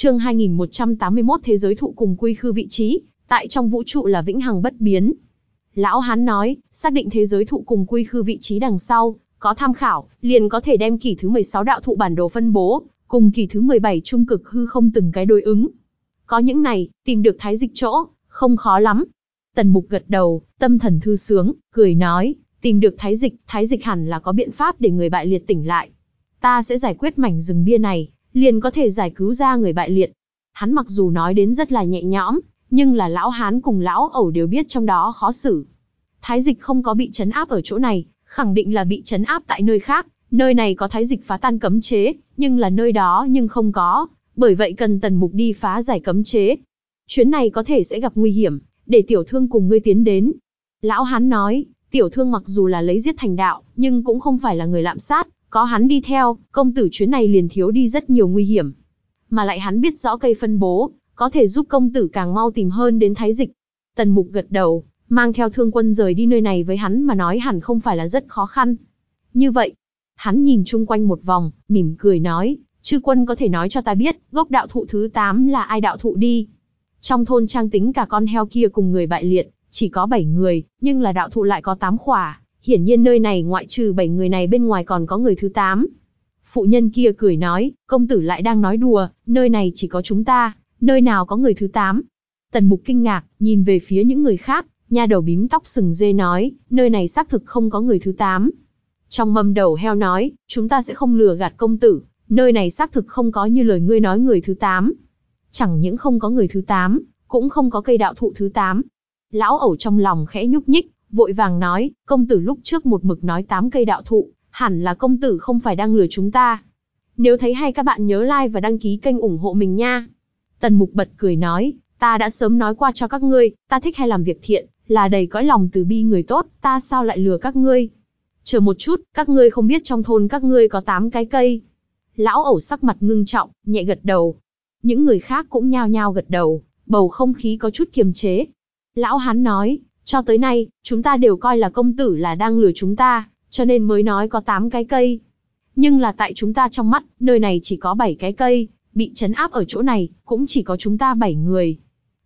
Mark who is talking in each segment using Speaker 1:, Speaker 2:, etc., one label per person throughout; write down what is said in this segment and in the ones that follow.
Speaker 1: Chương 2181 Thế giới thụ cùng quy khư vị trí, tại trong vũ trụ là vĩnh hằng bất biến. Lão Hán nói, xác định thế giới thụ cùng quy khư vị trí đằng sau, có tham khảo, liền có thể đem kỷ thứ 16 đạo thụ bản đồ phân bố, cùng kỷ thứ 17 trung cực hư không từng cái đối ứng. Có những này, tìm được thái dịch chỗ, không khó lắm. Tần Mục gật đầu, tâm thần thư sướng, cười nói, tìm được thái dịch, thái dịch hẳn là có biện pháp để người bại liệt tỉnh lại. Ta sẽ giải quyết mảnh rừng bia này, liền có thể giải cứu ra người bại liệt. Hắn mặc dù nói đến rất là nhẹ nhõm, nhưng là lão hán cùng lão ẩu đều biết trong đó khó xử. Thái dịch không có bị chấn áp ở chỗ này, khẳng định là bị chấn áp tại nơi khác, nơi này có thái dịch phá tan cấm chế, nhưng là nơi đó nhưng không có, bởi vậy cần tần mục đi phá giải cấm chế. Chuyến này có thể sẽ gặp nguy hiểm, để tiểu thương cùng ngươi tiến đến. Lão hán nói, tiểu thương mặc dù là lấy giết thành đạo, nhưng cũng không phải là người lạm sát, có hắn đi theo, công tử chuyến này liền thiếu đi rất nhiều nguy hiểm. Mà lại hắn biết rõ cây phân bố, có thể giúp công tử càng mau tìm hơn đến thái dịch. Tần mục gật đầu, mang theo thương quân rời đi nơi này với hắn mà nói hẳn không phải là rất khó khăn. Như vậy, hắn nhìn chung quanh một vòng, mỉm cười nói, chư quân có thể nói cho ta biết, gốc đạo thụ thứ 8 là ai đạo thụ đi. Trong thôn trang tính cả con heo kia cùng người bại liệt, chỉ có 7 người, nhưng là đạo thụ lại có 8 khỏa. Hiển nhiên nơi này ngoại trừ bảy người này bên ngoài còn có người thứ tám. Phụ nhân kia cười nói, công tử lại đang nói đùa, nơi này chỉ có chúng ta, nơi nào có người thứ tám. Tần mục kinh ngạc, nhìn về phía những người khác, nha đầu bím tóc sừng dê nói, nơi này xác thực không có người thứ tám. Trong mâm đầu heo nói, chúng ta sẽ không lừa gạt công tử, nơi này xác thực không có như lời ngươi nói người thứ tám. Chẳng những không có người thứ tám, cũng không có cây đạo thụ thứ tám. Lão ẩu trong lòng khẽ nhúc nhích, vội vàng nói, công tử lúc trước một mực nói tám cây đạo thụ, hẳn là công tử không phải đang lừa chúng ta. Nếu thấy hay các bạn nhớ like và đăng ký kênh ủng hộ mình nha. Tần Mục bật cười nói, ta đã sớm nói qua cho các ngươi, ta thích hay làm việc thiện, là đầy cõi lòng từ bi người tốt, ta sao lại lừa các ngươi. Chờ một chút, các ngươi không biết trong thôn các ngươi có tám cái cây. Lão ẩu sắc mặt ngưng trọng, nhẹ gật đầu. Những người khác cũng nhao nhao gật đầu, bầu không khí có chút kiềm chế. Lão hắn nói, cho tới nay, chúng ta đều coi là công tử là đang lừa chúng ta, cho nên mới nói có 8 cái cây. Nhưng là tại chúng ta trong mắt, nơi này chỉ có 7 cái cây, bị chấn áp ở chỗ này, cũng chỉ có chúng ta 7 người.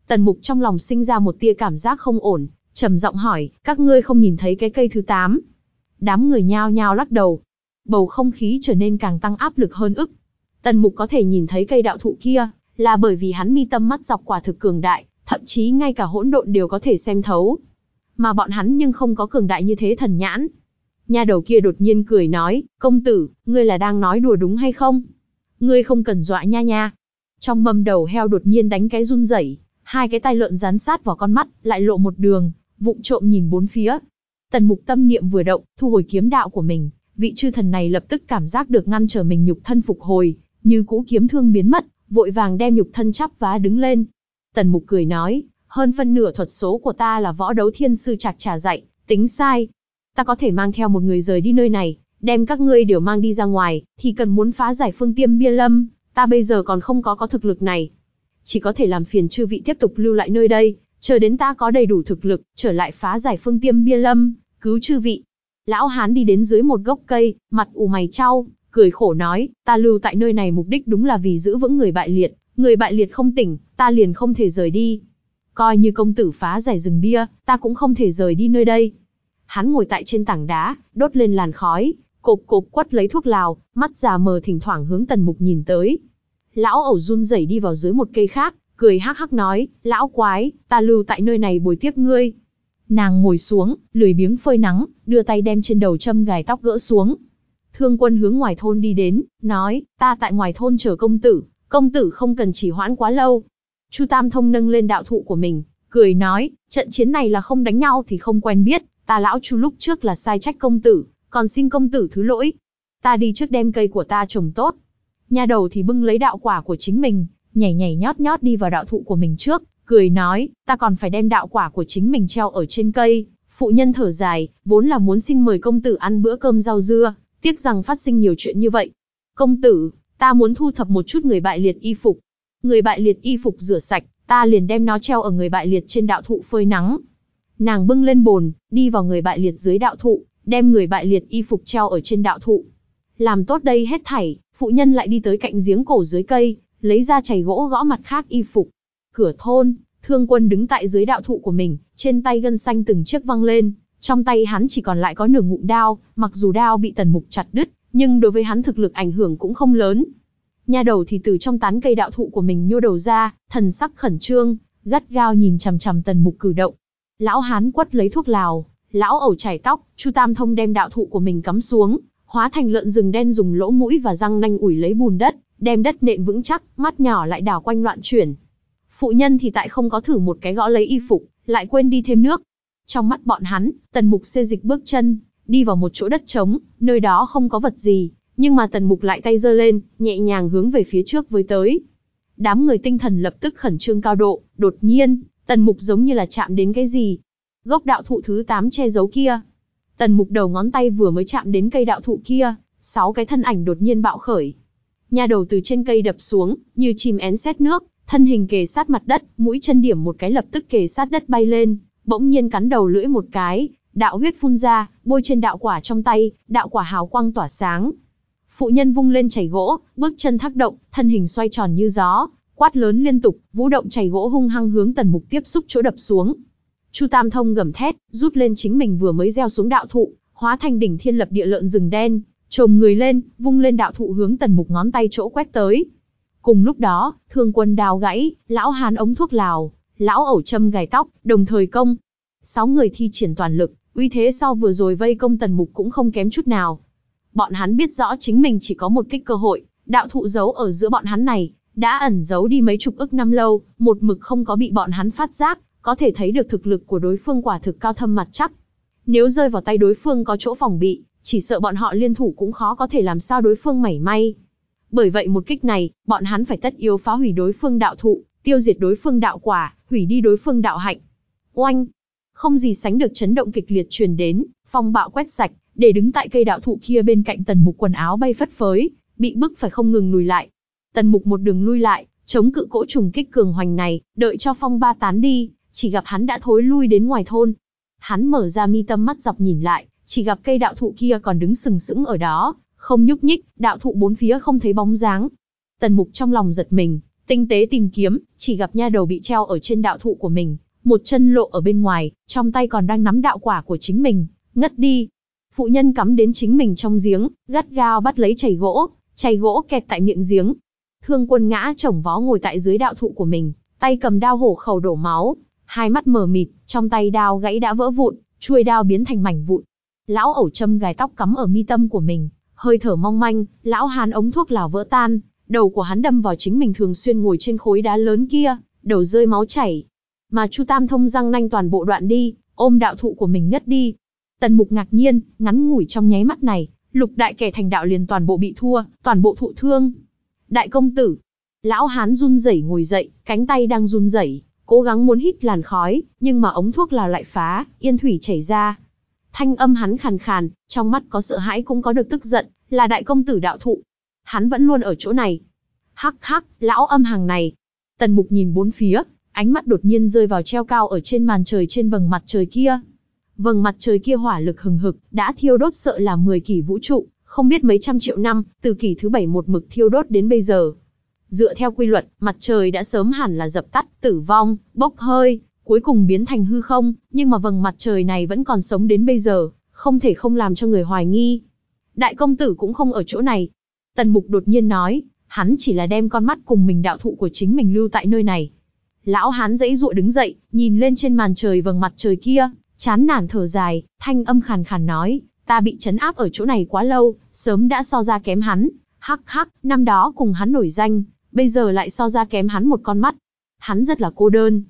Speaker 1: Tần mục trong lòng sinh ra một tia cảm giác không ổn, trầm giọng hỏi, các ngươi không nhìn thấy cái cây thứ 8. Đám người nhao nhao lắc đầu. Bầu không khí trở nên càng tăng áp lực hơn ức. Tần mục có thể nhìn thấy cây đạo thụ kia, là bởi vì hắn mi tâm mắt dọc quả thực cường đại, thậm chí ngay cả hỗn độn đều có thể xem thấu mà bọn hắn nhưng không có cường đại như thế thần nhãn. Nha đầu kia đột nhiên cười nói, công tử, ngươi là đang nói đùa đúng hay không? Ngươi không cần dọa nha nha. Trong mâm đầu heo đột nhiên đánh cái run rẩy, hai cái tai lợn dán sát vào con mắt, lại lộ một đường, vụng trộm nhìn bốn phía. Tần mục tâm niệm vừa động, thu hồi kiếm đạo của mình, vị chư thần này lập tức cảm giác được ngăn trở mình nhục thân phục hồi, như cũ kiếm thương biến mất, vội vàng đem nhục thân chắp vá đứng lên. Tần mục cười nói, hơn phân nửa thuật số của ta là võ đấu thiên sư chạc trà dạy, tính sai. Ta có thể mang theo một người rời đi nơi này, đem các ngươi đều mang đi ra ngoài, thì cần muốn phá giải phương tiêm bia lâm, ta bây giờ còn không có có thực lực này. Chỉ có thể làm phiền chư vị tiếp tục lưu lại nơi đây, chờ đến ta có đầy đủ thực lực, trở lại phá giải phương tiêm bia lâm, cứu chư vị. Lão Hán đi đến dưới một gốc cây, mặt ù mày trao, cười khổ nói, ta lưu tại nơi này mục đích đúng là vì giữ vững người bại liệt, người bại liệt không tỉnh, ta liền không thể rời đi, Coi như công tử phá giải rừng bia, ta cũng không thể rời đi nơi đây. Hắn ngồi tại trên tảng đá, đốt lên làn khói, cộp cộp quất lấy thuốc lào, mắt già mờ thỉnh thoảng hướng tần mục nhìn tới. Lão ẩu run rẩy đi vào dưới một cây khác, cười hắc hắc nói, lão quái, ta lưu tại nơi này bồi tiếp ngươi. Nàng ngồi xuống, lười biếng phơi nắng, đưa tay đem trên đầu châm gài tóc gỡ xuống. Thương quân hướng ngoài thôn đi đến, nói, ta tại ngoài thôn chờ công tử, công tử không cần chỉ hoãn quá lâu, Chu Tam Thông nâng lên đạo thụ của mình, cười nói, trận chiến này là không đánh nhau thì không quen biết, ta lão Chu lúc trước là sai trách công tử, còn xin công tử thứ lỗi. Ta đi trước đem cây của ta trồng tốt. Nhà đầu thì bưng lấy đạo quả của chính mình, nhảy nhảy nhót nhót đi vào đạo thụ của mình trước, cười nói, ta còn phải đem đạo quả của chính mình treo ở trên cây. Phụ nhân thở dài, vốn là muốn xin mời công tử ăn bữa cơm rau dưa, tiếc rằng phát sinh nhiều chuyện như vậy. Công tử, ta muốn thu thập một chút người bại liệt y phục, Người bại liệt y phục rửa sạch, ta liền đem nó treo ở người bại liệt trên đạo thụ phơi nắng. Nàng bưng lên bồn, đi vào người bại liệt dưới đạo thụ, đem người bại liệt y phục treo ở trên đạo thụ. Làm tốt đây hết thảy, phụ nhân lại đi tới cạnh giếng cổ dưới cây, lấy ra chày gỗ gõ mặt khác y phục. Cửa thôn, thương quân đứng tại dưới đạo thụ của mình, trên tay gân xanh từng chiếc văng lên, trong tay hắn chỉ còn lại có nửa ngụm đao, mặc dù đao bị tần mục chặt đứt, nhưng đối với hắn thực lực ảnh hưởng cũng không lớn. Nha đầu thì từ trong tán cây đạo thụ của mình nhô đầu ra, thần sắc khẩn trương, gắt gao nhìn chằm chằm tần mục cử động. Lão hán quất lấy thuốc lào, lão ẩu chảy tóc, Chu Tam Thông đem đạo thụ của mình cắm xuống, hóa thành lợn rừng đen dùng lỗ mũi và răng nanh ủi lấy bùn đất, đem đất nện vững chắc, mắt nhỏ lại đảo quanh loạn chuyển. Phụ nhân thì tại không có thử một cái gõ lấy y phục, lại quên đi thêm nước. Trong mắt bọn hắn, tần mục xê dịch bước chân, đi vào một chỗ đất trống, nơi đó không có vật gì, nhưng mà tần mục lại tay giơ lên, nhẹ nhàng hướng về phía trước với tới. Đám người tinh thần lập tức khẩn trương cao độ, đột nhiên, tần mục giống như là chạm đến cái gì. Gốc đạo thụ thứ tám che giấu kia. Tần mục đầu ngón tay vừa mới chạm đến cây đạo thụ kia, sáu cái thân ảnh đột nhiên bạo khởi. Nhà đầu từ trên cây đập xuống, như chim én xét nước, thân hình kề sát mặt đất, mũi chân điểm một cái lập tức kề sát đất bay lên, bỗng nhiên cắn đầu lưỡi một cái, đạo huyết phun ra, bôi trên đạo quả trong tay, đạo quả hào quang tỏa sáng phụ nhân vung lên chảy gỗ, bước chân thắc động, thân hình xoay tròn như gió, quát lớn liên tục, vũ động chảy gỗ hung hăng hướng tần mục tiếp xúc chỗ đập xuống. Chu Tam Thông gầm thét, rút lên chính mình vừa mới gieo xuống đạo thụ, hóa thành đỉnh thiên lập địa lợn rừng đen, trồm người lên, vung lên đạo thụ hướng tần mục ngón tay chỗ quét tới. Cùng lúc đó, thương quân đào gãy, lão hàn ống thuốc lào, lão ẩu châm gài tóc, đồng thời công. Sáu người thi triển toàn lực, uy thế so vừa rồi vây công tần mục cũng không kém chút nào bọn hắn biết rõ chính mình chỉ có một kích cơ hội, đạo thụ giấu ở giữa bọn hắn này, đã ẩn giấu đi mấy chục ức năm lâu, một mực không có bị bọn hắn phát giác, có thể thấy được thực lực của đối phương quả thực cao thâm mặt chắc. Nếu rơi vào tay đối phương có chỗ phòng bị, chỉ sợ bọn họ liên thủ cũng khó có thể làm sao đối phương mảy may. Bởi vậy một kích này, bọn hắn phải tất yếu phá hủy đối phương đạo thụ, tiêu diệt đối phương đạo quả, hủy đi đối phương đạo hạnh. Oanh! Không gì sánh được chấn động kịch liệt truyền đến, phong bạo quét sạch, để đứng tại cây đạo thụ kia bên cạnh tần mục quần áo bay phất phới, bị bức phải không ngừng lùi lại. Tần mục một đường lui lại, chống cự cỗ trùng kích cường hoành này, đợi cho phong ba tán đi, chỉ gặp hắn đã thối lui đến ngoài thôn. Hắn mở ra mi tâm mắt dọc nhìn lại, chỉ gặp cây đạo thụ kia còn đứng sừng sững ở đó, không nhúc nhích, đạo thụ bốn phía không thấy bóng dáng. Tần mục trong lòng giật mình, tinh tế tìm kiếm, chỉ gặp nha đầu bị treo ở trên đạo thụ của mình, một chân lộ ở bên ngoài, trong tay còn đang nắm đạo quả của chính mình, ngất đi, Phụ nhân cắm đến chính mình trong giếng, gắt gao bắt lấy chảy gỗ, chảy gỗ kẹt tại miệng giếng. Thương quân ngã chồng vó ngồi tại dưới đạo thụ của mình, tay cầm đao hổ khẩu đổ máu, hai mắt mờ mịt, trong tay đao gãy đã vỡ vụn, chuôi đao biến thành mảnh vụn. Lão ẩu châm gài tóc cắm ở mi tâm của mình, hơi thở mong manh, lão hán ống thuốc lào vỡ tan, đầu của hắn đâm vào chính mình thường xuyên ngồi trên khối đá lớn kia, đầu rơi máu chảy. Mà Chu Tam thông răng nanh toàn bộ đoạn đi, ôm đạo thụ của mình ngất đi, Tần mục ngạc nhiên, ngắn ngủi trong nháy mắt này, lục đại kẻ thành đạo liền toàn bộ bị thua, toàn bộ thụ thương. Đại công tử, lão hán run rẩy ngồi dậy, cánh tay đang run rẩy, cố gắng muốn hít làn khói, nhưng mà ống thuốc là lại phá, yên thủy chảy ra. Thanh âm hắn khàn khàn, trong mắt có sợ hãi cũng có được tức giận, là đại công tử đạo thụ. Hắn vẫn luôn ở chỗ này. Hắc hắc, lão âm hàng này. Tần mục nhìn bốn phía, ánh mắt đột nhiên rơi vào treo cao ở trên màn trời trên vầng mặt trời kia. Vầng mặt trời kia hỏa lực hừng hực, đã thiêu đốt sợ là 10 kỷ vũ trụ, không biết mấy trăm triệu năm, từ kỷ thứ bảy một mực thiêu đốt đến bây giờ. Dựa theo quy luật, mặt trời đã sớm hẳn là dập tắt, tử vong, bốc hơi, cuối cùng biến thành hư không, nhưng mà vầng mặt trời này vẫn còn sống đến bây giờ, không thể không làm cho người hoài nghi. Đại công tử cũng không ở chỗ này. Tần Mục đột nhiên nói, hắn chỉ là đem con mắt cùng mình đạo thụ của chính mình lưu tại nơi này. Lão hán dãy dụa đứng dậy, nhìn lên trên màn trời vầng mặt trời kia, Chán nản thở dài, thanh âm khàn khàn nói, ta bị chấn áp ở chỗ này quá lâu, sớm đã so ra kém hắn. Hắc hắc, năm đó cùng hắn nổi danh, bây giờ lại so ra kém hắn một con mắt. Hắn rất là cô đơn.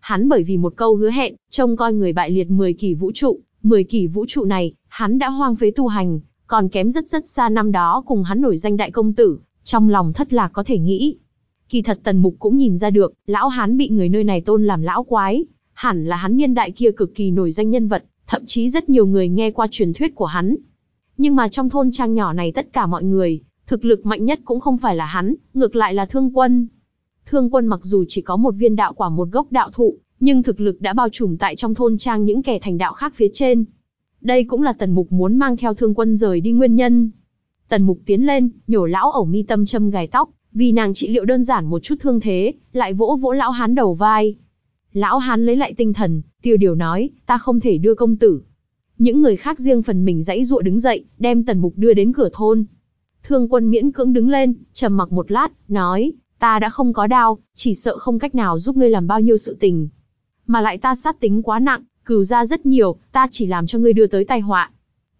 Speaker 1: Hắn bởi vì một câu hứa hẹn, trông coi người bại liệt 10 kỷ vũ trụ, 10 kỷ vũ trụ này, hắn đã hoang phế tu hành, còn kém rất rất xa năm đó cùng hắn nổi danh đại công tử, trong lòng thất lạc có thể nghĩ. Kỳ thật tần mục cũng nhìn ra được, lão hắn bị người nơi này tôn làm lão quái, Hẳn là hắn niên đại kia cực kỳ nổi danh nhân vật, thậm chí rất nhiều người nghe qua truyền thuyết của hắn. Nhưng mà trong thôn trang nhỏ này tất cả mọi người, thực lực mạnh nhất cũng không phải là hắn, ngược lại là thương quân. Thương quân mặc dù chỉ có một viên đạo quả một gốc đạo thụ, nhưng thực lực đã bao trùm tại trong thôn trang những kẻ thành đạo khác phía trên. Đây cũng là tần mục muốn mang theo thương quân rời đi nguyên nhân. Tần mục tiến lên, nhổ lão ẩu mi tâm châm gài tóc, vì nàng trị liệu đơn giản một chút thương thế, lại vỗ vỗ lão hán đầu vai. Lão Hán lấy lại tinh thần, tiêu điều nói, ta không thể đưa công tử. Những người khác riêng phần mình dãy dụa đứng dậy, đem tần mục đưa đến cửa thôn. Thương quân miễn cưỡng đứng lên, trầm mặc một lát, nói, ta đã không có đao, chỉ sợ không cách nào giúp ngươi làm bao nhiêu sự tình. Mà lại ta sát tính quá nặng, cừu ra rất nhiều, ta chỉ làm cho ngươi đưa tới tai họa.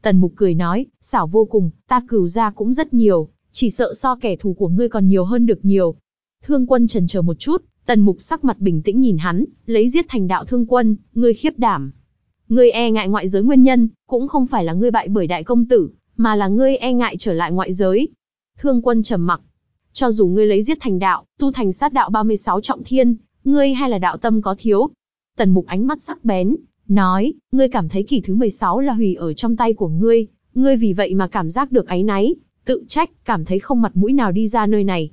Speaker 1: Tần mục cười nói, xảo vô cùng, ta cừu ra cũng rất nhiều, chỉ sợ so kẻ thù của ngươi còn nhiều hơn được nhiều. Thương quân trần chờ một chút, Tần mục sắc mặt bình tĩnh nhìn hắn, lấy giết thành đạo thương quân, ngươi khiếp đảm. Ngươi e ngại ngoại giới nguyên nhân, cũng không phải là ngươi bại bởi đại công tử, mà là ngươi e ngại trở lại ngoại giới. Thương quân trầm mặc. Cho dù ngươi lấy giết thành đạo, tu thành sát đạo 36 trọng thiên, ngươi hay là đạo tâm có thiếu. Tần mục ánh mắt sắc bén, nói, ngươi cảm thấy kỳ thứ 16 là hủy ở trong tay của ngươi, ngươi vì vậy mà cảm giác được áy náy, tự trách, cảm thấy không mặt mũi nào đi ra nơi này,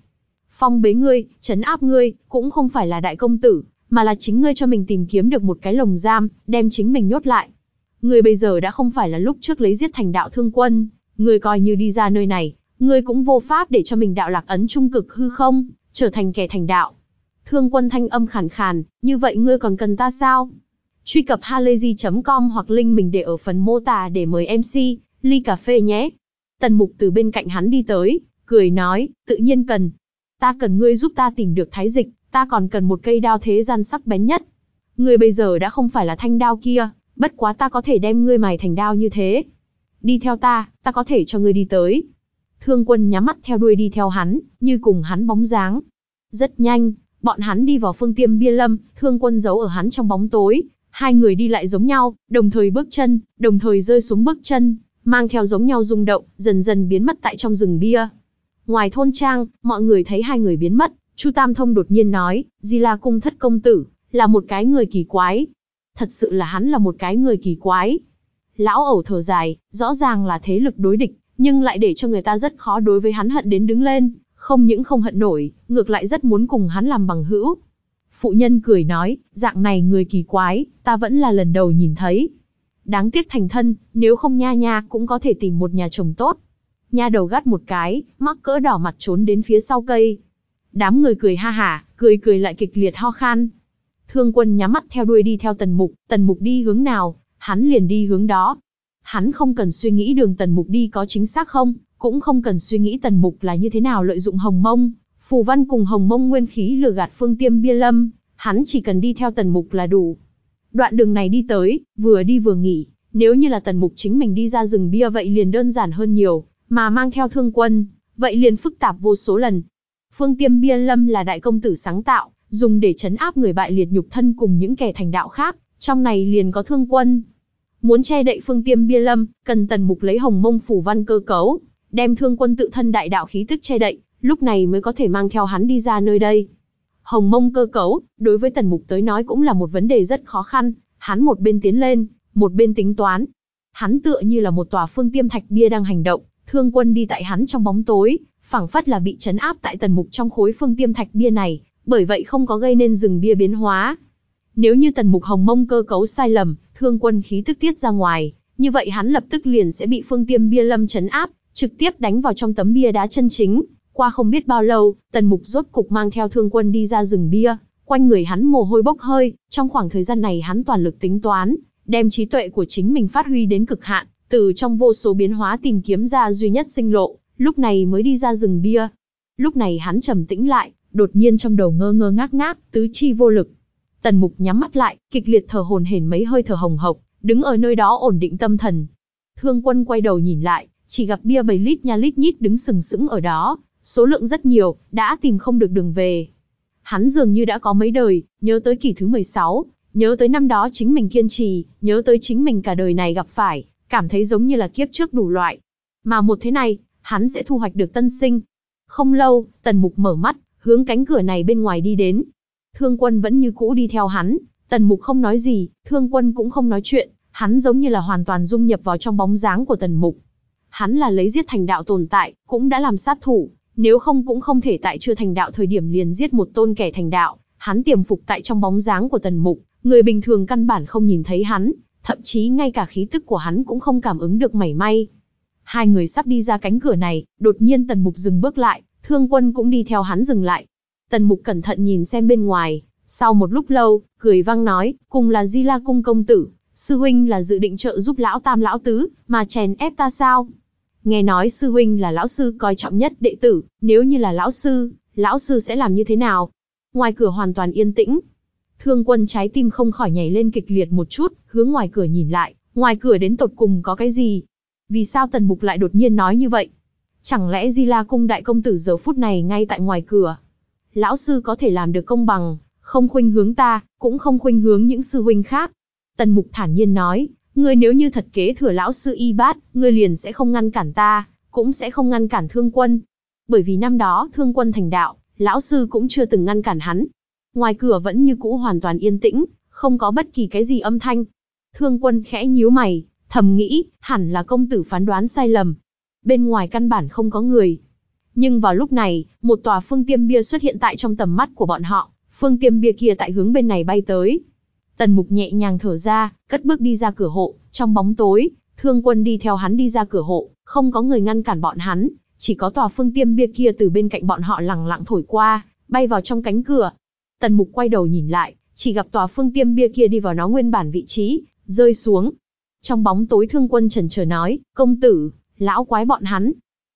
Speaker 1: phong bế ngươi, chấn áp ngươi, cũng không phải là đại công tử, mà là chính ngươi cho mình tìm kiếm được một cái lồng giam, đem chính mình nhốt lại. Ngươi bây giờ đã không phải là lúc trước lấy giết thành đạo thương quân, ngươi coi như đi ra nơi này, ngươi cũng vô pháp để cho mình đạo lạc ấn trung cực hư không, trở thành kẻ thành đạo. Thương quân thanh âm khàn khàn, như vậy ngươi còn cần ta sao? Truy cập halayzi.com hoặc link mình để ở phần mô tả để mời MC, ly cà phê nhé. Tần mục từ bên cạnh hắn đi tới, cười nói, tự nhiên cần, Ta cần ngươi giúp ta tìm được thái dịch, ta còn cần một cây đao thế gian sắc bén nhất. Ngươi bây giờ đã không phải là thanh đao kia, bất quá ta có thể đem ngươi mài thành đao như thế. Đi theo ta, ta có thể cho ngươi đi tới. Thương quân nhắm mắt theo đuôi đi theo hắn, như cùng hắn bóng dáng. Rất nhanh, bọn hắn đi vào phương tiêm bia lâm, thương quân giấu ở hắn trong bóng tối. Hai người đi lại giống nhau, đồng thời bước chân, đồng thời rơi xuống bước chân, mang theo giống nhau rung động, dần dần biến mất tại trong rừng bia. Ngoài thôn trang, mọi người thấy hai người biến mất, Chu Tam Thông đột nhiên nói, Di La Cung thất công tử, là một cái người kỳ quái. Thật sự là hắn là một cái người kỳ quái. Lão ẩu thở dài, rõ ràng là thế lực đối địch, nhưng lại để cho người ta rất khó đối với hắn hận đến đứng lên, không những không hận nổi, ngược lại rất muốn cùng hắn làm bằng hữu. Phụ nhân cười nói, dạng này người kỳ quái, ta vẫn là lần đầu nhìn thấy. Đáng tiếc thành thân, nếu không nha nha cũng có thể tìm một nhà chồng tốt, Nha đầu gắt một cái, mắc cỡ đỏ mặt trốn đến phía sau cây. Đám người cười ha hả, cười cười lại kịch liệt ho khan. Thương quân nhắm mắt theo đuôi đi theo tần mục, tần mục đi hướng nào, hắn liền đi hướng đó. Hắn không cần suy nghĩ đường tần mục đi có chính xác không, cũng không cần suy nghĩ tần mục là như thế nào lợi dụng hồng mông. Phù văn cùng hồng mông nguyên khí lừa gạt phương tiêm bia lâm, hắn chỉ cần đi theo tần mục là đủ. Đoạn đường này đi tới, vừa đi vừa nghỉ, nếu như là tần mục chính mình đi ra rừng bia vậy liền đơn giản hơn nhiều, mà mang theo thương quân, vậy liền phức tạp vô số lần. Phương Tiêm Bia Lâm là đại công tử sáng tạo, dùng để chấn áp người bại liệt nhục thân cùng những kẻ thành đạo khác, trong này liền có thương quân. Muốn che đậy Phương Tiêm Bia Lâm, cần Tần Mục lấy Hồng Mông phủ văn cơ cấu, đem thương quân tự thân đại đạo khí tức che đậy, lúc này mới có thể mang theo hắn đi ra nơi đây. Hồng Mông cơ cấu, đối với Tần Mục tới nói cũng là một vấn đề rất khó khăn, hắn một bên tiến lên, một bên tính toán. Hắn tựa như là một tòa phương tiêm thạch bia đang hành động, Thương quân đi tại hắn trong bóng tối, phảng phất là bị chấn áp tại tần mục trong khối phương tiêm thạch bia này, bởi vậy không có gây nên rừng bia biến hóa. Nếu như tần mục hồng mông cơ cấu sai lầm, thương quân khí tức tiết ra ngoài, như vậy hắn lập tức liền sẽ bị phương tiêm bia lâm chấn áp, trực tiếp đánh vào trong tấm bia đá chân chính. Qua không biết bao lâu, tần mục rốt cục mang theo thương quân đi ra rừng bia, quanh người hắn mồ hôi bốc hơi, trong khoảng thời gian này hắn toàn lực tính toán, đem trí tuệ của chính mình phát huy đến cực hạn, từ trong vô số biến hóa tìm kiếm ra duy nhất sinh lộ, lúc này mới đi ra rừng bia. Lúc này hắn trầm tĩnh lại, đột nhiên trong đầu ngơ ngơ ngác ngác, tứ chi vô lực. Tần mục nhắm mắt lại, kịch liệt thở hồn hển mấy hơi thở hồng hộc, đứng ở nơi đó ổn định tâm thần. Thương quân quay đầu nhìn lại, chỉ gặp bia bầy lít nha lít nhít đứng sừng sững ở đó, số lượng rất nhiều, đã tìm không được đường về. Hắn dường như đã có mấy đời, nhớ tới kỷ thứ 16, nhớ tới năm đó chính mình kiên trì, nhớ tới chính mình cả đời này gặp phải, cảm thấy giống như là kiếp trước đủ loại. Mà một thế này, hắn sẽ thu hoạch được tân sinh. Không lâu, tần mục mở mắt, hướng cánh cửa này bên ngoài đi đến. Thương quân vẫn như cũ đi theo hắn, tần mục không nói gì, thương quân cũng không nói chuyện, hắn giống như là hoàn toàn dung nhập vào trong bóng dáng của tần mục. Hắn là lấy giết thành đạo tồn tại, cũng đã làm sát thủ, nếu không cũng không thể tại chưa thành đạo thời điểm liền giết một tôn kẻ thành đạo, hắn tiềm phục tại trong bóng dáng của tần mục, người bình thường căn bản không nhìn thấy hắn, thậm chí ngay cả khí tức của hắn cũng không cảm ứng được mảy may. Hai người sắp đi ra cánh cửa này, đột nhiên Tần Mục dừng bước lại, Thương Quân cũng đi theo hắn dừng lại. Tần Mục cẩn thận nhìn xem bên ngoài, sau một lúc lâu, cười vang nói, cùng là Di La Cung công tử, sư huynh là dự định trợ giúp lão tam lão tứ, mà chèn ép ta sao? Nghe nói sư huynh là lão sư coi trọng nhất đệ tử, nếu như là lão sư, lão sư sẽ làm như thế nào? Ngoài cửa hoàn toàn yên tĩnh, Thương quân trái tim không khỏi nhảy lên kịch liệt một chút, hướng ngoài cửa nhìn lại, ngoài cửa đến tột cùng có cái gì? Vì sao tần mục lại đột nhiên nói như vậy? Chẳng lẽ Di La Cung đại công tử giờ phút này ngay tại ngoài cửa? Lão sư có thể làm được công bằng, không khuynh hướng ta, cũng không khuynh hướng những sư huynh khác. Tần mục thản nhiên nói, ngươi nếu như thật kế thừa lão sư y bát, ngươi liền sẽ không ngăn cản ta, cũng sẽ không ngăn cản thương quân. Bởi vì năm đó thương quân thành đạo, lão sư cũng chưa từng ngăn cản hắn, Ngoài cửa vẫn như cũ hoàn toàn yên tĩnh, không có bất kỳ cái gì âm thanh. Thương quân khẽ nhíu mày, thầm nghĩ, hẳn là công tử phán đoán sai lầm. Bên ngoài căn bản không có người. Nhưng vào lúc này, một tòa phương tiêm bia xuất hiện tại trong tầm mắt của bọn họ, phương tiêm bia kia tại hướng bên này bay tới. Tần mục nhẹ nhàng thở ra, cất bước đi ra cửa hộ, trong bóng tối, thương quân đi theo hắn đi ra cửa hộ, không có người ngăn cản bọn hắn, chỉ có tòa phương tiêm bia kia từ bên cạnh bọn họ lẳng lặng thổi qua, bay vào trong cánh cửa, Tần Mục quay đầu nhìn lại, chỉ gặp tòa phương tiêm bia kia đi vào nó nguyên bản vị trí, rơi xuống. Trong bóng tối thương quân trần chờ nói, công tử, lão quái bọn hắn.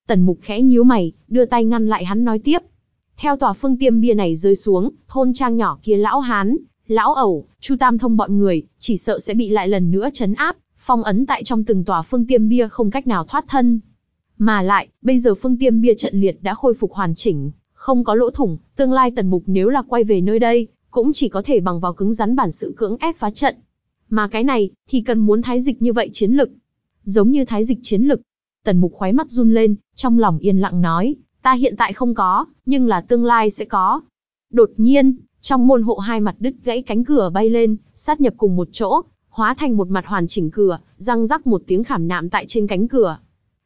Speaker 1: Tần Mục khẽ nhíu mày, đưa tay ngăn lại hắn nói tiếp. Theo tòa phương tiêm bia này rơi xuống, thôn trang nhỏ kia lão hán, lão ẩu, chu tam thông bọn người, chỉ sợ sẽ bị lại lần nữa chấn áp, phong ấn tại trong từng tòa phương tiêm bia không cách nào thoát thân. Mà lại, bây giờ phương tiêm bia trận liệt đã khôi phục hoàn chỉnh, không có lỗ thủng, tương lai tần mục nếu là quay về nơi đây, cũng chỉ có thể bằng vào cứng rắn bản sự cưỡng ép phá trận. Mà cái này, thì cần muốn thái dịch như vậy chiến lực. Giống như thái dịch chiến lực. Tần mục khoái mắt run lên, trong lòng yên lặng nói, ta hiện tại không có, nhưng là tương lai sẽ có. Đột nhiên, trong môn hộ hai mặt đứt gãy cánh cửa bay lên, sát nhập cùng một chỗ, hóa thành một mặt hoàn chỉnh cửa, răng rắc một tiếng khảm nạm tại trên cánh cửa.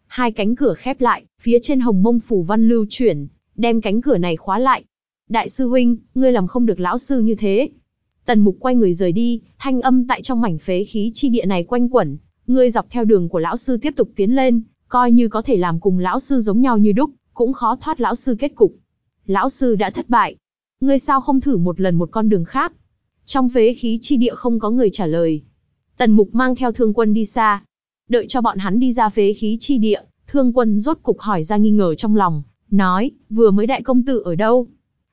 Speaker 1: Hai cánh cửa khép lại, phía trên hồng mông phủ văn lưu chuyển, đem cánh cửa này khóa lại. Đại sư huynh, ngươi làm không được lão sư như thế. Tần mục quay người rời đi, thanh âm tại trong mảnh phế khí chi địa này quanh quẩn. Ngươi dọc theo đường của lão sư tiếp tục tiến lên, coi như có thể làm cùng lão sư giống nhau như đúc, cũng khó thoát lão sư kết cục. Lão sư đã thất bại. Ngươi sao không thử một lần một con đường khác? Trong phế khí chi địa không có người trả lời. Tần mục mang theo thương quân đi xa. Đợi cho bọn hắn đi ra phế khí chi địa, thương quân rốt cục hỏi ra nghi ngờ trong lòng, nói, vừa mới đại công tử ở đâu?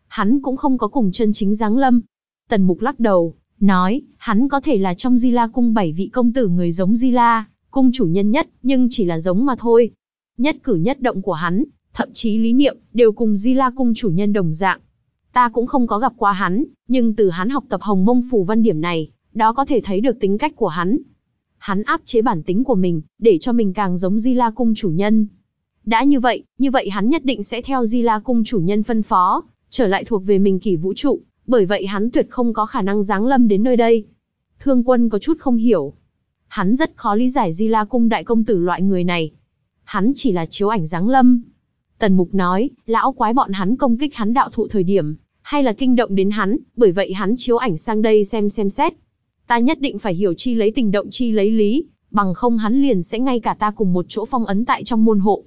Speaker 1: Hắn cũng không có cùng chân chính giáng lâm. Tần mục lắc đầu, nói, hắn có thể là trong Di La cung bảy vị công tử người giống Di La, cung chủ nhân nhất, nhưng chỉ là giống mà thôi. Nhất cử nhất động của hắn, thậm chí lý niệm, đều cùng Di La cung chủ nhân đồng dạng. Ta cũng không có gặp qua hắn, nhưng từ hắn học tập hồng mông phù văn điểm này, đó có thể thấy được tính cách của hắn. Hắn áp chế bản tính của mình, để cho mình càng giống Di La cung chủ nhân. Đã như vậy, như vậy hắn nhất định sẽ theo Di La cung chủ nhân phân phó, trở lại thuộc về mình kỷ vũ trụ, bởi vậy hắn tuyệt không có khả năng giáng lâm đến nơi đây. Thương quân có chút không hiểu. Hắn rất khó lý giải Di La cung đại công tử loại người này. Hắn chỉ là chiếu ảnh giáng lâm. Tần Mục nói, lão quái bọn hắn công kích hắn đạo thụ thời điểm, hay là kinh động đến hắn, bởi vậy hắn chiếu ảnh sang đây xem xem xét. Ta nhất định phải hiểu chi lấy tình động chi lấy lý, bằng không hắn liền sẽ ngay cả ta cùng một chỗ phong ấn tại trong môn hộ.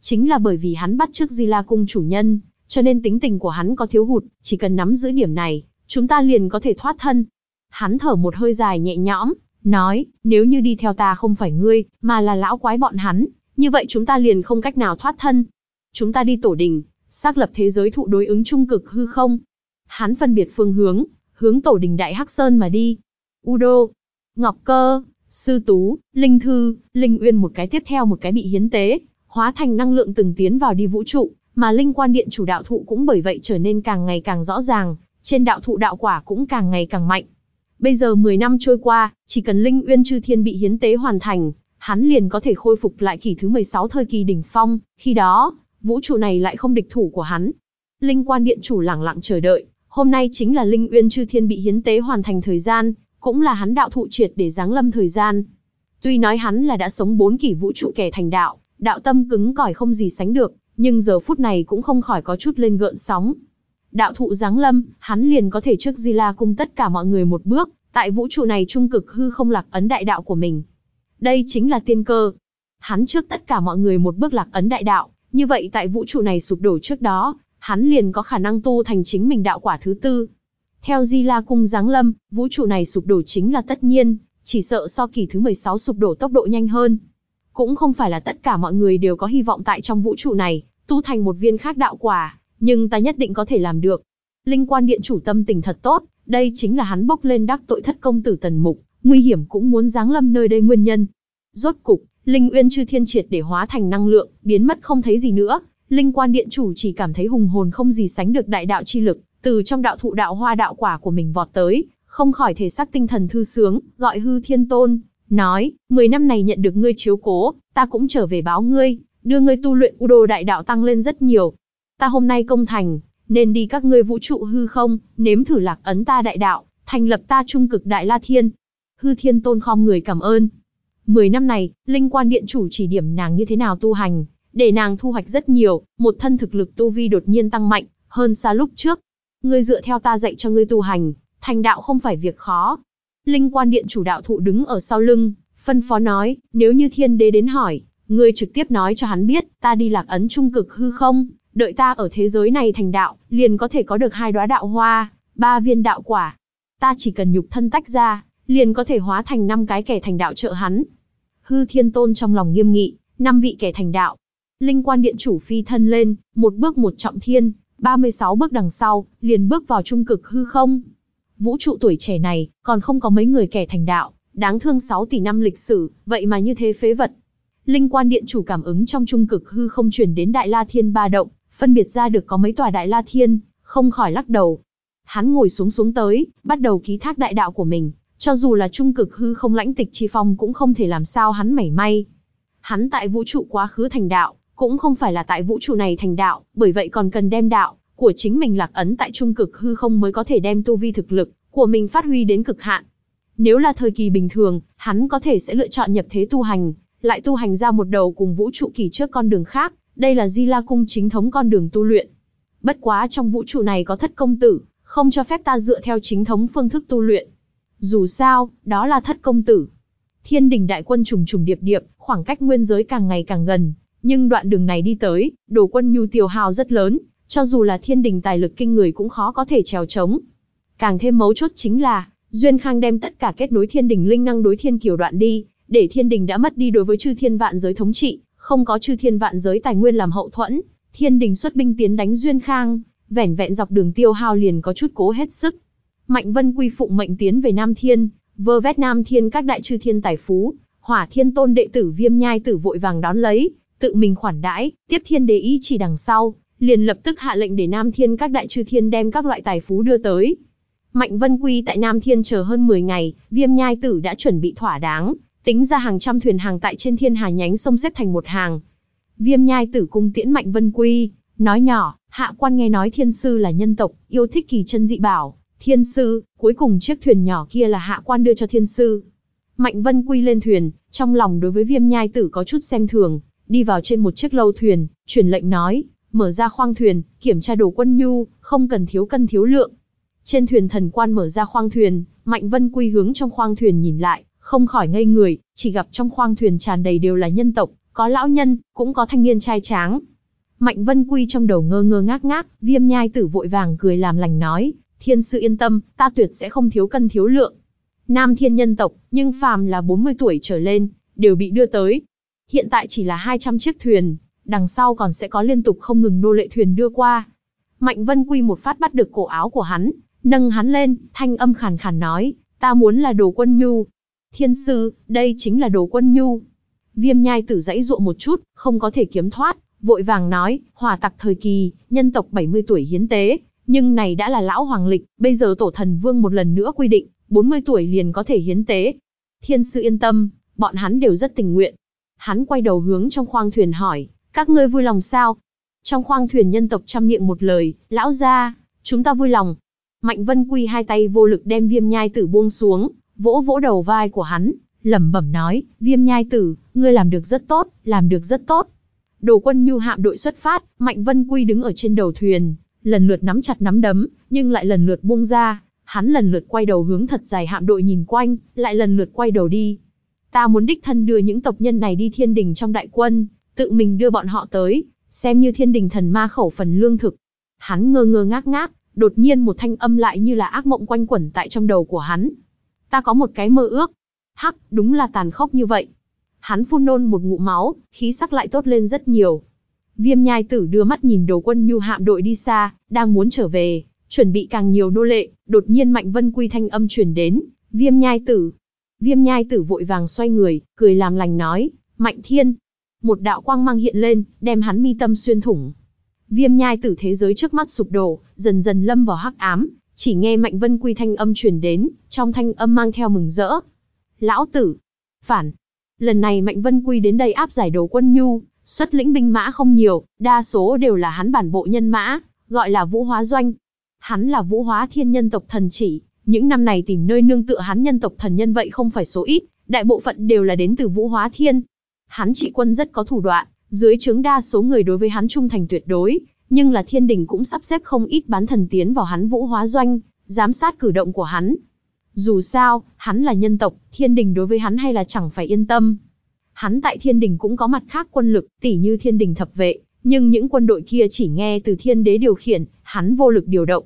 Speaker 1: Chính là bởi vì hắn bắt chước Di La cung chủ nhân, cho nên tính tình của hắn có thiếu hụt, chỉ cần nắm giữ điểm này, chúng ta liền có thể thoát thân. Hắn thở một hơi dài nhẹ nhõm, nói, nếu như đi theo ta không phải ngươi, mà là lão quái bọn hắn, như vậy chúng ta liền không cách nào thoát thân. Chúng ta đi tổ đình, xác lập thế giới thụ đối ứng trung cực hư không. Hắn phân biệt phương hướng, hướng tổ đình Đại Hắc Sơn mà đi. Udo, Ngọc Cơ, Sư Tú, Linh Thư, Linh Uyên một cái tiếp theo một cái bị hiến tế, hóa thành năng lượng từng tiến vào đi vũ trụ, mà linh quan điện chủ đạo thụ cũng bởi vậy trở nên càng ngày càng rõ ràng, trên đạo thụ đạo quả cũng càng ngày càng mạnh. Bây giờ 10 năm trôi qua, chỉ cần Linh Uyên Chư Thiên bị hiến tế hoàn thành, hắn liền có thể khôi phục lại kỳ thứ 16 thời kỳ đỉnh phong, khi đó, vũ trụ này lại không địch thủ của hắn. Linh quan điện chủ lặng lặng chờ đợi, hôm nay chính là Linh Uyên Chư Thiên bị hiến tế hoàn thành thời gian, cũng là hắn đạo thụ triệt để giáng lâm thời gian. Tuy nói hắn là đã sống bốn kỷ vũ trụ kẻ thành đạo, đạo tâm cứng cỏi không gì sánh được, nhưng giờ phút này cũng không khỏi có chút lên gợn sóng. Đạo thụ giáng lâm, hắn liền có thể trước Di La cung tất cả mọi người một bước, tại vũ trụ này trung cực hư không lạc ấn đại đạo của mình. Đây chính là tiên cơ. Hắn trước tất cả mọi người một bước lạc ấn đại đạo, như vậy tại vũ trụ này sụp đổ trước đó, hắn liền có khả năng tu thành chính mình đạo quả thứ tư. Theo Di La cung giáng lâm, vũ trụ này sụp đổ chính là tất nhiên, chỉ sợ so kỳ thứ 16 sụp đổ tốc độ nhanh hơn, cũng không phải là tất cả mọi người đều có hy vọng tại trong vũ trụ này, tu thành một viên khác đạo quả, nhưng ta nhất định có thể làm được. Linh quan điện chủ tâm tình thật tốt, đây chính là hắn bốc lên đắc tội thất công tử tần mục, nguy hiểm cũng muốn giáng lâm nơi đây nguyên nhân. Rốt cục, Linh Uyên chư thiên triệt để hóa thành năng lượng, biến mất không thấy gì nữa. Linh quan điện chủ chỉ cảm thấy hùng hồn không gì sánh được đại đạo chi lực, từ trong đạo thụ đạo hoa đạo quả của mình vọt tới, không khỏi thể xác tinh thần thư sướng, gọi hư thiên tôn, nói, 10 năm này nhận được ngươi chiếu cố, ta cũng trở về báo ngươi, đưa ngươi tu luyện Udo đại đạo tăng lên rất nhiều. Ta hôm nay công thành, nên đi các ngươi vũ trụ hư không, nếm thử lạc ấn ta đại đạo, thành lập ta trung cực đại la thiên. Hư thiên tôn khom người cảm ơn. Mười năm này, linh quan điện chủ chỉ điểm nàng như thế nào tu hành, để nàng thu hoạch rất nhiều, một thân thực lực tu vi đột nhiên tăng mạnh, hơn xa lúc trước. Ngươi dựa theo ta dạy cho ngươi tu hành, thành đạo không phải việc khó, Linh quan điện chủ đạo thụ đứng ở sau lưng, phân phó nói, nếu như thiên đế đến hỏi, ngươi trực tiếp nói cho hắn biết, ta đi lạc ấn trung cực hư không, đợi ta ở thế giới này thành đạo, liền có thể có được hai đóa đạo hoa, ba viên đạo quả. Ta chỉ cần nhục thân tách ra, liền có thể hóa thành năm cái kẻ thành đạo trợ hắn. Hư thiên tôn trong lòng nghiêm nghị, năm vị kẻ thành đạo. Linh quan điện chủ phi thân lên, một bước một trọng thiên, 36 bước đằng sau, liền bước vào trung cực hư không vũ trụ tuổi trẻ này, còn không có mấy người kẻ thành đạo, đáng thương 6 tỷ năm lịch sử, vậy mà như thế phế vật. Linh quan điện chủ cảm ứng trong trung cực hư không chuyển đến Đại La Thiên ba động, phân biệt ra được có mấy tòa Đại La Thiên, không khỏi lắc đầu. Hắn ngồi xuống xuống tới, bắt đầu ký thác đại đạo của mình, cho dù là trung cực hư không lãnh tịch chi phong cũng không thể làm sao hắn mảy may. Hắn tại vũ trụ quá khứ thành đạo, cũng không phải là tại vũ trụ này thành đạo, bởi vậy còn cần đem đạo, của chính mình lạc ấn tại trung cực hư không mới có thể đem tu vi thực lực của mình phát huy đến cực hạn. Nếu là thời kỳ bình thường, hắn có thể sẽ lựa chọn nhập thế tu hành, lại tu hành ra một đầu cùng vũ trụ kỳ trước con đường khác, đây là Di La Cung chính thống con đường tu luyện. Bất quá trong vũ trụ này có thất công tử, không cho phép ta dựa theo chính thống phương thức tu luyện. Dù sao, đó là thất công tử. Thiên đình đại quân trùng trùng điệp điệp, khoảng cách nguyên giới càng ngày càng gần, nhưng đoạn đường này đi tới, đồ quân nhu tiêu hào rất lớn, cho dù là thiên đình tài lực kinh người cũng khó có thể trèo trống. Càng thêm mấu chốt chính là, Duyên Khang đem tất cả kết nối thiên đình linh năng đối thiên kiều đoạn đi, để thiên đình đã mất đi đối với chư thiên vạn giới thống trị, không có chư thiên vạn giới tài nguyên làm hậu thuẫn, thiên đình xuất binh tiến đánh Duyên Khang, vẻn vẹn dọc đường tiêu hao liền có chút cố hết sức. Mạnh Vân Quy phụ mệnh tiến về Nam Thiên, vơ vét Nam Thiên các đại chư thiên tài phú, Hỏa Thiên Tôn đệ tử Viêm Nhai tử vội vàng đón lấy, tự mình khoản đãi, tiếp Thiên Đế ý chỉ đằng sau, liền lập tức hạ lệnh để Nam Thiên các đại chư thiên đem các loại tài phú đưa tới. Mạnh Vân Quy tại Nam Thiên chờ hơn 10 ngày, Viêm Nhai Tử đã chuẩn bị thỏa đáng, tính ra hàng trăm thuyền hàng tại trên thiên hà nhánh sông xếp thành một hàng. Viêm Nhai Tử cung tiễn Mạnh Vân Quy, nói nhỏ, hạ quan nghe nói thiên sư là nhân tộc, yêu thích kỳ chân dị bảo, thiên sư, cuối cùng chiếc thuyền nhỏ kia là hạ quan đưa cho thiên sư. Mạnh Vân Quy lên thuyền, trong lòng đối với Viêm Nhai Tử có chút xem thường, đi vào trên một chiếc lâu thuyền, truyền lệnh nói, mở ra khoang thuyền, kiểm tra đồ quân nhu, không cần thiếu cân thiếu lượng. Trên thuyền thần quan mở ra khoang thuyền, Mạnh Vân Quy hướng trong khoang thuyền nhìn lại, không khỏi ngây người, chỉ gặp trong khoang thuyền tràn đầy đều là nhân tộc, có lão nhân, cũng có thanh niên trai tráng. Mạnh Vân Quy trong đầu ngơ ngơ ngác ngác, viêm nhai tử vội vàng cười làm lành nói, thiên sư yên tâm, ta tuyệt sẽ không thiếu cân thiếu lượng. Nam thiên nhân tộc, nhưng phàm là 40 tuổi trở lên, đều bị đưa tới. Hiện tại chỉ là 200 chiếc thuyền, đằng sau còn sẽ có liên tục không ngừng nô lệ thuyền đưa qua. Mạnh Vân Quy một phát bắt được cổ áo của hắn, nâng hắn lên, thanh âm khàn khàn nói, ta muốn là đồ quân nhu. Thiên sư, đây chính là đồ quân nhu. Viêm nhai tử dãy dụa một chút, không có thể kiếm thoát, vội vàng nói, hòa tặc thời kỳ, nhân tộc 70 tuổi hiến tế, nhưng này đã là lão hoàng lịch, bây giờ tổ thần vương một lần nữa quy định, 40 tuổi liền có thể hiến tế. Thiên sư yên tâm, bọn hắn đều rất tình nguyện. Hắn quay đầu hướng trong khoang thuyền hỏi, các ngươi vui lòng sao? Trong khoang thuyền nhân tộc trăm miệng một lời, lão gia, chúng ta vui lòng. Mạnh Vân Quy hai tay vô lực đem viêm nhai tử buông xuống, vỗ vỗ đầu vai của hắn, lẩm bẩm nói, viêm nhai tử, ngươi làm được rất tốt, làm được rất tốt. Đồ quân nhu hạm đội xuất phát, Mạnh Vân Quy đứng ở trên đầu thuyền, lần lượt nắm chặt nắm đấm, nhưng lại lần lượt buông ra, hắn lần lượt quay đầu hướng thật dài hạm đội nhìn quanh, lại lần lượt quay đầu đi. Ta muốn đích thân đưa những tộc nhân này đi thiên đình trong đại quân, tự mình đưa bọn họ tới, xem như thiên đình thần ma khẩu phần lương thực. Hắn ngơ ngơ ngác ngác, đột nhiên một thanh âm lại như là ác mộng quanh quẩn tại trong đầu của hắn. Ta có một cái mơ ước. Hắc, đúng là tàn khốc như vậy. Hắn phun nôn một ngụ máu, khí sắc lại tốt lên rất nhiều. Viêm nhai tử đưa mắt nhìn đồ quân nhu hạm đội đi xa, đang muốn trở về, chuẩn bị càng nhiều nô lệ, đột nhiên Mạnh Vân Quy thanh âm truyền đến, viêm nhai tử. Viêm nhai tử vội vàng xoay người, cười làm lành nói, Mạnh Thiên, một đạo quang mang hiện lên, đem hắn mi tâm xuyên thủng. Viêm nhai tử thế giới trước mắt sụp đổ, dần dần lâm vào hắc ám, chỉ nghe Mạnh Vân Quy thanh âm truyền đến, trong thanh âm mang theo mừng rỡ. Lão tử! Phản! Lần này Mạnh Vân Quy đến đây áp giải đồ quân nhu, xuất lĩnh binh mã không nhiều, đa số đều là hắn bản bộ nhân mã, gọi là vũ hóa doanh. Hắn là vũ hóa thiên nhân tộc thần chỉ, những năm này tìm nơi nương tựa hắn nhân tộc thần nhân vậy không phải số ít, đại bộ phận đều là đến từ vũ hóa thiên, Hắn trị quân rất có thủ đoạn, dưới trướng đa số người đối với hắn trung thành tuyệt đối, nhưng là thiên đình cũng sắp xếp không ít bán thần tiến vào hắn vũ hóa doanh, giám sát cử động của hắn. Dù sao, hắn là nhân tộc, thiên đình đối với hắn hay là chẳng phải yên tâm. Hắn tại thiên đình cũng có mặt khác quân lực, tỉ như thiên đình thập vệ, nhưng những quân đội kia chỉ nghe từ thiên đế điều khiển, hắn vô lực điều động.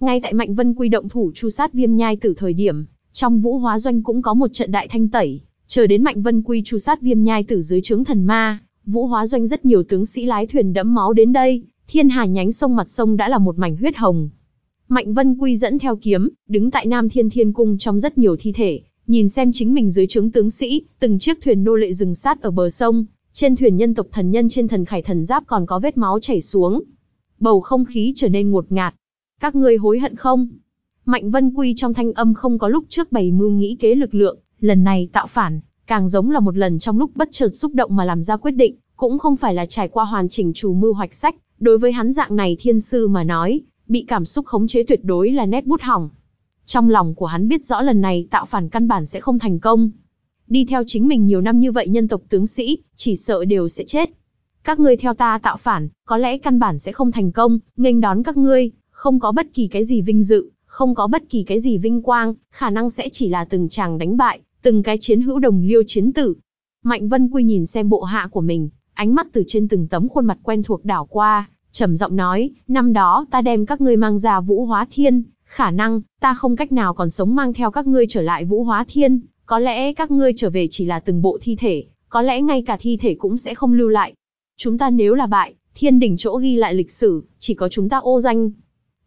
Speaker 1: Ngay tại Mạnh Vân Quy động thủ chu sát viêm nhai từ thời điểm, trong vũ hóa doanh cũng có một trận đại thanh tẩy. Chờ đến Mạnh Vân Quy chu sát viêm nhai tử dưới trướng thần ma, vũ hóa doanh rất nhiều tướng sĩ lái thuyền đẫm máu đến đây, thiên hà nhánh sông mặt sông đã là một mảnh huyết hồng. Mạnh Vân Quy dẫn theo kiếm, đứng tại Nam Thiên Thiên Cung trong rất nhiều thi thể, nhìn xem chính mình dưới trướng tướng sĩ, từng chiếc thuyền nô lệ dừng sát ở bờ sông, trên thuyền nhân tộc thần nhân trên thần khải thần giáp còn có vết máu chảy xuống. Bầu không khí trở nên ngột ngạt. Các ngươi hối hận không? Mạnh Vân Quy trong thanh âm không có lúc trước bày mưu nghĩ kế lực lượng, lần này tạo phản, càng giống là một lần trong lúc bất chợt xúc động mà làm ra quyết định, cũng không phải là trải qua hoàn chỉnh chủ mưu hoạch sách, đối với hắn dạng này thiên sư mà nói, bị cảm xúc khống chế tuyệt đối là nét bút hỏng. Trong lòng của hắn biết rõ lần này tạo phản căn bản sẽ không thành công. Đi theo chính mình nhiều năm như vậy nhân tộc tướng sĩ, chỉ sợ đều sẽ chết. Các ngươi theo ta tạo phản, có lẽ căn bản sẽ không thành công, nghênh đón các ngươi, không có bất kỳ cái gì vinh dự, không có bất kỳ cái gì vinh quang, khả năng sẽ chỉ là từng chàng đánh bại, Từng cái chiến hữu đồng liêu chiến tử. Mạnh Vân Quy nhìn xem bộ hạ của mình, ánh mắt từ trên từng tấm khuôn mặt quen thuộc đảo qua, trầm giọng nói, năm đó ta đem các ngươi mang ra Vũ Hóa Thiên, khả năng, ta không cách nào còn sống mang theo các ngươi trở lại Vũ Hóa Thiên, có lẽ các ngươi trở về chỉ là từng bộ thi thể, có lẽ ngay cả thi thể cũng sẽ không lưu lại. Chúng ta nếu là bại, thiên đỉnh chỗ ghi lại lịch sử, chỉ có chúng ta ô danh.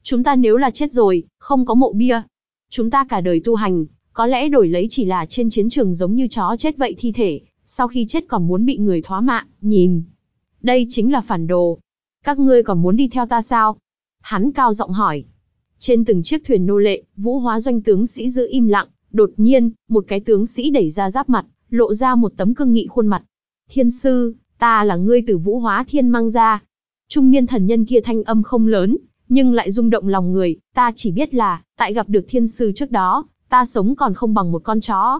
Speaker 1: Chúng ta nếu là chết rồi, không có mộ bia. Chúng ta cả đời tu hành, có lẽ đổi lấy chỉ là trên chiến trường giống như chó chết vậy thi thể, sau khi chết còn muốn bị người thoá mạ, nhìn. Đây chính là phản đồ. Các ngươi còn muốn đi theo ta sao? Hắn cao giọng hỏi. Trên từng chiếc thuyền nô lệ, vũ hóa doanh tướng sĩ giữ im lặng, đột nhiên, một cái tướng sĩ đẩy ra giáp mặt, lộ ra một tấm cương nghị khuôn mặt. Thiên sư, ta là ngươi từ vũ hóa thiên mang ra. Trung niên thần nhân kia thanh âm không lớn, nhưng lại rung động lòng người, ta chỉ biết là, tại gặp được thiên sư trước đó, ta sống còn không bằng một con chó.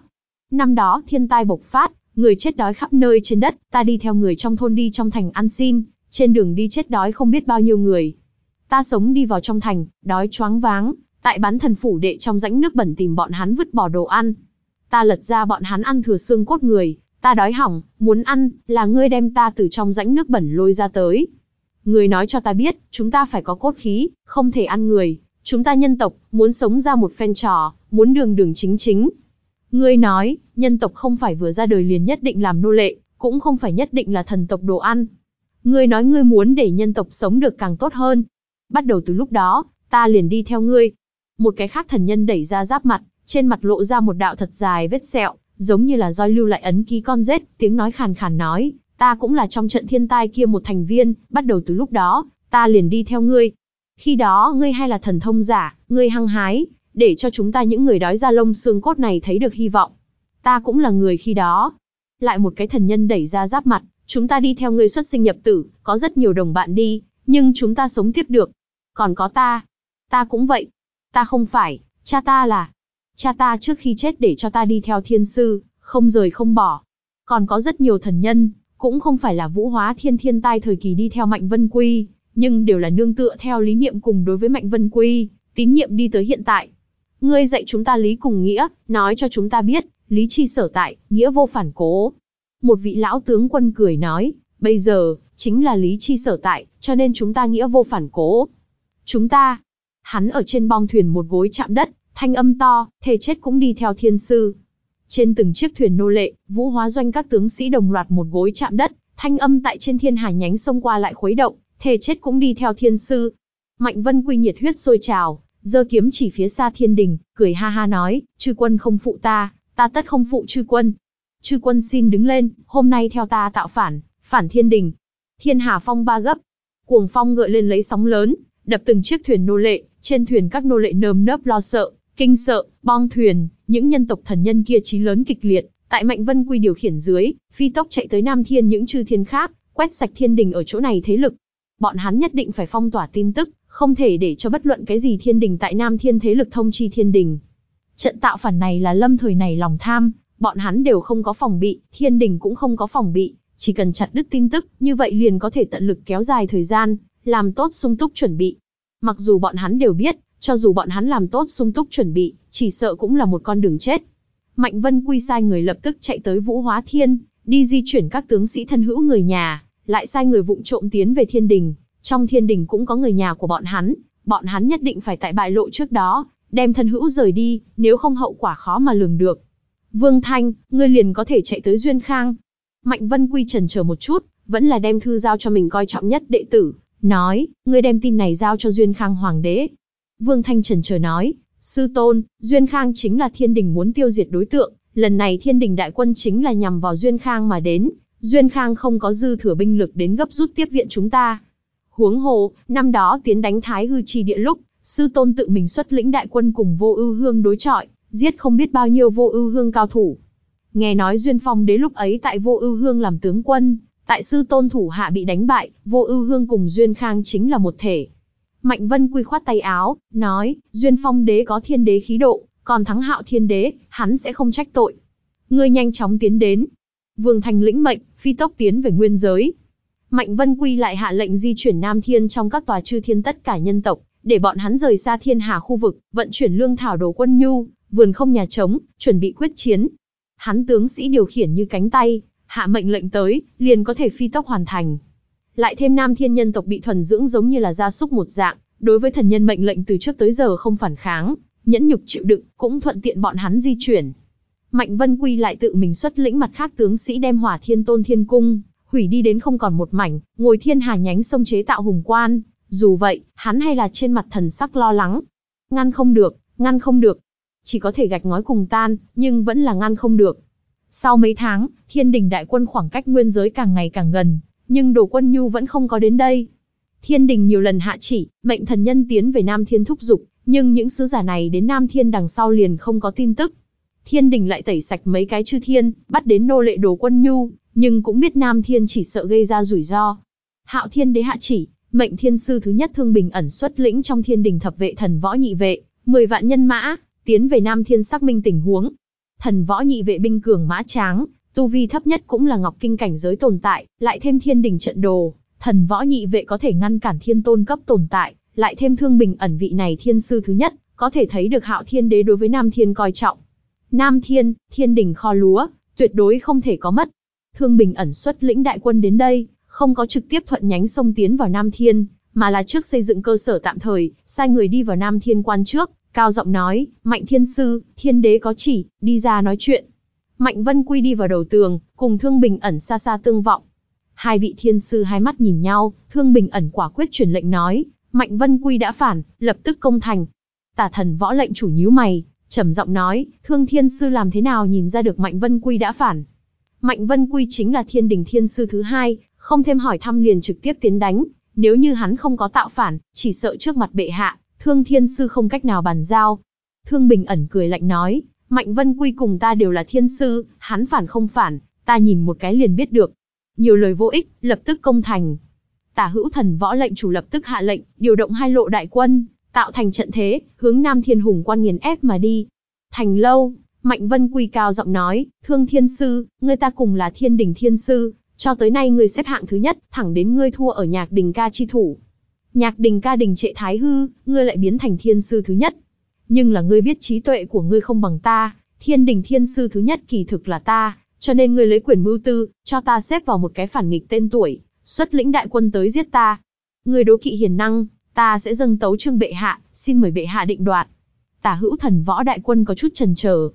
Speaker 1: Năm đó thiên tai bộc phát, người chết đói khắp nơi trên đất, ta đi theo người trong thôn đi trong thành ăn xin, trên đường đi chết đói không biết bao nhiêu người. Ta sống đi vào trong thành, đói choáng váng, tại bán thần phủ đệ trong rãnh nước bẩn tìm bọn hắn vứt bỏ đồ ăn. Ta lật ra bọn hắn ăn thừa xương cốt người, ta đói hỏng, muốn ăn, là ngươi đem ta từ trong rãnh nước bẩn lôi ra tới. người nói cho ta biết, chúng ta phải có cốt khí, không thể ăn người, chúng ta nhân tộc, muốn sống ra một phen trò, muốn đường đường chính chính. Ngươi nói, nhân tộc không phải vừa ra đời liền nhất định làm nô lệ, cũng không phải nhất định là thần tộc đồ ăn. Ngươi nói ngươi muốn để nhân tộc sống được càng tốt hơn. Bắt đầu từ lúc đó, ta liền đi theo ngươi. Một cái khác thần nhân đẩy ra giáp mặt, trên mặt lộ ra một đạo thật dài vết sẹo, giống như là do lưu lại ấn ký con rết, tiếng nói khàn khàn nói, ta cũng là trong trận thiên tai kia một thành viên, bắt đầu từ lúc đó, ta liền đi theo ngươi. Khi đó ngươi hay là thần thông giả, ngươi hăng hái, để cho chúng ta những người đói ra lông xương cốt này thấy được hy vọng. Ta cũng là người khi đó. Lại một cái thần nhân đẩy ra giáp mặt, chúng ta đi theo người xuất sinh nhập tử, có rất nhiều đồng bạn đi, nhưng chúng ta sống tiếp được. Còn có ta, ta cũng vậy. Ta không phải, cha ta là. Cha ta trước khi chết để cho ta đi theo thiên sư, không rời không bỏ. Còn có rất nhiều thần nhân, cũng không phải là vũ hóa thiên thiên tai thời kỳ đi theo Mạnh Vân Quy, nhưng đều là nương tựa theo lý niệm cùng đối với Mạnh Vân Quy, tín nhiệm đi tới hiện tại. Ngươi dạy chúng ta lý cùng nghĩa, nói cho chúng ta biết, lý chi sở tại, nghĩa vô phản cố. Một vị lão tướng quân cười nói, bây giờ, chính là lý chi sở tại, cho nên chúng ta nghĩa vô phản cố. Chúng ta, hắn ở trên bong thuyền một gối chạm đất, thanh âm to, thề chết cũng đi theo thiên sư. Trên từng chiếc thuyền nô lệ, vũ hóa doanh các tướng sĩ đồng loạt một gối chạm đất, thanh âm tại trên thiên hải nhánh sông qua lại khuấy động, thề chết cũng đi theo thiên sư. Mạnh vân quy nhiệt huyết sôi trào, giơ kiếm chỉ phía xa thiên đình, cười ha ha nói, chư quân không phụ ta, ta tất không phụ chư quân. Chư quân xin đứng lên, hôm nay theo ta tạo phản, phản thiên đình. Thiên hà phong ba gấp, cuồng phong gợi lên lấy sóng lớn, đập từng chiếc thuyền nô lệ, trên thuyền các nô lệ nơm nớp lo sợ, kinh sợ, bong thuyền, những nhân tộc thần nhân kia trí lớn kịch liệt, tại Mạnh Vân Quy điều khiển dưới, phi tốc chạy tới Nam Thiên những chư thiên khác, quét sạch thiên đình ở chỗ này thế lực. Bọn hắn nhất định phải phong tỏa tin tức, không thể để cho bất luận cái gì thiên đình tại Nam Thiên thế lực thông chi thiên đình. Trận tạo phản này là lâm thời này lòng tham, bọn hắn đều không có phòng bị, thiên đình cũng không có phòng bị, chỉ cần chặt đứt tin tức, như vậy liền có thể tận lực kéo dài thời gian, làm tốt sung túc chuẩn bị. Mặc dù bọn hắn đều biết, cho dù bọn hắn làm tốt sung túc chuẩn bị, chỉ sợ cũng là một con đường chết. Mạnh Vân Quy sai người lập tức chạy tới Vũ Hóa Thiên, đi di chuyển các tướng sĩ thân hữu người nhà, lại sai người vụng trộm tiến về thiên đình, trong thiên đình cũng có người nhà của bọn hắn, bọn hắn nhất định phải tại bại lộ trước đó, đem thân hữu rời đi, nếu không hậu quả khó mà lường được. Vương Thanh, ngươi liền có thể chạy tới Duyên Khang. Mạnh Vân Quy trần chờ một chút, vẫn là đem thư giao cho mình coi trọng nhất đệ tử, nói, ngươi đem tin này giao cho Duyên Khang Hoàng đế. Vương Thanh trần chờ nói, sư tôn, Duyên Khang chính là thiên đình muốn tiêu diệt đối tượng, lần này thiên đình đại quân chính là nhằm vào Duyên Khang mà đến, Duyên Khang không có dư thừa binh lực đến gấp rút tiếp viện chúng ta, Huống hồ, năm đó tiến đánh Thái Hư Trì địa lúc, sư tôn tự mình xuất lĩnh đại quân cùng vô ưu hương đối chọi, giết không biết bao nhiêu vô ưu hương cao thủ. Nghe nói Duyên Phong đế lúc ấy tại vô ưu hương làm tướng quân, tại sư tôn thủ hạ bị đánh bại, vô ưu hương cùng Duyên Khang chính là một thể. Mạnh Vân quy khoát tay áo, nói, Duyên Phong đế có thiên đế khí độ, còn thắng hạo thiên đế, hắn sẽ không trách tội. Người nhanh chóng tiến đến. Vương Thành lĩnh mệnh, phi tốc tiến về nguyên giới, Mạnh Vân Quy lại hạ lệnh di chuyển Nam Thiên trong các tòa chư thiên tất cả nhân tộc, để bọn hắn rời xa thiên hà khu vực, vận chuyển lương thảo đồ quân nhu, vườn không nhà trống, chuẩn bị quyết chiến. Hắn tướng sĩ điều khiển như cánh tay, hạ mệnh lệnh tới, liền có thể phi tốc hoàn thành. Lại thêm Nam Thiên nhân tộc bị thuần dưỡng giống như là gia súc một dạng, đối với thần nhân mệnh lệnh từ trước tới giờ không phản kháng, nhẫn nhục chịu đựng, cũng thuận tiện bọn hắn di chuyển. Mạnh Vân Quy lại tự mình xuất lĩnh mặt khác tướng sĩ đem hỏa thiên tôn thiên cung, hủy đi đến không còn một mảnh, ngồi thiên hà nhánh sông chế tạo hùng quan, dù vậy, hắn hay là trên mặt thần sắc lo lắng. Ngăn không được, ngăn không được. Chỉ có thể gạch ngói cùng tan, nhưng vẫn là ngăn không được. Sau mấy tháng, thiên đình đại quân khoảng cách nguyên giới càng ngày càng gần, nhưng đồ quân nhu vẫn không có đến đây. Thiên đình nhiều lần hạ chỉ, mệnh thần nhân tiến về Nam Thiên thúc dục, nhưng những sứ giả này đến Nam Thiên đằng sau liền không có tin tức. Thiên đình lại tẩy sạch mấy cái chư thiên, bắt đến nô lệ đồ quân nhu, nhưng cũng biết Nam Thiên chỉ sợ gây ra rủi ro. Hạo Thiên Đế hạ chỉ, mệnh thiên sư thứ nhất Thương Bình ẩn xuất lĩnh trong Thiên Đình thập vệ thần võ nhị vệ, 10 vạn nhân mã, tiến về Nam Thiên xác minh tình huống. Thần võ nhị vệ binh cường mã tráng, tu vi thấp nhất cũng là Ngọc Kinh cảnh giới tồn tại, lại thêm Thiên Đình trận đồ, thần võ nhị vệ có thể ngăn cản thiên tôn cấp tồn tại, lại thêm Thương Bình ẩn vị này thiên sư thứ nhất, có thể thấy được Hạo Thiên Đế đối với Nam Thiên coi trọng. Nam Thiên, Thiên Đình kho lúa, tuyệt đối không thể có mất, Thương Bình ẩn xuất lĩnh đại quân đến đây, không có trực tiếp thuận nhánh sông tiến vào Nam Thiên, mà là trước xây dựng cơ sở tạm thời, sai người đi vào Nam Thiên quan trước, cao giọng nói, Mạnh Thiên Sư, Thiên Đế có chỉ, đi ra nói chuyện. Mạnh Vân Quy đi vào đầu tường, cùng Thương Bình ẩn xa xa tương vọng. Hai vị thiên sư hai mắt nhìn nhau, Thương Bình ẩn quả quyết truyền lệnh nói, Mạnh Vân Quy đã phản, lập tức công thành. Tà thần võ lệnh chủ nhíu mày, trầm giọng nói, Thương Thiên Sư làm thế nào nhìn ra được Mạnh Vân Quy đã phản, Mạnh Vân Quy chính là thiên đình thiên sư thứ hai, không thêm hỏi thăm liền trực tiếp tiến đánh, nếu như hắn không có tạo phản, chỉ sợ trước mặt bệ hạ, thương thiên sư không cách nào bàn giao. Thương Bình ẩn cười lạnh nói, Mạnh Vân Quy cùng ta đều là thiên sư, hắn phản không phản, ta nhìn một cái liền biết được. Nhiều lời vô ích, lập tức công thành. Tả hữu thần võ lệnh chủ lập tức hạ lệnh, điều động hai lộ đại quân, tạo thành trận thế, hướng Nam Thiên Hùng quan nghiền ép mà đi. Thành lâu, Mạnh Vân Quỳ cao giọng nói, thương thiên sư, người ta cùng là thiên đình thiên sư, cho tới nay người xếp hạng thứ nhất, thẳng đến ngươi thua ở nhạc đình ca chi thủ. Nhạc đình ca đình trệ thái hư, ngươi lại biến thành thiên sư thứ nhất. Nhưng là ngươi biết trí tuệ của ngươi không bằng ta, thiên đình thiên sư thứ nhất kỳ thực là ta, cho nên ngươi lấy quyền mưu tư, cho ta xếp vào một cái phản nghịch tên tuổi, xuất lĩnh đại quân tới giết ta. Ngươi đố kỵ hiền năng, ta sẽ dâng tấu trương bệ hạ, xin mời bệ hạ định đoạt. Tả hữu thần võ đại quân có chút trần chờ,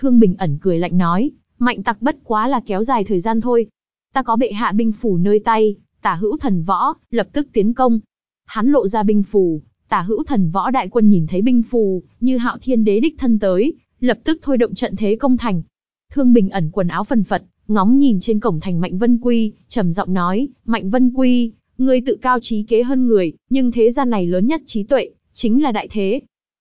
Speaker 1: Thương Bình ẩn cười lạnh nói, mạnh tặc bất quá là kéo dài thời gian thôi. Ta có bệ hạ binh phủ nơi tay, tả hữu thần võ, lập tức tiến công. Hắn lộ ra binh phủ, tả hữu thần võ đại quân nhìn thấy binh phủ như hạo thiên đế đích thân tới, lập tức thôi động trận thế công thành. Thương Bình ẩn quần áo phần phật, ngóng nhìn trên cổng thành Mạnh Vân Quy, trầm giọng nói, Mạnh Vân Quy, ngươi tự cao trí kế hơn người, nhưng thế gian này lớn nhất trí tuệ, chính là đại thế.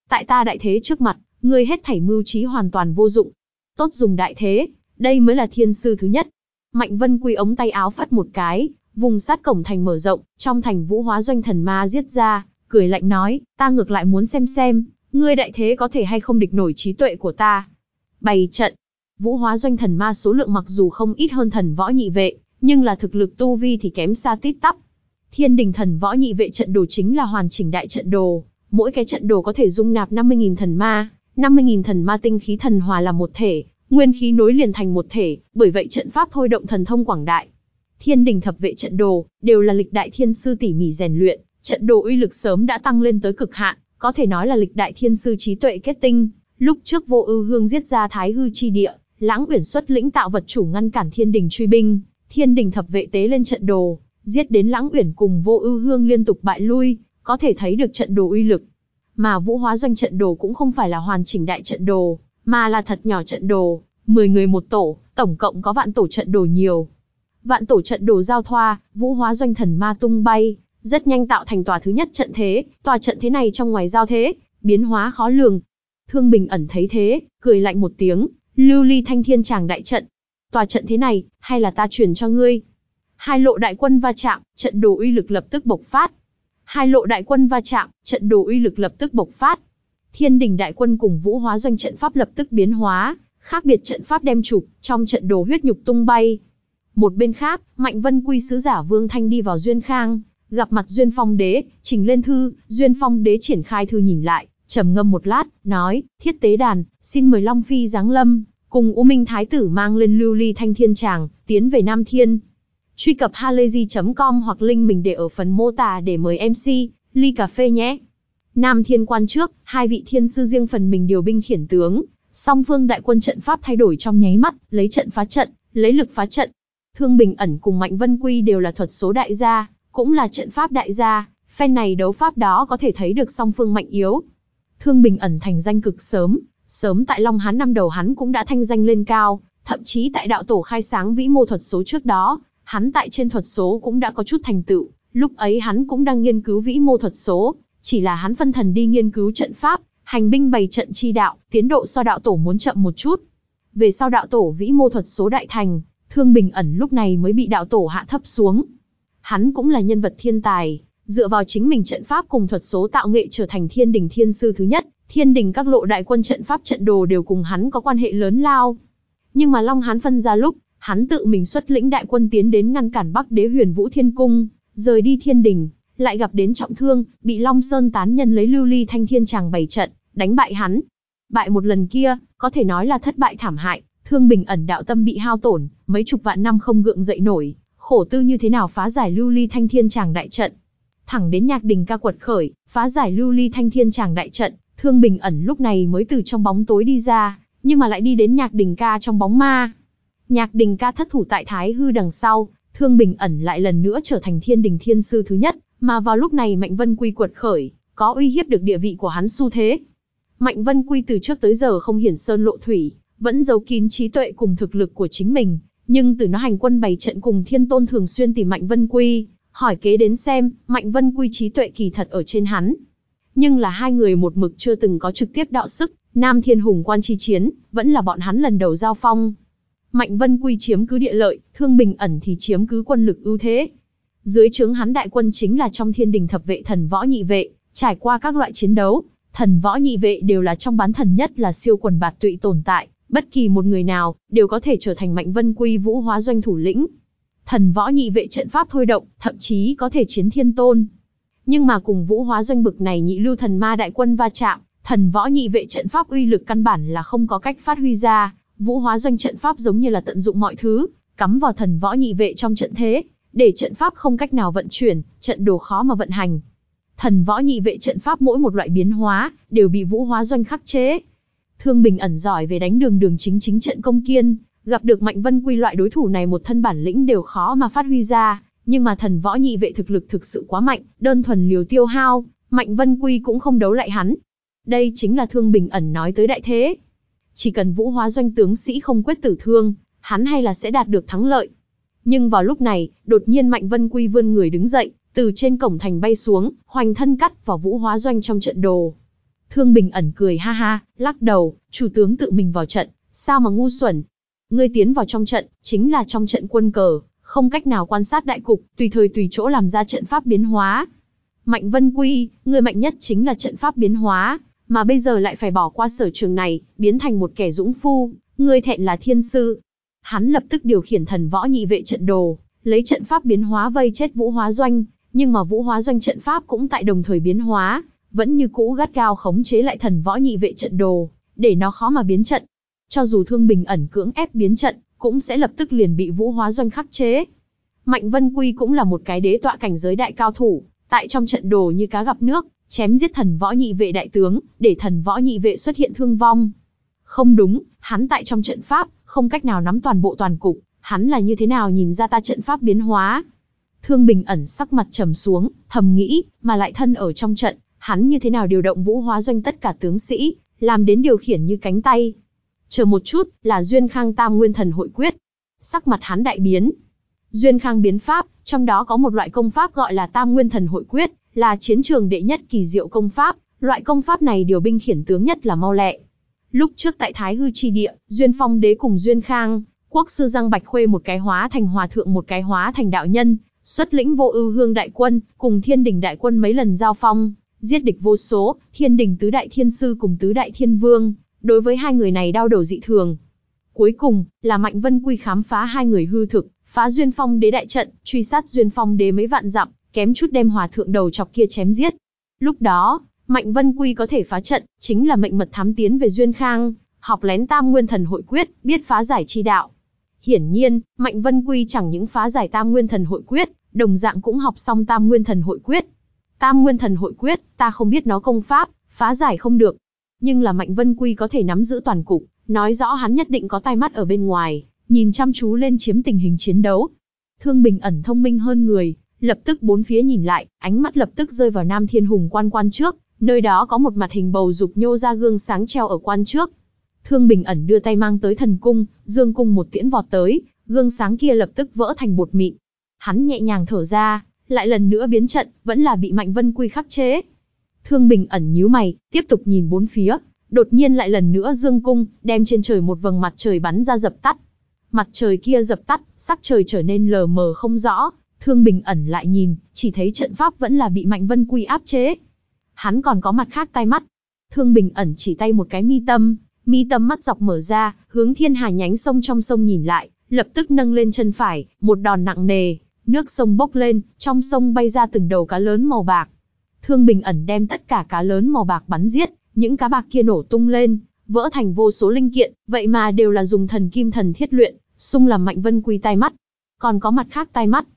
Speaker 1: Tại ta đại thế trước mặt, ngươi hết thảy mưu trí hoàn toàn vô dụng. Tốt dùng đại thế, đây mới là thiên sư thứ nhất. Mạnh Vân Quy ống tay áo phất một cái, vùng sát cổng thành mở rộng, trong thành vũ hóa doanh thần ma giết ra, cười lạnh nói, ta ngược lại muốn xem xem, ngươi đại thế có thể hay không địch nổi trí tuệ của ta. Bày trận, vũ hóa doanh thần ma số lượng mặc dù không ít hơn thần võ nhị vệ, nhưng là thực lực tu vi thì kém xa tít tắp. Thiên đình thần võ nhị vệ trận đồ chính là hoàn chỉnh đại trận đồ, mỗi cái trận đồ có thể dung nạp 50.000 thần ma, 50.000 thần ma tinh khí thần hòa là một thể, nguyên khí nối liền thành một thể, bởi vậy trận pháp thôi động thần thông quảng đại. Thiên đình thập vệ trận đồ đều là lịch đại thiên sư tỉ mỉ rèn luyện, trận đồ uy lực sớm đã tăng lên tới cực hạn, có thể nói là lịch đại thiên sư trí tuệ kết tinh. Lúc trước vô ưu hương giết ra thái hư chi địa, lãng uyển xuất lĩnh tạo vật chủ ngăn cản thiên đình truy binh, thiên đình thập vệ tế lên trận đồ, giết đến lãng uyển cùng vô ưu hương liên tục bại lui, có thể thấy được trận đồ uy lực. Mà vũ hóa doanh trận đồ cũng không phải là hoàn chỉnh đại trận đồ, mà là thật nhỏ trận đồ, 10 người một tổ, tổng cộng có vạn tổ trận đồ nhiều. Vạn tổ trận đồ giao thoa, vũ hóa doanh thần ma tung bay, rất nhanh tạo thành tòa thứ nhất trận thế, tòa trận thế này trong ngoài giao thế, biến hóa khó lường. Thương Bình ẩn thấy thế, cười lạnh một tiếng, lưu ly thanh thiên chàng đại trận. Tòa trận thế này, hay là ta truyền cho ngươi? Hai lộ đại quân va chạm, trận đồ uy lực lập tức bộc phát, Hai lộ đại quân va chạm, trận đồ uy lực lập tức bộc phát. Thiên đỉnh đại quân cùng vũ hóa doanh trận pháp lập tức biến hóa, khác biệt trận pháp đem chụp, trong trận đồ huyết nhục tung bay. Một bên khác, Mạnh Vân Quy sứ giả Vương Thanh đi vào Duyên Khang, gặp mặt Duyên Phong Đế, trình lên thư, Duyên Phong Đế triển khai thư nhìn lại, trầm ngâm một lát, nói, thiết tế đàn, xin mời Long Phi giáng lâm, cùng U Minh Thái Tử mang lên lưu ly thanh thiên tràng, tiến về Nam Thiên, Truy cập halayzi.com hoặc link mình để ở phần mô tả để mời MC, ly cà phê nhé. Nam thiên quan trước, hai vị thiên sư riêng phần mình điều binh khiển tướng, song phương đại quân trận pháp thay đổi trong nháy mắt, lấy trận phá trận, lấy lực phá trận. Thương Bình ẩn cùng Mạnh Vân Quy đều là thuật số đại gia, cũng là trận pháp đại gia, phen này đấu pháp đó có thể thấy được song phương mạnh yếu. Thương Bình ẩn thành danh cực sớm, sớm tại Long Hán năm đầu hắn cũng đã thanh danh lên cao, thậm chí tại đạo tổ khai sáng vĩ mô thuật số trước đó, Hắn tại trên thuật số cũng đã có chút thành tựu, lúc ấy hắn cũng đang nghiên cứu vĩ mô thuật số, chỉ là hắn phân thần đi nghiên cứu trận pháp, hành binh bày trận chi đạo, tiến độ so đạo tổ muốn chậm một chút. Về sau đạo tổ vĩ mô thuật số đại thành, Thương Bình ẩn lúc này mới bị đạo tổ hạ thấp xuống. Hắn cũng là nhân vật thiên tài, dựa vào chính mình trận pháp cùng thuật số tạo nghệ trở thành thiên đình thiên sư thứ nhất, thiên đình các lộ đại quân trận pháp trận đồ đều cùng hắn có quan hệ lớn lao. Nhưng mà Long hắn phân ra lúc, Hắn tự mình xuất lĩnh đại quân tiến đến ngăn cản Bắc Đế Huyền Vũ Thiên Cung, rời đi Thiên Đình, lại gặp đến trọng thương, bị Long Sơn tán nhân lấy lưu ly thanh thiên Tràng bày trận, đánh bại hắn. Bại một lần kia, có thể nói là thất bại thảm hại, thương bình ẩn đạo tâm bị hao tổn, mấy chục vạn năm không gượng dậy nổi, khổ tư như thế nào phá giải lưu ly thanh thiên Tràng đại trận. Thẳng đến nhạc đình ca quật khởi, phá giải lưu ly thanh thiên Tràng đại trận, thương bình ẩn lúc này mới từ trong bóng tối đi ra, nhưng mà lại đi đến nhạc đình ca trong bóng ma. Nhạc đình ca thất thủ tại Thái Hư đằng sau, Thương Bình ẩn lại lần nữa trở thành thiên đình thiên sư thứ nhất, mà vào lúc này Mạnh Vân Quy quật khởi, có uy hiếp được địa vị của hắn xu thế. Mạnh Vân Quy từ trước tới giờ không hiển sơn lộ thủy, vẫn giấu kín trí tuệ cùng thực lực của chính mình, nhưng từ nó hành quân bày trận cùng thiên tôn thường xuyên tìm Mạnh Vân Quy, hỏi kế đến xem, Mạnh Vân Quy trí tuệ kỳ thật ở trên hắn. Nhưng là hai người một mực chưa từng có trực tiếp đạo sức, Nam Thiên Hùng quan chi chiến, vẫn là bọn hắn lần đầu giao phong, Mạnh Vân Quy chiếm cứ địa lợi, Thương Bình ẩn thì chiếm cứ quân lực ưu thế. Dưới trướng hắn đại quân chính là trong thiên đình thập vệ thần võ nhị vệ, trải qua các loại chiến đấu, thần võ nhị vệ đều là trong bán thần nhất là siêu quần bạt tụy tồn tại, bất kỳ một người nào đều có thể trở thành Mạnh Vân Quy vũ hóa doanh thủ lĩnh. Thần võ nhị vệ trận pháp thôi động, thậm chí có thể chiến thiên tôn. Nhưng mà cùng vũ hóa doanh bực này nhị lưu thần ma đại quân va chạm, thần võ nhị vệ trận pháp uy lực căn bản là không có cách phát huy ra, Vũ hóa doanh trận pháp giống như là tận dụng mọi thứ, cắm vào thần võ nhị vệ trong trận thế, để trận pháp không cách nào vận chuyển, trận đồ khó mà vận hành. Thần võ nhị vệ trận pháp mỗi một loại biến hóa, đều bị vũ hóa doanh khắc chế. Thương Bình ẩn giỏi về đánh đường đường chính chính trận công kiên, gặp được Mạnh Vân Quy loại đối thủ này một thân bản lĩnh đều khó mà phát huy ra, nhưng mà thần võ nhị vệ thực lực thực sự quá mạnh, đơn thuần liều tiêu hao, Mạnh Vân Quy cũng không đấu lại hắn. Đây chính là Thương Bình ẩn nói tới đại thế, chỉ cần vũ hóa doanh tướng sĩ không quyết tử thương, hắn hay là sẽ đạt được thắng lợi. Nhưng vào lúc này, đột nhiên Mạnh Vân Quy vươn người đứng dậy, từ trên cổng thành bay xuống, hoành thân cắt vào vũ hóa doanh trong trận đồ. Thương Bình ẩn cười ha ha, lắc đầu, chủ tướng tự mình vào trận, sao mà ngu xuẩn. Ngươi tiến vào trong trận, chính là trong trận quân cờ, không cách nào quan sát đại cục, tùy thời tùy chỗ làm ra trận pháp biến hóa. Mạnh Vân Quy, người mạnh nhất chính là trận pháp biến hóa, mà bây giờ lại phải bỏ qua sở trường này, biến thành một kẻ dũng phu, người thẹn là thiên sư. Hắn lập tức điều khiển thần võ nhị vệ trận đồ, lấy trận pháp biến hóa vây chết vũ hóa doanh, nhưng mà vũ hóa doanh trận pháp cũng tại đồng thời biến hóa, vẫn như cũ gắt gao khống chế lại thần võ nhị vệ trận đồ, để nó khó mà biến trận. Cho dù thương bình ẩn cưỡng ép biến trận, cũng sẽ lập tức liền bị vũ hóa doanh khắc chế. Mạnh Vân Quy cũng là một cái đế tọa cảnh giới đại cao thủ, tại trong trận đồ như cá gặp nước, chém giết thần võ nhị vệ đại tướng, để thần võ nhị vệ xuất hiện thương vong. Không đúng, hắn tại trong trận pháp, không cách nào nắm toàn bộ toàn cục, hắn là như thế nào nhìn ra ta trận pháp biến hóa. Thương Bình ẩn sắc mặt trầm xuống, thầm nghĩ, mà lại thân ở trong trận, hắn như thế nào điều động vũ hóa doanh tất cả tướng sĩ, làm đến điều khiển như cánh tay. Chờ một chút, là Duyên Khang Tam Nguyên Thần hội quyết. Sắc mặt hắn đại biến. Duyên Khang biến pháp, trong đó có một loại công pháp gọi là Tam Nguyên Thần hội quyết, là chiến trường đệ nhất kỳ diệu công pháp, loại công pháp này điều binh khiển tướng nhất là mau lẹ. Lúc trước tại Thái Hư Chi Địa, Duyên Phong Đế cùng Duyên Khang, quốc sư Giang Bạch Khuê một cái hóa thành hòa thượng một cái hóa thành đạo nhân, xuất lĩnh vô ưu hương đại quân, cùng thiên đình đại quân mấy lần giao phong, giết địch vô số, thiên đình tứ đại thiên sư cùng tứ đại thiên vương, đối với hai người này đau đầu dị thường. Cuối cùng, là Mạnh Vân Quy khám phá hai người hư thực, phá Duyên Phong Đế đại trận, truy sát Duyên Phong Đế mấy vạn dặm, kém chút đem hòa thượng đầu chọc kia chém giết. Lúc đó, Mạnh Vân Quy có thể phá trận, chính là mệnh mật thám tiến về Duyên Khang, học lén Tam Nguyên Thần Hội Quyết, biết phá giải chi đạo. Hiển nhiên, Mạnh Vân Quy chẳng những phá giải Tam Nguyên Thần Hội Quyết, đồng dạng cũng học xong Tam Nguyên Thần Hội Quyết. Tam Nguyên Thần Hội Quyết, ta không biết nó công pháp, phá giải không được. Nhưng là Mạnh Vân Quy có thể nắm giữ toàn cục, nói rõ hắn nhất định có tai mắt ở bên ngoài, nhìn chăm chú lên chiếm tình hình chiến đấu. Thương Bình ẩn thông minh hơn người, Lập tức bốn phía nhìn lại, ánh mắt lập tức rơi vào Nam Thiên Hùng quan quan trước, nơi đó có một mặt hình bầu dục nhô ra gương sáng treo ở quan trước. Thương Bình ẩn đưa tay mang tới thần cung, dương cung một tiễn vọt tới, gương sáng kia lập tức vỡ thành bột mịn. Hắn nhẹ nhàng thở ra, lại lần nữa biến trận, vẫn là bị Mạnh Vân Quy khắc chế. Thương Bình ẩn nhíu mày, tiếp tục nhìn bốn phía, đột nhiên lại lần nữa dương cung, đem trên trời một vầng mặt trời bắn ra dập tắt. Mặt trời kia dập tắt, sắc trời trở nên lờ mờ không rõ, Thương Bình ẩn lại nhìn, chỉ thấy trận pháp vẫn là bị Mạnh Vân Quy áp chế. Hắn còn có mặt khác tai mắt. Thương Bình ẩn chỉ tay một cái mi tâm, mi tâm mắt dọc mở ra, hướng thiên hà nhánh sông trong sông nhìn lại, lập tức nâng lên chân phải, một đòn nặng nề, nước sông bốc lên, trong sông bay ra từng đầu cá lớn màu bạc. Thương Bình ẩn đem tất cả cá lớn màu bạc bắn giết, những cá bạc kia nổ tung lên, vỡ thành vô số linh kiện, vậy mà đều là dùng thần kim thần thiết luyện, sung làm Mạnh Vân Quy tay mắt. Còn có mặt khác tay mắt,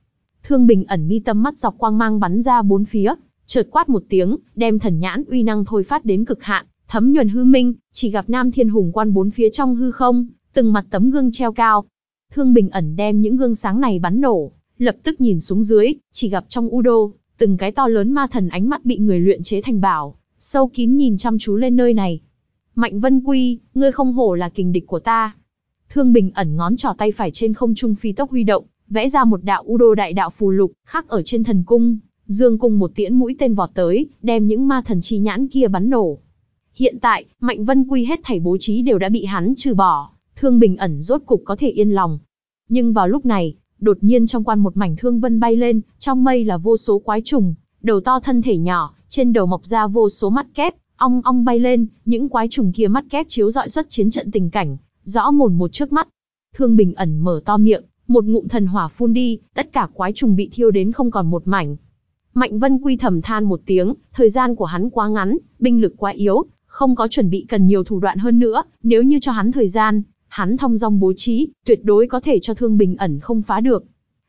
Speaker 1: Thương Bình ẩn mi tâm mắt dọc quang mang bắn ra bốn phía, chợt quát một tiếng, đem thần nhãn uy năng thôi phát đến cực hạn, thấm nhuần hư minh, chỉ gặp Nam Thiên Hùng quan bốn phía trong hư không, từng mặt tấm gương treo cao. Thương Bình ẩn đem những gương sáng này bắn nổ, lập tức nhìn xuống dưới, chỉ gặp trong u đô, từng cái to lớn ma thần ánh mắt bị người luyện chế thành bảo, sâu kín nhìn chăm chú lên nơi này. Mạnh Vân Quy, ngươi không hổ là kình địch của ta. Thương Bình ẩn ngón trỏ tay phải trên không trung phi tốc huy động, vẽ ra một đạo u đô đại đạo phù lục, khắc ở trên thần cung, dương cùng một tiễn mũi tên vọt tới, đem những ma thần chi nhãn kia bắn nổ. Hiện tại, Mạnh Vân Quy hết thảy bố trí đều đã bị hắn trừ bỏ, Thương Bình ẩn rốt cục có thể yên lòng. Nhưng vào lúc này, đột nhiên trong quan một mảnh thương vân bay lên, trong mây là vô số quái trùng, đầu to thân thể nhỏ, trên đầu mọc ra vô số mắt kép, ong ong bay lên, những quái trùng kia mắt kép chiếu rọi xuất chiến trận tình cảnh, rõ mồn một trước mắt. Thương Bình ẩn mở to miệng, một ngụm thần hỏa phun đi, tất cả quái trùng bị thiêu đến không còn một mảnh. Mạnh Vân Quy thầm than một tiếng, thời gian của hắn quá ngắn, binh lực quá yếu, không có chuẩn bị cần nhiều thủ đoạn hơn nữa, nếu như cho hắn thời gian, hắn thông dong bố trí, tuyệt đối có thể cho thương bình ẩn không phá được.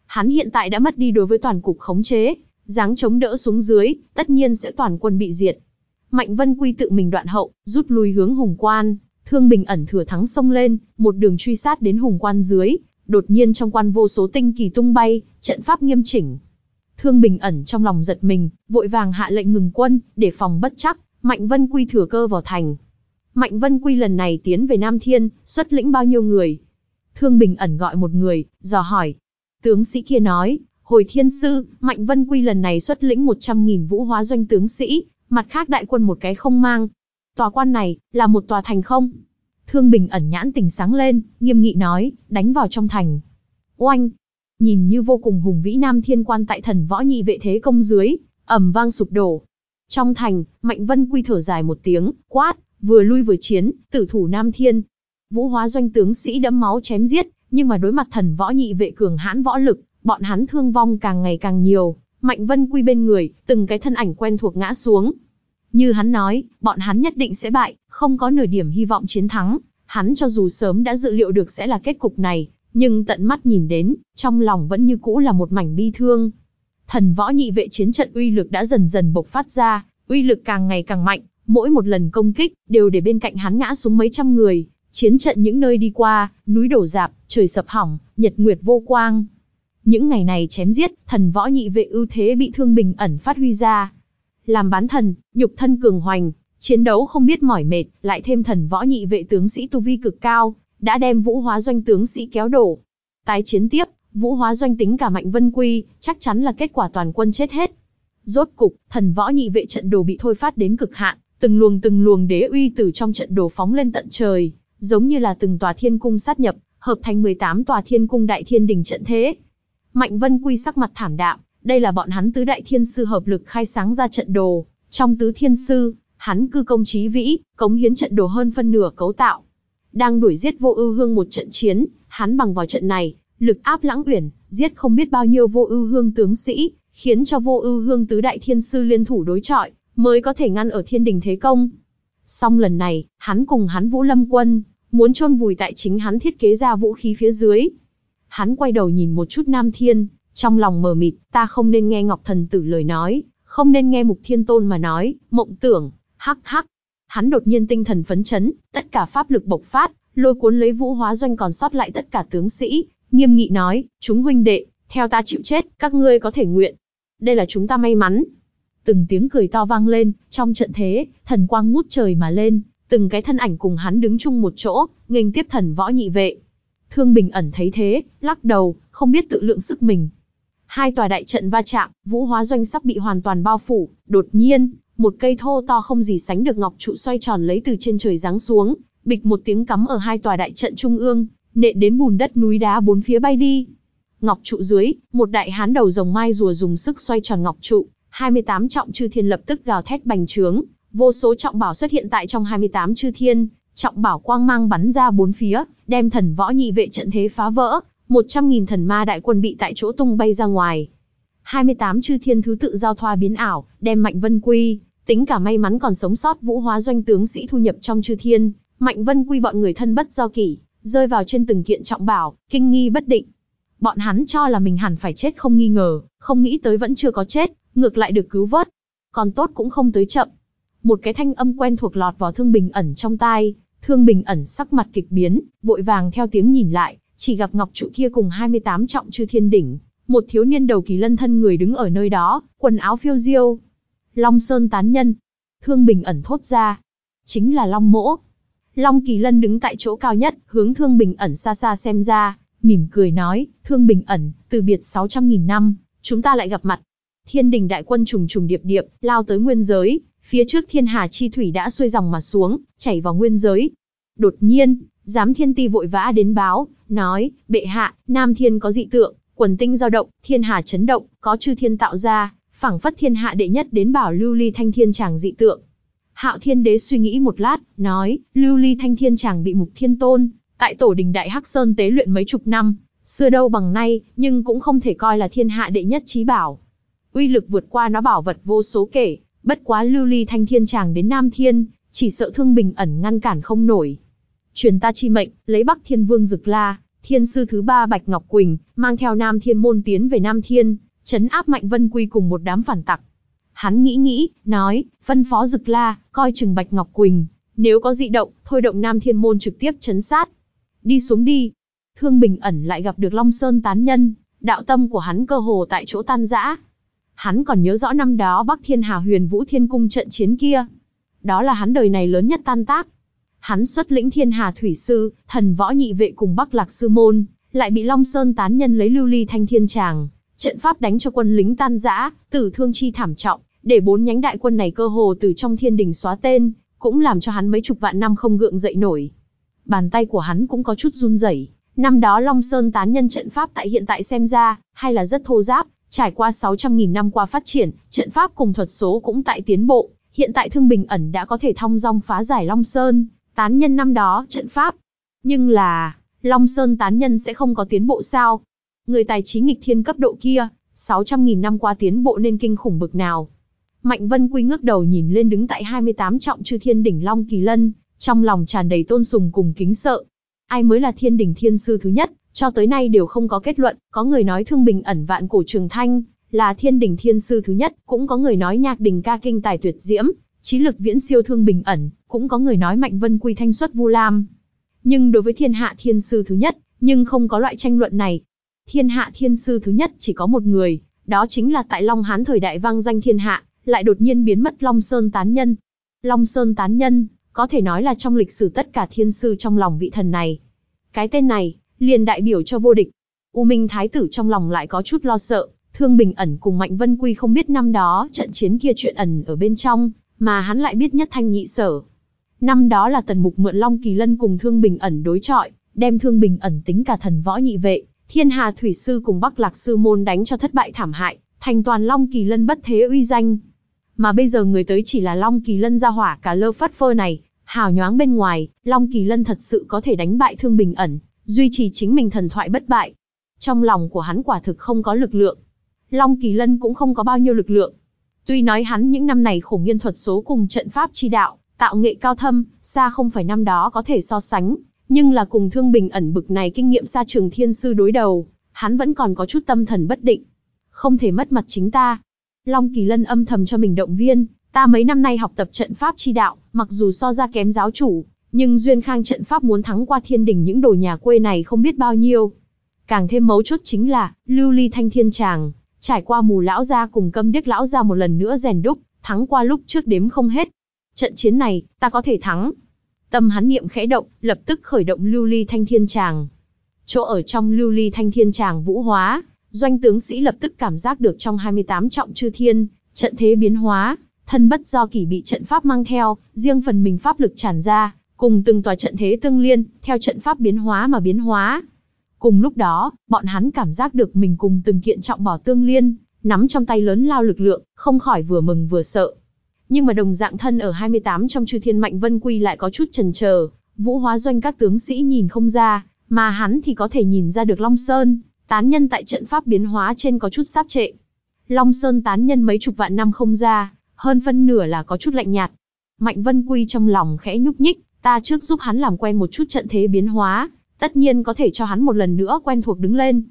Speaker 1: Hắn hiện tại đã mất đi đối với toàn cục khống chế, dáng chống đỡ xuống dưới, tất nhiên sẽ toàn quân bị diệt. Mạnh Vân Quy tự mình đoạn hậu, rút lui hướng Hùng Quan, Thương Bình ẩn thừa thắng xông lên, một đường truy sát đến Hùng Quan dưới, Đột nhiên trong quan vô số tinh kỳ tung bay, trận pháp nghiêm chỉnh. Thương Bình ẩn trong lòng giật mình, vội vàng hạ lệnh ngừng quân, để phòng bất chắc, Mạnh Vân Quy thừa cơ vào thành. Mạnh Vân Quy lần này tiến về Nam Thiên, xuất lĩnh bao nhiêu người? Thương Bình ẩn gọi một người, dò hỏi. Tướng sĩ kia nói, hồi thiên sư, Mạnh Vân Quy lần này xuất lĩnh 100.000 vũ hóa doanh tướng sĩ, mặt khác đại quân một cái không mang. Tòa quan này, là một tòa thành không? Thương Bình ẩn nhãn tình sáng lên, nghiêm nghị nói, đánh vào trong thành. Oanh! Nhìn như vô cùng hùng vĩ Nam Thiên Quan tại thần võ nhị vệ thế công dưới, ầm vang sụp đổ. Trong thành, Mạnh Vân Quy thở dài một tiếng, quát, vừa lui vừa chiến, tử thủ Nam Thiên. Vũ hóa doanh tướng sĩ đẫm máu chém giết, nhưng mà đối mặt thần võ nhị vệ cường hãn võ lực, bọn hắn thương vong càng ngày càng nhiều. Mạnh Vân Quy bên người, từng cái thân ảnh quen thuộc ngã xuống, như hắn nói, bọn hắn nhất định sẽ bại, không có nửa điểm hy vọng chiến thắng. Hắn cho dù sớm đã dự liệu được sẽ là kết cục này, nhưng tận mắt nhìn đến, trong lòng vẫn như cũ là một mảnh bi thương. Thần võ nhị vệ chiến trận uy lực đã dần dần bộc phát ra, uy lực càng ngày càng mạnh, mỗi một lần công kích đều để bên cạnh hắn ngã xuống mấy trăm người, chiến trận những nơi đi qua, núi đổ dạp, trời sập hỏng, nhật nguyệt vô quang. Những ngày này chém giết, thần võ nhị vệ ưu thế bị thương bình ẩn phát huy ra, làm bán thần, nhục thân cường hoành, chiến đấu không biết mỏi mệt, lại thêm thần võ nhị vệ tướng sĩ tu vi cực cao, đã đem vũ hóa doanh tướng sĩ kéo đổ. Tái chiến tiếp, vũ hóa doanh tính cả mạnh vân quy, chắc chắn là kết quả toàn quân chết hết. Rốt cục, thần võ nhị vệ trận đồ bị thôi phát đến cực hạn, từng luồng từng luồng đế uy từ trong trận đồ phóng lên tận trời, giống như là từng tòa thiên cung sát nhập, hợp thành 18 tòa thiên cung đại thiên đình trận thế. Mạnh Vân Quy sắc mặt thảm đạm, đây là bọn hắn tứ đại thiên sư hợp lực khai sáng ra trận đồ, trong tứ thiên sư, hắn cư công trí vĩ, cống hiến trận đồ hơn phân nửa cấu tạo. Đang đuổi giết vô ưu hương một trận chiến, hắn bằng vào trận này, lực áp lãng uyển, giết không biết bao nhiêu vô ưu hương tướng sĩ, khiến cho vô ưu hương tứ đại thiên sư liên thủ đối chọi, mới có thể ngăn ở thiên đình thế công. Song lần này, hắn cùng hắn vũ lâm quân, muốn chôn vùi tại chính hắn thiết kế ra vũ khí phía dưới. Hắn quay đầu nhìn một chút nam thiên, trong lòng mờ mịt, ta không nên nghe Ngọc Thần Tử lời nói, không nên nghe Mục Thiên Tôn mà nói, mộng tưởng, hắc hắc. Hắn đột nhiên tinh thần phấn chấn, tất cả pháp lực bộc phát, lôi cuốn lấy vũ hóa doanh còn sót lại tất cả tướng sĩ, nghiêm nghị nói, chúng huynh đệ, theo ta chịu chết, các ngươi có thể nguyện. Đây là chúng ta may mắn. Từng tiếng cười to vang lên, trong trận thế, thần quang ngút trời mà lên, từng cái thân ảnh cùng hắn đứng chung một chỗ, nghênh tiếp thần võ nhị vệ. Thương Bình ẩn thấy thế, lắc đầu, không biết tự lượng sức mình, Hai tòa đại trận va chạm, vũ hóa doanh sắp bị hoàn toàn bao phủ, đột nhiên, một cây thô to không gì sánh được ngọc trụ xoay tròn lấy từ trên trời giáng xuống, bịch một tiếng cắm ở hai tòa đại trận trung ương, nện đến bùn đất núi đá bốn phía bay đi. Ngọc trụ dưới, một đại hán đầu rồng mai rùa dùng sức xoay tròn ngọc trụ, 28 trọng chư thiên lập tức gào thét bành trướng, vô số trọng bảo xuất hiện tại trong 28 chư thiên, trọng bảo quang mang bắn ra bốn phía, đem thần võ nhị vệ trận thế phá vỡ, 100.000 thần ma đại quân bị tại chỗ tung bay ra ngoài. 28 chư thiên thứ tự giao thoa biến ảo, đem Mạnh Vân Quy, tính cả may mắn còn sống sót vũ hóa doanh tướng sĩ thu nhập trong chư thiên, Mạnh Vân Quy bọn người thân bất do kỷ, rơi vào trên từng kiện trọng bảo, kinh nghi bất định. Bọn hắn cho là mình hẳn phải chết không nghi ngờ, không nghĩ tới vẫn chưa có chết, ngược lại được cứu vớt. Còn tốt cũng không tới chậm. Một cái thanh âm quen thuộc lọt vào thương bình ẩn trong tai, thương bình ẩn sắc mặt kịch biến, vội vàng theo tiếng nhìn lại, chỉ gặp ngọc trụ kia cùng 28 trọng chư thiên đỉnh, một thiếu niên đầu kỳ lân thân người đứng ở nơi đó, quần áo phiêu diêu. Long Sơn tán nhân, Thương Bình ẩn thốt ra, chính là Long Mỗ. Long Kỳ Lân đứng tại chỗ cao nhất, hướng Thương Bình ẩn xa xa xem ra, mỉm cười nói, Thương Bình ẩn, từ biệt 600.000 năm, chúng ta lại gặp mặt. Thiên đình đại quân trùng trùng điệp điệp, lao tới nguyên giới, phía trước thiên hà chi thủy đã xuôi dòng mà xuống, chảy vào nguyên giới. Đột nhiên, Giám thiên ti vội vã đến báo, nói, bệ hạ, Nam Thiên có dị tượng, quần tinh dao động, thiên hà chấn động, có chư thiên tạo ra, phảng phất thiên hạ đệ nhất đến bảo lưu ly thanh thiên chàng dị tượng. Hạo thiên đế suy nghĩ một lát, nói, lưu ly thanh thiên chàng bị mục thiên tôn, tại tổ đình đại hắc sơn tế luyện mấy chục năm, xưa đâu bằng nay, nhưng cũng không thể coi là thiên hạ đệ nhất trí bảo. Uy lực vượt qua nó bảo vật vô số kể, bất quá lưu ly thanh thiên chàng đến nam thiên, chỉ sợ thương bình ẩn ngăn cản không nổi truyền ta chi mệnh, lấy Bắc Thiên Vương Dực La, Thiên sư thứ ba Bạch Ngọc Quỳnh, mang theo Nam Thiên môn tiến về Nam Thiên, chấn áp Mạnh Vân Quy cùng một đám phản tặc. Hắn nghĩ nghĩ, nói, phân phó Dực La, coi chừng Bạch Ngọc Quỳnh, nếu có dị động, thôi động Nam Thiên môn trực tiếp chấn sát. Đi xuống đi. Thương Bình ẩn lại gặp được Long Sơn tán nhân, đạo tâm của hắn cơ hồ tại chỗ tan rã. Hắn còn nhớ rõ năm đó Bắc Thiên Hà Huyền Vũ Thiên Cung trận chiến kia. Đó là hắn đời này lớn nhất tan tác, hắn xuất lĩnh thiên hà thủy sư, thần võ nhị vệ cùng Bắc Lạc sư môn, lại bị Long Sơn tán nhân lấy lưu ly thanh thiên tràng, trận pháp đánh cho quân lính tan rã, tử thương chi thảm trọng, để bốn nhánh đại quân này cơ hồ từ trong thiên đình xóa tên, cũng làm cho hắn mấy chục vạn năm không gượng dậy nổi. Bàn tay của hắn cũng có chút run rẩy. Năm đó Long Sơn tán nhân trận pháp tại hiện tại xem ra, hay là rất thô giáp, trải qua 600.000 năm qua phát triển, trận pháp cùng thuật số cũng tại tiến bộ, hiện tại Thương Bình ẩn đã có thể thông dong phá giải Long Sơn, Tán nhân năm đó, trận pháp. Nhưng là, Long Sơn tán nhân sẽ không có tiến bộ sao? Người tài trí nghịch thiên cấp độ kia, 600.000 năm qua tiến bộ nên kinh khủng bực nào. Mạnh Vân Quy ngước đầu nhìn lên đứng tại 28 trọng chư thiên đỉnh Long Kỳ Lân, trong lòng tràn đầy tôn sùng cùng kính sợ. Ai mới là thiên đỉnh thiên sư thứ nhất, cho tới nay đều không có kết luận, có người nói thương bình ẩn vạn cổ trường thanh, là thiên đỉnh thiên sư thứ nhất, cũng có người nói nhạc đình ca kinh tài tuyệt diễm, trí lực viễn siêu thương bình ẩn, cũng có người nói Mạnh Vân Quy thanh xuất Vu Lam. Nhưng đối với thiên hạ thiên sư thứ nhất, nhưng không có loại tranh luận này. Thiên hạ thiên sư thứ nhất chỉ có một người, đó chính là tại Long Hán thời đại vang danh thiên hạ, lại đột nhiên biến mất Long Sơn Tán Nhân. Long Sơn Tán Nhân, có thể nói là trong lịch sử tất cả thiên sư trong lòng vị thần này. Cái tên này, liền đại biểu cho vô địch. U Minh Thái Tử trong lòng lại có chút lo sợ, Thương Bình ẩn cùng Mạnh Vân Quy không biết năm đó trận chiến kia chuyện ẩn ở bên trong, mà hắn lại biết nhất thanh nhị sở. Năm đó là tần mục mượn Long Kỳ Lân cùng Thương Bình ẩn đối trọi, đem Thương Bình ẩn tính cả thần võ nhị vệ, Thiên Hà Thủy Sư cùng Bắc Lạc Sư Môn đánh cho thất bại thảm hại, thành toàn Long Kỳ Lân bất thế uy danh. Mà bây giờ người tới chỉ là Long Kỳ Lân ra hỏa cả lơ phất phơ này, hào nhoáng bên ngoài, Long Kỳ Lân thật sự có thể đánh bại Thương Bình ẩn, duy trì chính mình thần thoại bất bại. Trong lòng của hắn quả thực không có lực lượng. Long Kỳ Lân cũng không có bao nhiêu lực lượng, Tuy nói hắn những năm này khổ nghiên thuật số cùng trận pháp chi đạo, tạo nghệ cao thâm, xa không phải năm đó có thể so sánh, nhưng là cùng thương bình ẩn bực này kinh nghiệm xa trường thiên sư đối đầu, hắn vẫn còn có chút tâm thần bất định. Không thể mất mặt chính ta. Long Kỳ Lân âm thầm cho mình động viên, ta mấy năm nay học tập trận pháp chi đạo, mặc dù so ra kém giáo chủ, nhưng duyên khang trận pháp muốn thắng qua thiên đỉnh những đồ nhà quê này không biết bao nhiêu. Càng thêm mấu chốt chính là, lưu ly thanh thiên tràng, Trải qua mù lão gia cùng câm điếc lão gia một lần nữa rèn đúc, thắng qua lúc trước đếm không hết. Trận chiến này, ta có thể thắng. Tâm hắn niệm khẽ động, lập tức khởi động lưu ly thanh thiên tràng. Chỗ ở trong lưu ly thanh thiên tràng vũ hóa, doanh tướng sĩ lập tức cảm giác được trong 28 trọng chư thiên, trận thế biến hóa, thân bất do kỷ bị trận pháp mang theo, riêng phần mình pháp lực tràn ra, cùng từng tòa trận thế tương liên, theo trận pháp biến hóa mà biến hóa, Cùng lúc đó, bọn hắn cảm giác được mình cùng từng kiện trọng bỏ tương liên, nắm trong tay lớn lao lực lượng, không khỏi vừa mừng vừa sợ. Nhưng mà đồng dạng thân ở 28 trong chư thiên mạnh vân quy lại có chút trần chờ vũ hóa doanh các tướng sĩ nhìn không ra, mà hắn thì có thể nhìn ra được Long Sơn, tán nhân tại trận pháp biến hóa trên có chút sáp trệ. Long Sơn tán nhân mấy chục vạn năm không ra, hơn phân nửa là có chút lạnh nhạt. Mạnh Vân Quy trong lòng khẽ nhúc nhích, ta trước giúp hắn làm quen một chút trận thế biến hóa, tất nhiên có thể cho hắn một lần nữa quen thuộc đứng lên.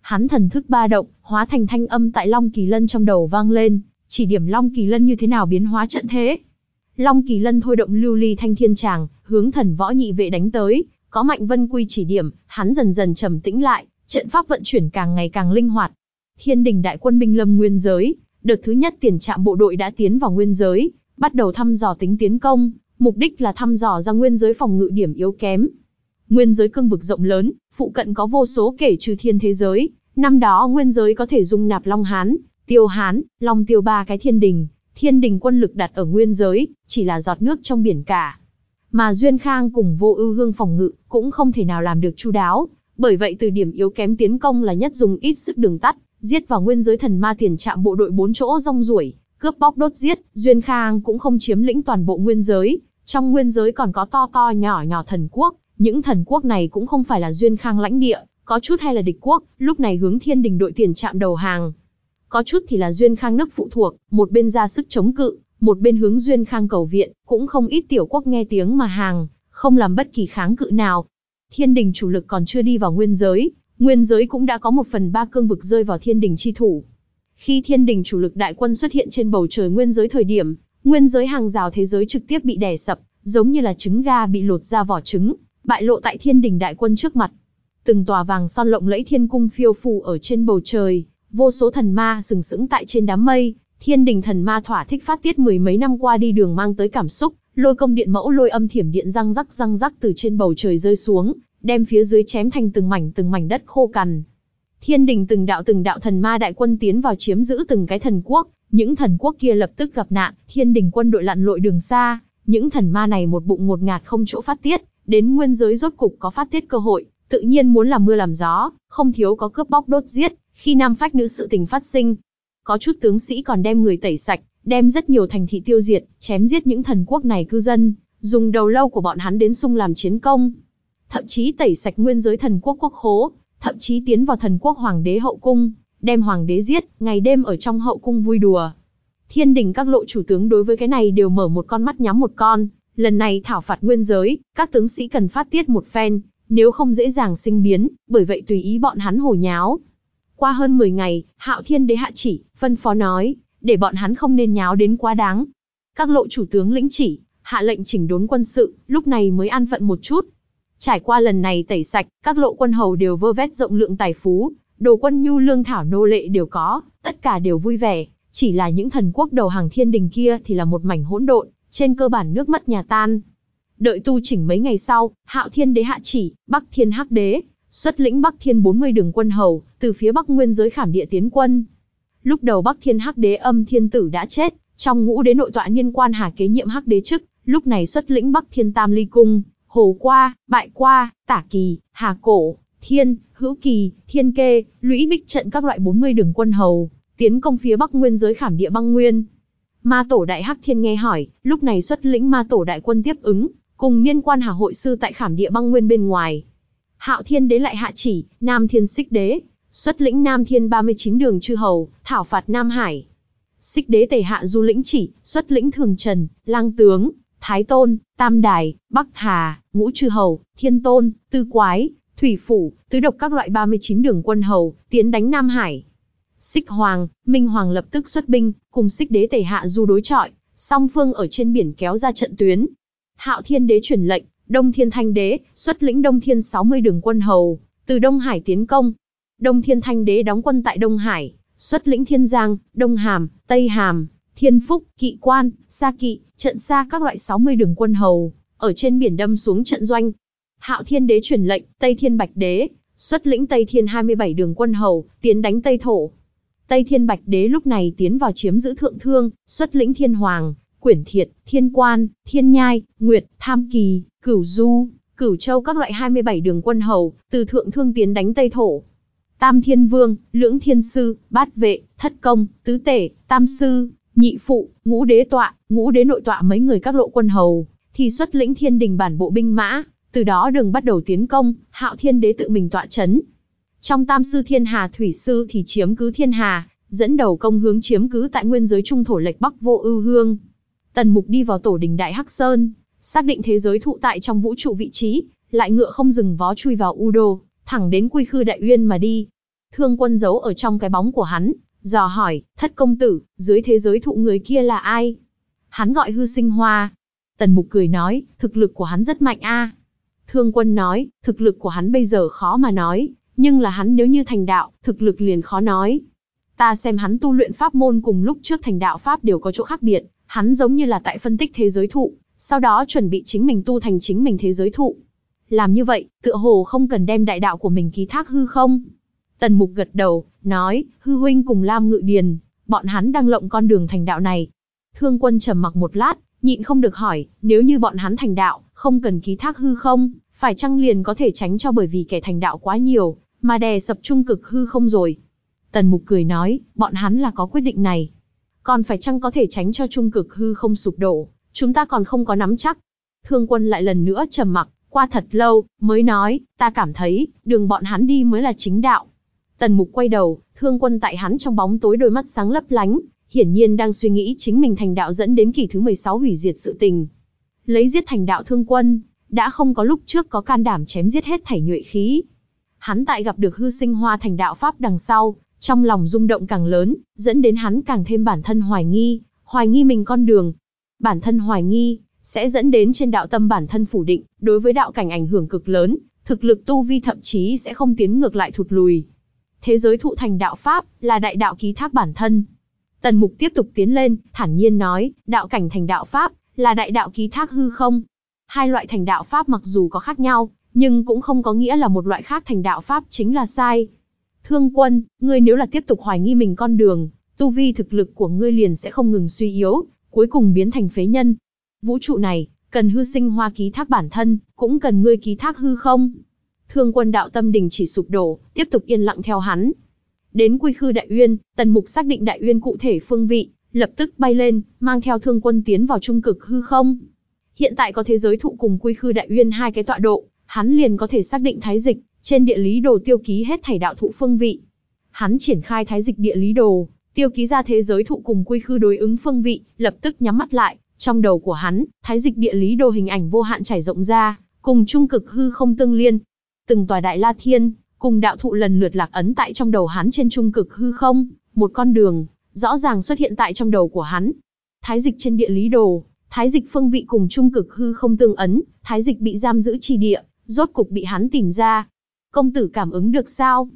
Speaker 1: Hắn thần thức ba động, hóa thành thanh âm tại Long Kỳ Lân trong đầu vang lên, chỉ điểm Long Kỳ Lân như thế nào biến hóa trận thế. Long Kỳ Lân thôi động lưu ly thanh thiên tràng, hướng thần võ nhị vệ đánh tới, có Mạnh Vân Quy chỉ điểm, hắn dần dần trầm tĩnh lại, trận pháp vận chuyển càng ngày càng linh hoạt. Thiên đình đại quân binh lâm nguyên giới, đợt thứ nhất tiền trạm bộ đội đã tiến vào nguyên giới, bắt đầu thăm dò tính tiến công, mục đích là thăm dò ra nguyên giới phòng ngự điểm yếu kém, Nguyên giới cương vực rộng lớn, phụ cận có vô số kể trừ thiên thế giới, năm đó nguyên giới có thể dung nạp Long Hán, Tiêu Hán, Long Tiêu ba cái thiên đình, thiên đình quân lực đặt ở nguyên giới, chỉ là giọt nước trong biển cả. Mà Duyên Khang cùng vô ưu hương phòng ngự cũng không thể nào làm được chu đáo, bởi vậy từ điểm yếu kém tiến công là nhất dùng ít sức đường tắt, giết vào nguyên giới thần ma tiền trạm bộ đội bốn chỗ rong ruổi, cướp bóc đốt giết, Duyên Khang cũng không chiếm lĩnh toàn bộ nguyên giới, trong nguyên giới còn có to to nhỏ nhỏ thần quốc, những thần quốc này cũng không phải là duyên khang lãnh địa, có chút hay là địch quốc, lúc này hướng thiên đình đội tiền chạm đầu hàng. Có chút thì là duyên khang nước phụ thuộc, một bên ra sức chống cự, một bên hướng duyên khang cầu viện, cũng không ít tiểu quốc nghe tiếng mà hàng, không làm bất kỳ kháng cự nào. Thiên đình chủ lực còn chưa đi vào nguyên giới, nguyên giới cũng đã có một phần ba cương vực rơi vào thiên đình chi thủ. Khi thiên đình chủ lực đại quân xuất hiện trên bầu trời nguyên giới thời điểm, nguyên giới hàng rào thế giới trực tiếp bị đè sập, giống như là trứng gà bị lột ra vỏ trứng, bại lộ tại thiên đình đại quân trước mặt. Từng tòa vàng son lộng lẫy thiên cung phiêu phù ở trên bầu trời, vô số thần ma sừng sững tại trên đám mây, thiên đình thần ma thỏa thích phát tiết mười mấy năm qua đi đường mang tới cảm xúc, lôi công điện mẫu lôi âm thiểm điện răng rắc răng rắc từ trên bầu trời rơi xuống, đem phía dưới chém thành từng mảnh từng mảnh đất khô cằn. Thiên đình từng đạo từng đạo thần ma đại quân tiến vào chiếm giữ từng cái thần quốc, những thần quốc kia lập tức gặp nạn, thiên đình quân đội lặn lội đường xa, những thần ma này một bụng một ngạt không chỗ phát tiết, đến nguyên giới rốt cục có phát tiết cơ hội, tự nhiên muốn làm mưa làm gió, không thiếu có cướp bóc đốt giết, khi nam phách nữ sự tình phát sinh. Có chút tướng sĩ còn đem người tẩy sạch, đem rất nhiều thành thị tiêu diệt, chém giết những thần quốc này cư dân, dùng đầu lâu của bọn hắn đến sung làm chiến công. Thậm chí tẩy sạch nguyên giới thần quốc quốc khố, thậm chí tiến vào thần quốc hoàng đế hậu cung, đem hoàng đế giết, ngày đêm ở trong hậu cung vui đùa. Thiên đình các lộ chủ tướng đối với cái này đều mở một con mắt nhắm một con, Lần này thảo phạt nguyên giới, các tướng sĩ cần phát tiết một phen, nếu không dễ dàng sinh biến, bởi vậy tùy ý bọn hắn hồ nháo. Qua hơn 10 ngày, Hạo Thiên Đế hạ chỉ, phân phó nói, để bọn hắn không nên nháo đến quá đáng. Các lộ chủ tướng lĩnh chỉ, hạ lệnh chỉnh đốn quân sự, lúc này mới an phận một chút. Trải qua lần này tẩy sạch, các lộ quân hầu đều vơ vét rộng lượng tài phú, đồ quân nhu lương thảo nô lệ đều có, tất cả đều vui vẻ, chỉ là những thần quốc đầu hàng thiên đình kia thì là một mảnh hỗn độn, trên cơ bản nước mất nhà tan. Đợi tu chỉnh mấy ngày sau, Hạo Thiên Đế hạ chỉ, Bắc Thiên Hắc Đế, xuất lĩnh Bắc Thiên 40 đường quân hầu, từ phía Bắc Nguyên giới khảm địa tiến quân. Lúc đầu Bắc Thiên Hắc Đế âm thiên tử đã chết, trong ngũ đế nội tọa niên quan Hà kế nhiệm Hắc Đế chức, lúc này xuất lĩnh Bắc Thiên Tam Ly Cung, Hồ Qua, Bại Qua, Tả Kỳ, Hà Cổ, Thiên, Hữu Kỳ, Thiên Kê, Lũy Bích trận các loại 40 đường quân hầu, tiến công phía Bắc Nguyên giới khảm địa băng nguyên. Ma tổ đại hắc thiên nghe hỏi, lúc này xuất lĩnh ma tổ đại quân tiếp ứng, cùng niên quan hà hội sư tại khảm địa băng nguyên bên ngoài. Hạo thiên đế lại hạ chỉ, nam thiên xích đế, xuất lĩnh nam thiên 39 đường chư hầu, thảo phạt Nam Hải. Xích đế tề hạ du lĩnh chỉ, xuất lĩnh thường trần, lang tướng, thái tôn, tam đài, bắc hà, ngũ chư hầu, thiên tôn, tư quái, thủy phủ, tứ độc các loại 39 đường quân hầu, tiến đánh Nam Hải. Xích Hoàng, Minh Hoàng lập tức xuất binh, cùng Xích Đế Tề Hạ Du đối chọi, song phương ở trên biển kéo ra trận tuyến. Hạo Thiên Đế truyền lệnh, Đông Thiên Thanh Đế xuất lĩnh Đông Thiên 60 đường quân hầu, từ Đông Hải tiến công. Đông Thiên Thanh Đế đóng quân tại Đông Hải, xuất lĩnh Thiên Giang, Đông Hàm, Tây Hàm, Thiên Phúc, Kỵ Quan, Sa Kỵ, trận xa các loại 60 đường quân hầu, ở trên biển đâm xuống trận doanh. Hạo Thiên Đế truyền lệnh, Tây Thiên Bạch Đế xuất lĩnh Tây Thiên 27 đường quân hầu, tiến đánh Tây Thổ, Tây Thiên Bạch Đế lúc này tiến vào chiếm giữ Thượng Thương, xuất lĩnh Thiên Hoàng, Quyển Thiệt, Thiên Quan, Thiên Nhai, Nguyệt, Tham Kỳ, Cửu Du, Cửu Châu các loại 27 đường quân hầu, từ Thượng Thương tiến đánh Tây Thổ. Tam Thiên Vương, Lưỡng Thiên Sư, Bát Vệ, Thất Công, Tứ Tể, Tam Sư, Nhị Phụ, Ngũ Đế Tọa, Ngũ Đế Nội Tọa mấy người các lộ quân hầu, thì xuất lĩnh thiên đình bản bộ binh mã, từ đó đường bắt đầu tiến công, hạo thiên đế tự mình tọa chấn, trong tam sư thiên hà thủy sư thì chiếm cứ thiên hà, dẫn đầu công hướng chiếm cứ tại nguyên giới trung thổ lệch bắc vô ưu hương. Tần mục đi vào tổ đình Đại Hắc Sơn, xác định thế giới thụ tại trong vũ trụ vị trí, lại ngựa không dừng vó chui vào u đô, thẳng đến quy khư đại uyên mà đi. Thương quân giấu ở trong cái bóng của hắn, dò hỏi, thất công tử, dưới thế giới thụ người kia là ai? Hắn gọi hư sinh hoa. Tần mục cười nói, thực lực của hắn rất mạnh a. Thương quân nói, thực lực của hắn bây giờ khó mà nói, nhưng là hắn nếu như thành đạo, thực lực liền khó nói. Ta xem hắn tu luyện pháp môn cùng lúc trước thành đạo pháp đều có chỗ khác biệt, hắn giống như là tại phân tích thế giới thụ, sau đó chuẩn bị chính mình tu thành chính mình thế giới thụ. Làm như vậy, tựa hồ không cần đem đại đạo của mình ký thác hư không. Tần Mục gật đầu, nói, hư huynh cùng Lam Ngự Điền, bọn hắn đang lộng con đường thành đạo này. Thương quân trầm mặc một lát, nhịn không được hỏi, nếu như bọn hắn thành đạo, không cần ký thác hư không? phải chăng liền có thể tránh cho bởi vì kẻ thành đạo quá nhiều, mà đè sập trung cực hư không rồi. Tần Mục cười nói, bọn hắn là có quyết định này. Còn phải chăng có thể tránh cho trung cực hư không sụp đổ, chúng ta còn không có nắm chắc. Thương quân lại lần nữa trầm mặc, qua thật lâu, mới nói, ta cảm thấy, đường bọn hắn đi mới là chính đạo. Tần Mục quay đầu, thương quân tại hắn trong bóng tối đôi mắt sáng lấp lánh, hiển nhiên đang suy nghĩ chính mình thành đạo dẫn đến kỳ thứ 16 hủy diệt sự tình. Lấy giết thành đạo thương quân, đã không có lúc trước có can đảm chém giết hết thảy nhuệ khí. Hắn tại gặp được hư sinh hoa thành đạo pháp đằng sau, trong lòng rung động càng lớn, dẫn đến hắn càng thêm bản thân hoài nghi, hoài nghi mình con đường. Bản thân hoài nghi, sẽ dẫn đến trên đạo tâm bản thân phủ định, đối với đạo cảnh ảnh hưởng cực lớn, thực lực tu vi thậm chí sẽ không tiến ngược lại thụt lùi. Thế giới thụ thành đạo Pháp là đại đạo ký thác bản thân. Tần Mục tiếp tục tiến lên, thản nhiên nói, đạo cảnh thành đạo Pháp là đại đạo ký thác hư không, Hai loại thành đạo pháp mặc dù có khác nhau, nhưng cũng không có nghĩa là một loại khác thành đạo pháp chính là sai. Thương quân, ngươi nếu là tiếp tục hoài nghi mình con đường, tu vi thực lực của ngươi liền sẽ không ngừng suy yếu, cuối cùng biến thành phế nhân. Vũ trụ này, cần hư sinh hoa ký thác bản thân, cũng cần ngươi ký thác hư không. Thương quân đạo tâm đình chỉ sụp đổ, tiếp tục yên lặng theo hắn. Đến quy khư đại uyên, tần mục xác định đại uyên cụ thể phương vị, lập tức bay lên, mang theo thương quân tiến vào trung cực hư không. Hiện tại có thế giới thụ cùng quy khư đại uyên hai cái tọa độ, hắn liền có thể xác định thái dịch, trên địa lý đồ tiêu ký hết thảy đạo thụ phương vị. Hắn triển khai thái dịch địa lý đồ, tiêu ký ra thế giới thụ cùng quy khư đối ứng phương vị, lập tức nhắm mắt lại, trong đầu của hắn, thái dịch địa lý đồ hình ảnh vô hạn trải rộng ra, cùng trung cực hư không tương liên. Từng tòa đại la thiên, cùng đạo thụ lần lượt lạc ấn tại trong đầu hắn trên trung cực hư không, một con đường, rõ ràng xuất hiện tại trong đầu của hắn. Thái dịch trên địa lý đồ, Thái dịch phương vị cùng trung cực hư không tương ấn, thái dịch bị giam giữ trì địa, rốt cục bị hắn tìm ra. Công tử cảm ứng được sao?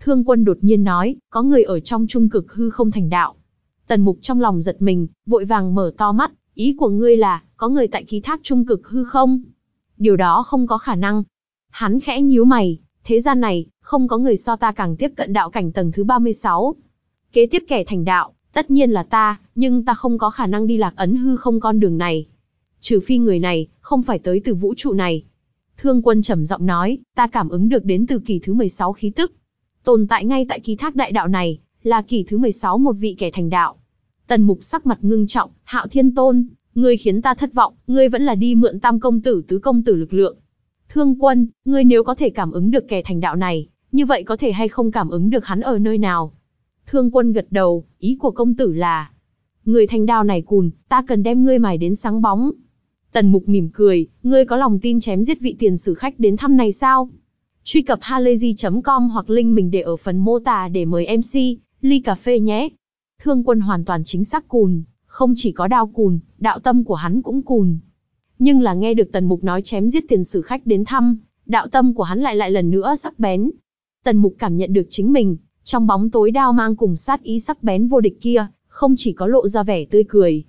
Speaker 1: Thương quân đột nhiên nói, có người ở trong trung cực hư không thành đạo. Tần mục trong lòng giật mình, vội vàng mở to mắt, ý của ngươi là, có người tại ký thác trung cực hư không? Điều đó không có khả năng. Hắn khẽ nhíu mày, thế gian này, không có người so ta càng tiếp cận đạo cảnh tầng thứ 36. Kế tiếp kẻ thành đạo, Tất nhiên là ta, nhưng ta không có khả năng đi lạc ấn hư không con đường này. Trừ phi người này, không phải tới từ vũ trụ này. Thương quân trầm giọng nói, ta cảm ứng được đến từ kỳ thứ 16 khí tức. Tồn tại ngay tại kỳ thác đại đạo này, là kỳ thứ 16 một vị kẻ thành đạo. Tần mục sắc mặt ngưng trọng, hạo thiên tôn, ngươi khiến ta thất vọng, ngươi vẫn là đi mượn tam công tử tứ công tử lực lượng. Thương quân, ngươi nếu có thể cảm ứng được kẻ thành đạo này, như vậy có thể hay không cảm ứng được hắn ở nơi nào? Thương quân gật đầu, ý của công tử là, người thanh đao này cùn, ta cần đem ngươi mài đến sáng bóng. Tần mục mỉm cười, ngươi có lòng tin chém giết vị tiền sử khách đến thăm này sao? Truy cập halayzi.com hoặc link mình để ở phần mô tả để mời MC, ly cà phê nhé. Thương quân hoàn toàn chính xác cùn, không chỉ có đao cùn, đạo tâm của hắn cũng cùn. Nhưng là nghe được tần mục nói chém giết tiền sử khách đến thăm, đạo tâm của hắn lại lại lần nữa sắc bén. Tần mục cảm nhận được chính mình, trong bóng tối đao mang cùng sát ý sắc bén vô địch kia, không chỉ có lộ ra vẻ tươi cười.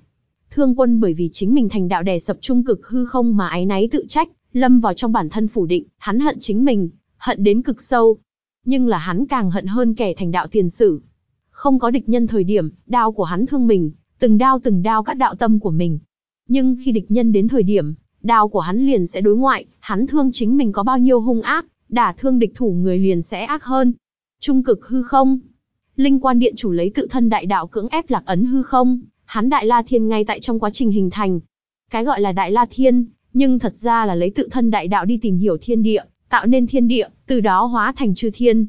Speaker 1: Thương quân bởi vì chính mình thành đạo đè sập trung cực hư không mà ái náy tự trách, lâm vào trong bản thân phủ định, hắn hận chính mình, hận đến cực sâu. Nhưng là hắn càng hận hơn kẻ thành đạo tiền sử. Không có địch nhân thời điểm, đao của hắn thương mình, từng đao từng đao cắt đạo tâm của mình. Nhưng khi địch nhân đến thời điểm, đao của hắn liền sẽ đối ngoại, hắn thương chính mình có bao nhiêu hung ác, đả thương địch thủ người liền sẽ ác hơn. Trung cực hư không. Linh quan điện chủ lấy tự thân đại đạo cưỡng ép lạc ấn hư không, hắn đại la thiên ngay tại trong quá trình hình thành. Cái gọi là đại la thiên, nhưng thật ra là lấy tự thân đại đạo đi tìm hiểu thiên địa, tạo nên thiên địa, từ đó hóa thành chư thiên.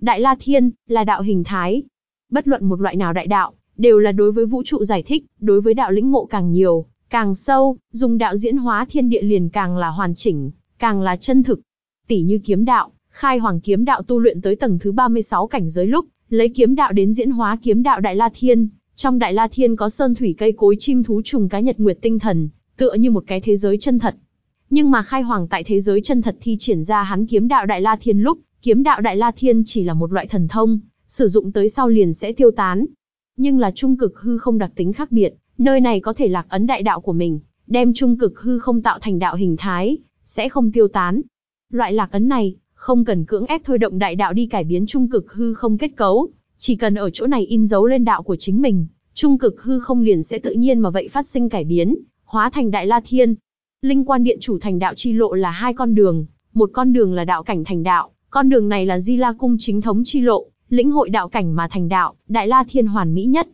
Speaker 1: Đại la thiên là đạo hình thái. Bất luận một loại nào đại đạo, đều là đối với vũ trụ giải thích, đối với đạo lĩnh ngộ càng nhiều, càng sâu, dùng đạo diễn hóa thiên địa liền càng là hoàn chỉnh, càng là chân thực. Tỷ như kiếm đạo, khai hoàng kiếm đạo tu luyện tới tầng thứ 36 cảnh giới lúc, lấy kiếm đạo đến diễn hóa kiếm đạo Đại La Thiên, trong Đại La Thiên có sơn thủy cây cối chim thú trùng cá nhật nguyệt tinh thần, tựa như một cái thế giới chân thật. Nhưng mà khai hoàng tại thế giới chân thật thi triển ra hắn kiếm đạo Đại La Thiên lúc, kiếm đạo Đại La Thiên chỉ là một loại thần thông, sử dụng tới sau liền sẽ tiêu tán. Nhưng là trung cực hư không đặc tính khác biệt, nơi này có thể lạc ấn đại đạo của mình, đem trung cực hư không tạo thành đạo hình thái, sẽ không tiêu tán. Loại lạc ấn này, không cần cưỡng ép thôi động đại đạo đi cải biến trung cực hư không kết cấu, chỉ cần ở chỗ này in dấu lên đạo của chính mình, trung cực hư không liền sẽ tự nhiên mà vậy phát sinh cải biến, hóa thành đại la thiên. Linh quan điện chủ thành đạo chi lộ là hai con đường, một con đường là đạo cảnh thành đạo, con đường này là di la cung chính thống chi lộ, lĩnh hội đạo cảnh mà thành đạo, đại la thiên hoàn mỹ nhất.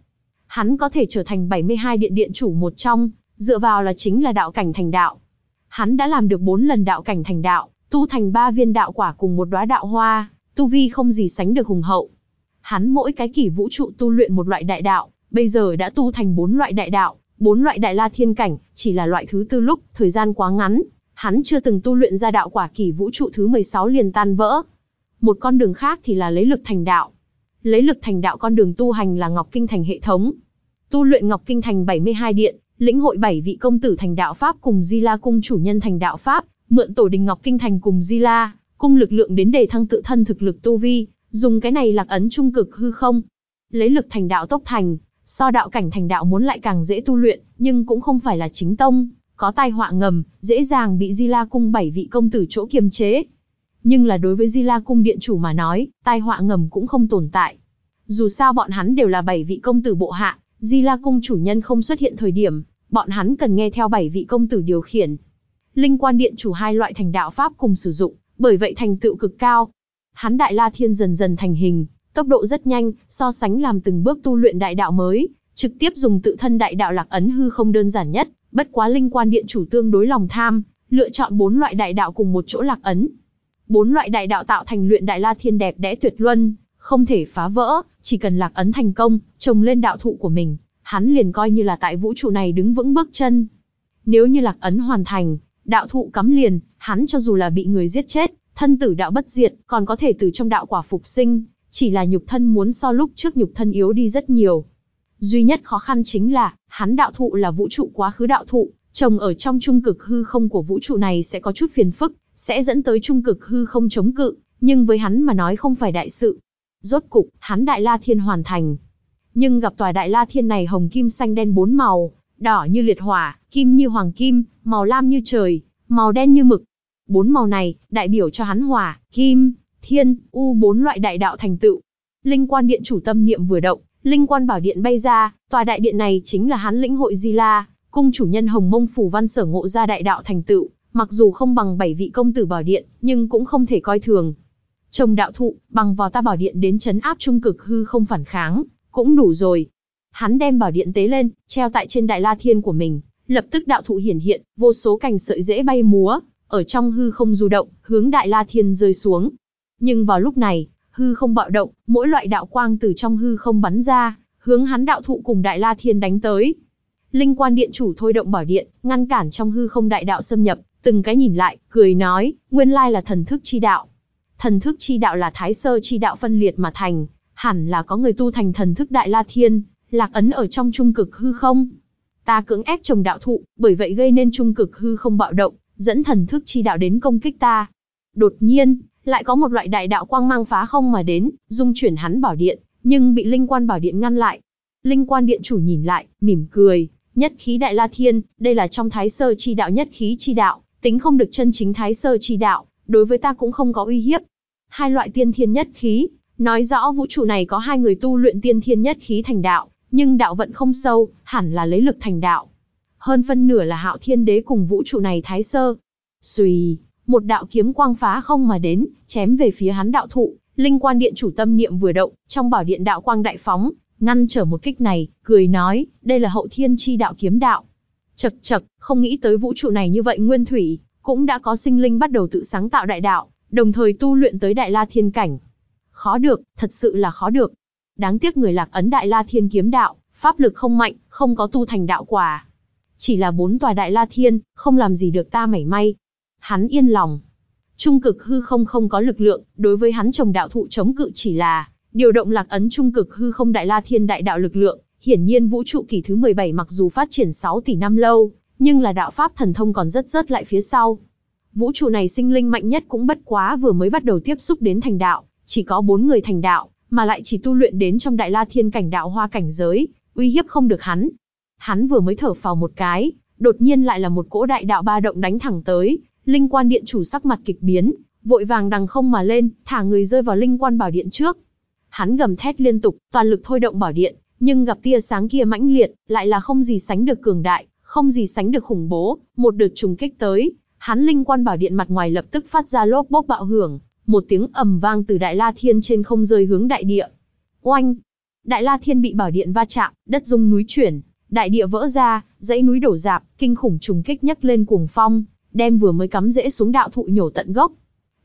Speaker 1: Hắn có thể trở thành 72 điện điện chủ một trong, dựa vào là chính là đạo cảnh thành đạo. Hắn đã làm được 4 lần đạo cảnh thành đạo, tu thành ba viên đạo quả cùng một đóa đạo hoa, tu vi không gì sánh được hùng hậu. Hắn mỗi cái kỷ vũ trụ tu luyện một loại đại đạo, bây giờ đã tu thành bốn loại đại đạo, bốn loại đại la thiên cảnh, chỉ là loại thứ tư lúc, thời gian quá ngắn, hắn chưa từng tu luyện ra đạo quả kỷ vũ trụ thứ 16 liền tan vỡ. Một con đường khác thì là lấy lực thành đạo. Lấy lực thành đạo con đường tu hành là Ngọc Kinh Thành hệ thống. Tu luyện Ngọc Kinh Thành 72 điện, lĩnh hội 7 vị công tử thành đạo Pháp cùng Di La Cung chủ nhân thành đạo Pháp, mượn tổ đình Ngọc Kinh Thành cùng Di La, cung lực lượng đến để thăng tự thân thực lực tu vi, dùng cái này lạc ấn trung cực hư không. Lấy lực thành đạo tốc thành, so đạo cảnh thành đạo muốn lại càng dễ tu luyện, nhưng cũng không phải là chính tông, có tai họa ngầm, dễ dàng bị Di La cung bảy vị công tử chỗ kiềm chế. Nhưng là đối với Di La cung điện chủ mà nói, tai họa ngầm cũng không tồn tại. Dù sao bọn hắn đều là bảy vị công tử bộ hạ, Di La cung chủ nhân không xuất hiện thời điểm, bọn hắn cần nghe theo bảy vị công tử điều khiển, linh quan điện chủ hai loại thành đạo pháp cùng sử dụng, bởi vậy thành tựu cực cao. Hắn Đại La Thiên dần dần thành hình, tốc độ rất nhanh, so sánh làm từng bước tu luyện đại đạo mới, trực tiếp dùng tự thân đại đạo lạc ấn hư không đơn giản nhất, bất quá linh quan điện chủ tương đối lòng tham, lựa chọn bốn loại đại đạo cùng một chỗ lạc ấn. Bốn loại đại đạo tạo thành luyện Đại La Thiên đẹp đẽ tuyệt luân, không thể phá vỡ, chỉ cần lạc ấn thành công, trồng lên đạo thụ của mình, hắn liền coi như là tại vũ trụ này đứng vững bước chân. Nếu như lạc ấn hoàn thành, đạo thụ cắm liền, hắn cho dù là bị người giết chết, thân tử đạo bất diệt, còn có thể từ trong đạo quả phục sinh, chỉ là nhục thân muốn so lúc trước nhục thân yếu đi rất nhiều. Duy nhất khó khăn chính là, hắn đạo thụ là vũ trụ quá khứ đạo thụ, trồng ở trong trung cực hư không của vũ trụ này sẽ có chút phiền phức, sẽ dẫn tới trung cực hư không chống cự, nhưng với hắn mà nói không phải đại sự. Rốt cục, hắn Đại La Thiên hoàn thành. Nhưng gặp tòa Đại La Thiên này hồng kim xanh đen bốn màu, đỏ như liệt hỏa, kim như hoàng kim, màu lam như trời, màu đen như mực. Bốn màu này đại biểu cho hắn hỏa, kim, thiên, u bốn loại đại đạo thành tựu. Linh quan điện chủ tâm niệm vừa động, linh quan bảo điện bay ra, tòa đại điện này chính là hắn lĩnh hội Di La, cung chủ nhân Hồng Mông phủ văn sở ngộ ra đại đạo thành tựu, mặc dù không bằng bảy vị công tử bảo điện, nhưng cũng không thể coi thường. Trồng đạo thụ, bằng vào ta bảo điện đến chấn áp trung cực hư không phản kháng, cũng đủ rồi. Hắn đem bảo điện tế lên, treo tại trên đại la thiên của mình, lập tức đạo thụ hiển hiện, vô số cành sợi rễ bay múa, ở trong hư không du động, hướng đại la thiên rơi xuống. Nhưng vào lúc này, hư không bạo động, mỗi loại đạo quang từ trong hư không bắn ra, hướng hắn đạo thụ cùng đại la thiên đánh tới. Linh quan điện chủ thôi động bảo điện, ngăn cản trong hư không đại đạo xâm nhập, từng cái nhìn lại, cười nói, nguyên lai là thần thức chi đạo. Thần thức chi đạo là thái sơ chi đạo phân liệt mà thành, hẳn là có người tu thành thần thức đại la thiên, lạc ấn ở trong trung cực hư không. Ta cưỡng ép trồng đạo thụ, bởi vậy gây nên trung cực hư không bạo động, dẫn thần thức chi đạo đến công kích ta. Đột nhiên, lại có một loại đại đạo quang mang phá không mà đến, dung chuyển hắn bảo điện, nhưng bị linh quan bảo điện ngăn lại. Linh quan điện chủ nhìn lại, mỉm cười, nhất khí đại la thiên, đây là trong thái sơ chi đạo nhất khí chi đạo, tính không được chân chính thái sơ chi đạo, đối với ta cũng không có uy hiếp. Hai loại tiên thiên nhất khí, nói rõ vũ trụ này có hai người tu luyện tiên thiên nhất khí thành đạo, nhưng đạo vận không sâu, hẳn là lấy lực thành đạo. Hơn phân nửa là hạo thiên đế cùng vũ trụ này thái sơ. Xùy, một đạo kiếm quang phá không mà đến, chém về phía hắn đạo thụ, linh quan điện chủ tâm niệm vừa động, trong bảo điện đạo quang đại phóng, ngăn trở một kích này, cười nói, đây là hậu thiên chi đạo kiếm đạo. Chật chật, không nghĩ tới vũ trụ này như vậy nguyên thủy, cũng đã có sinh linh bắt đầu tự sáng tạo đại đạo, đồng thời tu luyện tới đại la thiên cảnh. Khó được, thật sự là khó được, Đáng tiếc người lạc ấn đại la thiên kiếm đạo, pháp lực không mạnh, không có tu thành đạo quả. Chỉ là bốn tòa đại la thiên, không làm gì được ta mảy may. Hắn yên lòng. Trung cực hư không không có lực lượng, đối với hắn trồng đạo thụ chống cự chỉ là điều động lạc ấn trung cực hư không đại la thiên đại đạo lực lượng, hiển nhiên vũ trụ kỳ thứ 17 mặc dù phát triển 6 tỷ năm lâu, nhưng là đạo pháp thần thông còn rất rất lại phía sau. Vũ trụ này sinh linh mạnh nhất cũng bất quá vừa mới bắt đầu tiếp xúc đến thành đạo, chỉ có bốn người thành đạo, mà lại chỉ tu luyện đến trong đại la thiên cảnh đạo hoa cảnh giới, uy hiếp không được hắn. Hắn vừa mới thở phào một cái, đột nhiên lại là một cỗ đại đạo ba động đánh thẳng tới, linh quan điện chủ sắc mặt kịch biến, vội vàng đằng không mà lên, thả người rơi vào linh quan bảo điện trước. Hắn gầm thét liên tục, toàn lực thôi động bảo điện, nhưng gặp tia sáng kia mãnh liệt, lại là không gì sánh được cường đại, không gì sánh được khủng bố, một đợt trùng kích tới, hắn linh quan bảo điện mặt ngoài lập tức phát ra lốp bốc bạo hưởng, một tiếng ầm vang từ Đại La Thiên trên không rơi hướng đại địa. Oanh! Đại La Thiên bị bảo điện va chạm, đất rung núi chuyển, đại địa vỡ ra, dãy núi đổ rạp, kinh khủng trùng kích nhấc lên cuồng phong, đem vừa mới cắm rễ xuống đạo thụ nhổ tận gốc.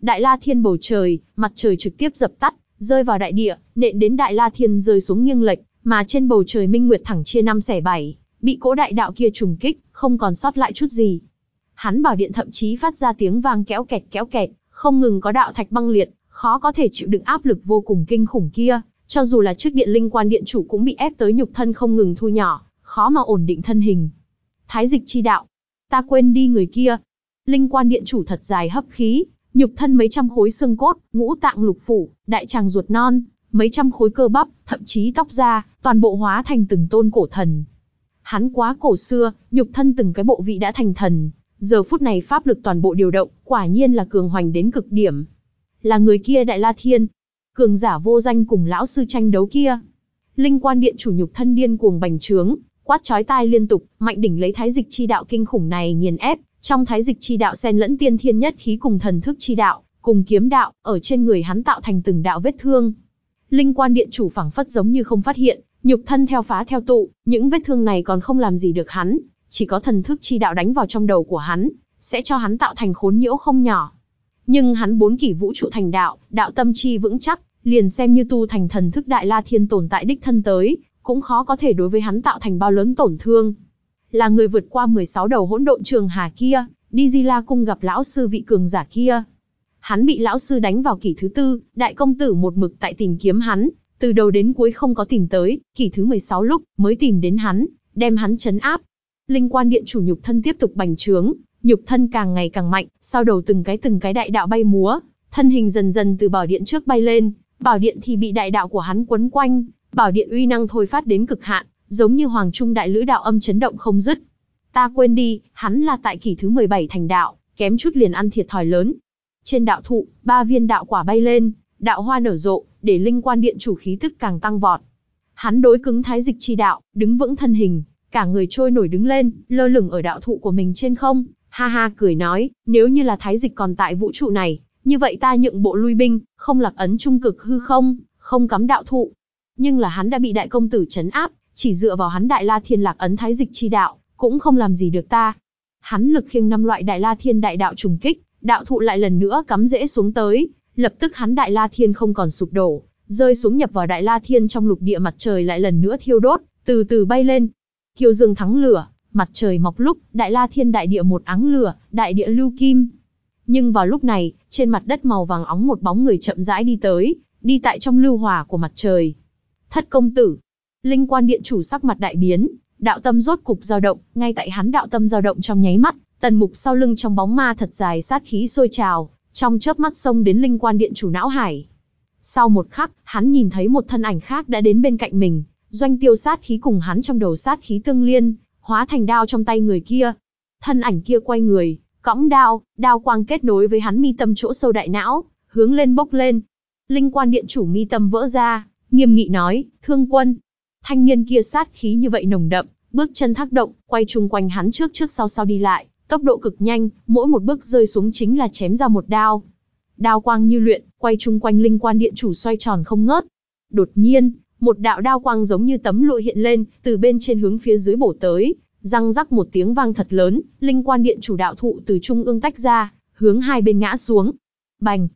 Speaker 1: Đại La Thiên bầu trời, mặt trời trực tiếp dập tắt, rơi vào đại địa, nện đến Đại La Thiên rơi xuống nghiêng lệch, mà trên bầu trời minh nguyệt thẳng chia năm xẻ bảy, bị cỗ đại đạo kia trùng kích, không còn sót lại chút gì. Hắn bảo điện thậm chí phát ra tiếng vang kéo kẹt kéo kẹt, không ngừng có đạo thạch băng liệt, khó có thể chịu đựng áp lực vô cùng kinh khủng kia, cho dù là trước điện linh quan điện chủ cũng bị ép tới nhục thân không ngừng thu nhỏ, khó mà ổn định thân hình. Thái dịch chi đạo, ta quên đi người kia. Linh quan điện chủ thật dài hấp khí, nhục thân mấy trăm khối xương cốt, ngũ tạng lục phủ, đại tràng ruột non, mấy trăm khối cơ bắp, thậm chí tóc da, toàn bộ hóa thành từng tôn cổ thần. Hắn quá cổ xưa, nhục thân từng cái bộ vị đã thành thần, Giờ phút này pháp lực toàn bộ điều động, quả nhiên là cường hoành đến cực điểm. Là người kia Đại La Thiên, cường giả vô danh cùng lão sư tranh đấu kia. Linh quan điện chủ nhục thân điên cuồng bành trướng, quát chói tai liên tục, mạnh đỉnh lấy thái dịch chi đạo kinh khủng này nghiền ép, trong thái dịch chi đạo xen lẫn tiên thiên nhất khí cùng thần thức chi đạo, cùng kiếm đạo, ở trên người hắn tạo thành từng đạo vết thương. Linh quan điện chủ phảng phất giống như không phát hiện, nhục thân theo phá theo tụ, những vết thương này còn không làm gì được hắn, chỉ có thần thức chi đạo đánh vào trong đầu của hắn, sẽ cho hắn tạo thành khốn nhiễu không nhỏ. Nhưng hắn bốn kỷ vũ trụ thành đạo, đạo tâm chi vững chắc, liền xem như tu thành thần thức đại la thiên tồn tại đích thân tới, cũng khó có thể đối với hắn tạo thành bao lớn tổn thương. Là người vượt qua 16 đầu hỗn độn trường hà kia, đi Di La cung gặp lão sư vị cường giả kia. Hắn bị lão sư đánh vào kỷ thứ tư, đại công tử một mực tại tìm kiếm hắn, từ đầu đến cuối không có tìm tới, kỷ thứ 16 lúc mới tìm đến hắn, đem hắn chấn áp, Linh quan điện chủ nhục thân tiếp tục bành trướng, nhục thân càng ngày càng mạnh, sau đầu từng cái từng cái đại đạo bay múa, thân hình dần dần từ bảo điện trước bay lên, bảo điện thì bị đại đạo của hắn quấn quanh, bảo điện uy năng thôi phát đến cực hạn, giống như hoàng trung đại lữ đạo âm chấn động không dứt. Ta quên đi, hắn là tại kỷ thứ 17 thành đạo, kém chút liền ăn thiệt thòi lớn. Trên đạo thụ, ba viên đạo quả bay lên, đạo hoa nở rộ, để linh quan điện chủ khí tức càng tăng vọt. Hắn đối cứng thái dịch chi đạo, đứng vững thân hình, cả người trôi nổi đứng lên, lơ lửng ở đạo thụ của mình trên không, ha ha cười nói, nếu như là thái dịch còn tại vũ trụ này, như vậy ta nhượng bộ lui binh, không lạc ấn trung cực hư không, không cắm đạo thụ. Nhưng là hắn đã bị đại công tử chấn áp, chỉ dựa vào hắn đại la thiên lạc ấn thái dịch chi đạo, cũng không làm gì được ta. Hắn lực khiêng năm loại đại la thiên đại đạo trùng kích, đạo thụ lại lần nữa cắm rễ xuống tới, lập tức hắn đại la thiên không còn sụp đổ, rơi xuống nhập vào đại la thiên trong lục địa mặt trời lại lần nữa thiêu đốt, từ từ bay lên, Kiêu dương thắng lửa, mặt trời mọc lúc, đại la thiên đại địa một áng lửa, đại địa lưu kim. Nhưng vào lúc này, trên mặt đất màu vàng óng một bóng người chậm rãi đi tới, đi tại trong lưu hòa của mặt trời. Thất công tử, linh quan điện chủ sắc mặt đại biến, đạo tâm rốt cục dao động, ngay tại hắn đạo tâm dao động trong nháy mắt, tần mục sau lưng trong bóng ma thật dài sát khí sôi trào, trong chớp mắt xông đến linh quan điện chủ não hải. Sau một khắc, hắn nhìn thấy một thân ảnh khác đã đến bên cạnh mình, Doanh tiêu sát khí cùng hắn trong đầu sát khí tương liên, hóa thành đao trong tay người kia. Thân ảnh kia quay người, cõng đao, đao quang kết nối với hắn mi tâm chỗ sâu đại não, hướng lên bốc lên. Linh quan điện chủ mi tâm vỡ ra, nghiêm nghị nói, thương quân. Thanh niên kia sát khí như vậy nồng đậm, bước chân thác động, quay chung quanh hắn trước trước sau sau đi lại, tốc độ cực nhanh, mỗi một bước rơi xuống chính là chém ra một đao. Đao quang như luyện, quay chung quanh linh quan điện chủ xoay tròn không ngớt. Đột nhiên, một đạo đao quang giống như tấm lụa hiện lên, từ bên trên hướng phía dưới bổ tới, răng rắc một tiếng vang thật lớn, linh quan điện chủ đạo thụ từ trung ương tách ra, hướng hai bên ngã xuống. Bành!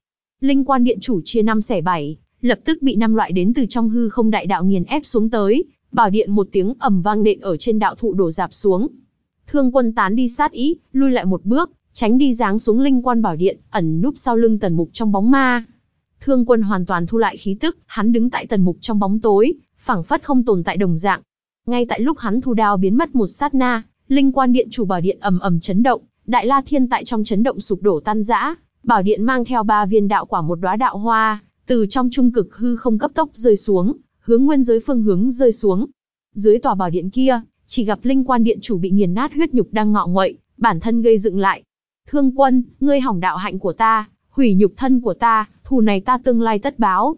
Speaker 1: Linh quan điện chủ chia năm xẻ bảy, lập tức bị năm loại đến từ trong hư không đại đạo nghiền ép xuống tới, bảo điện một tiếng ầm vang nện ở trên đạo thụ đổ dạp xuống. Thương quân tán đi sát ý, lui lại một bước, tránh đi dáng xuống linh quan bảo điện, ẩn núp sau lưng tần mục trong bóng ma. Thương quân hoàn toàn thu lại khí tức, hắn đứng tại tần mục trong bóng tối, phảng phất không tồn tại đồng dạng. Ngay tại lúc hắn thu đao biến mất một sát na, linh quan điện chủ bảo điện ầm ầm chấn động, đại la thiên tại trong chấn động sụp đổ tan rã, bảo điện mang theo ba viên đạo quả một đóa đạo hoa, từ trong trung cực hư không cấp tốc rơi xuống, hướng nguyên giới phương hướng rơi xuống. Dưới tòa bảo điện kia, chỉ gặp linh quan điện chủ bị nghiền nát huyết nhục đang ngọ nguậy, bản thân gây dựng lại. Thương quân, ngươi hỏng đạo hạnh của ta, hủy nhục thân của ta, thù này ta tương lai tất báo.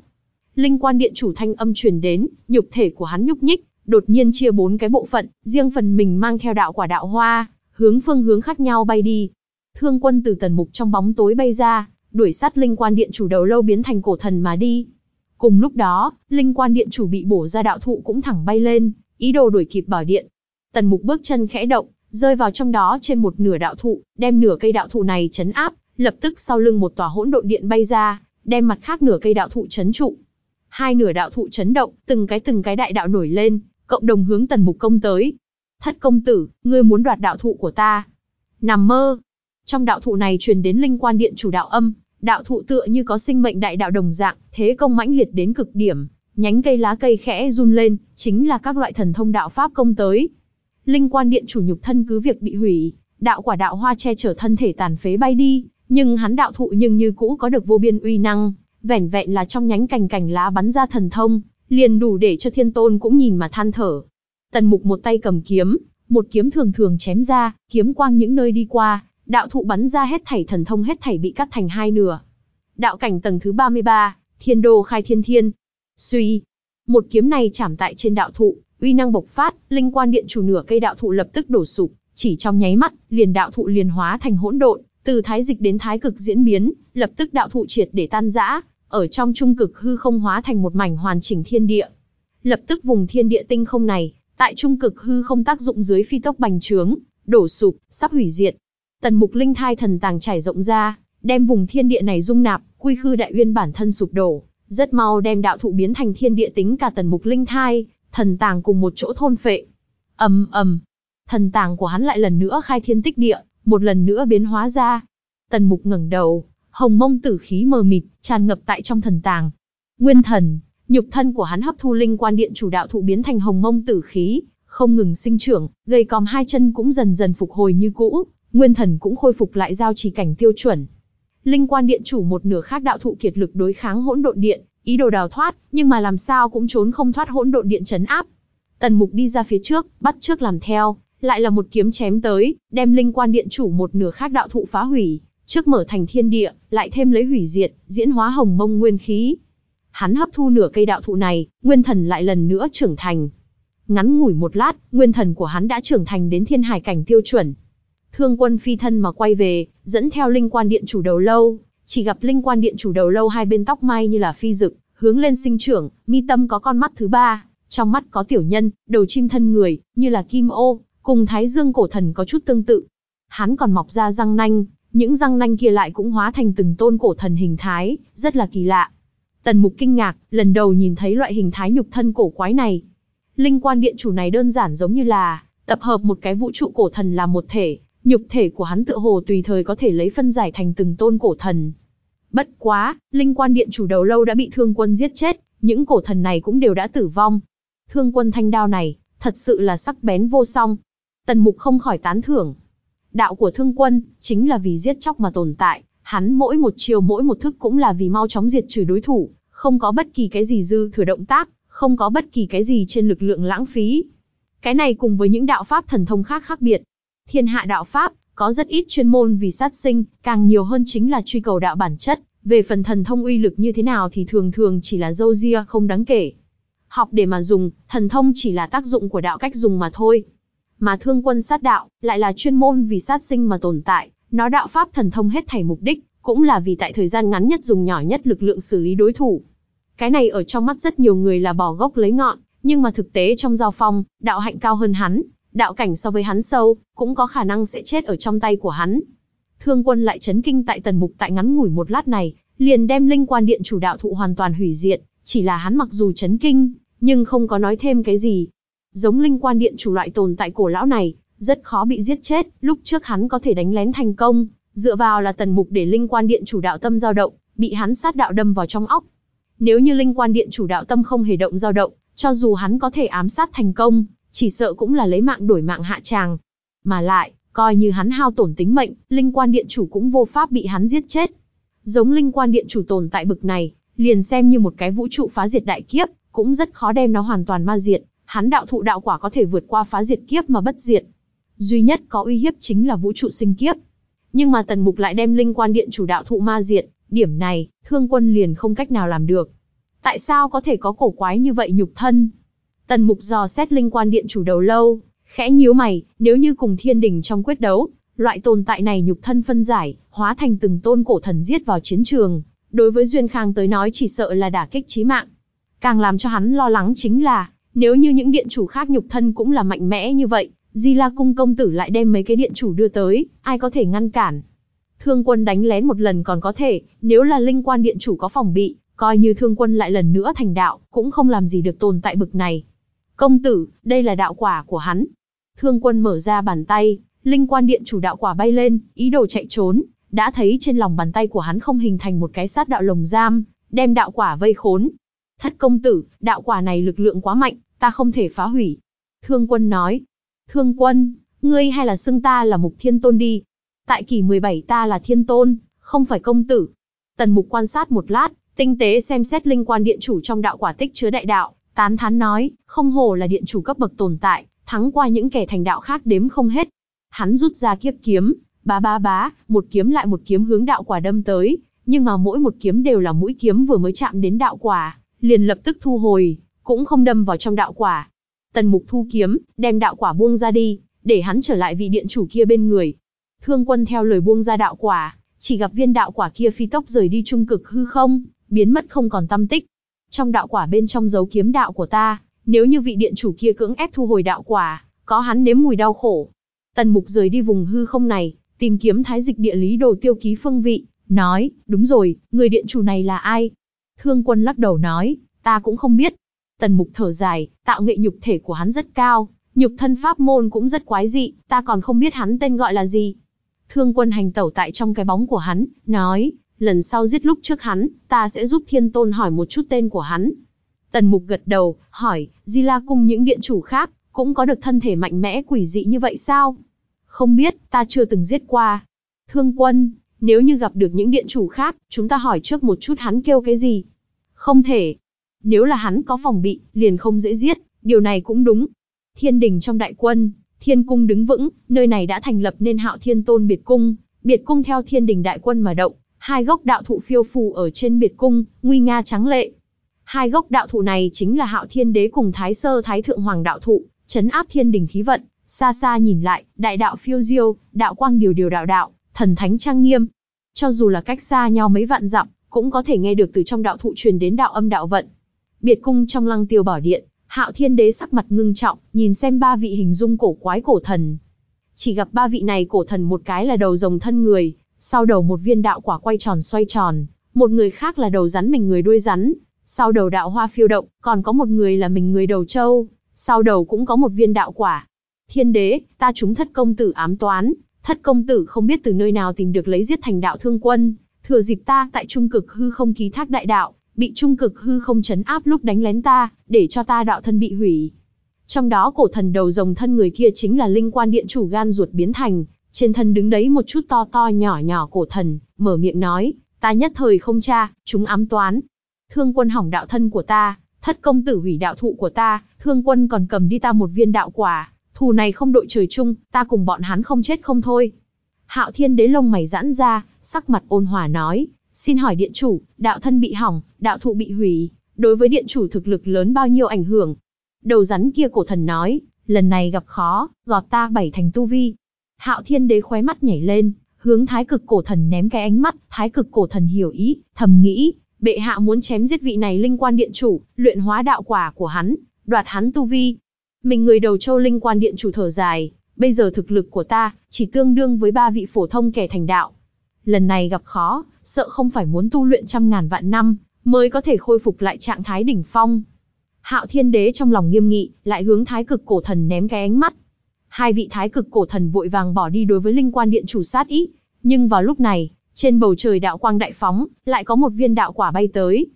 Speaker 1: Linh quan điện chủ thanh âm truyền đến, nhục thể của hắn nhúc nhích, đột nhiên chia bốn cái bộ phận, riêng phần mình mang theo đạo quả đạo hoa, hướng phương hướng khác nhau bay đi. Thương quân từ tần mục trong bóng tối bay ra, đuổi sát linh quan điện chủ đầu lâu biến thành cổ thần mà đi. Cùng lúc đó, linh quan điện chủ bị bổ ra đạo thụ cũng thẳng bay lên, ý đồ đuổi kịp bảo điện. Tần mục bước chân khẽ động, rơi vào trong đó trên một nửa đạo thụ, đem nửa cây đạo thụ này chấn áp, lập tức sau lưng một tòa hỗn độn điện bay ra, đem mặt khác nửa cây đạo thụ chấn trụ. Hai nửa đạo thụ chấn động, từng cái từng cái đại đạo nổi lên, cộng đồng hướng tần mục công tới. Thất công tử, ngươi muốn đoạt đạo thụ của ta. Nằm mơ. Trong đạo thụ này truyền đến linh quan điện chủ đạo âm, đạo thụ tựa như có sinh mệnh đại đạo đồng dạng, thế công mãnh liệt đến cực điểm, nhánh cây lá cây khẽ run lên, chính là các loại thần thông đạo pháp công tới. Linh quan điện chủ nhục thân cứ việc bị hủy, đạo quả đạo hoa che chở thân thể tàn phế bay đi, nhưng hắn đạo thụ nhưng như cũ có được vô biên uy năng, vẻn vẹn là trong nhánh cành cành lá bắn ra thần thông, liền đủ để cho thiên tôn cũng nhìn mà than thở. Tần mục một tay cầm kiếm, một kiếm thường thường chém ra, kiếm quang những nơi đi qua, đạo thụ bắn ra hết thảy thần thông hết thảy bị cắt thành hai nửa. Đạo cảnh tầng thứ 33, thiên đồ khai thiên thiên. Suy, một kiếm này chạm tại trên đạo thụ, uy năng bộc phát, linh quan điện chủ nửa cây đạo thụ lập tức đổ sụp, chỉ trong nháy mắt, liền đạo thụ liền hóa thành hỗn độn. Từ thái dịch đến thái cực diễn biến, lập tức đạo thụ triệt để tan rã, ở trong trung cực hư không hóa thành một mảnh hoàn chỉnh thiên địa. Lập tức vùng thiên địa tinh không này, tại trung cực hư không tác dụng dưới phi tốc bành trướng, đổ sụp, sắp hủy diệt. Tần mục linh thai thần tàng trải rộng ra, đem vùng thiên địa này dung nạp, quy khư đại uyên bản thân sụp đổ, rất mau đem đạo thụ biến thành thiên địa tính cả tần mục linh thai, thần tàng cùng một chỗ thôn phệ. Ầm ầm, thần tàng của hắn lại lần nữa khai thiên tích địa, một lần nữa biến hóa ra. Tần mục ngẩng đầu, hồng mông tử khí mờ mịt, tràn ngập tại trong thần tàng. Nguyên thần, nhục thân của hắn hấp thu linh quan điện chủ đạo thụ biến thành hồng mông tử khí, không ngừng sinh trưởng, gây còm hai chân cũng dần dần phục hồi như cũ, nguyên thần cũng khôi phục lại giao chỉ cảnh tiêu chuẩn. Linh quan điện chủ một nửa khác đạo thụ kiệt lực đối kháng hỗn độn điện, ý đồ đào thoát, nhưng mà làm sao cũng trốn không thoát hỗn độn điện chấn áp. Tần Mục đi ra phía trước, bắt trước làm theo, lại là một kiếm chém tới, đem linh quan điện chủ một nửa khác đạo thụ phá hủy, trước mở thành thiên địa, lại thêm lấy hủy diệt, diễn hóa hồng mông nguyên khí. Hắn hấp thu nửa cây đạo thụ này, nguyên thần lại lần nữa trưởng thành. Ngắn ngủi một lát, nguyên thần của hắn đã trưởng thành đến thiên hải cảnh tiêu chuẩn. Thương quân phi thân mà quay về, dẫn theo linh quan điện chủ đầu lâu, chỉ gặp linh quan điện chủ đầu lâu hai bên tóc mai như là phi dực, hướng lên sinh trưởng, mi tâm có con mắt thứ ba, trong mắt có tiểu nhân, đầu chim thân người, như là kim ô, cùng Thái Dương cổ thần có chút tương tự. Hắn còn mọc ra răng nanh, những răng nanh kia lại cũng hóa thành từng tôn cổ thần hình thái, rất là kỳ lạ. Tần Mục kinh ngạc, lần đầu nhìn thấy loại hình thái nhục thân cổ quái này. Linh quan điện chủ này đơn giản giống như là tập hợp một cái vũ trụ cổ thần là một thể, nhục thể của hắn tựa hồ tùy thời có thể lấy phân giải thành từng tôn cổ thần. Bất quá, linh quan điện chủ đầu lâu đã bị thương quân giết chết, những cổ thần này cũng đều đã tử vong. Thương quân thanh đao này, thật sự là sắc bén vô song, Tần Mục không khỏi tán thưởng. Đạo của Thương Quân chính là vì giết chóc mà tồn tại, hắn mỗi một chiều mỗi một thức cũng là vì mau chóng diệt trừ đối thủ, không có bất kỳ cái gì dư thừa động tác, không có bất kỳ cái gì trên lực lượng lãng phí. Cái này cùng với những đạo pháp thần thông khác khác biệt. Thiên hạ đạo pháp có rất ít chuyên môn vì sát sinh, càng nhiều hơn chính là truy cầu đạo bản chất, về phần thần thông uy lực như thế nào thì thường thường chỉ là dâu ria không đáng kể. Học để mà dùng, thần thông chỉ là tác dụng của đạo cách dùng mà thôi mà thương quân sát đạo lại là chuyên môn vì sát sinh mà tồn tại, nó đạo pháp thần thông hết thảy mục đích, cũng là vì tại thời gian ngắn nhất dùng nhỏ nhất lực lượng xử lý đối thủ. Cái này ở trong mắt rất nhiều người là bỏ gốc lấy ngọn, nhưng mà thực tế trong giao phong, đạo hạnh cao hơn hắn, đạo cảnh so với hắn sâu, cũng có khả năng sẽ chết ở trong tay của hắn. Thương quân lại chấn kinh tại tần mục tại ngắn ngủi một lát này, liền đem linh quan điện chủ đạo thụ hoàn toàn hủy diệt, chỉ là hắn mặc dù chấn kinh, nhưng không có nói thêm cái gì, giống linh quan điện chủ loại tồn tại cổ lão này, rất khó bị giết chết, lúc trước hắn có thể đánh lén thành công, dựa vào là tần mục để linh quan điện chủ đạo tâm dao động, bị hắn sát đạo đâm vào trong óc. Nếu như linh quan điện chủ đạo tâm không hề động dao động, cho dù hắn có thể ám sát thành công, chỉ sợ cũng là lấy mạng đổi mạng hạ tràng. Mà lại, coi như hắn hao tổn tính mệnh, linh quan điện chủ cũng vô pháp bị hắn giết chết. Giống linh quan điện chủ tồn tại bực này, liền xem như một cái vũ trụ phá diệt đại kiếp, cũng rất khó đem nó hoàn toàn ma diệt, hắn đạo thụ đạo quả có thể vượt qua phá diệt kiếp mà bất diệt. Duy nhất có uy hiếp chính là vũ trụ sinh kiếp. Nhưng mà Tần Mục lại đem linh quan điện chủ đạo thụ ma diệt, điểm này, Thương Quân liền không cách nào làm được. Tại sao có thể có cổ quái như vậy nhục thân? Tần Mục dò xét linh quan điện chủ đầu lâu, khẽ nhíu mày, nếu như cùng thiên đình trong quyết đấu, loại tồn tại này nhục thân phân giải, hóa thành từng tôn cổ thần giết vào chiến trường, đối với Duyên Khang tới nói chỉ sợ là đả kích chí mạng. Càng làm cho hắn lo lắng chính là, nếu như những điện chủ khác nhục thân cũng là mạnh mẽ như vậy, Di La Cung công tử lại đem mấy cái điện chủ đưa tới, ai có thể ngăn cản. Thương quân đánh lén một lần còn có thể, nếu là linh quan điện chủ có phòng bị, coi như thương quân lại lần nữa thành đạo, cũng không làm gì được tồn tại bực này. Công tử, đây là đạo quả của hắn. Thương quân mở ra bàn tay, linh quan điện chủ đạo quả bay lên, ý đồ chạy trốn, đã thấy trên lòng bàn tay của hắn không hình thành một cái sát đạo lồng giam, đem đạo quả vây khốn. Thất công tử, đạo quả này lực lượng quá mạnh, ta không thể phá hủy. Thương quân nói, thương quân, ngươi hay là xưng ta là mục thiên tôn đi. Tại kỷ 17 ta là thiên tôn, không phải công tử. Tần mục quan sát một lát, tinh tế xem xét linh quan điện chủ trong đạo quả tích chứa đại đạo, tán thán nói, không hồ là điện chủ cấp bậc tồn tại, thắng qua những kẻ thành đạo khác đếm không hết. Hắn rút ra kiếp kiếm, bá bá bá, một kiếm lại một kiếm hướng đạo quả đâm tới, nhưng mà mỗi một kiếm đều là mũi kiếm vừa mới chạm đến đạo quả, liền lập tức thu hồi, cũng không đâm vào trong đạo quả. Tần mục thu kiếm, đem đạo quả buông ra đi, để hắn trở lại vị điện chủ kia bên người. Thương quân theo lời buông ra đạo quả, chỉ gặp viên đạo quả kia phi tốc rời đi trung cực hư không, biến mất không còn tâm tích. Trong đạo quả bên trong dấu kiếm đạo của ta, nếu như vị điện chủ kia cưỡng ép thu hồi đạo quả, có hắn nếm mùi đau khổ. Tần mục rời đi vùng hư không này, tìm kiếm thái dịch địa lý đồ tiêu ký phương vị, nói, đúng rồi, người điện chủ này là ai? Thương quân lắc đầu nói, ta cũng không biết, Tần mục thở dài, tạo nghệ nhục thể của hắn rất cao, nhục thân pháp môn cũng rất quái dị, ta còn không biết hắn tên gọi là gì. Thương quân hành tẩu tại trong cái bóng của hắn, nói, lần sau giết lúc trước hắn, ta sẽ giúp thiên tôn hỏi một chút tên của hắn. Tần mục gật đầu, hỏi, Di La Cung những điện chủ khác, cũng có được thân thể mạnh mẽ quỷ dị như vậy sao? Không biết, ta chưa từng giết qua. Thương quân, nếu như gặp được những điện chủ khác, chúng ta hỏi trước một chút hắn kêu cái gì? Không thể, nếu là hắn có phòng bị, liền không dễ giết, điều này cũng đúng. Thiên đình trong đại quân, thiên cung đứng vững, nơi này đã thành lập nên hạo thiên tôn biệt cung, biệt cung theo thiên đình đại quân mà động, hai gốc đạo thụ phiêu phù ở trên biệt cung, nguy nga trắng lệ. Hai gốc đạo thụ này chính là hạo thiên đế cùng thái sơ thái thượng hoàng đạo thụ, chấn áp thiên đình khí vận, xa xa nhìn lại, đại đạo phiêu diêu, đạo quang điều điều đạo đạo, thần thánh trang nghiêm. Cho dù là cách xa nhau mấy vạn dặm, cũng có thể nghe được từ trong đạo thụ truyền đến đạo âm đạo vận, biệt cung trong lăng tiêu bảo điện, hạo thiên đế sắc mặt ngưng trọng, nhìn xem ba vị hình dung cổ quái cổ thần. Chỉ gặp ba vị này cổ thần một cái là đầu rồng thân người, sau đầu một viên đạo quả quay tròn xoay tròn, một người khác là đầu rắn mình người đuôi rắn, sau đầu đạo hoa phiêu động, còn có một người là mình người đầu trâu, sau đầu cũng có một viên đạo quả. Thiên đế, ta chúng thất công tử ám toán, thất công tử không biết từ nơi nào tìm được lấy giết thành đạo thương quân, thừa dịp ta tại trung cực hư không ký thác đại đạo, bị trung cực hư không chấn áp lúc đánh lén ta, để cho ta đạo thân bị hủy. Trong đó cổ thần đầu rồng thân người kia chính là linh quan điện chủ gan ruột biến thành, trên thân đứng đấy một chút to to nhỏ nhỏ cổ thần, mở miệng nói, ta nhất thời không cha chúng ám toán. Thương quân hỏng đạo thân của ta, thất công tử hủy đạo thụ của ta, thương quân còn cầm đi ta một viên đạo quả, thù này không đội trời chung, ta cùng bọn hắn không chết không thôi. Hạo thiên đế lông mày giãn ra, sắc mặt ôn hòa nói, Xin hỏi điện chủ, đạo thân bị hỏng, đạo thụ bị hủy, đối với điện chủ thực lực lớn bao nhiêu ảnh hưởng? Đầu rắn kia cổ thần nói, lần này gặp khó, gọt ta bảy thành tu vi. Hạo thiên đế khóe mắt nhảy lên, hướng thái cực cổ thần ném cái ánh mắt, thái cực cổ thần hiểu ý, thầm nghĩ, bệ hạ muốn chém giết vị này linh quan điện chủ, luyện hóa đạo quả của hắn, đoạt hắn tu vi. Mình người đầu châu linh quan điện chủ thở dài, bây giờ thực lực của ta chỉ tương đương với ba vị phổ thông kẻ thành đạo. Lần này gặp khó, sợ không phải muốn tu luyện trăm ngàn vạn năm, mới có thể khôi phục lại trạng thái đỉnh phong. Hạo Thiên Đế trong lòng nghiêm nghị, lại hướng Thái Cực Cổ Thần ném cái ánh mắt. Hai vị Thái Cực Cổ Thần vội vàng bỏ đi đối với linh quan điện chủ sát ý, nhưng vào lúc này, trên bầu trời đạo quang đại phóng, lại có một viên đạo quả bay tới.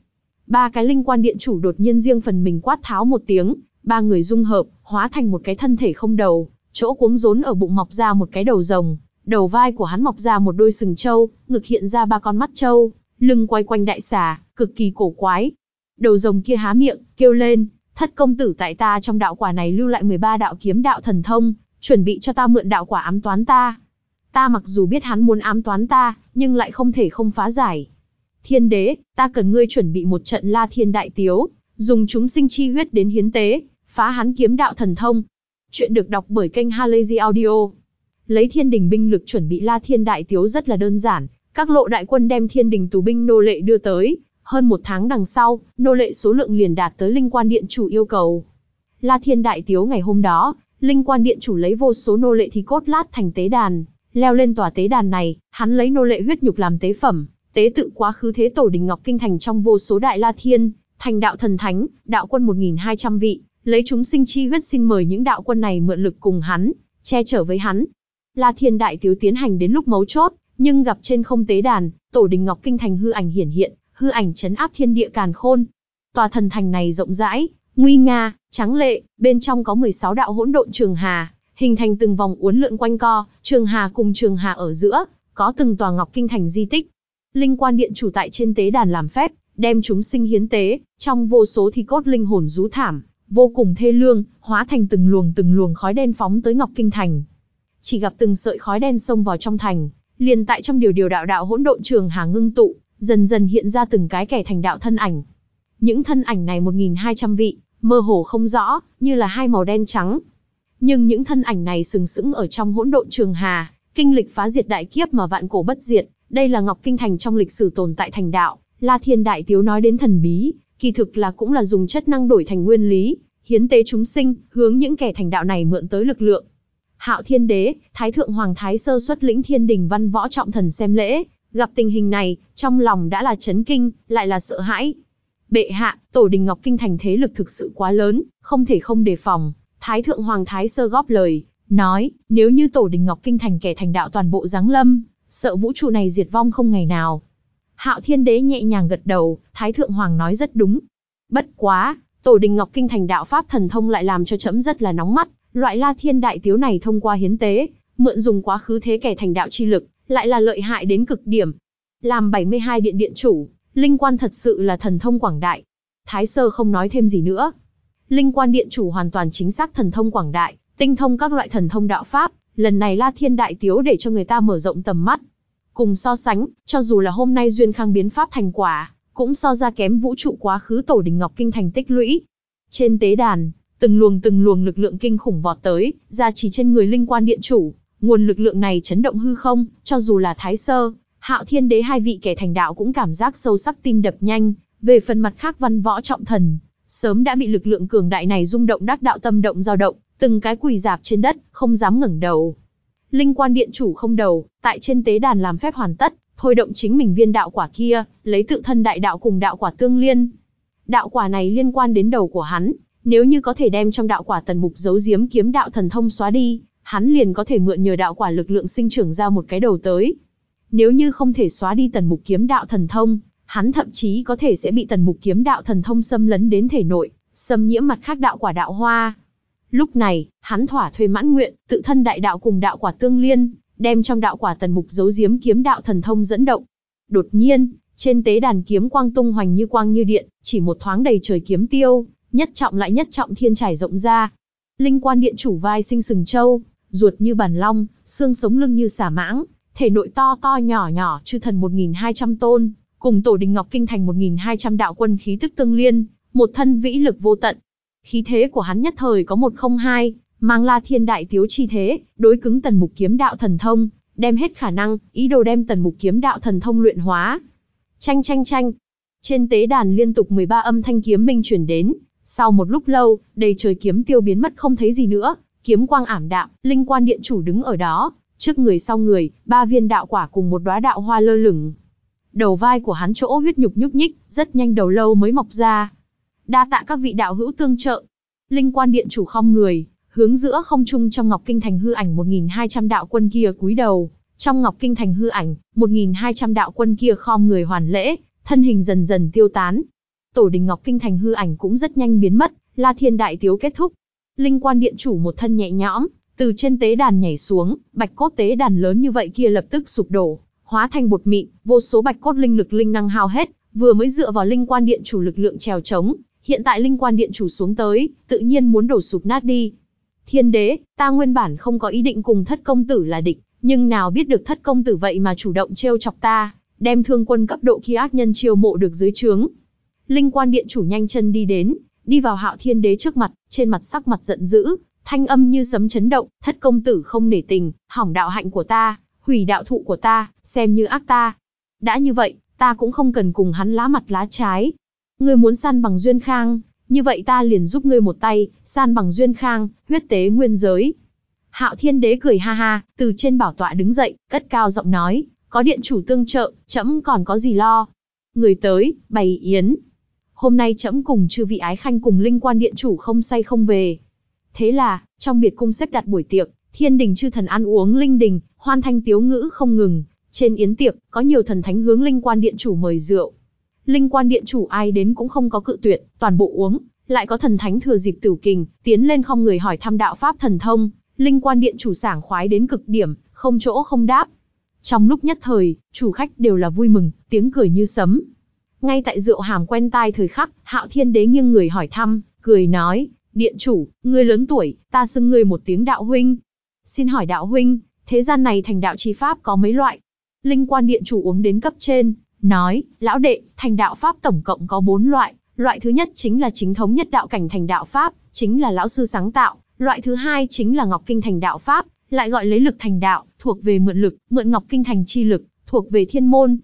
Speaker 1: Ba cái linh quan điện chủ đột nhiên riêng phần mình quát tháo một tiếng, ba người dung hợp, hóa thành một cái thân thể không đầu, chỗ cuống rốn ở bụng mọc ra một cái đầu rồng, Đầu vai của hắn mọc ra một đôi sừng trâu, ngực hiện ra ba con mắt trâu, lưng quay quanh đại xà, cực kỳ cổ quái. Đầu rồng kia há miệng, kêu lên, thất công tử tại ta trong đạo quả này lưu lại 13 đạo kiếm đạo thần thông, chuẩn bị cho ta mượn đạo quả ám toán ta. Ta mặc dù biết hắn muốn ám toán ta, nhưng lại không thể không phá giải. Thiên đế, ta cần ngươi chuẩn bị một trận la thiên đại tiếu, dùng chúng sinh chi huyết đến hiến tế, phá hắn kiếm đạo thần thông. Chuyện được đọc bởi kênh Halazy Audio. Lấy thiên đình binh lực chuẩn bị La Thiên Đại Tiếu rất là đơn giản, các lộ đại quân đem thiên đình tù binh nô lệ đưa tới, hơn một tháng đằng sau, nô lệ số lượng liền đạt tới linh quan điện chủ yêu cầu. La Thiên Đại Tiếu ngày hôm đó, linh quan điện chủ lấy vô số nô lệ thì cốt lát thành tế đàn, leo lên tòa tế đàn này, hắn lấy nô lệ huyết nhục làm tế phẩm, tế tự quá khứ thế tổ đình Ngọc Kinh Thành trong vô số đại La Thiên, thành đạo thần thánh, đạo quân một nghìn hai trăm vị, lấy chúng sinh chi huyết xin mời những đạo quân này mượn lực cùng hắn, che chở với hắn, La Thiên Đại Tiếu tiến hành đến lúc mấu chốt, nhưng gặp trên không tế đàn, tổ đình Ngọc Kinh Thành hư ảnh hiển hiện, hư ảnh chấn áp thiên địa càn khôn. Tòa thần thành này rộng rãi, nguy nga, trắng lệ, bên trong có 16 đạo hỗn độn trường hà, hình thành từng vòng uốn lượn quanh co, trường hà cùng trường hà ở giữa, có từng tòa Ngọc Kinh Thành di tích. Linh quan điện chủ tại trên tế đàn làm phép, đem chúng sinh hiến tế, trong vô số thi cốt linh hồn rú thảm, vô cùng thê lương, hóa thành từng luồng từng luồng khói đen phóng tới Ngọc Kinh Thành chỉ gặp từng sợi khói đen xông vào trong thành, liền tại trong điều điều đạo đạo hỗn độn trường hà ngưng tụ, dần dần hiện ra từng cái kẻ thành đạo thân ảnh. Những thân ảnh này 1200 vị, mơ hồ không rõ, như là hai màu đen trắng. Nhưng những thân ảnh này sừng sững ở trong hỗn độn trường hà, kinh lịch phá diệt đại kiếp mà vạn cổ bất diệt, đây là Ngọc Kinh thành trong lịch sử tồn tại thành đạo, La Thiên đại tiếu nói đến thần bí, kỳ thực là cũng là dùng chất năng đổi thành nguyên lý, hiến tế chúng sinh, hướng những kẻ thành đạo này mượn tới lực lượng, Hạo Thiên Đế, Thái Thượng Hoàng Thái Sơ xuất lĩnh thiên đình văn võ trọng thần xem lễ, gặp tình hình này, trong lòng đã là chấn kinh, lại là sợ hãi. Bệ hạ, tổ đình Ngọc Kinh thành thế lực thực sự quá lớn, không thể không đề phòng. Thái Thượng Hoàng Thái Sơ góp lời, nói, nếu như tổ đình Ngọc Kinh thành kẻ thành đạo toàn bộ giáng lâm, sợ vũ trụ này diệt vong không ngày nào. Hạo Thiên Đế nhẹ nhàng gật đầu, Thái Thượng Hoàng nói rất đúng. Bất quá, tổ đình Ngọc Kinh thành đạo Pháp thần thông lại làm cho chấm rất là nóng mắt, Loại La Thiên Đại Tiếu này thông qua hiến tế, mượn dùng quá khứ thế kẻ thành đạo chi lực, lại là lợi hại đến cực điểm. Làm 72 điện điện chủ, linh quan thật sự là thần thông quảng đại. Thái Sơ không nói thêm gì nữa. Linh quan điện chủ hoàn toàn chính xác thần thông quảng đại, tinh thông các loại thần thông đạo pháp, lần này La Thiên Đại Tiếu để cho người ta mở rộng tầm mắt. Cùng so sánh, cho dù là hôm nay duyên khang biến pháp thành quả, cũng so ra kém vũ trụ quá khứ tổ đình ngọc kinh thành tích lũy. Trên tế đàn, Từng luồng từng luồng lực lượng kinh khủng vọt tới, ra chỉ trên người linh quan điện chủ, nguồn lực lượng này chấn động hư không, cho dù là Thái Sơ, Hạo Thiên Đế hai vị kẻ thành đạo cũng cảm giác sâu sắc tim đập nhanh, về phần mặt khác văn võ trọng thần, sớm đã bị lực lượng cường đại này rung động đắc đạo tâm động dao động, từng cái quỳ dạp trên đất, không dám ngẩng đầu. Linh quan điện chủ không đầu, tại trên tế đàn làm phép hoàn tất, thôi động chính mình viên đạo quả kia, lấy tự thân đại đạo cùng đạo quả tương liên. Đạo quả này liên quan đến đầu của hắn, nếu như có thể đem trong đạo quả tần mục giấu giếm kiếm đạo thần thông xóa đi, hắn liền có thể mượn nhờ đạo quả lực lượng sinh trưởng ra một cái đầu tới. Nếu như không thể xóa đi tần mục kiếm đạo thần thông, hắn thậm chí có thể sẽ bị tần mục kiếm đạo thần thông xâm lấn đến thể nội, xâm nhiễm mặt khác đạo quả đạo hoa. Lúc này, hắn thỏa thuê mãn nguyện, tự thân đại đạo cùng đạo quả tương liên, đem trong đạo quả tần mục giấu giếm kiếm đạo thần thông dẫn động. Đột nhiên, trên tế đàn kiếm quang tung hoành như quang như điện, chỉ một thoáng đầy trời kiếm tiêu, Nhất trọng lại nhất trọng thiên trải rộng ra. Linh quan điện chủ vai sinh sừng châu, ruột như bản long, xương sống lưng như xả mãng, thể nội to to nhỏ nhỏ chư thần 1.200 tôn, cùng tổ đình Ngọc Kinh thành 1.200 đạo quân khí tức tương liên, một thân vĩ lực vô tận. Khí thế của hắn nhất thời có một không hai, mang la thiên đại tiếu chi thế, đối cứng tần mục kiếm đạo thần thông, đem hết khả năng, ý đồ đem tần mục kiếm đạo thần thông luyện hóa. Chanh chanh chanh. Trên tế đàn liên tục 13 âm thanh kiếm minh chuyển đến, sau một lúc lâu, đầy trời kiếm tiêu biến mất không thấy gì nữa, kiếm quang ảm đạm, linh quan điện chủ đứng ở đó, trước người sau người, ba viên đạo quả cùng một đóa đạo hoa lơ lửng. Đầu vai của hắn chỗ huyết nhục nhúc nhích, rất nhanh đầu lâu mới mọc ra. Đa tạ các vị đạo hữu tương trợ. Linh quan điện chủ không người, hướng giữa không trung trong Ngọc Kinh Thành hư ảnh 1200 đạo quân kia cúi đầu, trong Ngọc Kinh Thành hư ảnh, 1200 đạo quân kia khom người hoàn lễ, thân hình dần dần tiêu tán, Tổ đình Ngọc Kinh thành hư ảnh cũng rất nhanh biến mất, La Thiên đại tiếu kết thúc. Linh quan điện chủ một thân nhẹ nhõm, từ trên tế đàn nhảy xuống, bạch cốt tế đàn lớn như vậy kia lập tức sụp đổ, hóa thành bột mịn, vô số bạch cốt linh lực linh năng hao hết, vừa mới dựa vào linh quan điện chủ lực lượng trèo chống, hiện tại linh quan điện chủ xuống tới, tự nhiên muốn đổ sụp nát đi. Thiên đế, ta nguyên bản không có ý định cùng thất công tử là địch, nhưng nào biết được thất công tử vậy mà chủ động trêu chọc ta, đem thương quân cấp độ kia ác nhân chiêu mộ được dưới trướng, Linh quan điện chủ nhanh chân đi đến, đi vào hạo thiên đế trước mặt, trên mặt sắc mặt giận dữ, thanh âm như sấm chấn động, thất công tử không nể tình, hỏng đạo hạnh của ta, hủy đạo thụ của ta, xem như ác ta. Đã như vậy, ta cũng không cần cùng hắn lá mặt lá trái. Ngươi muốn san bằng duyên khang, như vậy ta liền giúp ngươi một tay, san bằng duyên khang, huyết tế nguyên giới. Hạo thiên đế cười ha ha, từ trên bảo tọa đứng dậy, cất cao giọng nói, có điện chủ tương trợ, chấm còn có gì lo. Người tới, bày yến, hôm nay trẫm cùng chư vị ái khanh cùng linh quan điện chủ không say không về. Thế là, trong biệt cung xếp đặt buổi tiệc, thiên đình chư thần ăn uống linh đình, hoan thanh tiếu ngữ không ngừng. Trên yến tiệc, có nhiều thần thánh hướng linh quan điện chủ mời rượu. Linh quan điện chủ ai đến cũng không có cự tuyệt, toàn bộ uống, lại có thần thánh thừa dịp tử kình, tiến lên không người hỏi thăm đạo pháp thần thông, linh quan điện chủ sảng khoái đến cực điểm, không chỗ không đáp. Trong lúc nhất thời, chủ khách đều là vui mừng, tiếng cười như sấm. Ngay tại rượu hàm quen tai thời khắc, Hạo Thiên Đế nghiêng người hỏi thăm, cười nói, điện chủ, ngươi lớn tuổi, ta xưng ngươi một tiếng đạo huynh. Xin hỏi đạo huynh, thế gian này thành đạo chi pháp có mấy loại? Linh quan điện chủ uống đến cấp trên, nói, lão đệ, thành đạo pháp tổng cộng có bốn loại, loại thứ nhất chính là chính thống nhất đạo cảnh thành đạo pháp, chính là lão sư sáng tạo, loại thứ hai chính là ngọc kinh thành đạo pháp, lại gọi lấy lực thành đạo, thuộc về mượn lực, mượn ngọc kinh thành chi lực, thuộc về thiên môn,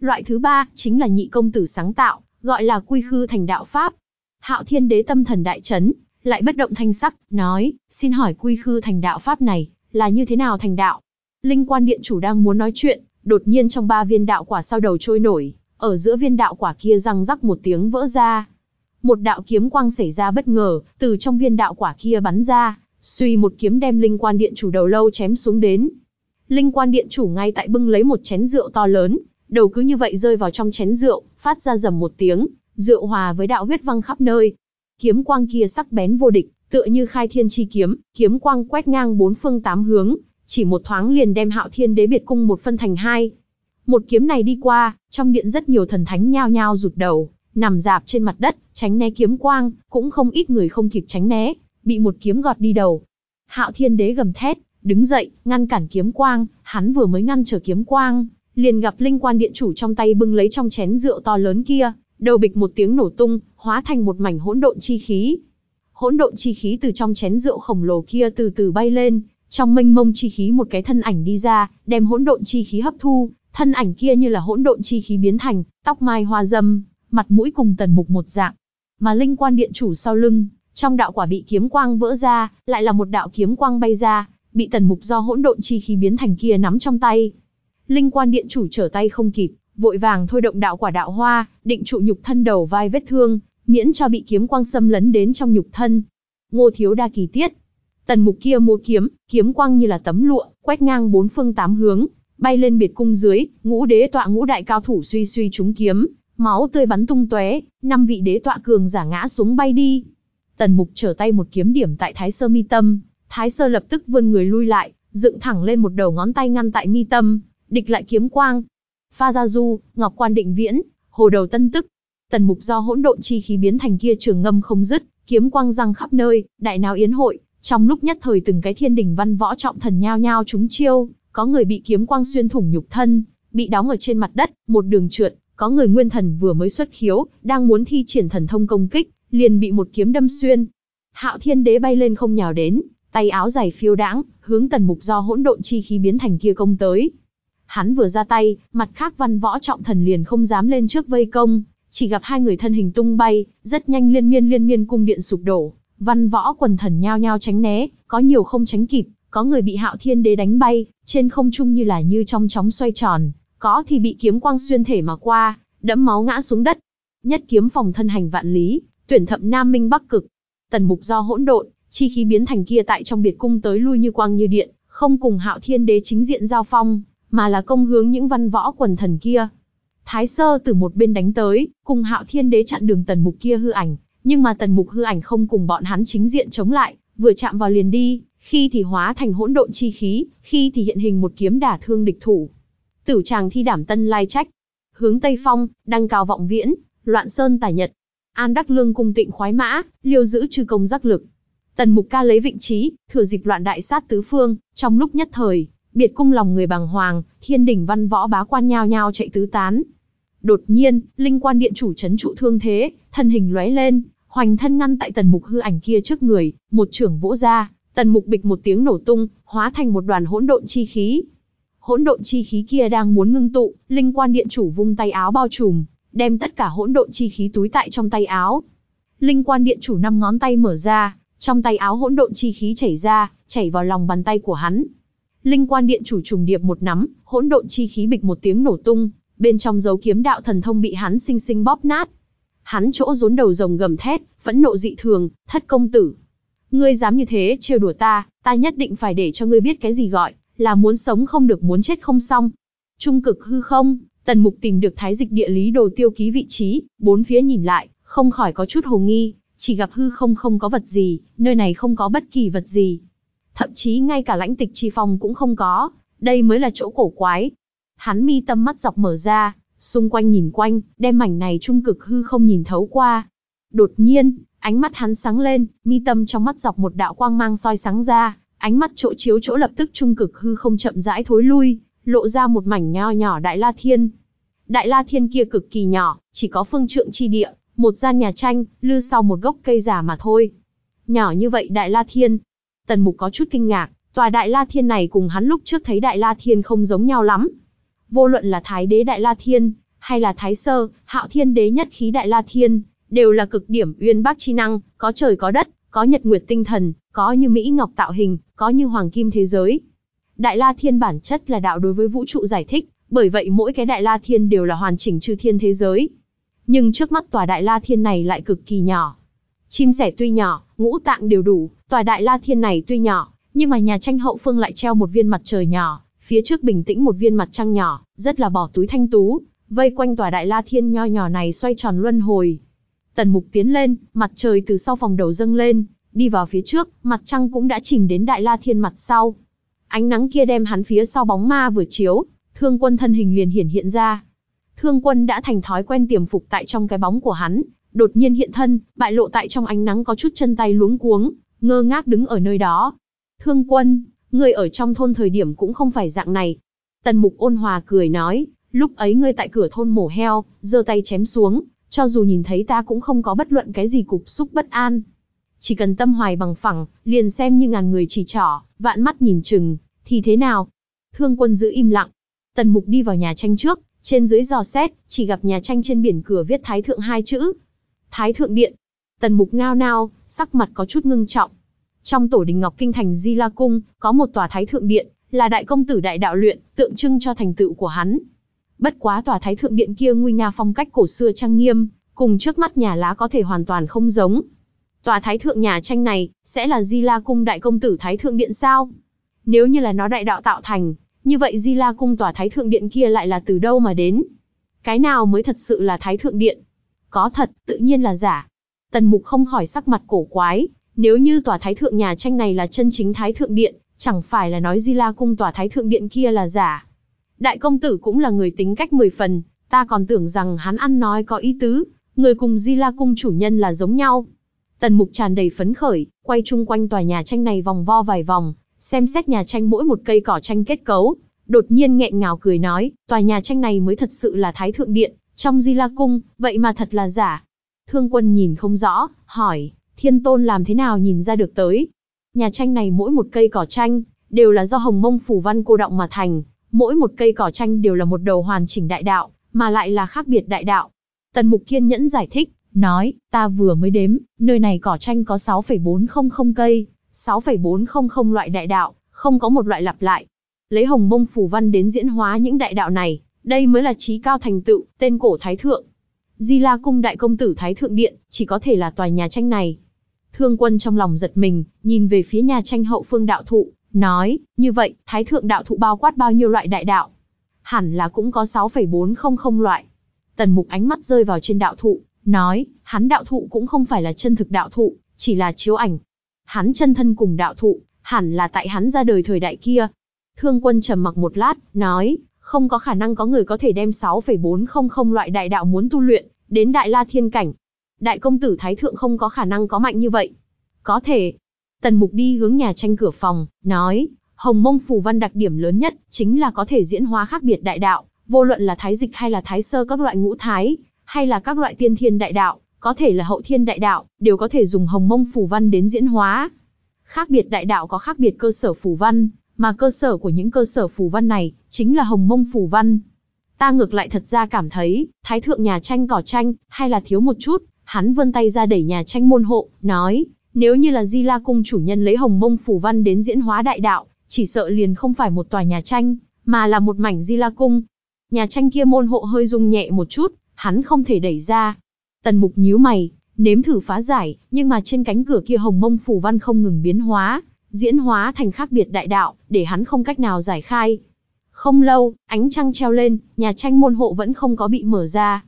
Speaker 1: Loại thứ ba chính là nhị công tử sáng tạo, gọi là quy khư thành đạo pháp. Hạo Thiên Đế tâm thần đại chấn, lại bất động thanh sắc, nói, xin hỏi quy khư thành đạo pháp này, là như thế nào thành đạo? Linh quan điện chủ đang muốn nói chuyện, đột nhiên trong ba viên đạo quả sau đầu trôi nổi, ở giữa viên đạo quả kia răng rắc một tiếng vỡ ra. Một đạo kiếm quang xảy ra bất ngờ, từ trong viên đạo quả kia bắn ra, suy một kiếm đem linh quan điện chủ đầu lâu chém xuống đến. Linh quan điện chủ ngay tại bưng lấy một chén rượu to lớn, đầu cứ như vậy rơi vào trong chén rượu, phát ra rầm một tiếng, rượu hòa với đạo huyết văng khắp nơi. Kiếm quang kia sắc bén vô địch, tựa như khai thiên chi kiếm, kiếm quang quét ngang bốn phương tám hướng, chỉ một thoáng liền đem Hạo Thiên Đế biệt cung một phân thành hai. Một kiếm này đi qua, trong điện rất nhiều thần thánh nhao nhao rụt đầu, nằm dạp trên mặt đất, tránh né kiếm quang, cũng không ít người không kịp tránh né, bị một kiếm gọt đi đầu. Hạo Thiên Đế gầm thét, đứng dậy, ngăn cản kiếm quang, hắn vừa mới ngăn trở kiếm quang, liền gặp linh quan điện chủ trong tay bưng lấy trong chén rượu to lớn kia, đầu bịch một tiếng nổ tung, hóa thành một mảnh hỗn độn chi khí. Hỗn độn chi khí từ trong chén rượu khổng lồ kia từ từ bay lên, trong mênh mông chi khí một cái thân ảnh đi ra, đem hỗn độn chi khí hấp thu, thân ảnh kia như là hỗn độn chi khí biến thành, tóc mai hoa dâm, mặt mũi cùng tần mục một dạng. Mà linh quan điện chủ sau lưng, trong đạo quả bị kiếm quang vỡ ra, lại là một đạo kiếm quang bay ra, bị tần mục do hỗn độn chi khí biến thành kia nắm trong tay. Linh quan điện chủ trở tay không kịp, vội vàng thôi động đạo quả đạo hoa, định trụ nhục thân đầu vai vết thương, miễn cho bị kiếm quang xâm lấn đến trong nhục thân. Ngô Thiếu đa kỳ tiết. Tần mục kia mua kiếm, kiếm quang như là tấm lụa, quét ngang bốn phương tám hướng, bay lên biệt cung dưới, ngũ đế tọa ngũ đại cao thủ suy suy trúng kiếm, máu tươi bắn tung tóe, năm vị đế tọa cường giả ngã xuống bay đi. Tần mục trở tay một kiếm điểm tại Thái Sơ mi tâm, Thái Sơ lập tức vươn người lui lại, dựng thẳng lên một đầu ngón tay ngăn tại mi tâm, địch lại kiếm quang. Pha Gia Du, Ngọc Quan Định Viễn, Hồ Đầu Tân Tức. Tần mục do hỗn độn chi khí biến thành kia trường ngâm không dứt, kiếm quang răng khắp nơi, đại nào yến hội, trong lúc nhất thời từng cái thiên đỉnh văn võ trọng thần nhao nhao chúng chiêu, có người bị kiếm quang xuyên thủng nhục thân, bị đóng ở trên mặt đất, một đường trượt, có người nguyên thần vừa mới xuất khiếu, đang muốn thi triển thần thông công kích, liền bị một kiếm đâm xuyên. Hạo Thiên Đế bay lên không nhào đến, tay áo dài phiêu đãng, hướng Tần Mục do hỗn độn chi khí biến thành kia công tới. Hắn vừa ra tay, mặt khác văn võ trọng thần liền không dám lên trước vây công, chỉ gặp hai người thân hình tung bay, rất nhanh liên miên liên miên cung điện sụp đổ, văn võ quần thần nhao nhao tránh né, có nhiều không tránh kịp, có người bị hạo thiên đế đánh bay, trên không trung như là như trong chóng xoay tròn, có thì bị kiếm quang xuyên thể mà qua, đẫm máu ngã xuống đất. Nhất kiếm phòng thân hành vạn lý, tuyển thậm Nam Minh Bắc Cực. Tần mục do hỗn độn, chi khí biến thành kia tại trong biệt cung tới lui như quang như điện, không cùng hạo thiên đế chính diện giao phong, mà là công hướng những văn võ quần thần kia. Thái sơ từ một bên đánh tới, cùng hạo thiên đế chặn đường tần mục kia hư ảnh, nhưng mà tần mục hư ảnh không cùng bọn hắn chính diện chống lại, vừa chạm vào liền đi, khi thì hóa thành hỗn độn chi khí, khi thì hiện hình một kiếm đả thương địch thủ. Tử chàng thi đảm tân lai trách, hướng tây phong, đăng cao vọng viễn, loạn sơn tả nhật, an đắc lương cung tịnh khoái mã, liêu giữ trừ công giác lực. Tần mục ca lấy vị trí, thừa dịp loạn đại sát tứ phương, trong lúc nhất thời, biệt cung lòng người bằng hoàng, thiên đỉnh văn võ bá quan nhao nhao chạy tứ tán. Đột nhiên, linh quan điện chủ chấn trụ thương thế, thân hình lóe lên, hoành thân ngăn tại tần mục hư ảnh kia trước người, một trưởng vỗ ra, tần mục bịch một tiếng nổ tung, hóa thành một đoàn hỗn độn chi khí. Hỗn độn chi khí kia đang muốn ngưng tụ, linh quan điện chủ vung tay áo bao trùm, đem tất cả hỗn độn chi khí túi tại trong tay áo. Linh quan điện chủ năm ngón tay mở ra, trong tay áo hỗn độn chi khí chảy ra, chảy vào lòng bàn tay của hắn. Linh quan điện chủ trùng điệp một nắm, hỗn độn chi khí bịch một tiếng nổ tung, bên trong dấu kiếm đạo thần thông bị hắn sinh sinh bóp nát. Hắn chỗ rốn đầu rồng gầm thét, phẫn nộ dị thường, thất công tử. Ngươi dám như thế trêu đùa ta, ta nhất định phải để cho ngươi biết cái gì gọi, là muốn sống không được muốn chết không xong. Trung cực hư không, tần mục tìm được thái dịch địa lý đồ tiêu ký vị trí, bốn phía nhìn lại, không khỏi có chút hồ nghi, chỉ gặp hư không không có vật gì, nơi này không có bất kỳ vật gì thậm chí ngay cả lãnh tịch chi phong cũng không có, đây mới là chỗ cổ quái. Hắn mi tâm mắt dọc mở ra, xung quanh nhìn quanh, đem mảnh này trung cực hư không nhìn thấu qua. Đột nhiên, ánh mắt hắn sáng lên, mi tâm trong mắt dọc một đạo quang mang soi sáng ra, ánh mắt chỗ chiếu chỗ lập tức trung cực hư không chậm rãi thối lui, lộ ra một mảnh nho nhỏ đại la thiên. Đại la thiên kia cực kỳ nhỏ, chỉ có phương trượng chi địa, một gian nhà tranh, lư sau một gốc cây già mà thôi. Nhỏ như vậy đại la thiên, Tần Mục có chút kinh ngạc, tòa Đại La Thiên này cùng hắn lúc trước thấy Đại La Thiên không giống nhau lắm. Vô luận là Thái Đế Đại La Thiên, hay là Thái Sơ, Hạo Thiên Đế nhất khí Đại La Thiên, đều là cực điểm uyên bác chi năng, có trời có đất, có nhật nguyệt tinh thần, có như Mỹ Ngọc tạo hình, có như Hoàng Kim thế giới. Đại La Thiên bản chất là đạo đối với vũ trụ giải thích, bởi vậy mỗi cái Đại La Thiên đều là hoàn chỉnh chư thiên thế giới. Nhưng trước mắt tòa Đại La Thiên này lại cực kỳ nhỏ, Chim sẻ tuy nhỏ, ngũ tạng đều đủ, tòa đại la thiên này tuy nhỏ, nhưng mà nhà tranh hậu phương lại treo một viên mặt trời nhỏ, phía trước bình tĩnh một viên mặt trăng nhỏ, rất là bỏ túi thanh tú, vây quanh tòa đại la thiên nho nhỏ này xoay tròn luân hồi. Tần mục tiến lên, mặt trời từ sau phòng đầu dâng lên, đi vào phía trước, mặt trăng cũng đã chìm đến đại la thiên mặt sau. Ánh nắng kia đem hắn phía sau bóng ma vừa chiếu, thương quân thân hình liền hiển hiện ra. Thương quân đã thành thói quen tiềm phục tại trong cái bóng của hắn, đột nhiên hiện thân, bại lộ tại trong ánh nắng có chút chân tay luống cuống, ngơ ngác đứng ở nơi đó. Thương quân, ngươi ở trong thôn thời điểm cũng không phải dạng này. Tần mục ôn hòa cười nói, lúc ấy ngươi tại cửa thôn mổ heo, giơ tay chém xuống, cho dù nhìn thấy ta cũng không có bất luận cái gì cục xúc bất an. Chỉ cần tâm hoài bằng phẳng, liền xem như ngàn người chỉ trỏ, vạn mắt nhìn chừng, thì thế nào? Thương quân giữ im lặng. Tần mục đi vào nhà tranh trước, trên dưới dò xét, chỉ gặp nhà tranh trên biển cửa viết thái thượng hai chữ, Thái Thượng Điện. Tần Mục nao nao, sắc mặt có chút ngưng trọng. Trong tổ đình Ngọc Kinh thành Di La Cung, có một tòa Thái Thượng Điện, là đại công tử đại đạo luyện, tượng trưng cho thành tựu của hắn. Bất quá tòa Thái Thượng Điện kia nguy nga phong cách cổ xưa trang nghiêm, cùng trước mắt nhà lá có thể hoàn toàn không giống. Tòa Thái Thượng nhà tranh này, sẽ là Di La Cung đại công tử Thái Thượng Điện sao? Nếu như là nó đại đạo tạo thành, như vậy Di La Cung tòa Thái Thượng Điện kia lại là từ đâu mà đến? Cái nào mới thật sự là Thái Thượng Điện? có thật, tự nhiên là giả. Tần mục không khỏi sắc mặt cổ quái, nếu như tòa thái thượng nhà tranh này là chân chính thái thượng điện, chẳng phải là nói Di La cung tòa thái thượng điện kia là giả. Đại công tử cũng là người tính cách mười phần, ta còn tưởng rằng hắn ăn nói có ý tứ, người cùng Di La cung chủ nhân là giống nhau. Tần mục tràn đầy phấn khởi, quay chung quanh tòa nhà tranh này vòng vo vài vòng, xem xét nhà tranh mỗi một cây cỏ tranh kết cấu, đột nhiên nghẹn ngào cười nói, tòa nhà tranh này mới thật sự là thái thượng điện, trong Di La Cung, vậy mà thật là giả. Thương quân nhìn không rõ, hỏi, thiên tôn làm thế nào nhìn ra được tới. Nhà tranh này mỗi một cây cỏ tranh, đều là do hồng mông phủ văn cô động mà thành, mỗi một cây cỏ tranh đều là một đầu hoàn chỉnh đại đạo, mà lại là khác biệt đại đạo. Tần Mục kiên nhẫn giải thích, nói, ta vừa mới đếm, nơi này cỏ tranh có 6,400 cây, 6,400 loại đại đạo, không có một loại lặp lại. Lấy hồng mông phủ văn đến diễn hóa những đại đạo này, đây mới là trí cao thành tựu, tên cổ thái thượng. Di La cung đại công tử thái thượng điện, chỉ có thể là tòa nhà tranh này. Thương quân trong lòng giật mình, nhìn về phía nhà tranh hậu phương đạo thụ, nói, như vậy, thái thượng đạo thụ bao quát bao nhiêu loại đại đạo? Hẳn là cũng có 6,400 loại. Tần mục ánh mắt rơi vào trên đạo thụ, nói, hắn đạo thụ cũng không phải là chân thực đạo thụ, chỉ là chiếu ảnh. Hắn chân thân cùng đạo thụ, hẳn là tại hắn ra đời thời đại kia. Thương quân trầm mặc một lát, nói, không có khả năng có người có thể đem 6,400 loại đại đạo muốn tu luyện, đến đại la thiên cảnh. Đại công tử Thái Thượng không có khả năng có mạnh như vậy. Có thể. Tần Mục đi hướng nhà tranh cửa phòng, nói, Hồng Mông Phù Văn đặc điểm lớn nhất chính là có thể diễn hóa khác biệt đại đạo, vô luận là thái dịch hay là thái sơ các loại ngũ thái, hay là các loại tiên thiên đại đạo, có thể là hậu thiên đại đạo, đều có thể dùng Hồng Mông Phù Văn đến diễn hóa. Khác biệt đại đạo có khác biệt cơ sở phù văn, mà cơ sở của những cơ sở phù văn này chính là hồng mông phù văn. Ta ngược lại thật ra cảm thấy, thái thượng nhà tranh cỏ tranh, hay là thiếu một chút, hắn vươn tay ra đẩy nhà tranh môn hộ, nói, nếu như là Di La Cung chủ nhân lấy hồng mông phù văn đến diễn hóa đại đạo, chỉ sợ liền không phải một tòa nhà tranh, mà là một mảnh Di La Cung. Nhà tranh kia môn hộ hơi rung nhẹ một chút, hắn không thể đẩy ra. Tần mục nhíu mày, nếm thử phá giải, nhưng mà trên cánh cửa kia hồng mông phù văn không ngừng biến hóa, diễn hóa thành khác biệt đại đạo, để hắn không cách nào giải khai. Không lâu, ánh trăng treo lên, nhà tranh môn hộ vẫn không có bị mở ra.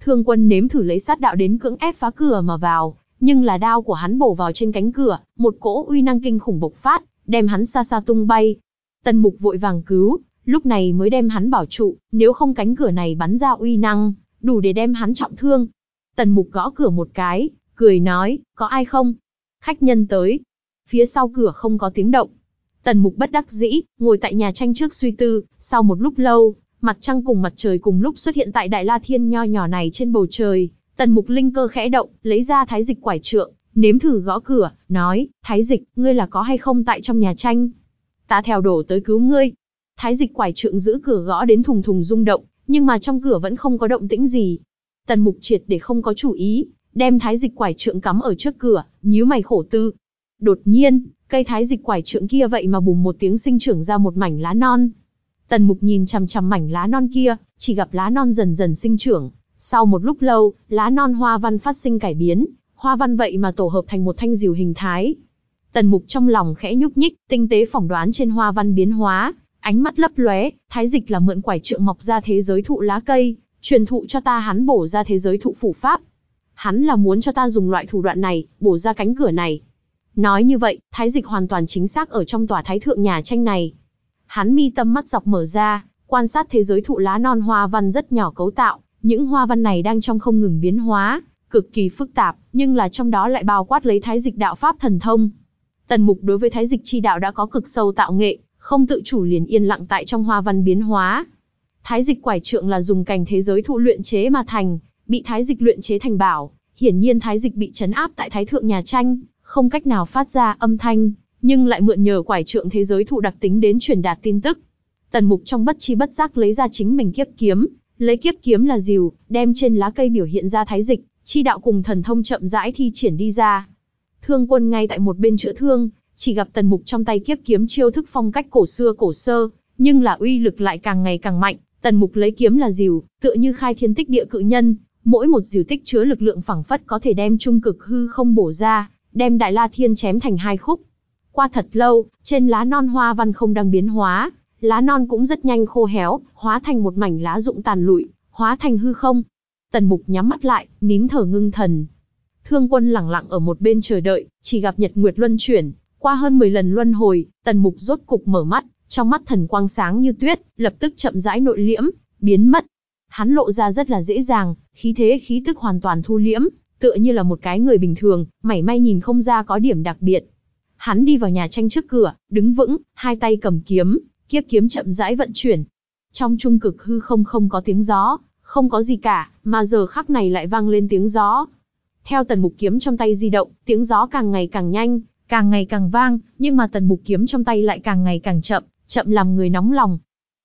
Speaker 1: Thương quân nếm thử lấy sát đạo đến cưỡng ép phá cửa mà vào, nhưng là đao của hắn bổ vào trên cánh cửa, một cỗ uy năng kinh khủng bộc phát, đem hắn xa xa tung bay. Tần mục vội vàng cứu, lúc này mới đem hắn bảo trụ, nếu không cánh cửa này bắn ra uy năng, đủ để đem hắn trọng thương. Tần mục gõ cửa một cái, cười nói, có ai không? Khách nhân tới, phía sau cửa không có tiếng động. Tần mục bất đắc dĩ, ngồi tại nhà tranh trước suy tư, sau một lúc lâu, mặt trăng cùng mặt trời cùng lúc xuất hiện tại đại la thiên nho nhỏ này trên bầu trời. Tần mục linh cơ khẽ động, lấy ra thái dịch quải trượng, nếm thử gõ cửa, nói, thái dịch, ngươi là có hay không tại trong nhà tranh? Ta theo đổ tới cứu ngươi. Thái dịch quải trượng giữ cửa gõ đến thùng thùng rung động, nhưng mà trong cửa vẫn không có động tĩnh gì. Tần mục triệt để không có chủ ý, đem thái dịch quải trượng cắm ở trước cửa, nhíu mày khổ tư, Đột nhiên, cây thái dịch quải trượng kia vậy mà bùm một tiếng sinh trưởng ra một mảnh lá non. Tần mục nhìn chằm chằm mảnh lá non kia, chỉ gặp lá non dần dần sinh trưởng. Sau một lúc lâu, lá non hoa văn phát sinh cải biến, hoa văn vậy mà tổ hợp thành một thanh diều hình thái. Tần mục trong lòng khẽ nhúc nhích, tinh tế phỏng đoán trên hoa văn biến hóa, ánh mắt lấp lóe, thái dịch là mượn quải trượng mọc ra thế giới thụ lá cây, truyền thụ cho ta hắn bổ ra thế giới thụ phủ pháp. Hắn là muốn cho ta dùng loại thủ đoạn này, bổ ra cánh cửa này, Nói như vậy, thái dịch hoàn toàn chính xác ở trong tòa thái thượng nhà tranh này. Hắn mi tâm mắt dọc mở ra, quan sát thế giới thụ lá non hoa văn rất nhỏ cấu tạo, những hoa văn này đang trong không ngừng biến hóa, cực kỳ phức tạp, nhưng là trong đó lại bao quát lấy thái dịch đạo pháp thần thông. Tần mục đối với thái dịch chi đạo đã có cực sâu tạo nghệ, không tự chủ liền yên lặng tại trong hoa văn biến hóa. Thái dịch quải trượng là dùng cành thế giới thụ luyện chế mà thành, bị thái dịch luyện chế thành bảo, hiển nhiên thái dịch bị chấn áp tại thái thượng nhà tranh, không cách nào phát ra âm thanh, nhưng lại mượn nhờ quải trượng thế giới thụ đặc tính đến truyền đạt tin tức. Tần mục trong bất chi bất giác lấy ra chính mình kiếp kiếm, lấy kiếp kiếm là dìu, đem trên lá cây biểu hiện ra thái dịch, chi đạo cùng thần thông chậm rãi thi triển đi ra. Thương quân ngay tại một bên chữa thương, chỉ gặp tần mục trong tay kiếp kiếm chiêu thức phong cách cổ xưa cổ sơ, nhưng là uy lực lại càng ngày càng mạnh, tần mục lấy kiếm là dìu, tựa như khai thiên tích địa cự nhân, mỗi một dìu tích chứa lực lượng phẳng phất có thể đem trung cực hư không bổ ra, đem Đại La Thiên chém thành hai khúc. Qua thật lâu, trên lá non hoa văn không đang biến hóa, lá non cũng rất nhanh khô héo, hóa thành một mảnh lá rụng tàn lụi, hóa thành hư không. Tần Mục nhắm mắt lại, nín thở ngưng thần. Thương Quân lặng lặng ở một bên chờ đợi, chỉ gặp Nhật Nguyệt luân chuyển, qua hơn 10 lần luân hồi, Tần Mục rốt cục mở mắt, trong mắt thần quang sáng như tuyết, lập tức chậm rãi nội liễm, biến mất. Hắn lộ ra rất là dễ dàng, khí thế khí tức hoàn toàn thu liễm, tựa như là một cái người bình thường, mảy may nhìn không ra có điểm đặc biệt. Hắn đi vào nhà tranh trước cửa, đứng vững, hai tay cầm kiếm, kiếp kiếm chậm rãi vận chuyển. Trong trung cực hư không không có tiếng gió, không có gì cả, mà giờ khắc này lại vang lên tiếng gió. Theo tần mục kiếm trong tay di động, tiếng gió càng ngày càng nhanh, càng ngày càng vang, nhưng mà tần mục kiếm trong tay lại càng ngày càng chậm, chậm làm người nóng lòng.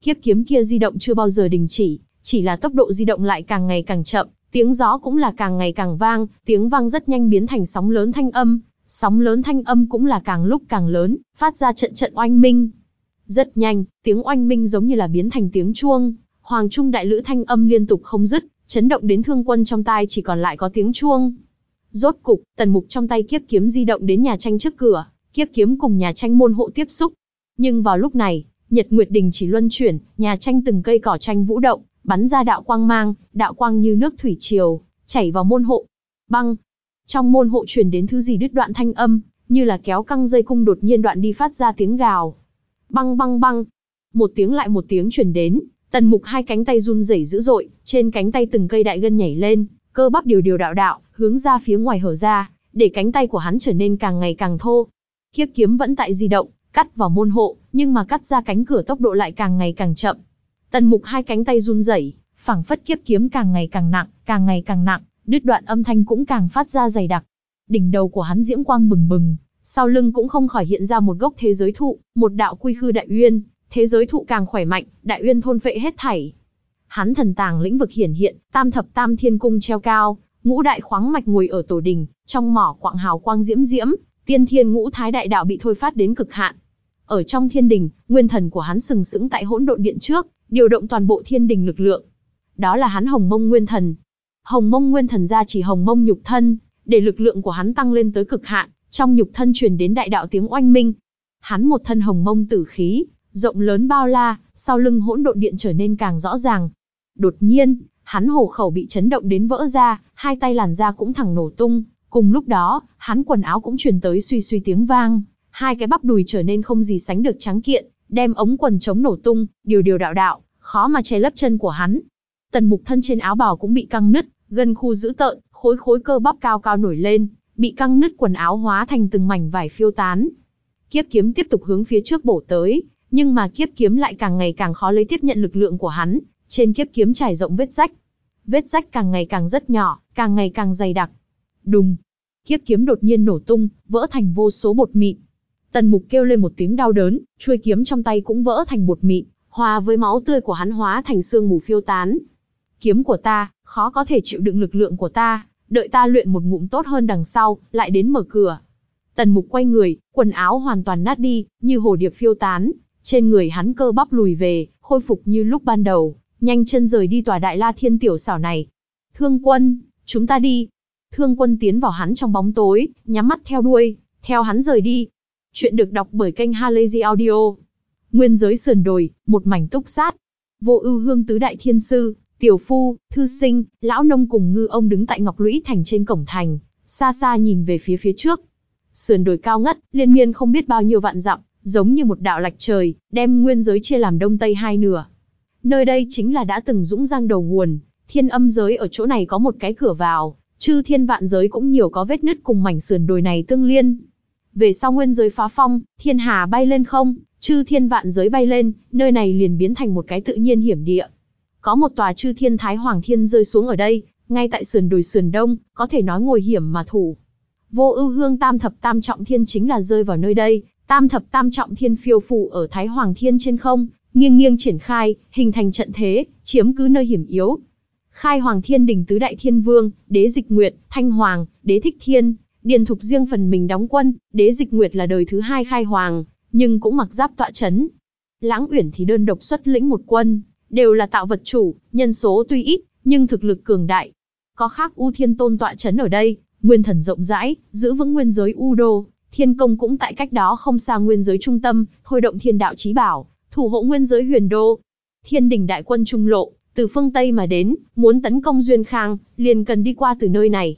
Speaker 1: Kiếp kiếm kia di động chưa bao giờ đình chỉ, chỉ là tốc độ di động lại càng ngày càng chậm, Tiếng gió cũng là càng ngày càng vang, tiếng vang rất nhanh biến thành sóng lớn thanh âm, sóng lớn thanh âm cũng là càng lúc càng lớn, phát ra trận trận oanh minh. Rất nhanh, tiếng oanh minh giống như là biến thành tiếng chuông, hoàng trung đại lữ thanh âm liên tục không dứt, chấn động đến thương quân trong tai chỉ còn lại có tiếng chuông. Rốt cục, tần mục trong tay kiếp kiếm di động đến nhà tranh trước cửa, kiếp kiếm cùng nhà tranh môn hộ tiếp xúc. Nhưng vào lúc này, Nhật Nguyệt Đình chỉ luân chuyển, nhà tranh từng cây cỏ tranh vũ động, bắn ra đạo quang mang, đạo quang như nước thủy triều, chảy vào môn hộ. Băng. Trong môn hộ truyền đến thứ gì đứt đoạn thanh âm, như là kéo căng dây cung đột nhiên đoạn đi phát ra tiếng gào. Băng băng băng. Một tiếng lại một tiếng truyền đến, tần mục hai cánh tay run rẩy dữ dội, trên cánh tay từng cây đại gân nhảy lên, cơ bắp điều điều đạo đạo, hướng ra phía ngoài hở ra, để cánh tay của hắn trở nên càng ngày càng thô. Kiếp kiếm vẫn tại di động, cắt vào môn hộ, nhưng mà cắt ra cánh cửa tốc độ lại càng ngày càng chậm. Tần mục hai cánh tay run rẩy, phảng phất kiếp kiếm càng ngày càng nặng, càng ngày càng nặng, đứt đoạn âm thanh cũng càng phát ra dày đặc. Đỉnh đầu của hắn diễm quang bừng bừng, sau lưng cũng không khỏi hiện ra một gốc thế giới thụ, một đạo quy khư đại uyên, thế giới thụ càng khỏe mạnh, đại uyên thôn phệ hết thảy. Hắn thần tàng lĩnh vực hiển hiện, tam thập tam thiên cung treo cao, ngũ đại khoáng mạch ngồi ở tổ đình, trong mỏ quạng hào quang diễm diễm, tiên thiên ngũ thái đại đạo bị thôi phát đến cực hạn. Ở trong thiên đình, nguyên thần của hắn sừng sững tại hỗn độn điện trước, điều động toàn bộ thiên đình lực lượng. Đó là hắn Hồng Mông Nguyên Thần. Hồng Mông Nguyên Thần ra chỉ Hồng Mông nhục thân, để lực lượng của hắn tăng lên tới cực hạn, trong nhục thân truyền đến đại đạo tiếng oanh minh. Hắn một thân Hồng Mông tử khí, rộng lớn bao la, sau lưng hỗn độn điện trở nên càng rõ ràng. Đột nhiên, hắn hổ khẩu bị chấn động đến vỡ ra, hai tay làn da cũng thẳng nổ tung, cùng lúc đó, hắn quần áo cũng truyền tới suy suy tiếng vang, hai cái bắp đùi trở nên không gì sánh được trắng kiện, đem ống quần chống nổ tung, điều điều đạo đạo, khó mà che lấp chân của hắn. Tần mục thân trên áo bào cũng bị căng nứt, gân khu dữ tợn, khối khối cơ bắp cao cao nổi lên, bị căng nứt quần áo hóa thành từng mảnh vải phiêu tán. Kiếp kiếm tiếp tục hướng phía trước bổ tới, nhưng mà kiếp kiếm lại càng ngày càng khó lấy tiếp nhận lực lượng của hắn, trên kiếp kiếm trải rộng vết rách. Vết rách càng ngày càng rất nhỏ, càng ngày càng dày đặc. Đùng! Kiếp kiếm đột nhiên nổ tung, vỡ thành vô số bột mịn. Tần mục kêu lên một tiếng đau đớn, chuôi kiếm trong tay cũng vỡ thành bột mịn, hòa với máu tươi của hắn hóa thành xương mù phiêu tán. Kiếm của ta, khó có thể chịu đựng lực lượng của ta, đợi ta luyện một ngụm tốt hơn đằng sau, lại đến mở cửa. Tần mục quay người, quần áo hoàn toàn nát đi, như hồ điệp phiêu tán, trên người hắn cơ bắp lùi về, khôi phục như lúc ban đầu, nhanh chân rời đi tòa đại la thiên tiểu xảo này. Thương quân, chúng ta đi. Thương quân tiến vào hắn trong bóng tối, nhắm mắt theo đuôi, theo hắn rời đi, Chuyện được đọc bởi kênh Halazy Audio. Nguyên giới sườn đồi, một mảnh túc sát. Vô ưu hương tứ đại thiên sư, tiểu phu, thư sinh, lão nông cùng ngư ông đứng tại ngọc lũy thành trên cổng thành, xa xa nhìn về phía phía trước. Sườn đồi cao ngất, liên miên không biết bao nhiêu vạn dặm, giống như một đạo lạch trời, đem nguyên giới chia làm đông tây hai nửa. Nơi đây chính là đã từng dũng giang đầu nguồn, thiên âm giới ở chỗ này có một cái cửa vào, chư thiên vạn giới cũng nhiều có vết nứt cùng mảnh sườn đồi này tương liên về sau nguyên giới phá phong, thiên hà bay lên không, chư thiên vạn giới bay lên, nơi này liền biến thành một cái tự nhiên hiểm địa. Có một tòa chư thiên thái hoàng thiên rơi xuống ở đây, ngay tại sườn đồi sườn đông, có thể nói ngồi hiểm mà thủ. Vô ưu hương tam thập tam trọng thiên chính là rơi vào nơi đây, tam thập tam trọng thiên phiêu phù ở thái hoàng thiên trên không, nghiêng nghiêng triển khai, hình thành trận thế, chiếm cứ nơi hiểm yếu. Khai hoàng thiên đỉnh tứ đại thiên vương, đế dịch nguyệt, thanh hoàng, đế thích thiên, Điền Thục riêng phần mình đóng quân, Đế Dịch Nguyệt là đời thứ hai khai hoàng, nhưng cũng mặc giáp tọa chấn. Lãng Uyển thì đơn độc xuất lĩnh một quân, đều là tạo vật chủ, nhân số tuy ít, nhưng thực lực cường đại. Có khác U Thiên Tôn tọa chấn ở đây, nguyên thần rộng rãi, giữ vững nguyên giới U Đô, Thiên Công cũng tại cách đó không xa nguyên giới trung tâm, thôi động thiên đạo chí bảo, thủ hộ nguyên giới huyền đô. Thiên đỉnh đại quân trung lộ, từ phương Tây mà đến, muốn tấn công Duyên Khang, liền cần đi qua từ nơi này.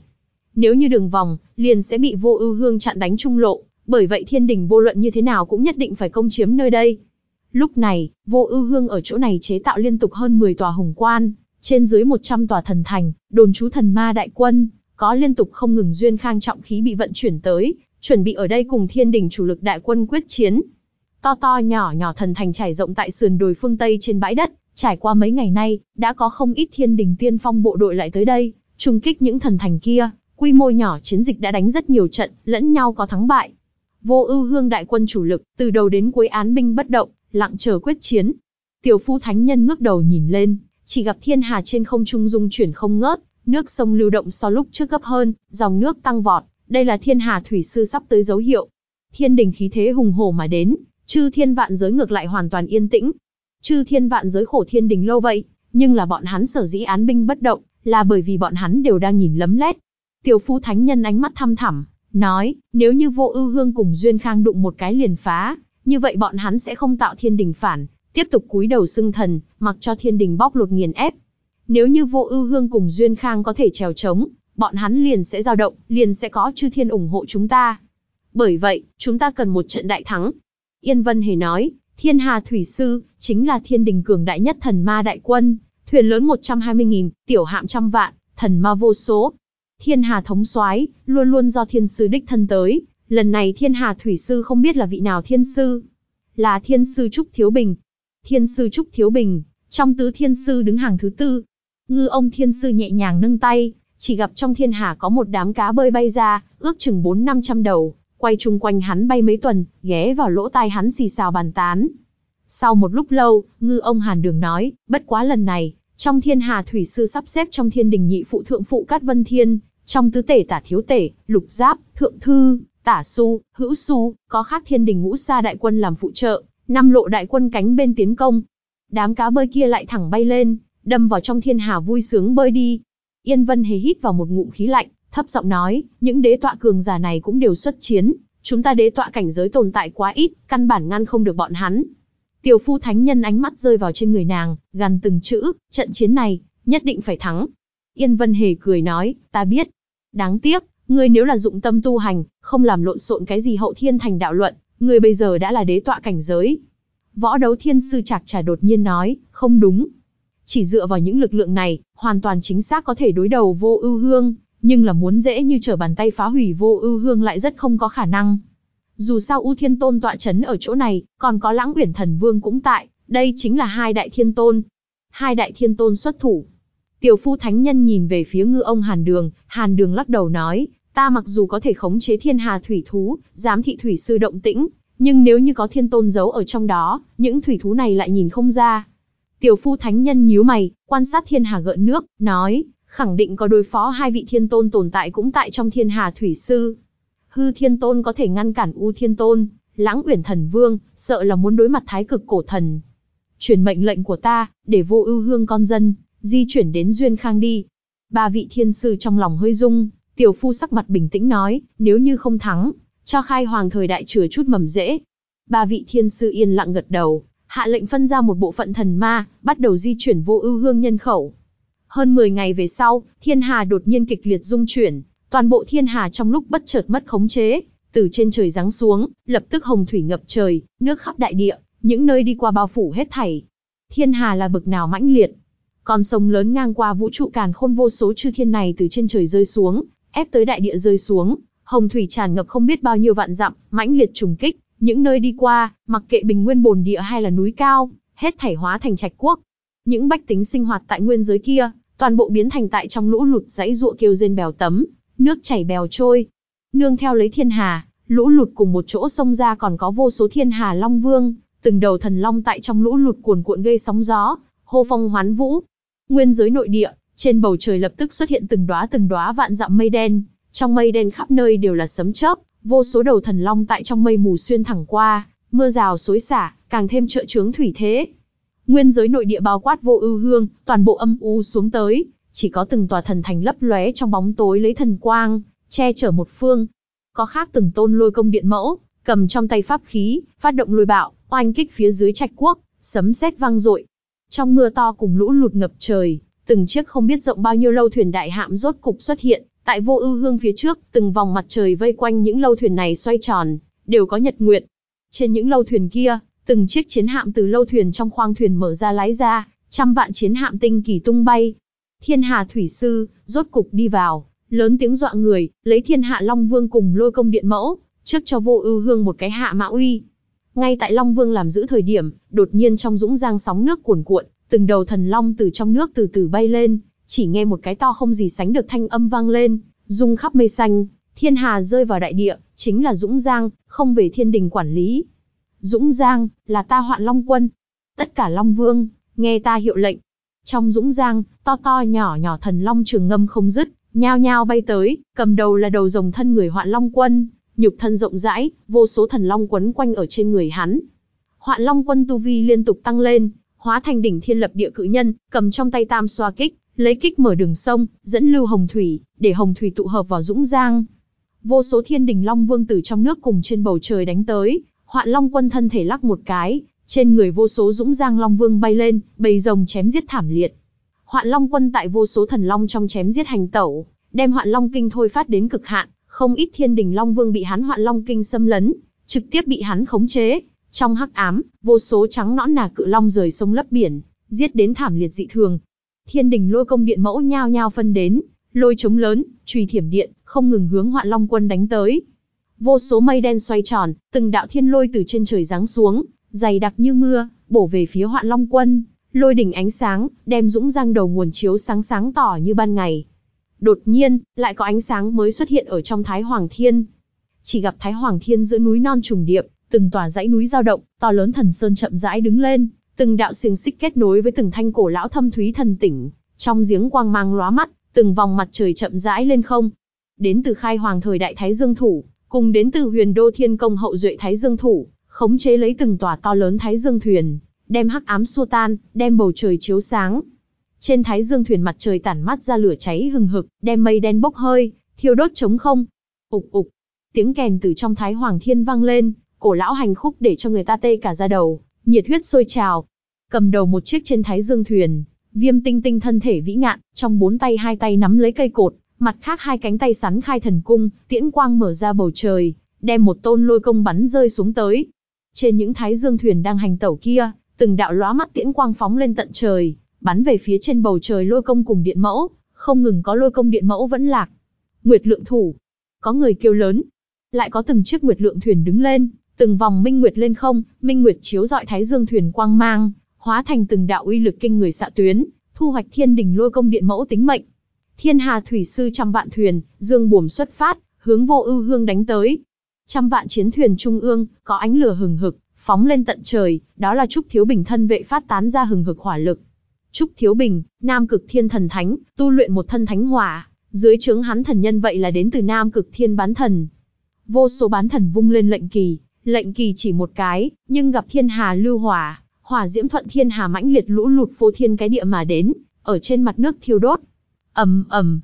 Speaker 1: Nếu như đường vòng, liền sẽ bị vô ưu hương chặn đánh trung lộ, bởi vậy thiên đình vô luận như thế nào cũng nhất định phải công chiếm nơi đây. Lúc này, vô ưu hương ở chỗ này chế tạo liên tục hơn 10 tòa hùng quan, trên dưới 100 tòa thần thành, đồn trú thần ma đại quân, có liên tục không ngừng duyên khang trọng khí bị vận chuyển tới, chuẩn bị ở đây cùng thiên đình chủ lực đại quân quyết chiến. To to nhỏ nhỏ thần thành trải rộng tại sườn đồi phương Tây trên bãi đất, trải qua mấy ngày nay, đã có không ít thiên đình tiên phong bộ đội lại tới đây, trùng kích những thần thành kia, Quy mô nhỏ chiến dịch đã đánh rất nhiều trận, lẫn nhau có thắng bại. Vô ưu hương đại quân chủ lực, từ đầu đến cuối án binh bất động, lặng chờ quyết chiến. Tiểu phu thánh nhân ngước đầu nhìn lên, chỉ gặp thiên hà trên không trung dung chuyển không ngớt, nước sông lưu động so lúc trước gấp hơn, dòng nước tăng vọt, đây là thiên hà thủy sư sắp tới dấu hiệu. Thiên đình khí thế hùng hổ mà đến, chư thiên vạn giới ngược lại hoàn toàn yên tĩnh. Chư thiên vạn giới khổ thiên đình lâu vậy, nhưng là bọn hắn sở dĩ án binh bất động, là bởi vì bọn hắn đều đang nhìn lấm lét, Tiểu phu thánh nhân ánh mắt thăm thẳm, nói, nếu như vô ưu hương cùng Duyên Khang đụng một cái liền phá, như vậy bọn hắn sẽ không tạo thiên đình phản, tiếp tục cúi đầu xưng thần, mặc cho thiên đình bóc lột nghiền ép. Nếu như vô ưu hương cùng Duyên Khang có thể trèo trống, bọn hắn liền sẽ dao động, liền sẽ có chư thiên ủng hộ chúng ta. Bởi vậy, chúng ta cần một trận đại thắng. Yên Vân hề nói, Thiên Hà Thủy Sư, chính là thiên đình cường đại nhất thần ma đại quân, thuyền lớn 120.000, tiểu hạm trăm vạn, thần ma vô số, Thiên Hà thống soái luôn luôn do thiên sư đích thân tới, lần này Thiên Hà thủy sư không biết là vị nào thiên sư. Là thiên sư Trúc Thiếu Bình. Thiên sư Trúc Thiếu Bình, trong tứ thiên sư đứng hàng thứ tư. Ngư ông thiên sư nhẹ nhàng nâng tay, chỉ gặp trong thiên hà có một đám cá bơi bay ra, ước chừng bốn năm trăm đầu, quay chung quanh hắn bay mấy tuần, ghé vào lỗ tai hắn xì xào bàn tán. Sau một lúc lâu, ngư ông hàn đường nói, bất quá lần này, trong thiên hà thủy sư sắp xếp trong thiên đình nhị phụ thượng phụ Cát Vân Thiên, trong tứ tể tả thiếu tể, lục giáp, thượng thư, tả su, hữu su, có khác thiên đình ngũ sa đại quân làm phụ trợ, năm lộ đại quân cánh bên tiến công. Đám cá bơi kia lại thẳng bay lên, đâm vào trong thiên hà vui sướng bơi đi. Yên Vân hề hít vào một ngụm khí lạnh, thấp giọng nói, những đế tọa cường giả này cũng đều xuất chiến, chúng ta đế tọa cảnh giới tồn tại quá ít, căn bản ngăn không được bọn hắn. Tiểu phu thánh nhân ánh mắt rơi vào trên người nàng, gằn từng chữ, trận chiến này, nhất định phải thắng. Yên Vân Hề cười nói, ta biết. Đáng tiếc, ngươi nếu là dụng tâm tu hành, không làm lộn xộn cái gì hậu thiên thành đạo luận, ngươi bây giờ đã là đế tọa cảnh giới. Võ đấu thiên sư chạc trà đột nhiên nói, không đúng. Chỉ dựa vào những lực lượng này, hoàn toàn chính xác có thể đối đầu vô ưu hương, nhưng là muốn dễ như trở bàn tay phá hủy vô ưu hương lại rất không có khả năng. Dù sao U Thiên Tôn tọa chấn ở chỗ này, còn có Lãng Uyển Thần Vương cũng tại, đây chính là hai đại thiên tôn. Hai đại thiên tôn xuất thủ. Tiểu phu thánh nhân nhìn về phía ngư ông Hàn Đường, Hàn Đường lắc đầu nói, ta mặc dù có thể khống chế thiên hà thủy thú, giám thị thủy sư động tĩnh, nhưng nếu như có thiên tôn giấu ở trong đó, những thủy thú này lại nhìn không ra. Tiểu phu thánh nhân nhíu mày, quan sát thiên hà gợn nước, nói, khẳng định có đối phó hai vị thiên tôn tồn tại cũng tại trong thiên hà thủy sư hư thiên tôn có thể ngăn cản u thiên tôn, lãng uyển thần vương, sợ là muốn đối mặt thái cực cổ thần. Truyền mệnh lệnh của ta, để vô ưu hương con dân, di chuyển đến duyên khang đi. Ba vị thiên sư trong lòng hơi rung, tiểu phu sắc mặt bình tĩnh nói, nếu như không thắng, cho khai hoàng thời đại chừa chút mầm dễ. Ba vị thiên sư yên lặng gật đầu, hạ lệnh phân ra một bộ phận thần ma, bắt đầu di chuyển vô ưu hương nhân khẩu. Hơn 10 ngày về sau, thiên hà đột nhiên kịch liệt dung chuyển, toàn bộ thiên hà trong lúc bất chợt mất khống chế, từ trên trời giáng xuống, lập tức hồng thủy ngập trời, nước khắp đại địa, những nơi đi qua bao phủ hết thảy. Thiên hà là bực nào mãnh liệt. Con sông lớn ngang qua vũ trụ càn khôn vô số chư thiên này từ trên trời rơi xuống, ép tới đại địa rơi xuống, hồng thủy tràn ngập không biết bao nhiêu vạn dặm, mãnh liệt trùng kích, những nơi đi qua, mặc kệ bình nguyên bồn địa hay là núi cao, hết thảy hóa thành trạch quốc. Những bách tính sinh hoạt tại nguyên giới kia, toàn bộ biến thành tại trong lũ lụt dãy ruộng kêu rên bèo tấm, nước chảy bèo trôi. Nương theo lấy thiên hà, lũ lụt cùng một chỗ sông ra còn có vô số thiên hà long vương, từng đầu thần long tại trong lũ lụt cuồn cuộn gây sóng gió, hô phong hoán vũ. Nguyên giới nội địa, trên bầu trời lập tức xuất hiện từng đóa từng đóa vạn dặm mây đen, trong mây đen khắp nơi đều là sấm chớp, vô số đầu thần long tại trong mây mù xuyên thẳng qua, mưa rào xối xả, càng thêm trợ trướng thủy thế. Nguyên giới nội địa bao quát vô ưu hương, toàn bộ âm u xuống tới, chỉ có từng tòa thần thành lấp lóe trong bóng tối lấy thần quang, che chở một phương. Có khác từng tôn lôi công điện mẫu, cầm trong tay pháp khí, phát động lôi bạo, oanh kích phía dưới trạch quốc, sấm sét vang dội. Trong mưa to cùng lũ lụt ngập trời, từng chiếc không biết rộng bao nhiêu lâu thuyền đại hạm rốt cục xuất hiện, tại vô ưu hương phía trước, từng vòng mặt trời vây quanh những lâu thuyền này xoay tròn, đều có nhật nguyện. Trên những lâu thuyền kia, từng chiếc chiến hạm từ lâu thuyền trong khoang thuyền mở ra lái ra, trăm vạn chiến hạm tinh kỳ tung bay, Thiên Hà Thủy Sư, rốt cục đi vào, lớn tiếng dọa người, lấy Thiên Hạ Long Vương cùng lôi công điện mẫu, trước cho vô ưu hương một cái hạ mã uy. Ngay tại Long Vương làm giữ thời điểm, đột nhiên trong dũng giang sóng nước cuồn cuộn, từng đầu thần long từ trong nước từ từ bay lên, chỉ nghe một cái to không gì sánh được thanh âm vang lên, rung khắp mây xanh, thiên hà rơi vào đại địa, chính là Dũng Giang, không về thiên đình quản lý. Dũng Giang, là ta hoạn long quân. Tất cả long vương, nghe ta hiệu lệnh, trong dũng giang, to to nhỏ nhỏ thần long trường ngâm không dứt, nhao nhao bay tới, cầm đầu là đầu rồng thân người hoạn long quân, nhục thân rộng rãi, vô số thần long quấn quanh ở trên người hắn. Hoạn long quân tu vi liên tục tăng lên, hóa thành đỉnh thiên lập địa cự nhân, cầm trong tay tam xoa kích, lấy kích mở đường sông, dẫn lưu hồng thủy, để hồng thủy tụ hợp vào dũng giang. Vô số thiên đình long vương từ trong nước cùng trên bầu trời đánh tới, hoạn long quân thân thể lắc một cái, trên người vô số dũng giang long vương bay lên, bầy rồng chém giết thảm liệt. Hoạn long quân tại vô số thần long trong chém giết hành tẩu, đem hoạn long kinh thôi phát đến cực hạn, không ít thiên đình long vương bị hắn hoạn long kinh xâm lấn, trực tiếp bị hắn khống chế. Trong hắc ám, vô số trắng nõn nà cự long rời sông lấp biển, giết đến thảm liệt dị thường. Thiên đình lôi công điện mẫu nhao nhao phân đến, lôi trống lớn, chùy thiểm điện, không ngừng hướng hoạn long quân đánh tới. Vô số mây đen xoay tròn, từng đạo thiên lôi từ trên trời giáng xuống, dày đặc như mưa, bổ về phía hoạn long quân, lôi đỉnh ánh sáng, đem dũng giang đầu nguồn chiếu sáng sáng tỏ như ban ngày. Đột nhiên, lại có ánh sáng mới xuất hiện ở trong Thái Hoàng Thiên. Chỉ gặp Thái Hoàng Thiên giữa núi non trùng điệp, từng tòa dãy núi dao động, to lớn thần sơn chậm rãi đứng lên, từng đạo xiềng xích kết nối với từng thanh cổ lão thâm thúy thần tỉnh, trong giếng quang mang lóa mắt, từng vòng mặt trời chậm rãi lên không. Đến từ khai hoàng thời đại Thái Dương Thủ, cùng đến từ huyền đô thiên công hậu duệ Thái Dương Thủ, khống chế lấy từng tòa to lớn thái dương thuyền, đem hắc ám xua tan, đem bầu trời chiếu sáng. Trên thái dương thuyền mặt trời tản mắt ra lửa cháy hừng hực, đem mây đen bốc hơi, thiêu đốt trống không. Ục ục, tiếng kèn từ trong thái hoàng thiên vang lên, cổ lão hành khúc để cho người ta tê cả da đầu, nhiệt huyết sôi trào. Cầm đầu một chiếc trên thái dương thuyền, viêm tinh tinh thân thể vĩ ngạn, trong bốn tay hai tay nắm lấy cây cột, mặt khác hai cánh tay sắn khai thần cung, tiễn quang mở ra bầu trời, đem một tôn lôi công bắn rơi xuống tới. Trên những thái dương thuyền đang hành tẩu kia, từng đạo lóa mắt tiễn quang phóng lên tận trời, bắn về phía trên bầu trời lôi công cùng điện mẫu, không ngừng có lôi công điện mẫu vẫn lạc. Nguyệt lượng thủ, có người kêu lớn, lại có từng chiếc nguyệt lượng thuyền đứng lên, từng vòng minh nguyệt lên không, minh nguyệt chiếu dọi thái dương thuyền quang mang, hóa thành từng đạo uy lực kinh người xạ tuyến, thu hoạch thiên đình lôi công điện mẫu tính mệnh. Thiên Hà thủy sư trăm vạn thuyền, dương buồm xuất phát, hướng Vô Ưu Hương đánh tới. Trăm vạn chiến thuyền trung ương, có ánh lửa hừng hực, phóng lên tận trời, đó là Trúc Thiếu Bình thân vệ phát tán ra hừng hực hỏa lực. Trúc Thiếu Bình, Nam Cực Thiên Thần Thánh, tu luyện một thân thánh hỏa, dưới trướng hắn thần nhân vậy là đến từ Nam Cực Thiên Bán Thần. Vô số bán thần vung lên lệnh kỳ, lệnh kỳ chỉ một cái, nhưng gặp thiên hà lưu hỏa, hỏa diễm thuận thiên hà mãnh liệt lũ lụt phô thiên cái địa mà đến, ở trên mặt nước thiêu đốt. Ầm ầm,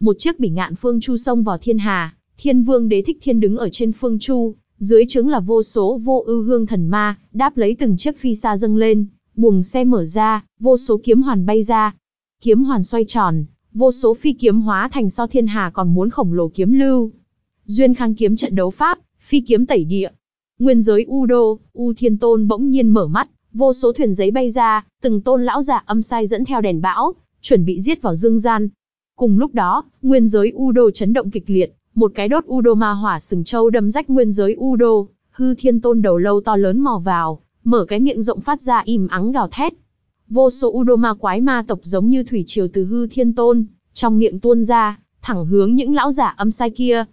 Speaker 1: một chiếc bỉ ngạn phương chu sông vào thiên hà, Thiên Vương Đế Thích Thiên đứng ở trên phương chu, dưới trướng là vô số vô ưu hương thần ma, đáp lấy từng chiếc phi xa dâng lên, buồng xe mở ra, vô số kiếm hoàn bay ra. Kiếm hoàn xoay tròn, vô số phi kiếm hóa thành so thiên hà còn muốn khổng lồ kiếm lưu. Duyên Khang kiếm trận đấu pháp, phi kiếm tẩy địa. Nguyên giới U Đô, U Thiên Tôn bỗng nhiên mở mắt, vô số thuyền giấy bay ra, từng tôn lão giả âm sai dẫn theo đèn bão, chuẩn bị giết vào dương gian. Cùng lúc đó, nguyên giới U Đô chấn động kịch liệt, một cái đốt Udo ma hỏa sừng châu đâm rách nguyên giới Udo, hư thiên tôn đầu lâu to lớn mò vào, mở cái miệng rộng phát ra im ắng gào thét. Vô số Udo ma quái ma tộc giống như thủy triều từ hư thiên tôn, trong miệng tuôn ra, thẳng hướng những lão giả âm sai kia.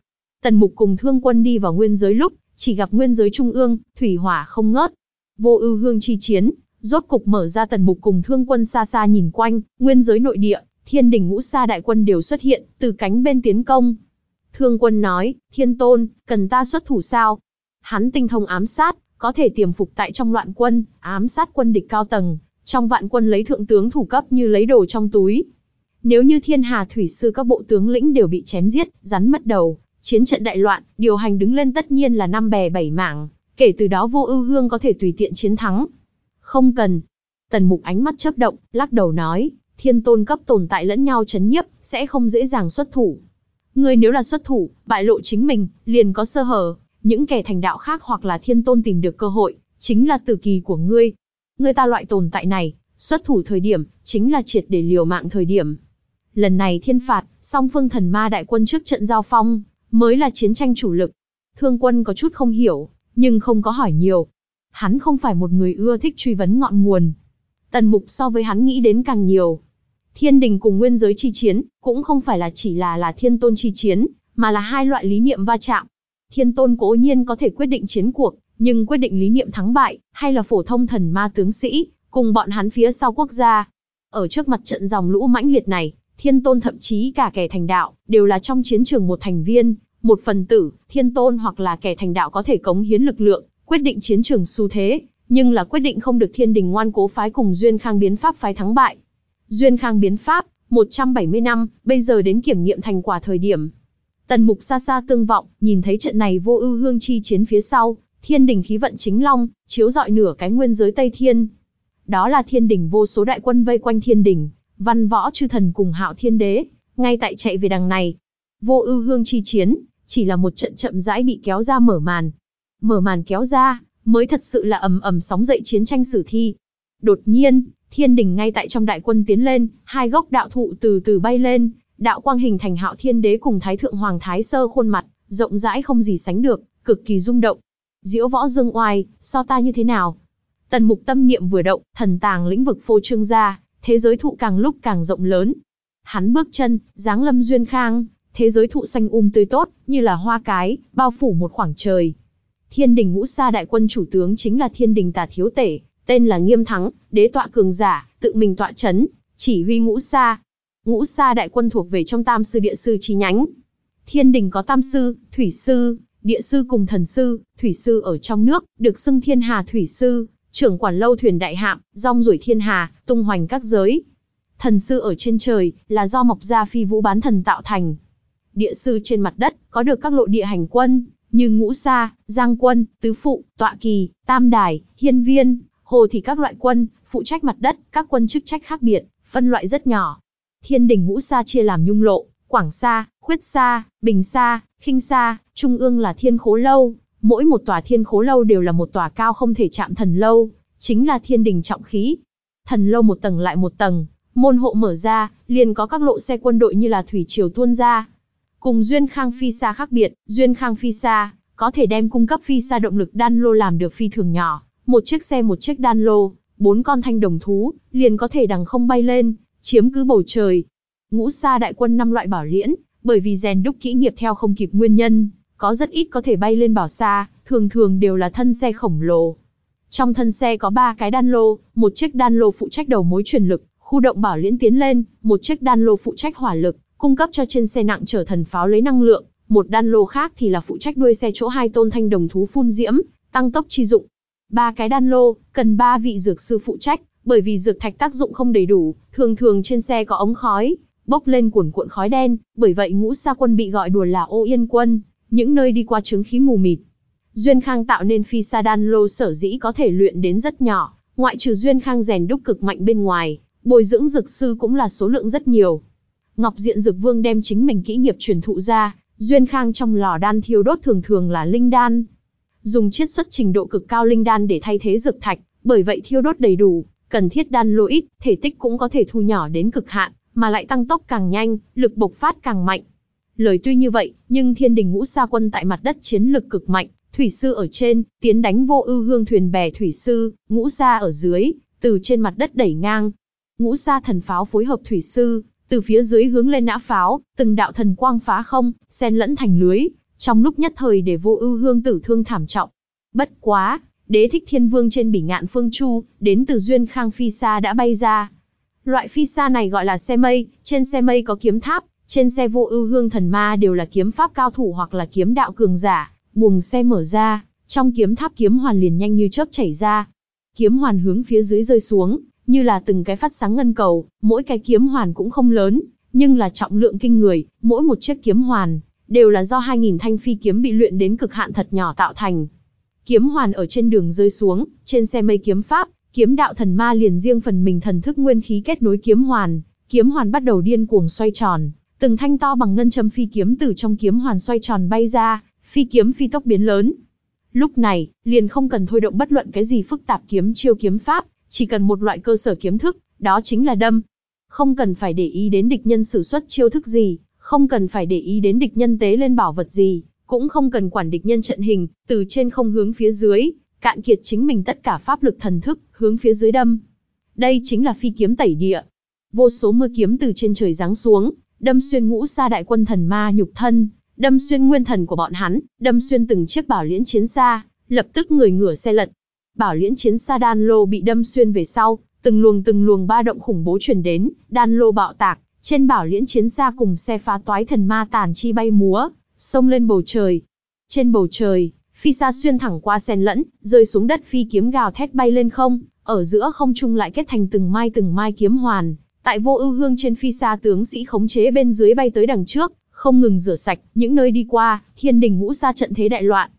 Speaker 1: Tần mục cùng thương quân đi vào nguyên giới lúc, chỉ gặp nguyên giới trung ương, thủy hỏa không ngớt. Vô ưu hương chi chiến, rốt cục mở ra tần mục cùng thương quân xa xa nhìn quanh, nguyên giới nội địa, thiên đỉnh ngũ sa đại quân đều xuất hiện, từ cánh bên tiến công, Thương quân nói, thiên tôn, cần ta xuất thủ sao? Hắn tinh thông ám sát, có thể tiềm phục tại trong loạn quân, ám sát quân địch cao tầng, trong vạn quân lấy thượng tướng thủ cấp như lấy đồ trong túi. Nếu như thiên hà thủy sư các bộ tướng lĩnh đều bị chém giết, rắn mất đầu, chiến trận đại loạn, điều hành đứng lên tất nhiên là năm bè bảy mảng, kể từ đó vô ưu hương có thể tùy tiện chiến thắng. Không cần. Tần mục ánh mắt chớp động, lắc đầu nói, thiên tôn cấp tồn tại lẫn nhau chấn nhiếp, sẽ không dễ dàng xuất thủ. Ngươi nếu là xuất thủ, bại lộ chính mình, liền có sơ hở, những kẻ thành đạo khác hoặc là thiên tôn tìm được cơ hội, chính là tử kỳ của ngươi. Ngươi ta loại tồn tại này, xuất thủ thời điểm, chính là triệt để liều mạng thời điểm. Lần này thiên phạt, song phương thần ma đại quân trước trận giao phong, mới là chiến tranh chủ lực. Thương quân có chút không hiểu, nhưng không có hỏi nhiều. Hắn không phải một người ưa thích truy vấn ngọn nguồn. Tần mục so với hắn nghĩ đến càng nhiều, Thiên đình cùng nguyên giới chi chiến, cũng không phải là chỉ là là thiên tôn chi chiến, mà là hai loại lý niệm va chạm. Thiên tôn cố nhiên có thể quyết định chiến cuộc, nhưng quyết định lý niệm thắng bại, hay là phổ thông thần ma tướng sĩ, cùng bọn hắn phía sau quốc gia. Ở trước mặt trận dòng lũ mãnh liệt này, thiên tôn thậm chí cả kẻ thành đạo, đều là trong chiến trường một thành viên, một phần tử, thiên tôn hoặc là kẻ thành đạo có thể cống hiến lực lượng, quyết định chiến trường xu thế, nhưng là quyết định không được thiên đình ngoan cố phái cùng duyên khang biến pháp phái thắng bại. Duyên Khang biến pháp, 170 năm, bây giờ đến kiểm nghiệm thành quả thời điểm. Tần mục xa xa tương vọng, nhìn thấy trận này vô ưu hương chi chiến phía sau, thiên đình khí vận chính long, chiếu dọi nửa cái nguyên giới Tây Thiên. Đó là thiên đình vô số đại quân vây quanh thiên đình, văn võ chư thần cùng hạo thiên đế, ngay tại chạy về đằng này. Vô ưu hương chi chiến, chỉ là một trận chậm rãi bị kéo ra mở màn. Mở màn kéo ra, mới thật sự là ầm ầm sóng dậy chiến tranh sử thi. Đột nhiên, Thiên đỉnh ngay tại trong đại quân tiến lên, hai gốc đạo thụ từ từ bay lên, đạo quang hình thành hạo thiên đế cùng thái thượng hoàng thái sơ khuôn mặt, rộng rãi không gì sánh được, cực kỳ rung động. Diễu võ dương oai, so ta như thế nào? Tần mục tâm niệm vừa động, thần tàng lĩnh vực phô trương ra, thế giới thụ càng lúc càng rộng lớn. Hắn bước chân, dáng lâm duyên khang, thế giới thụ xanh um tươi tốt, như là hoa cái, bao phủ một khoảng trời. Thiên đình ngũ sa đại quân chủ tướng chính là thiên đình tà thiếu tể, tên là Nghiêm Thắng, đế tọa cường giả, tự mình tọa chấn, chỉ huy ngũ sa. Ngũ sa đại quân thuộc về trong tam sư địa sư chi nhánh. Thiên đình có tam sư, thủy sư, địa sư cùng thần sư, thủy sư ở trong nước, được xưng thiên hà thủy sư, trưởng quản lâu thuyền đại hạm, rong ruổi thiên hà, tung hoành các giới. Thần sư ở trên trời, là do mọc ra phi vũ bán thần tạo thành. Địa sư trên mặt đất, có được các lộ địa hành quân, như Ngũ Sa, Giang Quân, Tứ Phụ, Tọa Kỳ, Tam Đài, Hiên Viên, Hồ thì các loại quân, phụ trách mặt đất, các quân chức trách khác biệt, phân loại rất nhỏ. Thiên đỉnh ngũ sa chia làm nhung lộ, quảng xa, khuyết xa, bình xa, khinh xa, trung ương là thiên khố lâu. Mỗi một tòa thiên khố lâu đều là một tòa cao không thể chạm thần lâu, chính là thiên đỉnh trọng khí. Thần lâu một tầng lại một tầng, môn hộ mở ra, liền có các lộ xe quân đội như là thủy triều tuôn ra. Cùng Duyên Khang Phi Sa khác biệt, Duyên Khang Phi Sa có thể đem cung cấp Phi Sa động lực đan lô làm được phi thường nhỏ, một chiếc xe một chiếc đan lô, bốn con thanh đồng thú, liền có thể đằng không bay lên, chiếm cứ bầu trời. Ngũ sa đại quân năm loại bảo liễn, bởi vì rèn đúc kỹ nghiệp theo không kịp nguyên nhân, có rất ít có thể bay lên bảo xa, thường thường đều là thân xe khổng lồ. Trong thân xe có ba cái đan lô, một chiếc đan lô phụ trách đầu mối truyền lực, khu động bảo liễn tiến lên, một chiếc đan lô phụ trách hỏa lực, cung cấp cho trên xe nặng trở thần pháo lấy năng lượng, một đan lô khác thì là phụ trách đuôi xe chỗ hai tôn thanh đồng thú phun diễm, tăng tốc chi dụng ba cái đan lô, cần ba vị dược sư phụ trách, bởi vì dược thạch tác dụng không đầy đủ, thường thường trên xe có ống khói, bốc lên cuồn cuộn khói đen, bởi vậy ngũ sa quân bị gọi đùa là ô yên quân, những nơi đi qua chứng khí mù mịt. Duyên Khang tạo nên phi sa đan lô sở dĩ có thể luyện đến rất nhỏ, ngoại trừ Duyên Khang rèn đúc cực mạnh bên ngoài, bồi dưỡng dược sư cũng là số lượng rất nhiều. Ngọc Diện Dược Vương đem chính mình kỹ nghiệp truyền thụ ra, Duyên Khang trong lò đan thiêu đốt thường thường là linh đan, dùng chiết xuất trình độ cực cao linh đan để thay thế dược thạch, bởi vậy thiêu đốt đầy đủ, cần thiết đan lô ít, thể tích cũng có thể thu nhỏ đến cực hạn, mà lại tăng tốc càng nhanh, lực bộc phát càng mạnh. Lời tuy như vậy, nhưng thiên đình ngũ sa quân tại mặt đất chiến lực cực mạnh, thủy sư ở trên, tiến đánh vô ưu hương thuyền bè thủy sư, ngũ sa ở dưới, từ trên mặt đất đẩy ngang. Ngũ sa thần pháo phối hợp thủy sư, từ phía dưới hướng lên nã pháo, từng đạo thần quang phá không, xen lẫn thành lưới, trong lúc nhất thời để vô ưu hương tử thương thảm trọng. Bất quá, đế thích thiên vương trên bỉ ngạn phương chu, đến từ duyên khang phi xa đã bay ra. Loại phi xa này gọi là xe mây, trên xe mây có kiếm tháp, trên xe vô ưu hương thần ma đều là kiếm pháp cao thủ hoặc là kiếm đạo cường giả, buồng xe mở ra, trong kiếm tháp kiếm hoàn liền nhanh như chớp chảy ra. Kiếm hoàn hướng phía dưới rơi xuống, như là từng cái phát sáng ngân cầu, mỗi cái kiếm hoàn cũng không lớn, nhưng là trọng lượng kinh người, mỗi một chiếc kiếm hoàn đều là do 2.000 thanh phi kiếm bị luyện đến cực hạn thật nhỏ tạo thành. Kiếm hoàn ở trên đường rơi xuống, trên xe mây kiếm pháp, kiếm đạo thần ma liền riêng phần mình thần thức nguyên khí kết nối kiếm hoàn, kiếm hoàn bắt đầu điên cuồng xoay tròn, từng thanh to bằng ngân châm phi kiếm từ trong kiếm hoàn xoay tròn bay ra, phi kiếm phi tốc biến lớn. Lúc này, liền không cần thôi động bất luận cái gì phức tạp kiếm chiêu kiếm pháp, chỉ cần một loại cơ sở kiếm thức, đó chính là đâm. Không cần phải để ý đến địch nhân sử xuất chiêu thức gì, không cần phải để ý đến địch nhân tế lên bảo vật gì, cũng không cần quản địch nhân trận hình, từ trên không hướng phía dưới, cạn kiệt chính mình tất cả pháp lực thần thức, hướng phía dưới đâm. Đây chính là phi kiếm tẩy địa. Vô số mưa kiếm từ trên trời giáng xuống, đâm xuyên ngũ sa đại quân thần ma nhục thân, đâm xuyên nguyên thần của bọn hắn, đâm xuyên từng chiếc bảo liễn chiến xa, lập tức người ngửa xe lật. Bảo liễn chiến xa đan lô bị đâm xuyên về sau, từng luồng từng luồng ba động khủng bố truyền đến, đan lô bạo tạc, trên bảo liễn chiến xa cùng xe phá toái thần ma tàn chi bay múa, xông lên bầu trời. Trên bầu trời, phi xa xuyên thẳng qua sen lẫn, rơi xuống đất phi kiếm gào thét bay lên không, ở giữa không trung lại kết thành từng mai từng mai kiếm hoàn. Tại vô ưu hương trên phi xa tướng sĩ khống chế bên dưới bay tới đằng trước, không ngừng rửa sạch những nơi đi qua, thiên đình ngũ xa trận thế đại loạn.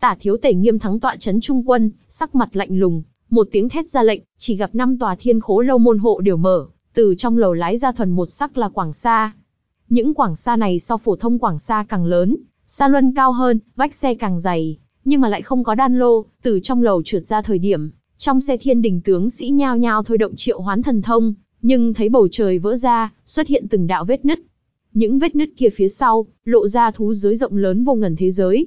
Speaker 1: Tả thiếu tể nghiêm thắng tọa chấn trung quân, sắc mặt lạnh lùng, một tiếng thét ra lệnh, chỉ gặp năm tòa thiên khố lâu môn hộ đều mở, từ trong lầu lái ra thuần một sắc là quảng xa. Những quảng xa này so phổ thông quảng xa càng lớn, xa luân cao hơn, vách xe càng dày, nhưng mà lại không có đan lô, từ trong lầu trượt ra thời điểm, trong xe thiên đình tướng sĩ nhao nhao thôi động triệu hoán thần thông, nhưng thấy bầu trời vỡ ra, xuất hiện từng đạo vết nứt. Những vết nứt kia phía sau, lộ ra thú giới rộng lớn vô ngần thế giới.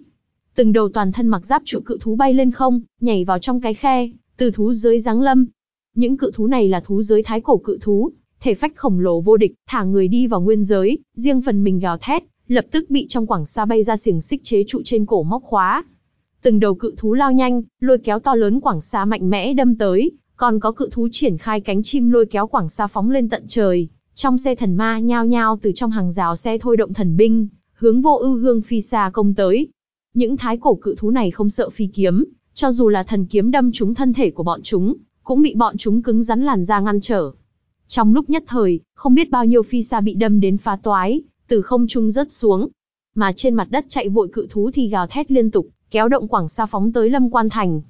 Speaker 1: Từng đầu toàn thân mặc giáp trụ cự thú bay lên không, nhảy vào trong cái khe, từ thú giới giáng lâm. Những cự thú này là thú giới thái cổ cự thú, thể phách khổng lồ vô địch, thả người đi vào nguyên giới, riêng phần mình gào thét, lập tức bị trong quảng xa bay ra xiềng xích chế trụ trên cổ móc khóa. Từng đầu cự thú lao nhanh, lôi kéo to lớn quảng xa mạnh mẽ đâm tới, còn có cự thú triển khai cánh chim lôi kéo quảng xa phóng lên tận trời. Trong xe thần ma nhao nhao từ trong hàng rào xe thôi động thần binh, hướng vô ưu hương phi xa công tới. Những thái cổ cự thú này không sợ phi kiếm, cho dù là thần kiếm đâm trúng thân thể của bọn chúng, cũng bị bọn chúng cứng rắn làn da ngăn trở, trong lúc nhất thời, không biết bao nhiêu phi xa bị đâm đến phá toái, từ không trung rớt xuống. Mà trên mặt đất chạy vội cự thú thì gào thét liên tục, kéo động quảng xa phóng tới Lâm Quan Thành.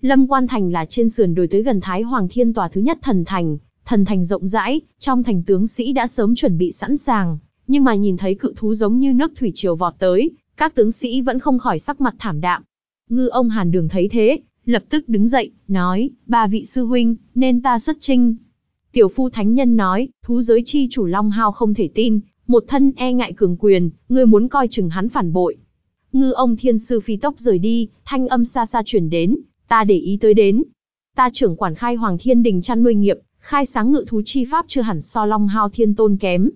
Speaker 1: Lâm Quan Thành là trên sườn đồi tới gần Thái Hoàng Thiên Tòa thứ nhất thần thành, thần thành rộng rãi, trong thành tướng sĩ đã sớm chuẩn bị sẵn sàng, nhưng mà nhìn thấy cự thú giống như nước thủy chiều vọt tới, các tướng sĩ vẫn không khỏi sắc mặt thảm đạm. Ngư ông Hàn Đường thấy thế, lập tức đứng dậy, nói, ba vị sư huynh, nên ta xuất trinh. Tiểu phu thánh nhân nói, thú giới chi chủ Long Hao không thể tin, một thân e ngại cường quyền, ngươi muốn coi chừng hắn phản bội. Ngư ông thiên sư phi tốc rời đi, thanh âm xa xa chuyển đến, ta để ý tới đến. Ta trưởng quản khai hoàng thiên đình chăn nuôi nghiệp, khai sáng ngự thú chi pháp chưa hẳn so Long Hao thiên tôn kém.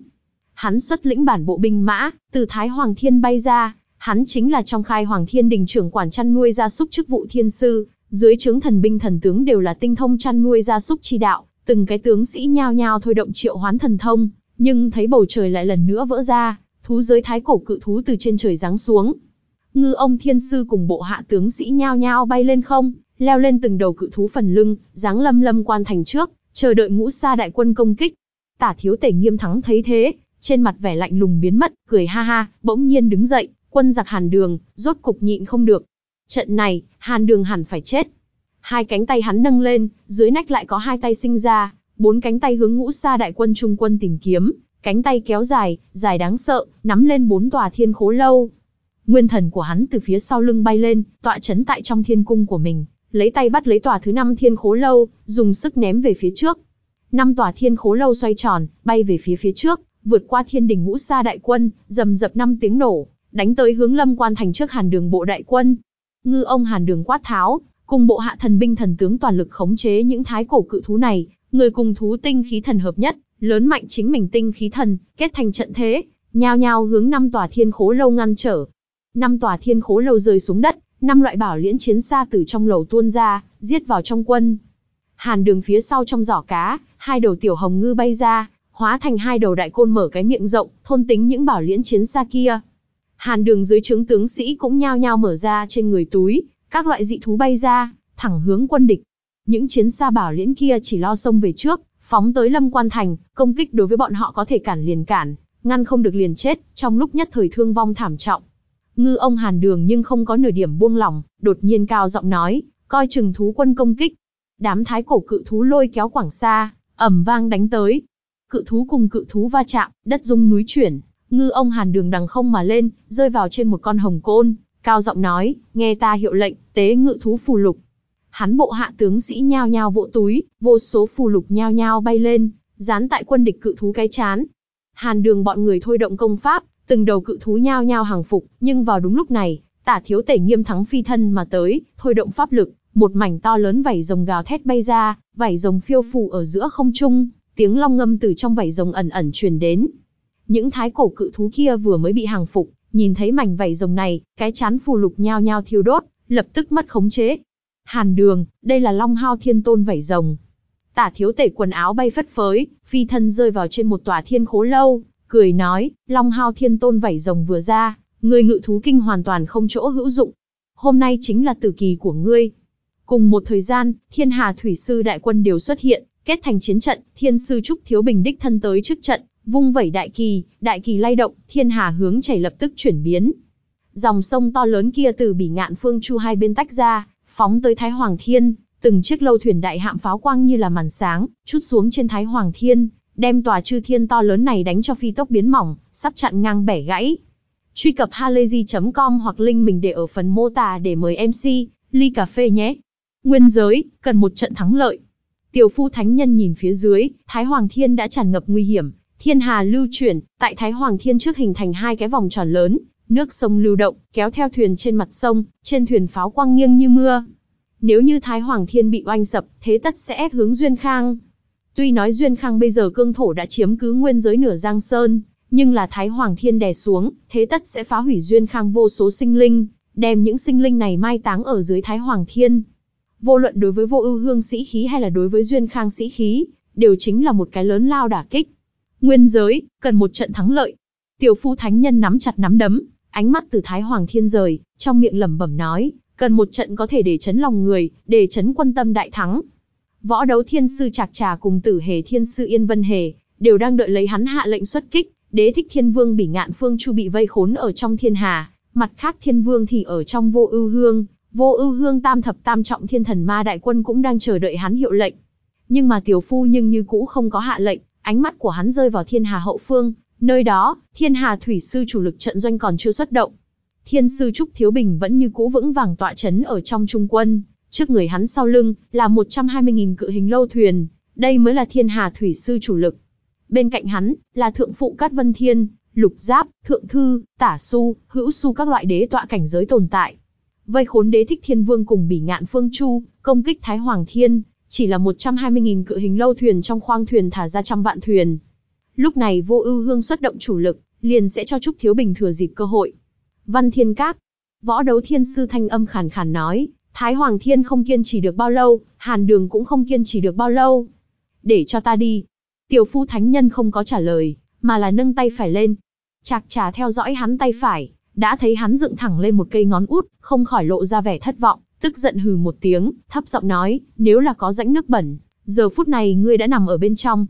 Speaker 1: Hắn xuất lĩnh bản bộ binh mã, từ Thái Hoàng Thiên bay ra, hắn chính là trong khai Hoàng Thiên đình trưởng quản chăn nuôi gia súc chức vụ thiên sư, dưới trướng thần binh thần tướng đều là tinh thông chăn nuôi gia súc chi đạo, Từng cái tướng sĩ nhao nhao thôi động triệu hoán thần thông, nhưng thấy bầu trời lại lần nữa vỡ ra, thú giới thái cổ cự thú từ trên trời giáng xuống. Ngư ông thiên sư cùng bộ hạ tướng sĩ nhao nhao bay lên không, leo lên từng đầu cự thú phần lưng, giáng lâm lâm quan thành trước, chờ đợi ngũ sa đại quân công kích. Tả thiếu tể nghiêm thắng thấy thế, trên mặt vẻ lạnh lùng biến mất, cười ha ha, bỗng nhiên đứng dậy, quân giặc hàn đường, rốt cục nhịn không được. Trận này, hàn đường hẳn phải chết, Hai cánh tay hắn nâng lên, dưới nách lại có hai tay sinh ra, bốn cánh tay hướng ngũ sa đại quân trung quân tìm kiếm, cánh tay kéo dài, dài đáng sợ, nắm lên bốn tòa thiên khố lâu. Nguyên thần của hắn từ phía sau lưng bay lên, tọa chấn tại trong thiên cung của mình, lấy tay bắt lấy tòa thứ năm thiên khố lâu, dùng sức ném về phía trước. Năm tòa thiên khố lâu xoay tròn, bay về phía phía trước, vượt qua thiên đỉnh ngũ sa đại quân, dầm dập năm tiếng nổ, đánh tới hướng lâm quan thành trước hàn đường bộ đại quân. Ngư ông hàn đường quát tháo, cùng bộ hạ thần binh thần tướng toàn lực khống chế những thái cổ cự thú này, người cùng thú tinh khí thần hợp nhất, lớn mạnh chính mình tinh khí thần, kết thành trận thế, nhao nhao hướng năm tòa thiên khố lâu ngăn trở. Năm tòa thiên khố lâu rơi xuống đất, năm loại bảo liễn chiến xa từ trong lầu tuôn ra, giết vào trong quân. Hàn đường phía sau trong giỏ cá, hai đầu tiểu hồng ngư bay ra, hóa thành hai đầu đại côn mở cái miệng rộng, thôn tính những bảo liễn chiến xa kia. Hàn đường dưới trướng tướng sĩ cũng nhao nhao mở ra trên người túi, các loại dị thú bay ra, thẳng hướng quân địch. Những chiến xa bảo liễn kia chỉ lo xông về trước, phóng tới Lâm Quan Thành, công kích đối với bọn họ có thể cản liền cản, ngăn không được liền chết, trong lúc nhất thời thương vong thảm trọng. Ngư ông Hàn Đường nhưng không có nửa điểm buông lỏng, đột nhiên cao giọng nói, coi chừng thú quân công kích. Đám thái cổ cự thú lôi kéo quảng xa, ẩm vang đánh tới. Cự thú cùng cự thú va chạm, đất rung núi chuyển, ngư ông Hàn Đường đằng không mà lên, rơi vào trên một con hồng côn, Cao giọng nói, nghe ta hiệu lệnh, tế ngự thú phù lục. Hắn bộ hạ tướng sĩ nhao nhao vỗ túi, vô số phù lục nhao nhao bay lên, dán tại quân địch cự thú cái chán. Hàn đường bọn người thôi động công pháp, từng đầu cự thú nhao nhao hàng phục, nhưng vào đúng lúc này, tả thiếu tể nghiêm thắng phi thân mà tới, thôi động pháp lực, một mảnh to lớn vảy rồng gào thét bay ra, vảy rồng phiêu phù ở giữa không trung, tiếng long ngâm từ trong vảy rồng ẩn ẩn truyền đến. Những thái cổ cự thú kia vừa mới bị hàng phục, Nhìn thấy mảnh vảy rồng này, cái chán phù lục nhao nhao thiêu đốt, lập tức mất khống chế. Hàn đường, đây là long hao thiên tôn vảy rồng. Tả thiếu tể quần áo bay phất phới, phi thân rơi vào trên một tòa thiên khố lâu, cười nói, long hao thiên tôn vảy rồng vừa ra, người ngự thú kinh hoàn toàn không chỗ hữu dụng. Hôm nay chính là tử kỳ của ngươi. Cùng một thời gian, thiên hà thủy sư đại quân đều xuất hiện, kết thành chiến trận, thiên sư Trúc Thiếu Bình đích thân tới trước trận, Vung vẩy đại kỳ, đại kỳ lay động, thiên hà hướng chảy lập tức chuyển biến. Dòng sông to lớn kia từ bỉ ngạn phương chu hai bên tách ra, phóng tới Thái Hoàng Thiên, từng chiếc lâu thuyền đại hạm pháo quang như là màn sáng, chút xuống trên Thái Hoàng Thiên, đem tòa chư thiên to lớn này đánh cho phi tốc biến mỏng, sắp chặn ngang bẻ gãy. Truy cập halayzi.com hoặc link mình để ở phần mô tả để mời MC, ly cà phê nhé. Nguyên giới, cần một trận thắng lợi. Tiểu phu thánh nhân nhìn phía dưới, Thái Hoàng Thiên đã tràn ngập nguy hiểm, Thiên hà lưu chuyển, tại Thái Hoàng Thiên trước hình thành hai cái vòng tròn lớn, nước sông lưu động, kéo theo thuyền trên mặt sông, trên thuyền pháo quang nghiêng như mưa. Nếu như Thái Hoàng Thiên bị oanh sập, thế tất sẽ ép hướng Duyên Khang. Tuy nói Duyên Khang bây giờ cương thổ đã chiếm cứ nguyên giới nửa Giang Sơn, nhưng là Thái Hoàng Thiên đè xuống, thế tất sẽ phá hủy Duyên Khang vô số sinh linh, đem những sinh linh này mai táng ở dưới Thái Hoàng Thiên. Vô luận đối với vô ưu hương sĩ khí hay là đối với Duyên Khang sĩ khí, đều chính là một cái lớn lao đả kích. Nguyên giới, cần một trận thắng lợi. Tiểu phu thánh nhân nắm chặt nắm đấm, ánh mắt từ Thái Hoàng Thiên rời, trong miệng lẩm bẩm nói, cần một trận có thể để chấn lòng người, để chấn quân tâm đại thắng. Võ đấu thiên sư chạc Trà cùng tử hề thiên sư Yên Vân Hề, đều đang đợi lấy hắn hạ lệnh xuất kích, đế thích thiên vương bỉ ngạn phương chu bị vây khốn ở trong thiên hà, mặt khác thiên vương thì ở trong vô ưu hương, vô ưu hương tam thập tam trọng thiên thần ma đại quân cũng đang chờ đợi hắn hiệu lệnh. Nhưng mà tiểu phu nhưng như cũ không có hạ lệnh, ánh mắt của hắn rơi vào thiên hà hậu phương, nơi đó, thiên hà thủy sư chủ lực trận doanh còn chưa xuất động. Thiên sư Trúc Thiếu Bình vẫn như cũ vững vàng tọa chấn ở trong trung quân, trước người hắn sau lưng là một trăm 120.000 cự hình lâu thuyền, đây mới là thiên hà thủy sư chủ lực. Bên cạnh hắn là thượng phụ Cát Vân Thiên, lục giáp, thượng thư, tả su, hữu su các loại đế tọa cảnh giới tồn tại. Vây khốn đế thích thiên vương cùng bỉ ngạn phương chu, công kích Thái Hoàng Thiên, chỉ là 120.000 cự hình lâu thuyền trong khoang thuyền thả ra trăm vạn thuyền. Lúc này vô ưu hương xuất động chủ lực, liền sẽ cho Trúc Thiếu Bình thừa dịp cơ hội. Văn Thiên Các, võ đấu thiên sư thanh âm khàn khàn nói, Thái Hoàng Thiên không kiên trì được bao lâu, Hàn Đường cũng không kiên trì được bao lâu. Để cho ta đi. Tiểu phu thánh nhân không có trả lời, mà là nâng tay phải lên. Chạc trà theo dõi hắn tay phải, đã thấy hắn dựng thẳng lên một cây ngón út, không khỏi lộ ra vẻ thất vọng tức giận hừ một tiếng, thấp giọng nói, nếu là có rãnh nước bẩn, giờ phút này ngươi đã nằm ở bên trong.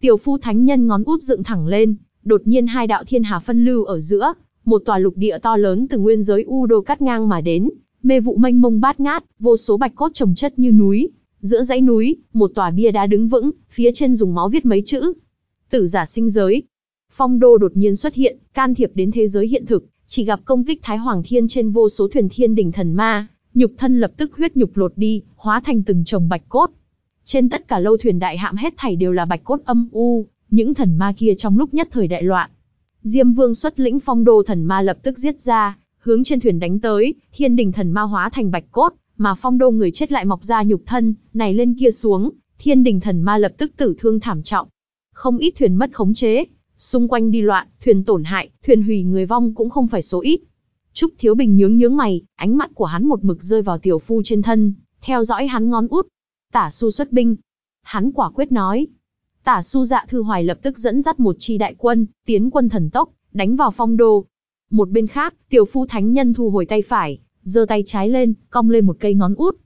Speaker 1: Tiểu phu thánh nhân ngón út dựng thẳng lên, đột nhiên hai đạo thiên hà phân lưu ở giữa, một tòa lục địa to lớn từ nguyên giới u đô cắt ngang mà đến, mê vụ mênh mông bát ngát, vô số bạch cốt trồng chất như núi. Giữa dãy núi, một tòa bia đá đứng vững, phía trên dùng máu viết mấy chữ. Tử giả sinh giới. Phong đô đột nhiên xuất hiện, can thiệp đến thế giới hiện thực, chỉ gặp công kích Thái Hoàng Thiên trên vô số thuyền thiên đỉnh thần ma, nhục thân lập tức huyết nhục lột đi, hóa thành từng chồng bạch cốt. Trên tất cả lâu thuyền đại hạm hết thảy đều là bạch cốt âm u, những thần ma kia trong lúc nhất thời đại loạn. Diêm Vương xuất lĩnh phong đô thần ma lập tức giết ra, hướng trên thuyền đánh tới, thiên đình thần ma hóa thành bạch cốt, mà phong đô người chết lại mọc ra nhục thân, này lên kia xuống, thiên đình thần ma lập tức tử thương thảm trọng. Không ít thuyền mất khống chế, xung quanh đi loạn, thuyền tổn hại, thuyền hủy người vong cũng không phải số ít. Trúc Thiếu Bình nhướng nhướng mày, ánh mắt của hắn một mực rơi vào tiểu phu trên thân, theo dõi hắn ngón út. Tả su xuất binh. Hắn quả quyết nói. Tả su dạ thư hoài lập tức dẫn dắt một chi đại quân, tiến quân thần tốc, đánh vào phong đô. Một bên khác, tiểu phu thánh nhân thu hồi tay phải, giơ tay trái lên, cong lên một cây ngón út.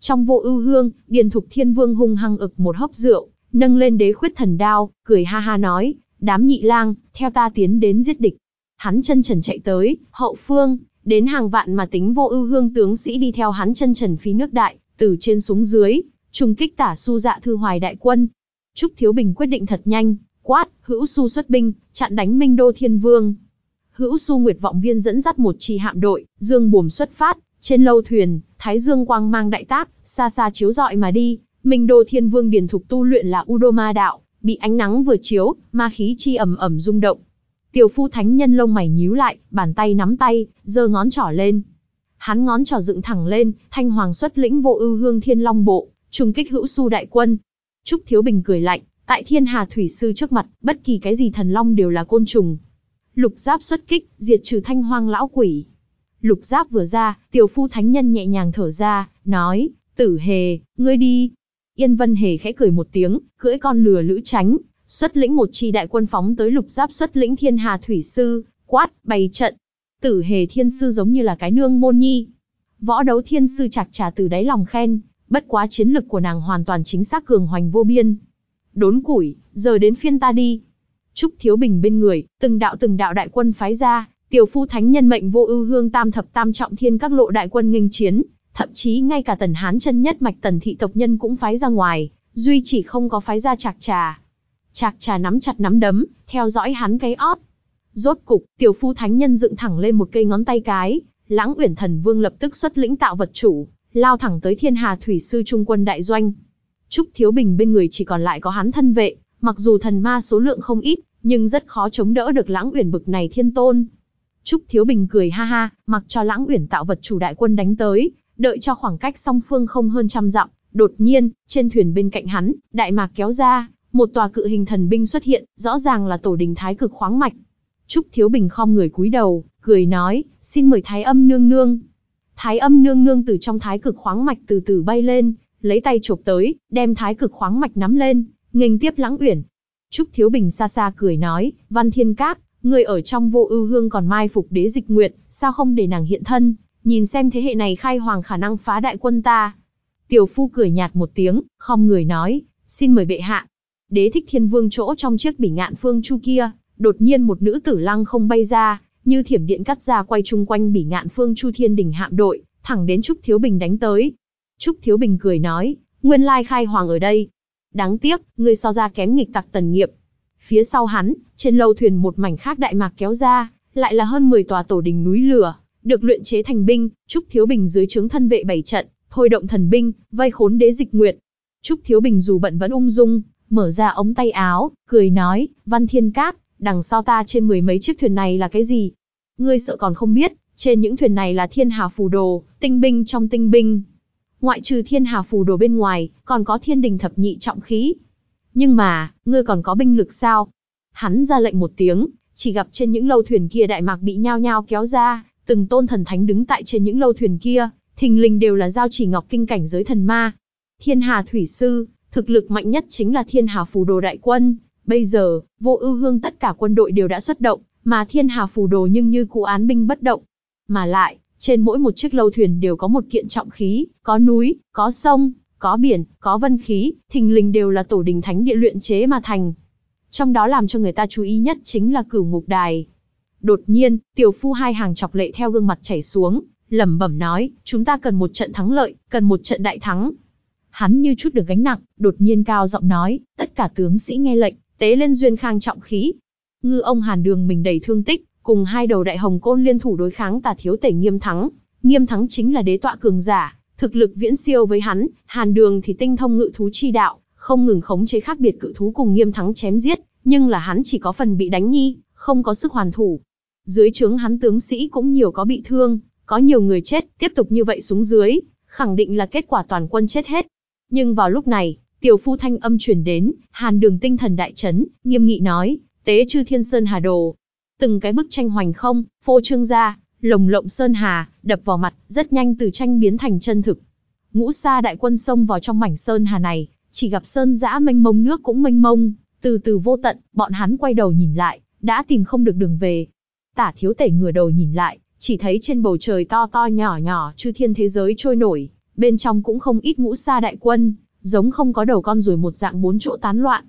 Speaker 1: Trong vô ưu hương, Điền Thục Thiên Vương hung hăng ực một hớp rượu, nâng lên đế khuyết thần đao, cười ha ha nói, đám nhị lang, theo ta tiến đến giết địch hắn chân trần chạy tới, hậu phương, đến hàng vạn mà tính vô ưu hương tướng sĩ đi theo hắn chân trần phí nước đại, từ trên xuống dưới, trùng kích tả su dạ thư hoài đại quân. Trúc Thiếu Bình quyết định thật nhanh, quát, hữu su xuất binh, chặn đánh Minh Đô Thiên Vương. Hữu su Nguyệt Vọng Viên dẫn dắt một chi hạm đội, dương bùm xuất phát, trên lâu thuyền, Thái Dương quang mang đại tác, xa xa chiếu rọi mà đi, Minh Đô Thiên Vương điền thục tu luyện là Udoma đạo, bị ánh nắng vừa chiếu, ma khí chi ẩm ẩm rung động, Tiểu phu thánh nhân lông mày nhíu lại, bàn tay nắm tay, giơ ngón trỏ lên. Hắn ngón trỏ dựng thẳng lên, thanh hoàng xuất lĩnh vô ưu hương thiên long bộ, trùng kích hữu su đại quân. Trúc Thiếu Bình cười lạnh, tại thiên hà thủy sư trước mặt, bất kỳ cái gì thần long đều là côn trùng. Lục giáp xuất kích, diệt trừ thanh hoang lão quỷ. Lục giáp vừa ra, tiểu phu thánh nhân nhẹ nhàng thở ra, nói, tử hề, ngươi đi. Yên vân hề khẽ cười một tiếng, cưỡi con lừa lữ tránh, xuất lĩnh một chi đại quân phóng tới lục giáp xuất lĩnh thiên hà thủy sư, quát, bày trận. Tử hề thiên sư giống như là cái nương môn nhi. Võ đấu thiên sư chạc trà từ đáy lòng khen, bất quá chiến lực của nàng hoàn toàn chính xác cường hoành vô biên. Đốn củi, giờ đến phiên ta đi. Trúc Thiếu Bình bên người, từng đạo từng đạo đại quân phái ra, tiểu phu thánh nhân mệnh vô ưu hương tam thập tam trọng thiên các lộ đại quân nghênh chiến, thậm chí ngay cả tần hán chân nhất mạch tần thị tộc nhân cũng phái ra ngoài, duy chỉ không có phái ra chạc trà. Chạc trà nắm chặt nắm đấm, theo dõi hắn cái ót. Rốt cục, tiểu phu thánh nhân dựng thẳng lên một cây ngón tay cái, lãng uyển thần vương lập tức xuất lĩnh tạo vật chủ, lao thẳng tới thiên hà thủy sư trung quân đại doanh. Trúc Thiếu Bình bên người chỉ còn lại có hắn thân vệ, mặc dù thần ma số lượng không ít, nhưng rất khó chống đỡ được lãng uyển bực này thiên tôn. Trúc Thiếu Bình cười ha ha, mặc cho lãng uyển tạo vật chủ đại quân đánh tới, đợi cho khoảng cách song phương không hơn trăm dặm, đột nhiên, trên thuyền bên cạnh hắn, đại mạc kéo ra, một tòa cự hình thần binh xuất hiện, rõ ràng là tổ đình thái cực khoáng mạch. Trúc Thiếu Bình khom người cúi đầu, cười nói, xin mời thái âm nương nương. Thái âm nương nương từ trong thái cực khoáng mạch từ từ bay lên, lấy tay chụp tới, đem thái cực khoáng mạch nắm lên, nghênh tiếp lãng uyển. Trúc Thiếu Bình xa xa cười nói, Văn Thiên Các, người ở trong vô ưu hương còn mai phục đế dịch nguyện, sao không để nàng hiện thân, nhìn xem thế hệ này khai hoàng khả năng phá đại quân ta. Tiểu phu cười nhạt một tiếng, không người nói, xin mời bệ hạ, đế thích thiên vương chỗ trong chiếc bỉ ngạn phương chu kia, đột nhiên một nữ tử lăng không bay ra, như thiểm điện cắt ra quay chung quanh bỉ ngạn phương chu thiên đỉnh hạm đội, thẳng đến Trúc Thiếu Bình đánh tới. Trúc Thiếu Bình cười nói, nguyên lai khai hoàng ở đây. Đáng tiếc, ngươi so ra kém nghịch tặc tần nghiệp. Phía sau hắn, trên lâu thuyền một mảnh khác đại mạc kéo ra, lại là hơn 10 tòa tổ đình núi lửa, được luyện chế thành binh, Trúc Thiếu Bình dưới trướng thân vệ bảy trận, thôi động thần binh, vây khốn đế dịch nguyệt. Trúc Thiếu Bình dù bận vẫn ung dung, mở ra ống tay áo, cười nói, Văn Thiên Cát, đằng sau ta trên mười mấy chiếc thuyền này là cái gì? Ngươi sợ còn không biết, trên những thuyền này là thiên hà phù đồ, tinh binh trong tinh binh. Ngoại trừ thiên hà phù đồ bên ngoài, còn có thiên đình thập nhị trọng khí. Nhưng mà, ngươi còn có binh lực sao? Hắn ra lệnh một tiếng, chỉ gặp trên những lâu thuyền kia đại mạc bị nhao nhao kéo ra, từng tôn thần thánh đứng tại trên những lâu thuyền kia, thình lình đều là giao chỉ ngọc kinh cảnh giới thần ma. Thiên hà thủy sư, Thực lực mạnh nhất chính là thiên hà phù đồ đại quân. Bây giờ, vô ưu hương tất cả quân đội đều đã xuất động, mà thiên hà phù đồ nhưng như cụ án binh bất động. Mà lại, trên mỗi một chiếc lâu thuyền đều có một kiện trọng khí, có núi, có sông, có biển, có vân khí, thình lình đều là tổ đình thánh địa luyện chế mà thành. Trong đó làm cho người ta chú ý nhất chính là cửu ngục đài. Đột nhiên, tiểu phu hai hàng chọc lệ theo gương mặt chảy xuống, lẩm bẩm nói, chúng ta cần một trận thắng lợi, cần một trận đại thắng, Hắn như chút được gánh nặng, đột nhiên cao giọng nói, tất cả tướng sĩ nghe lệnh, tế lên duyên khang trọng khí. Ngư ông Hàn Đường mình đầy thương tích, cùng hai đầu đại hồng côn liên thủ đối kháng tà thiếu tể nghiêm thắng. Nghiêm thắng chính là đế tọa cường giả, thực lực viễn siêu với hắn, Hàn Đường thì tinh thông ngự thú chi đạo, không ngừng khống chế khác biệt cự thú cùng nghiêm thắng chém giết, nhưng là hắn chỉ có phần bị đánh nhi, không có sức hoàn thủ. Dưới trướng hắn tướng sĩ cũng nhiều có bị thương, có nhiều người chết, tiếp tục như vậy xuống dưới, khẳng định là kết quả toàn quân chết hết. Nhưng vào lúc này, tiểu phu thanh âm truyền đến, hàn đường tinh thần đại chấn, nghiêm nghị nói, tế chư thiên sơn hà đồ. Từng cái bức tranh hoành không, phô trương ra, lồng lộng sơn hà, đập vào mặt, rất nhanh từ tranh biến thành chân thực. Ngũ sa đại quân xông vào trong mảnh sơn hà này, chỉ gặp sơn giã mênh mông nước cũng mênh mông, từ từ vô tận, bọn hắn quay đầu nhìn lại, đã tìm không được đường về. Tả thiếu tể ngửa đầu nhìn lại, chỉ thấy trên bầu trời to to nhỏ nhỏ chư thiên thế giới trôi nổi, bên trong cũng không ít ngũ sa đại quân, giống không có đầu con ruồi một dạng bốn chỗ tán loạn.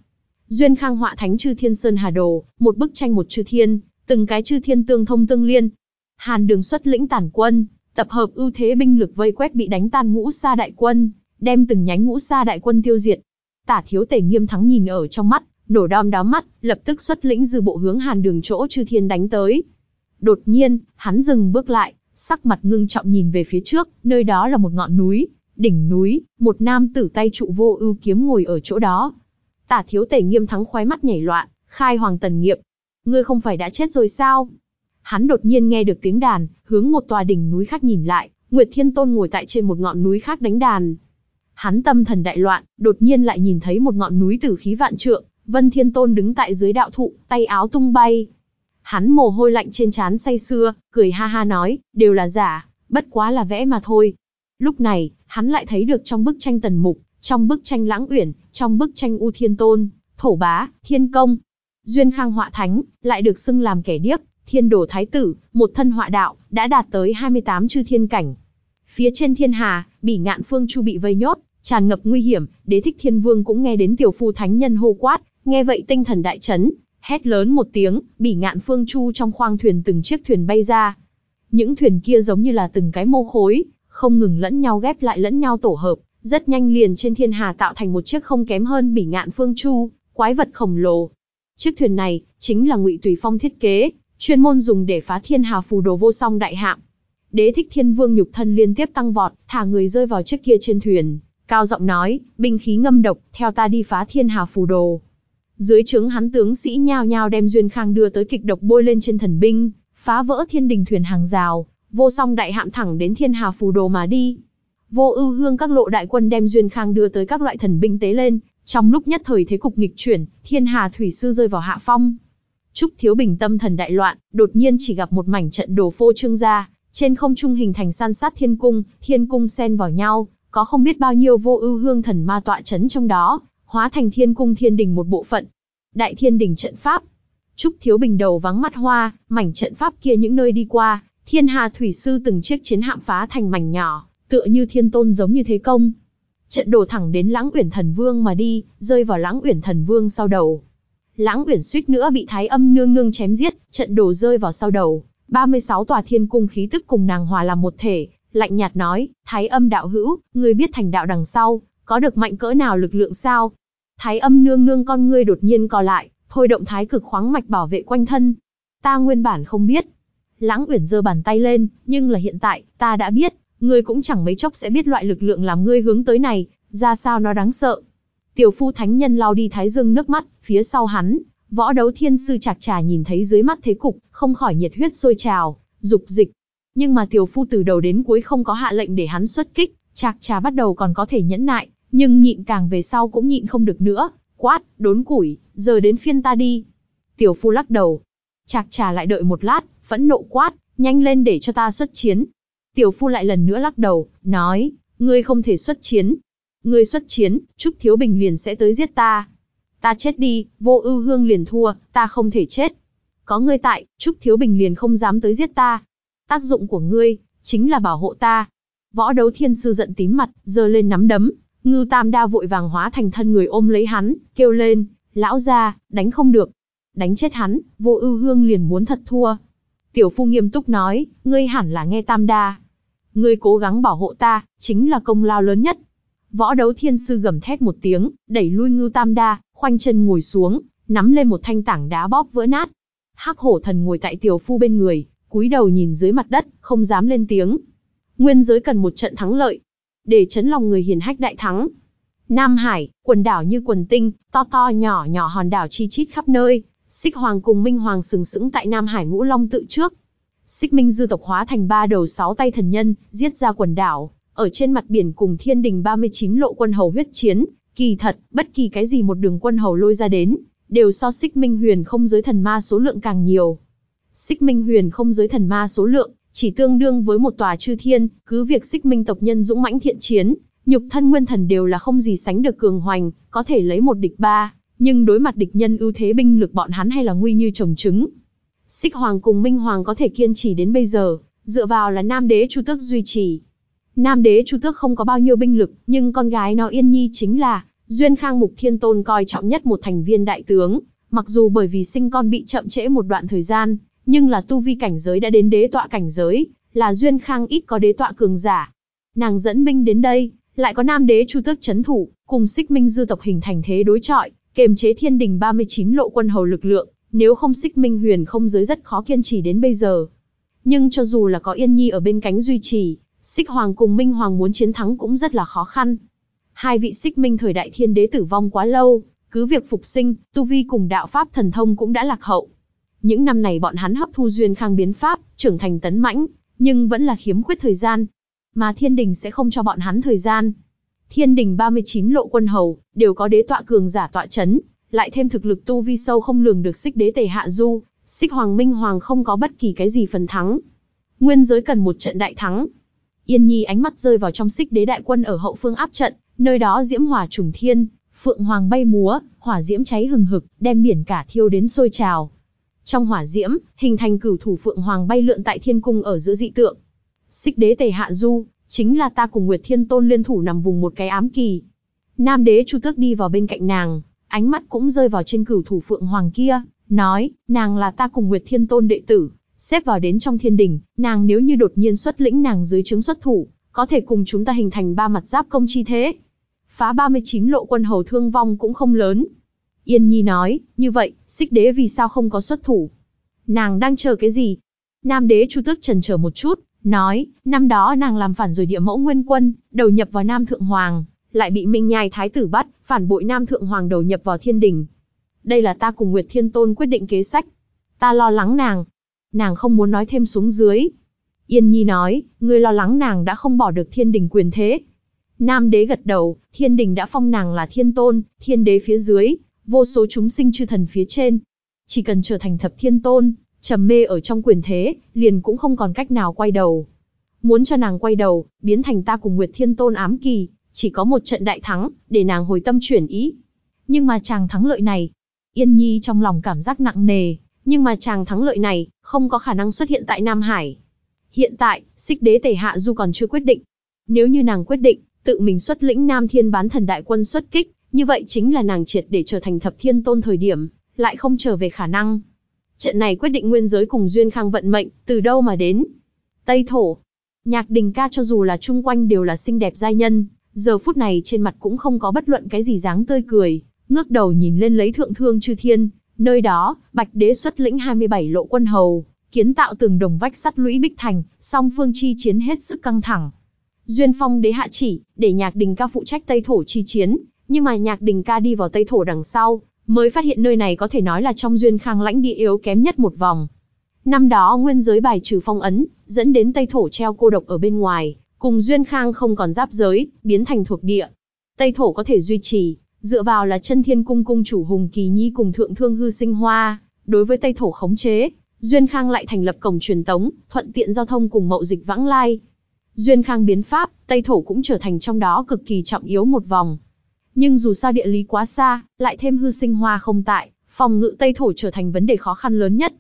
Speaker 1: Duyên Khang họa thánh chư thiên sơn hà đồ, một bức tranh một chư thiên, từng cái chư thiên tương thông tương liên. Hàn Đường xuất lĩnh tản quân, tập hợp ưu thế binh lực vây quét bị đánh tan ngũ sa đại quân, đem từng nhánh ngũ sa đại quân tiêu diệt. Tả Thiếu Tể nghiêm thắng nhìn ở trong mắt, nổ đom đóm mắt, lập tức xuất lĩnh dư bộ hướng Hàn Đường chỗ chư thiên đánh tới. Đột nhiên, hắn dừng bước lại, sắc mặt ngưng trọng nhìn về phía trước, nơi đó là một ngọn núi, đỉnh núi, một nam tử tay trụ vô ưu kiếm ngồi ở chỗ đó. Tả thiếu tể nghiêm thắng khoái mắt nhảy loạn, khai hoàng tần nghiệm. Ngươi không phải đã chết rồi sao? Hắn đột nhiên nghe được tiếng đàn, hướng một tòa đỉnh núi khác nhìn lại, Nguyệt Thiên Tôn ngồi tại trên một ngọn núi khác đánh đàn. Hắn tâm thần đại loạn, đột nhiên lại nhìn thấy một ngọn núi tử khí vạn trượng, Vân Thiên Tôn đứng tại dưới đạo thụ, tay áo tung bay, Hắn mồ hôi lạnh trên trán say xưa, cười ha ha nói, đều là giả, bất quá là vẽ mà thôi. Lúc này, hắn lại thấy được trong bức tranh tần mục, trong bức tranh lãng uyển, trong bức tranh u thiên tôn, thổ bá, thiên công. Duyên khang họa thánh, lại được xưng làm kẻ điếc, thiên đồ thái tử, một thân họa đạo, đã đạt tới 28 chư thiên cảnh. Phía trên thiên hà, bỉ ngạn phương chu bị vây nhốt, tràn ngập nguy hiểm, đế thích thiên vương cũng nghe đến tiểu phu thánh nhân hô quát, nghe vậy tinh thần đại chấn, Hét lớn một tiếng, bỉ ngạn phương chu trong khoang thuyền từng chiếc thuyền bay ra. Những thuyền kia giống như là từng cái mô khối, không ngừng lẫn nhau ghép lại lẫn nhau tổ hợp, rất nhanh liền trên thiên hà tạo thành một chiếc không kém hơn bỉ ngạn phương chu, quái vật khổng lồ. Chiếc thuyền này chính là Ngụy Tùy Phong thiết kế, chuyên môn dùng để phá thiên hà phù đồ vô song đại hạm. Đế thích thiên vương nhục thân liên tiếp tăng vọt, thả người rơi vào chiếc kia trên thuyền, cao giọng nói, binh khí ngâm độc, theo ta đi phá thiên hà phù đồ. Dưới trướng hắn tướng sĩ nhao nhao đem Duyên Khang đưa tới kịch độc bôi lên trên thần binh, phá vỡ thiên đình thuyền hàng rào, vô song đại hạm thẳng đến thiên hà phù đồ mà đi. Vô ưu hương các lộ đại quân đem Duyên Khang đưa tới các loại thần binh tế lên, trong lúc nhất thời thế cục nghịch chuyển, thiên hà thủy sư rơi vào hạ phong. Trúc Thiếu Bình tâm thần đại loạn, đột nhiên chỉ gặp một mảnh trận đồ phô trương ra, trên không trung hình thành san sát thiên cung, thiên cung xen vào nhau, có không biết bao nhiêu vô ưu hương thần ma tọa chấn trong đó, hóa thành thiên cung thiên đình một bộ phận. Đại thiên đình trận pháp. Trúc Thiếu Bình đầu vắng mắt hoa, mảnh trận pháp kia những nơi đi qua, thiên hà thủy sư từng chiếc chiến hạm phá thành mảnh nhỏ, tựa như thiên tôn giống như thế công. Trận đổ thẳng đến lãng uyển thần vương mà đi, rơi vào lãng uyển thần vương sau đầu. Lãng uyển suýt nữa bị thái âm nương nương chém giết, trận đổ rơi vào sau đầu. 36 tòa thiên cung khí tức cùng nàng hòa làm một thể, lạnh nhạt nói, thái âm đạo hữu, người biết thành đạo đằng sau, có được mạnh cỡ nào lực lượng sao? Thái âm nương nương con ngươi đột nhiên co lại, thôi động thái cực khoáng mạch bảo vệ quanh thân. Ta nguyên bản không biết. Lãng Uyển giơ bàn tay lên, nhưng là hiện tại, ta đã biết, ngươi cũng chẳng mấy chốc sẽ biết loại lực lượng làm ngươi hướng tới này, ra sao nó đáng sợ. Tiểu phu thánh nhân lao đi thái dương nước mắt, phía sau hắn, võ đấu thiên sư chạc trà nhìn thấy dưới mắt thế cục, không khỏi nhiệt huyết sôi trào, dục dịch. Nhưng mà tiểu phu từ đầu đến cuối không có hạ lệnh để hắn xuất kích, chạc trà bắt đầu còn có thể nhẫn nại, nhưng nhịn càng về sau cũng nhịn không được nữa, quát, đốn củi, giờ đến phiên ta đi. Tiểu phu lắc đầu, chạc trà lại đợi một lát, vẫn nộ quát, nhanh lên để cho ta xuất chiến. Tiểu phu lại lần nữa lắc đầu, nói, ngươi không thể xuất chiến. Ngươi xuất chiến, Trúc Thiếu Bình liền sẽ tới giết ta. Ta chết đi, vô ưu hương liền thua, ta không thể chết. Có ngươi tại, Trúc Thiếu Bình liền không dám tới giết ta. Tác dụng của ngươi, chính là bảo hộ ta. Võ đấu thiên sư giận tím mặt, giơ lên nắm đấm, Ngưu Tam Đa vội vàng hóa thành thân người ôm lấy hắn, kêu lên, lão ra, đánh không được. Đánh chết hắn, vô ưu hương liền muốn thật thua. Tiểu phu nghiêm túc nói, ngươi hẳn là nghe Tam Đa. Ngươi cố gắng bảo hộ ta, chính là công lao lớn nhất. Võ đấu thiên sư gầm thét một tiếng, đẩy lui Ngưu Tam Đa, khoanh chân ngồi xuống, nắm lên một thanh tảng đá bóp vỡ nát. Hắc hổ thần ngồi tại tiểu phu bên người, cúi đầu nhìn dưới mặt đất, không dám lên tiếng. Nguyên giới cần một trận thắng lợi, để chấn lòng người hiền hách đại thắng. Nam Hải, quần đảo như quần tinh, to to nhỏ nhỏ hòn đảo chi chít khắp nơi, Xích Hoàng cùng Minh Hoàng sừng sững tại Nam Hải Ngũ Long tự trước. Xích Minh dư tộc hóa thành ba đầu sáu tay thần nhân, giết ra quần đảo, ở trên mặt biển cùng Thiên Đình 39 lộ quân hầu huyết chiến, kỳ thật, bất kỳ cái gì một đường quân hầu lôi ra đến, đều so Xích Minh Huyền không giới thần ma số lượng càng nhiều. Xích Minh Huyền không giới thần ma số lượng chỉ tương đương với một tòa chư thiên, cứ việc xích minh tộc nhân dũng mãnh thiện chiến, nhục thân nguyên thần đều là không gì sánh được cường hoành, có thể lấy một địch ba, nhưng đối mặt địch nhân ưu thế binh lực bọn hắn hay là nguy như trồng trứng. Xích Hoàng cùng Minh Hoàng có thể kiên trì đến bây giờ, dựa vào là Nam Đế Chu Tước duy trì. Nam Đế Chu Tước không có bao nhiêu binh lực, nhưng con gái nó Yên Nhi chính là Duyên Khang Mục Thiên Tôn coi trọng nhất một thành viên đại tướng, mặc dù bởi vì sinh con bị chậm trễ một đoạn thời gian, nhưng là tu vi cảnh giới đã đến đế tọa cảnh giới, là duyên khang ít có đế tọa cường giả. Nàng dẫn binh đến đây, lại có nam đế Chu Tước chấn thủ, cùng Xích Minh dư tộc hình thành thế đối trọi kềm chế Thiên Đình 39 lộ quân hầu lực lượng, nếu không Xích Minh Huyền không giới rất khó kiên trì đến bây giờ. Nhưng cho dù là có Yên Nhi ở bên cánh duy trì, Xích Hoàng cùng Minh Hoàng muốn chiến thắng cũng rất là khó khăn. Hai vị Xích Minh thời đại Thiên Đế tử vong quá lâu, cứ việc phục sinh, tu vi cùng đạo pháp thần thông cũng đã lạc hậu, những năm này bọn hắn hấp thu duyên khang biến pháp, trưởng thành tấn mãnh, nhưng vẫn là khiếm khuyết thời gian. Mà thiên đình sẽ không cho bọn hắn thời gian. Thiên đình 39 lộ quân hầu, đều có đế tọa cường giả tọa chấn, lại thêm thực lực tu vi sâu không lường được xích đế tề hạ du, xích hoàng minh hoàng không có bất kỳ cái gì phần thắng. Nguyên giới cần một trận đại thắng. Yên Nhi ánh mắt rơi vào trong xích đế đại quân ở hậu phương áp trận, nơi đó diễm hỏa trùng thiên, phượng hoàng bay múa, hỏa diễm cháy hừng hực, đem biển cả thiêu đến sôi trào, trong hỏa diễm, hình thành cửu thủ phượng hoàng bay lượn tại thiên cung ở giữa dị tượng. Xích đế tề hạ du, chính là ta cùng Nguyệt Thiên Tôn liên thủ nằm vùng một cái ám kỳ. Nam đế Chu Tước đi vào bên cạnh nàng, ánh mắt cũng rơi vào trên cửu thủ phượng hoàng kia, nói, nàng là ta cùng Nguyệt Thiên Tôn đệ tử, xếp vào đến trong thiên đình, nàng nếu như đột nhiên xuất lĩnh nàng dưới chứng xuất thủ, có thể cùng chúng ta hình thành ba mặt giáp công chi thế. Phá ba mươi chín lộ quân hầu thương vong cũng không lớn, Yên Nhi nói, như vậy, xích đế vì sao không có xuất thủ? Nàng đang chờ cái gì? Nam đế Chu tức trần chờ một chút, nói, năm đó nàng làm phản rồi địa mẫu nguyên quân, đầu nhập vào Nam Thượng Hoàng, lại bị Minh Nhai Thái tử bắt, phản bội Nam Thượng Hoàng đầu nhập vào thiên đình. Đây là ta cùng Nguyệt Thiên Tôn quyết định kế sách. Ta lo lắng nàng. Nàng không muốn nói thêm xuống dưới. Yên Nhi nói, ngươi lo lắng nàng đã không bỏ được thiên đình quyền thế. Nam đế gật đầu, thiên đình đã phong nàng là thiên tôn, thiên đế phía dưới, vô số chúng sinh chư thần phía trên. Chỉ cần trở thành thập thiên tôn, trầm mê ở trong quyền thế, liền cũng không còn cách nào quay đầu. Muốn cho nàng quay đầu, biến thành ta cùng Nguyệt Thiên Tôn ám kỳ, chỉ có một trận đại thắng, để nàng hồi tâm chuyển ý. Nhưng mà chàng thắng lợi này, Yên Nhi trong lòng cảm giác nặng nề, nhưng mà chàng thắng lợi này, không có khả năng xuất hiện tại Nam Hải. Hiện tại, xích đế tể hạ du còn chưa quyết định. Nếu như nàng quyết định, tự mình xuất lĩnh Nam Thiên bán thần đại quân xuất kích, như vậy chính là nàng triệt để trở thành thập thiên tôn thời điểm, lại không trở về khả năng. Trận này quyết định nguyên giới cùng duyên khang vận mệnh, từ đâu mà đến? Tây thổ. Nhạc đình ca cho dù là chung quanh đều là xinh đẹp giai nhân, giờ phút này trên mặt cũng không có bất luận cái gì dáng tươi cười, ngước đầu nhìn lên lấy thượng thương chư thiên, nơi đó, Bạch Đế xuất lĩnh 27 lộ quân hầu, kiến tạo từng đồng vách sắt lũy bích thành, song phương chi chiến hết sức căng thẳng. Duyên Phong Đế hạ chỉ, để Nhạc Đình ca phụ trách Tây thổ chi chiến, nhưng mà Nhạc Đình Ca đi vào Tây Thổ đằng sau, mới phát hiện nơi này có thể nói là trong duyên khang lãnh địa yếu kém nhất một vòng. Năm đó nguyên giới bài trừ phong ấn, dẫn đến Tây Thổ treo cô độc ở bên ngoài, cùng duyên khang không còn giáp giới, biến thành thuộc địa. Tây Thổ có thể duy trì, dựa vào là chân thiên cung cung chủ Hùng Kỳ Nhi cùng Thượng Thương Hư Sinh Hoa, đối với Tây Thổ khống chế, Duyên Khang lại thành lập cổng truyền tống, thuận tiện giao thông cùng mậu dịch vãng lai. Duyên Khang biến pháp, Tây Thổ cũng trở thành trong đó cực kỳ trọng yếu một vòng nhưng dù sao địa lý quá xa, lại thêm hư sinh hoa không tại, phòng ngự Tây Thổ trở thành vấn đề khó khăn lớn nhất.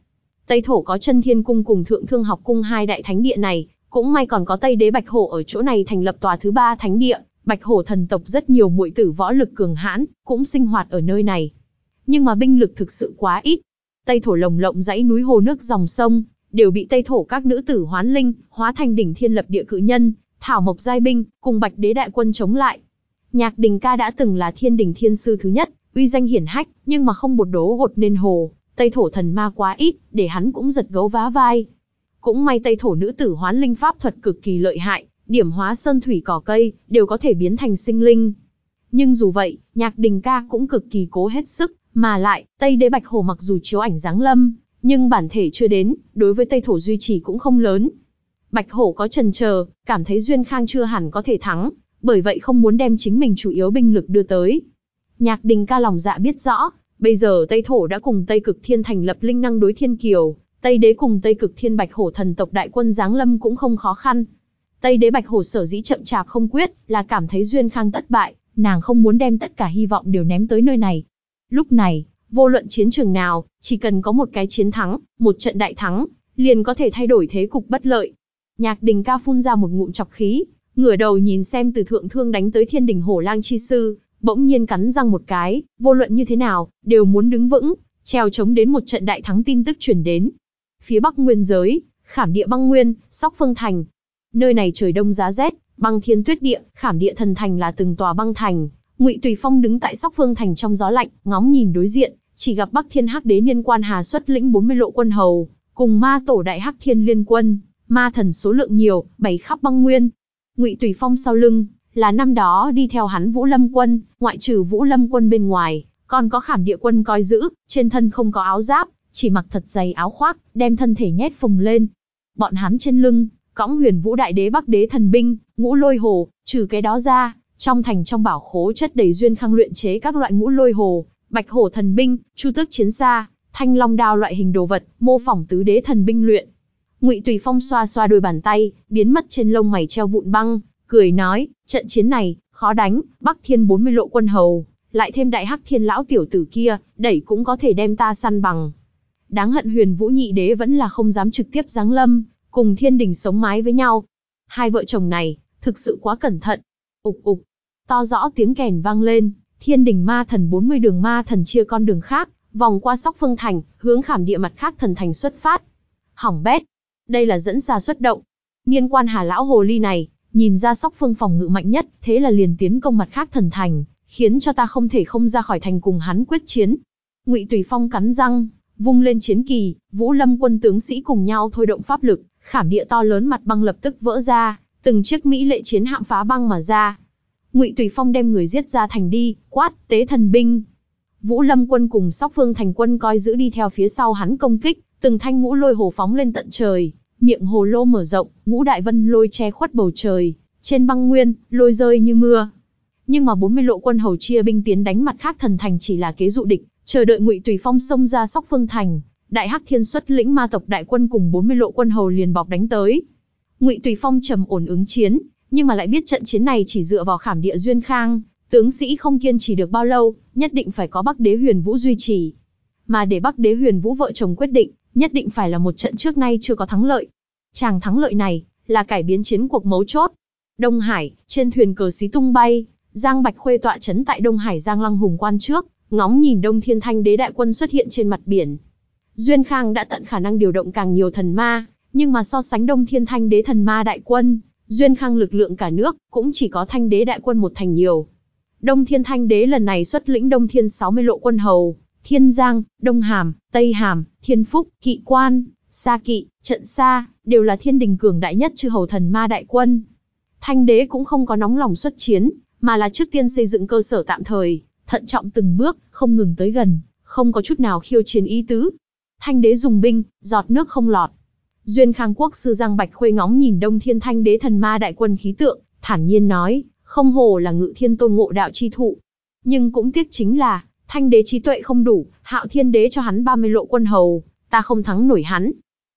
Speaker 1: Tây Thổ có chân thiên cung cùng thượng thương học cung hai đại thánh địa này, cũng may còn có Tây đế Bạch Hổ ở chỗ này thành lập tòa thứ ba thánh địa, Bạch Hổ thần tộc rất nhiều muội tử võ lực cường hãn, cũng sinh hoạt ở nơi này. Nhưng mà binh lực thực sự quá ít. Tây Thổ lồng lộng dãy núi hồ nước dòng sông, đều bị Tây Thổ các nữ tử hoán linh, hóa thành đỉnh thiên lập địa cự nhân, thảo mộc giai binh, cùng Bạch đế đại quân chống lại Nhạc Đình Ca đã từng là thiên đình thiên sư thứ nhất, uy danh hiển hách, nhưng mà không bột đố gột nên hồ, Tây thổ thần ma quá ít, để hắn cũng giật gấu vá vai. Cũng may Tây thổ nữ tử hoán linh pháp thuật cực kỳ lợi hại, điểm hóa sơn thủy cỏ cây, đều có thể biến thành sinh linh. Nhưng dù vậy, Nhạc Đình Ca cũng cực kỳ cố hết sức, mà lại, Tây Đế Bạch Hồ mặc dù chiếu ảnh dáng lâm, nhưng bản thể chưa đến, đối với Tây thổ duy trì cũng không lớn. Bạch Hổ có trần chờ, cảm thấy Duyên Khang chưa hẳn có thể thắng, bởi vậy không muốn đem chính mình chủ yếu binh lực đưa tới. Nhạc Đình ca lòng dạ biết rõ, bây giờ Tây Thổ đã cùng Tây Cực Thiên thành lập linh năng đối thiên kiều, Tây Đế cùng Tây Cực Thiên Bạch Hổ thần tộc đại quân giáng lâm cũng không khó khăn. Tây Đế Bạch Hổ sở dĩ chậm chạp không quyết, là cảm thấy duyên khang tất bại, nàng không muốn đem tất cả hy vọng đều ném tới nơi này. Lúc này, vô luận chiến trường nào, chỉ cần có một cái chiến thắng, một trận đại thắng, liền có thể thay đổi thế cục bất lợi. Nhạc Đình ca phun ra một ngụm chọc khí, ngửa đầu nhìn xem từ thượng thương đánh tới thiên đình hổ lang chi sư, bỗng nhiên cắn răng một cái, vô luận như thế nào, đều muốn đứng vững, treo chống đến một trận đại thắng tin tức chuyển đến. Phía bắc nguyên giới, khảm địa băng nguyên, sóc phương thành. Nơi này trời đông giá rét, băng thiên tuyết địa, khảm địa thần thành là từng tòa băng thành. Ngụy Tùy Phong đứng tại sóc phương thành trong gió lạnh, ngóng nhìn đối diện, chỉ gặp Bắc Thiên Hắc Đế Niên Quan Hà xuất lĩnh 40 lộ quân hầu, cùng ma tổ đại Hắc Thiên Liên Quân, ma thần số lượng nhiều, bày khắp băng nguyên, Ngụy Tùy Phong sau lưng, là năm đó đi theo hắn Vũ Lâm quân, ngoại trừ Vũ Lâm quân bên ngoài, còn có khảm địa quân coi giữ, trên thân không có áo giáp, chỉ mặc thật dày áo khoác, đem thân thể nhét phồng lên. Bọn hắn trên lưng, cõng huyền vũ đại đế bắc đế thần binh, ngũ lôi hồ, trừ cái đó ra, trong thành trong bảo khố chất đầy duyên khang luyện chế các loại ngũ lôi hồ, bạch hổ thần binh, chu tước chiến xa, thanh long đao loại hình đồ vật, mô phỏng tứ đế thần binh luyện, Ngụy Tùy Phong xoa xoa đôi bàn tay, biến mất trên lông mày treo vụn băng, cười nói, trận chiến này, khó đánh, Bắc Thiên bốn mươi lộ quân hầu, lại thêm đại hắc thiên lão tiểu tử kia, đẩy cũng có thể đem ta săn bằng. Đáng hận huyền vũ nhị đế vẫn là không dám trực tiếp giáng lâm, cùng thiên đình sống mái với nhau. Hai vợ chồng này, thực sự quá cẩn thận. Ục ục, to rõ tiếng kèn vang lên, thiên đình ma thần bốn mươi đường ma thần chia con đường khác, vòng qua sóc phương thành, hướng khảm địa mặt khác thần thành xuất phát. Hỏng bét, đây là dẫn xà xuất động. Niên quan Hà lão hồ ly này, nhìn ra sóc phương phòng ngự mạnh nhất, thế là liền tiến công mặt khác thần thành, khiến cho ta không thể không ra khỏi thành cùng hắn quyết chiến. Ngụy Tùy Phong cắn răng, vung lên chiến kỳ, Vũ Lâm quân tướng sĩ cùng nhau thôi động pháp lực, khảm địa to lớn mặt băng lập tức vỡ ra, từng chiếc mỹ lệ chiến hạm phá băng mà ra. Ngụy Tùy Phong đem người giết ra thành đi, quát, tế thần binh. Vũ Lâm quân cùng Sóc Phương thành quân coi giữ đi theo phía sau hắn công kích, Từng thanh ngũ lôi hồ phóng lên tận trời, miệng hồ lô mở rộng, ngũ đại vân lôi che khuất bầu trời, trên băng nguyên, lôi rơi như mưa. Nhưng mà 40 lộ quân hầu chia binh tiến đánh mặt khác thần thành chỉ là kế dụ địch, chờ đợi Ngụy Tùy Phong xông ra Sóc Phương thành, Đại Hắc Thiên xuất lĩnh ma tộc đại quân cùng 40 lộ quân hầu liền bọc đánh tới. Ngụy Tùy Phong trầm ổn ứng chiến, nhưng mà lại biết trận chiến này chỉ dựa vào khảm địa duyên khang, tướng sĩ không kiên trì được bao lâu, nhất định phải có Bắc Đế Huyền Vũ duy trì. Mà để Bắc Đế Huyền Vũ vợ chồng quyết định, nhất định phải là một trận trước nay chưa có thắng lợi. Chàng thắng lợi này, là cải biến chiến cuộc mấu chốt. Đông Hải, trên thuyền cờ xí tung bay, Giang Bạch Khuê tọa chấn tại Đông Hải Giang Lăng Hùng Quan trước, ngóng nhìn Đông Thiên Thanh Đế đại quân xuất hiện trên mặt biển. Duyên Khang đã tận khả năng điều động càng nhiều thần ma, nhưng mà so sánh Đông Thiên Thanh Đế thần ma đại quân, Duyên Khang lực lượng cả nước cũng chỉ có Thanh Đế đại quân một thành nhiều. Đông Thiên Thanh Đế lần này xuất lĩnh Đông Thiên 60 lộ quân hầu, Thiên Giang, Đông Hàm, Tây Hàm, Thiên Phúc, Kỵ Quan, Sa Kỵ, Trận Sa, đều là thiên đình cường đại nhất chư hầu thần ma đại quân. Thanh đế cũng không có nóng lòng xuất chiến, mà là trước tiên xây dựng cơ sở tạm thời, thận trọng từng bước, không ngừng tới gần, không có chút nào khiêu chiến ý tứ. Thanh đế dùng binh, giọt nước không lọt. Duyên Khang Quốc sư Giang Bạch Khuê ngóng nhìn Đông Thiên Thanh Đế thần ma đại quân khí tượng, thản nhiên nói, không hồ là ngự thiên tôn ngộ đạo chi thụ. Nhưng cũng tiếc chính là, Thanh đế trí tuệ không đủ, hạo thiên đế cho hắn 30 lộ quân hầu, ta không thắng nổi hắn.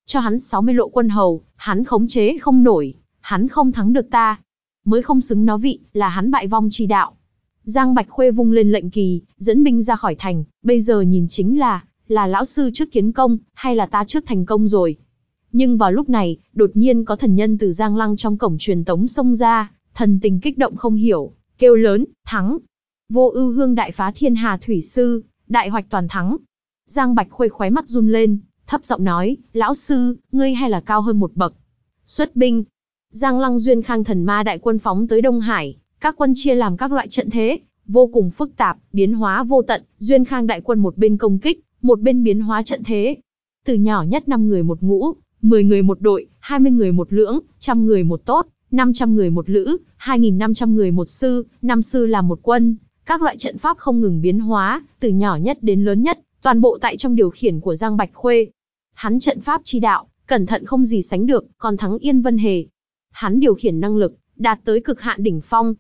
Speaker 1: Cho hắn 60 lộ quân hầu, hắn khống chế không nổi, hắn không thắng được ta. Mới không xứng nó vị, là hắn bại vong chi đạo. Giang Bạch Khuê vung lên lệnh kỳ, dẫn binh ra khỏi thành, bây giờ nhìn chính là, là lão sư trước kiến công, hay là ta trước thành công rồi. Nhưng vào lúc này, đột nhiên có thần nhân từ Giang Lăng trong cổng truyền tống xông ra, thần tình kích động không hiểu, kêu lớn, thắng, Vô ưu hương đại phá thiên hà thủy sư, đại hoạch toàn thắng. Giang Bạch Khuê khóe mắt run lên, thấp giọng nói, lão sư, ngươi hay là cao hơn một bậc. Xuất binh. Giang Lăng Duyên Khang thần ma đại quân phóng tới Đông Hải, các quân chia làm các loại trận thế, vô cùng phức tạp, biến hóa vô tận, Duyên Khang đại quân một bên công kích, một bên biến hóa trận thế. Từ nhỏ nhất 5 người một ngũ, 10 người một đội, 20 người một lưỡng, trăm người một tốt, 500 người một lữ, 2.500 người một sư, năm sư là một quân, các loại trận pháp không ngừng biến hóa, từ nhỏ nhất đến lớn nhất, toàn bộ tại trong điều khiển của Giang Bạch Khuê. Hắn trận pháp chi đạo, cẩn thận không gì sánh được, còn thắng Yên Vân Hề. Hắn điều khiển năng lực, đạt tới cực hạn đỉnh phong.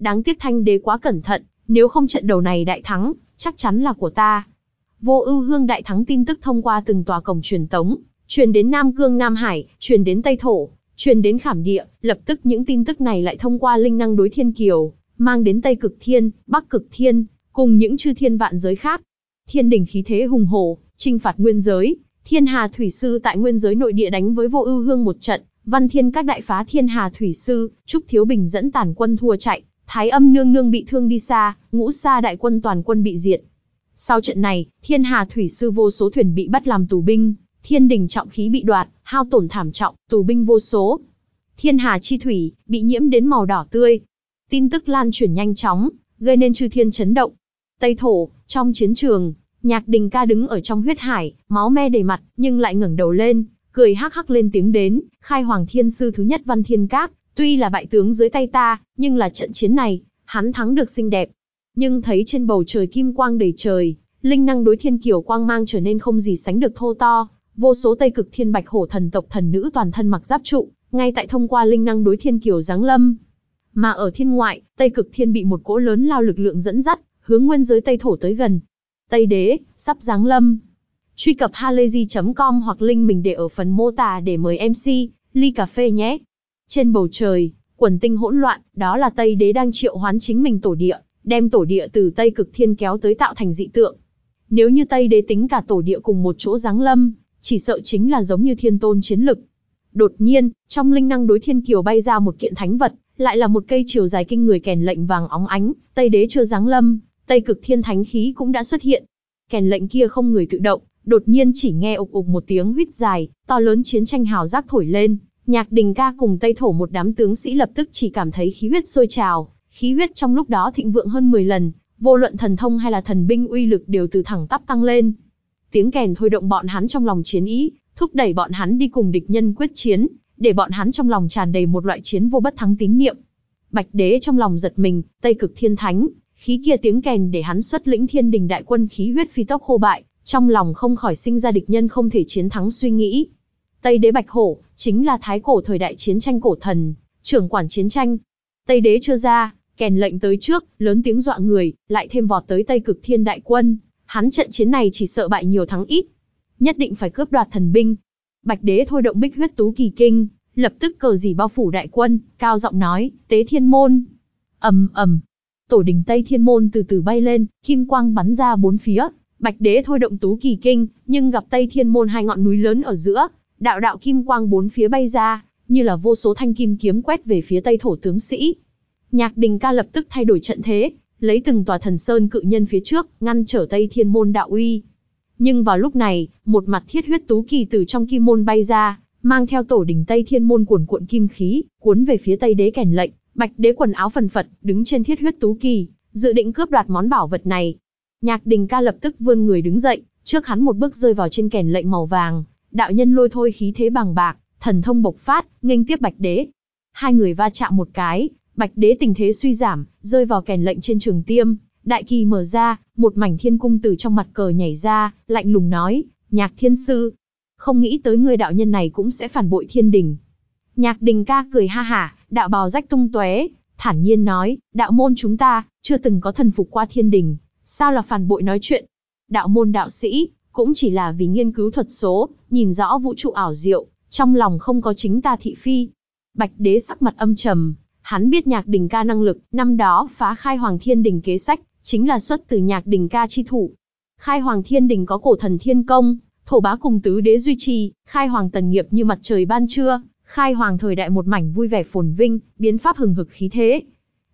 Speaker 1: Đáng tiếc thanh đế quá cẩn thận, nếu không trận đầu này đại thắng, chắc chắn là của ta. Vô ưu hương đại thắng tin tức thông qua từng tòa cổng truyền tống, truyền đến Nam Cương Nam Hải, truyền đến Tây Thổ, truyền đến Khảm Địa, lập tức những tin tức này lại thông qua linh năng đối thiên kiều, mang đến Tây Cực Thiên, Bắc Cực Thiên, cùng những chư thiên vạn giới khác. Thiên đỉnh khí thế hùng hổ, trinh phạt nguyên giới, Thiên Hà Thủy Sư tại nguyên giới nội địa đánh với vô ưu hương một trận, Văn Thiên các đại phá Thiên Hà Thủy Sư, Trúc Thiếu Bình dẫn tàn quân thua chạy, Thái âm nương nương bị thương đi xa, ngũ Sa đại quân toàn quân bị diệt. Sau trận này, Thiên Hà Thủy Sư vô số thuyền bị bắt làm tù binh, Thiên Đình trọng khí bị đoạt, hao tổn thảm trọng, tù binh vô số. Thiên Hà chi thủy bị nhiễm đến màu đỏ tươi, Tin tức lan truyền nhanh chóng, gây nên chư thiên chấn động. Tây thổ, trong chiến trường, Nhạc Đình Ca đứng ở trong huyết hải, máu me đầy mặt, nhưng lại ngẩng đầu lên, cười hắc hắc lên tiếng đến, khai hoàng thiên sư thứ nhất Văn Thiên Các, tuy là bại tướng dưới tay ta, nhưng là trận chiến này, hắn thắng được xinh đẹp. Nhưng thấy trên bầu trời kim quang đầy trời, linh năng đối thiên kiều quang mang trở nên không gì sánh được thô to, vô số Tây Cực Thiên Bạch Hổ thần tộc thần nữ toàn thân mặc giáp trụ, ngay tại thông qua linh năng đối thiên kiều giáng lâm, mà ở thiên ngoại, Tây Cực Thiên bị một cỗ lớn lao lực lượng dẫn dắt, hướng nguyên giới Tây Thổ tới gần. Tây Đế, sắp giáng lâm. Truy cập halayzi.com hoặc link mình để ở phần mô tả để mời MC, ly cà phê nhé. Trên bầu trời, quần tinh hỗn loạn, đó là Tây Đế đang triệu hoán chính mình tổ địa, đem tổ địa từ Tây Cực Thiên kéo tới tạo thành dị tượng. Nếu như Tây Đế tính cả tổ địa cùng một chỗ giáng lâm, chỉ sợ chính là giống như thiên tôn chiến lực, Đột nhiên, trong linh năng đối thiên kiều bay ra một kiện thánh vật, lại là một cây chiều dài kinh người kèn lệnh vàng óng ánh, Tây Đế chưa giáng lâm, Tây Cực Thiên Thánh khí cũng đã xuất hiện. Kèn lệnh kia không người tự động, đột nhiên chỉ nghe ục ục một tiếng huýt dài, to lớn chiến tranh hào giác thổi lên, Nhạc Đình Ca cùng Tây Thổ một đám tướng sĩ lập tức chỉ cảm thấy khí huyết sôi trào, khí huyết trong lúc đó thịnh vượng hơn 10 lần, vô luận thần thông hay là thần binh uy lực đều từ thẳng tắp tăng lên. Tiếng kèn thôi động bọn hắn trong lòng chiến ý, thúc đẩy bọn hắn đi cùng địch nhân quyết chiến, để bọn hắn trong lòng tràn đầy một loại chiến vô bất thắng tín niệm. Bạch Đế trong lòng giật mình, Tây Cực Thiên Thánh, khí kia tiếng kèn để hắn xuất lĩnh Thiên Đình đại quân khí huyết phi tốc khô bại, trong lòng không khỏi sinh ra địch nhân không thể chiến thắng suy nghĩ. Tây Đế Bạch Hổ chính là thái cổ thời đại chiến tranh cổ thần, trưởng quản chiến tranh. Tây Đế chưa ra, kèn lệnh tới trước, lớn tiếng dọa người, lại thêm vọt tới Tây Cực Thiên đại quân, hắn trận chiến này chỉ sợ bại nhiều thắng ít, nhất định phải cướp đoạt thần binh. Bạch đế thôi động bích huyết tú kỳ kinh, lập tức cờ dì bao phủ đại quân, cao giọng nói, tế thiên môn. ầm ầm, tổ đình tây thiên môn từ từ bay lên, kim quang bắn ra bốn phía. Bạch đế thôi động tú kỳ kinh, nhưng gặp tây thiên môn hai ngọn núi lớn ở giữa, đạo đạo kim quang bốn phía bay ra, như là vô số thanh kim kiếm quét về phía tây thổ tướng sĩ. Nhạc đình ca lập tức thay đổi trận thế, lấy từng tòa thần sơn cự nhân phía trước, ngăn trở Tây Thiên Môn đạo uy. Nhưng vào lúc này, một mặt thiết huyết tú kỳ từ trong kim môn bay ra, mang theo tổ đỉnh Tây Thiên môn cuồn cuộn kim khí, cuốn về phía Tây Đế kèn lệnh, Bạch Đế quần áo phần phật, đứng trên thiết huyết tú kỳ, dự định cướp đoạt món bảo vật này. Nhạc Đình Ca lập tức vươn người đứng dậy, trước hắn một bước rơi vào trên kèn lệnh màu vàng, đạo nhân lôi thôi khí thế bằng bạc, thần thông bộc phát, nghênh tiếp Bạch Đế. Hai người va chạm một cái, Bạch Đế tình thế suy giảm, rơi vào kèn lệnh trên trường tiêm, Đại kỳ mở ra, một mảnh thiên cung từ trong mặt cờ nhảy ra, lạnh lùng nói, nhạc thiên sư. Không nghĩ tới người đạo nhân này cũng sẽ phản bội thiên đình. Nhạc đình ca cười ha hả, đạo bào rách tung tuế, thản nhiên nói, đạo môn chúng ta, chưa từng có thần phục qua thiên đình, sao là phản bội nói chuyện. Đạo môn đạo sĩ, cũng chỉ là vì nghiên cứu thuật số, nhìn rõ vũ trụ ảo diệu, trong lòng không có chính ta thị phi. Bạch đế sắc mặt âm trầm, hắn biết nhạc đình ca năng lực, năm đó phá khai hoàng thiên đình kế sách, chính là xuất từ nhạc đình ca chi thụ Khai hoàng thiên đình có cổ thần thiên công, thổ bá cùng tứ đế duy trì, khai hoàng tần nghiệp như mặt trời ban trưa, khai hoàng thời đại một mảnh vui vẻ phồn vinh, biến pháp hừng hực khí thế.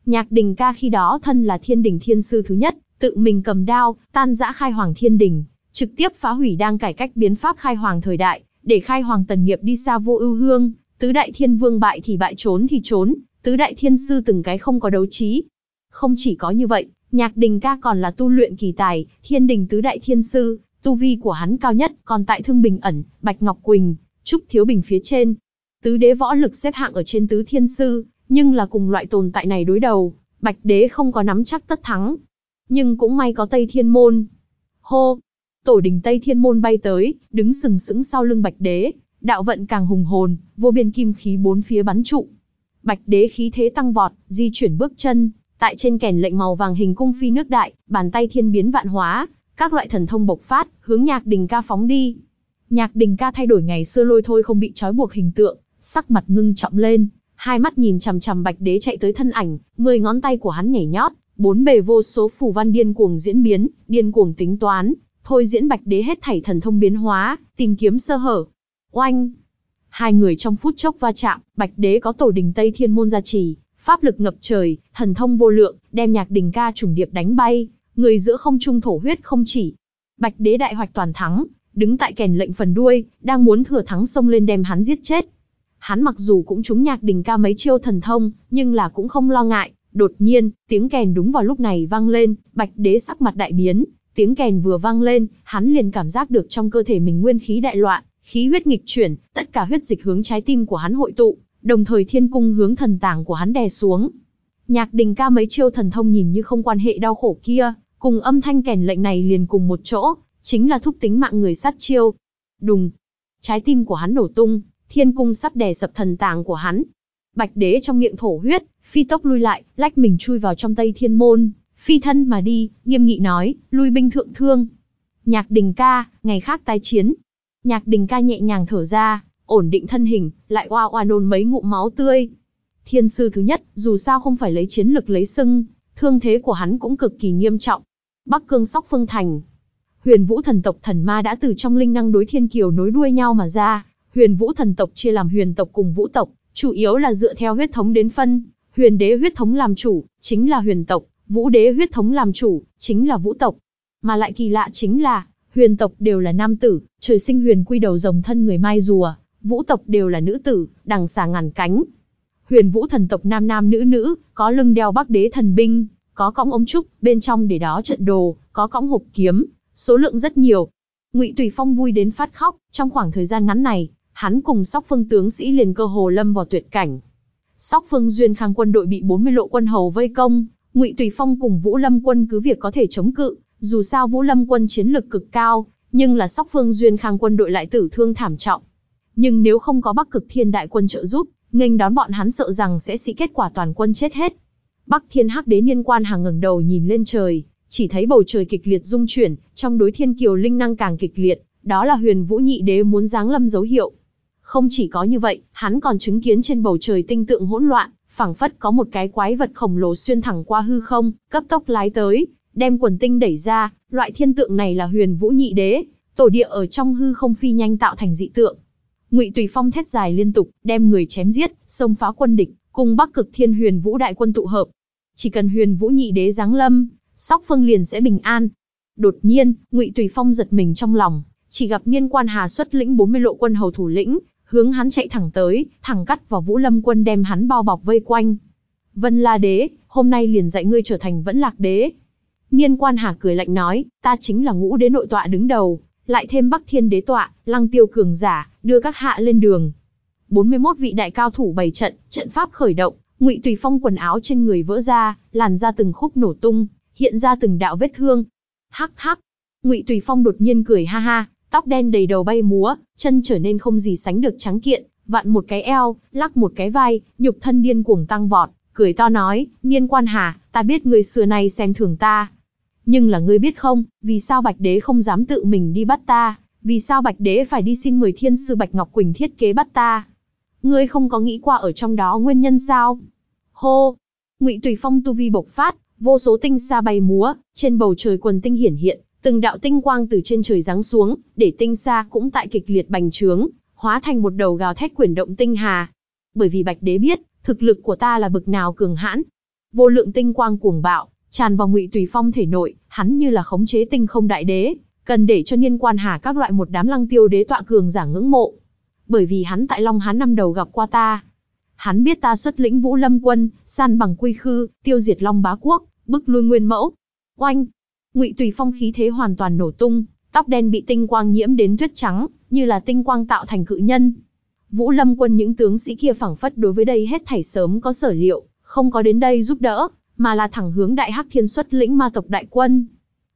Speaker 1: Nhạc đình ca khi đó thân là thiên đình thiên sư thứ nhất, tự mình cầm đao, tan rã khai hoàng thiên đình, trực tiếp phá hủy đang cải cách biến pháp khai hoàng thời đại, để khai hoàng tần nghiệp đi xa vô ưu hương, tứ đại thiên vương bại thì bại trốn thì trốn, tứ đại thiên sư từng cái không có đấu trí. Không chỉ có như vậy, Nhạc Đình ca còn là tu luyện kỳ tài, Thiên Đình tứ đại thiên sư, tu vi của hắn cao nhất, còn tại Thương Bình ẩn, Bạch Ngọc Quỳnh, Trúc Thiếu Bình phía trên. Tứ đế võ lực xếp hạng ở trên tứ thiên sư, nhưng là cùng loại tồn tại này đối đầu, Bạch đế không có nắm chắc tất thắng. Nhưng cũng may có Tây Thiên Môn. Hô! Tổ đình Tây Thiên Môn bay tới, đứng sừng sững sau lưng Bạch đế, đạo vận càng hùng hồn, vô biên kim khí bốn phía bắn trụ. Bạch đế khí thế tăng vọt, di chuyển bước chân, Tại trên kèn lệnh màu vàng hình cung phi nước đại, bàn tay thiên biến vạn hóa, các loại thần thông bộc phát, hướng Nhạc Đình ca phóng đi. Nhạc Đình ca thay đổi ngày xưa lôi thôi không bị trói buộc hình tượng, sắc mặt ngưng trọng lên, hai mắt nhìn chằm chằm Bạch Đế chạy tới thân ảnh, mười ngón tay của hắn nhảy nhót, bốn bề vô số phù văn điên cuồng diễn biến, điên cuồng tính toán, thôi diễn Bạch Đế hết thảy thần thông biến hóa, tìm kiếm sơ hở. Oanh! Hai người trong phút chốc va chạm, Bạch Đế có tổ đình Tây Thiên môn gia trì, Pháp lực ngập trời, thần thông vô lượng, đem nhạc đình ca trùng điệp đánh bay, người giữa không trung thổ huyết không chỉ. Bạch đế đại hoạch toàn thắng, đứng tại kèn lệnh phần đuôi, đang muốn thừa thắng xông lên đem hắn giết chết. Hắn mặc dù cũng trúng nhạc đình ca mấy chiêu thần thông, nhưng là cũng không lo ngại. Đột nhiên, tiếng kèn đúng vào lúc này vang lên, bạch đế sắc mặt đại biến, tiếng kèn vừa vang lên, hắn liền cảm giác được trong cơ thể mình nguyên khí đại loạn, khí huyết nghịch chuyển, tất cả huyết dịch hướng trái tim của hắn hội tụ, đồng thời thiên cung hướng thần tảng của hắn đè xuống. Nhạc đình ca mấy chiêu thần thông nhìn như không quan hệ đau khổ kia, cùng âm thanh kèn lệnh này liền cùng một chỗ, chính là thúc tính mạng người sát chiêu. Đùng! Trái tim của hắn nổ tung, thiên cung sắp đè sập thần tàng của hắn. Bạch đế trong miệng thổ huyết, phi tốc lui lại, lách mình chui vào trong tây thiên môn, phi thân mà đi, nghiêm nghị nói, lui binh thượng thương. Nhạc đình ca, ngày khác tái chiến. Nhạc đình ca nhẹ nhàng thở ra, ổn định thân hình, lại oa oa nôn mấy ngụm máu tươi. Thiên sư thứ nhất, dù sao không phải lấy chiến lực lấy sưng, thương thế của hắn cũng cực kỳ nghiêm trọng. Bắc Cương Sóc Phương Thành. Huyền Vũ thần tộc thần ma đã từ trong linh năng đối thiên kiều nối đuôi nhau mà ra, Huyền Vũ thần tộc chia làm huyền tộc cùng vũ tộc, chủ yếu là dựa theo huyết thống đến phân, huyền đế huyết thống làm chủ, chính là huyền tộc, vũ đế huyết thống làm chủ, chính là vũ tộc. Mà lại kỳ lạ chính là, huyền tộc đều là nam tử, trời sinh huyền quy đầu rồng thân người mai rùa, vũ tộc đều là nữ tử, đằng xà ngàn cánh. Huyền vũ thần tộc nam nam nữ nữ, có lưng đeo bắc đế thần binh, có cõng ống trúc, bên trong để đó trận đồ, có cõng hộp kiếm, số lượng rất nhiều. Ngụy Tùy Phong vui đến phát khóc, trong khoảng thời gian ngắn này, hắn cùng Sóc Phương tướng sĩ liền cơ hồ lâm vào tuyệt cảnh. Sóc Phương duyên khang quân đội bị 40 lộ quân hầu vây công, Ngụy Tùy Phong cùng Vũ Lâm quân cứ việc có thể chống cự, dù sao Vũ Lâm quân chiến lực cực cao, nhưng là Sóc Phương duyên khang quân đội lại tử thương thảm trọng, nhưng nếu không có Bắc Cực Thiên Đại Quân trợ giúp, nghênh đón bọn hắn sợ rằng sẽ sĩ kết quả toàn quân chết hết. Bắc Thiên Hắc Đế Niên Quan hàng ngẩng đầu nhìn lên trời, chỉ thấy bầu trời kịch liệt rung chuyển, trong đối thiên kiều linh năng càng kịch liệt, đó là Huyền Vũ Nhị Đế muốn giáng lâm dấu hiệu. Không chỉ có như vậy, hắn còn chứng kiến trên bầu trời tinh tượng hỗn loạn, phảng phất có một cái quái vật khổng lồ xuyên thẳng qua hư không, cấp tốc lái tới, đem quần tinh đẩy ra, loại thiên tượng này là Huyền Vũ Nhị Đế, tổ địa ở trong hư không phi nhanh tạo thành dị tượng, Ngụy Tùy Phong thét dài liên tục, đem người chém giết, xông phá quân địch, cùng Bắc Cực Thiên Huyền Vũ đại quân tụ hợp. Chỉ cần Huyền Vũ nhị đế giáng lâm, Sóc Phương liền sẽ bình an. Đột nhiên, Ngụy Tùy Phong giật mình trong lòng, chỉ gặp Niên Quan Hà xuất lĩnh 40 lộ quân hầu thủ lĩnh, hướng hắn chạy thẳng tới, thẳng cắt vào Vũ Lâm quân đem hắn bao bọc vây quanh. Vân La Đế, hôm nay liền dạy ngươi trở thành Vẫn Lạc Đế. Niên Quan Hà cười lạnh nói, ta chính là ngũ đế nội tọa đứng đầu, lại thêm Bắc Thiên Đế tọa, Lăng Tiêu cường giả, đưa các hạ lên đường. 41 vị đại cao thủ bày trận, trận pháp khởi động, Ngụy Tùy Phong quần áo trên người vỡ ra, làn ra từng khúc nổ tung, hiện ra từng đạo vết thương. Hắc hắc. Ngụy Tùy Phong đột nhiên cười ha ha, tóc đen đầy đầu bay múa, chân trở nên không gì sánh được trắng kiện, vặn một cái eo, lắc một cái vai, nhục thân điên cuồng tăng vọt, cười to nói, Niên Quan Hà, ta biết người xưa này xem thường ta, nhưng là ngươi biết không, vì sao Bạch Đế không dám tự mình đi bắt ta, vì sao Bạch Đế phải đi xin mười thiên sư Bạch Ngọc Quỳnh thiết kế bắt ta? Ngươi không có nghĩ qua ở trong đó nguyên nhân sao? Hô! Ngụy Tùy Phong tu vi bộc phát, vô số tinh sa bay múa, trên bầu trời quần tinh hiển hiện, từng đạo tinh quang từ trên trời giáng xuống, để tinh sa cũng tại kịch liệt bành trướng, hóa thành một đầu gào thét quyển động tinh hà. Bởi vì Bạch Đế biết, thực lực của ta là bực nào cường hãn. Vô lượng tinh quang cuồng bạo, tràn vào Ngụy Tùy Phong thể nội, hắn như là khống chế tinh không đại đế, cần để cho niên quan hà các loại một đám lăng tiêu đế tọa cường giả ngưỡng mộ. Bởi vì hắn tại Long Hán năm đầu gặp qua ta, hắn biết ta xuất lĩnh Vũ Lâm quân, san bằng quy khư, tiêu diệt Long Bá quốc, bức lui Nguyên Mẫu. Oanh! Ngụy Tùy Phong khí thế hoàn toàn nổ tung, tóc đen bị tinh quang nhiễm đến tuyết trắng, như là tinh quang tạo thành cự nhân. Vũ Lâm quân những tướng sĩ kia phảng phất đối với đây hết thảy sớm có sở liệu, không có đến đây giúp đỡ, mà là thẳng hướng Đại Hắc Thiên xuất lĩnh ma tộc đại quân.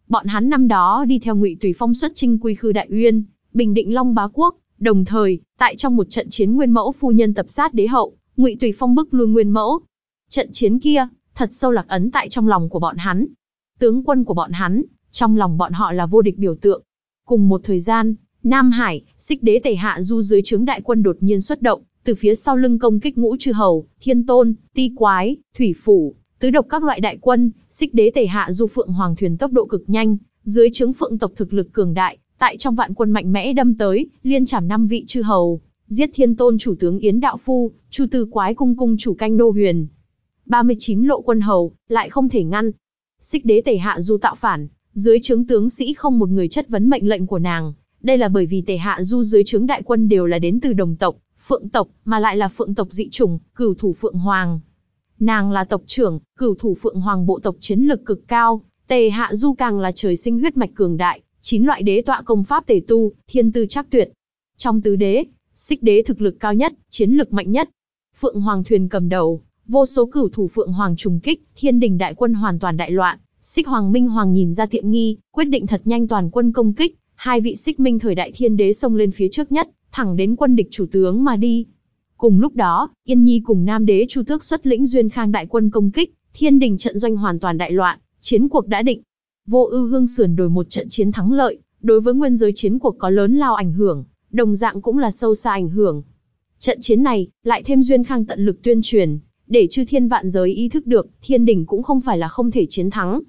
Speaker 1: Bọn hắn năm đó đi theo Ngụy Tùy Phong xuất chinh quy khư Đại Uyên, bình định Long Bá Quốc, đồng thời, tại trong một trận chiến nguyên mẫu phu nhân tập sát đế hậu, Ngụy Tùy Phong bức lui nguyên mẫu. Trận chiến kia, thật sâu lạc ấn tại trong lòng của bọn hắn. Tướng quân của bọn hắn, trong lòng bọn họ là vô địch biểu tượng. Cùng một thời gian, Nam Hải, xích đế tề hạ du dưới trướng đại quân đột nhiên xuất động, từ phía sau lưng công kích ngũ chư hầu, thiên tôn, ti quái, thủy phủ, tứ độc các loại đại quân, xích đế tể hạ du phượng hoàng thuyền tốc độ cực nhanh, dưới chứng phượng tộc thực lực cường đại, tại trong vạn quân mạnh mẽ đâm tới, liên chảm năm vị chư hầu, giết thiên tôn chủ tướng Yến Đạo Phu, chu tư quái cung cung chủ canh nô huyền. 39 lộ quân hầu, lại không thể ngăn. Xích đế tể hạ du tạo phản, dưới chứng tướng sĩ không một người chất vấn mệnh lệnh của nàng. Đây là bởi vì tể hạ du dưới chứng đại quân đều là đến từ đồng tộc, phượng tộc, mà lại là phượng tộc dị chủng, cửu thủ phượng hoàng, Nàng là tộc trưởng, cửu thủ phượng hoàng bộ tộc chiến lực cực cao, tề hạ du càng là trời sinh huyết mạch cường đại, chín loại đế tọa công pháp tề tu, thiên tư chắc tuyệt. Trong tứ đế, xích đế thực lực cao nhất, chiến lực mạnh nhất. Phượng hoàng thuyền cầm đầu, vô số cửu thủ phượng hoàng trùng kích, thiên đình đại quân hoàn toàn đại loạn. Xích hoàng minh hoàng nhìn ra tiện nghi, quyết định thật nhanh toàn quân công kích, hai vị xích minh thời đại thiên đế xông lên phía trước nhất, thẳng đến quân địch chủ tướng mà đi, Cùng lúc đó, Yên Nhi cùng Nam Đế Chu Tước xuất lĩnh Duyên Khang đại quân công kích, Thiên Đình trận doanh hoàn toàn đại loạn, chiến cuộc đã định. Vô Ưu Hương sườn đổi một trận chiến thắng lợi, đối với nguyên giới chiến cuộc có lớn lao ảnh hưởng, đồng dạng cũng là sâu xa ảnh hưởng. Trận chiến này, lại thêm Duyên Khang tận lực tuyên truyền, để chư thiên vạn giới ý thức được, Thiên Đình cũng không phải là không thể chiến thắng.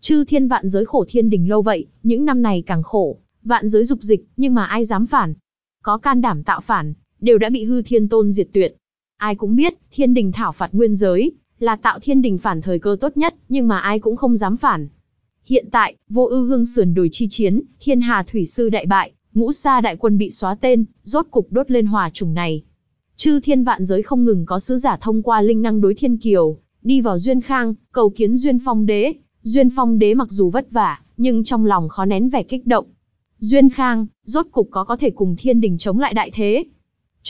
Speaker 1: Chư thiên vạn giới khổ Thiên Đình lâu vậy, những năm này càng khổ, vạn giới dục dịch, nhưng mà ai dám phản? Có can đảm tạo phản, đều đã bị hư thiên tôn diệt tuyệt. Ai cũng biết, thiên đình thảo phạt nguyên giới, là tạo thiên đình phản thời cơ tốt nhất, nhưng mà ai cũng không dám phản. Hiện tại, vô ưu hương sườn đồi chi chiến, thiên hà thủy sư đại bại, ngũ sa đại quân bị xóa tên, rốt cục đốt lên hòa trùng này. Chư thiên vạn giới không ngừng có sứ giả thông qua linh năng đối thiên kiều, đi vào duyên khang, cầu kiến duyên phong đế. Duyên phong đế mặc dù vất vả, nhưng trong lòng khó nén vẻ kích động. Duyên khang, rốt cục có có thể cùng thiên đình chống lại đại thế,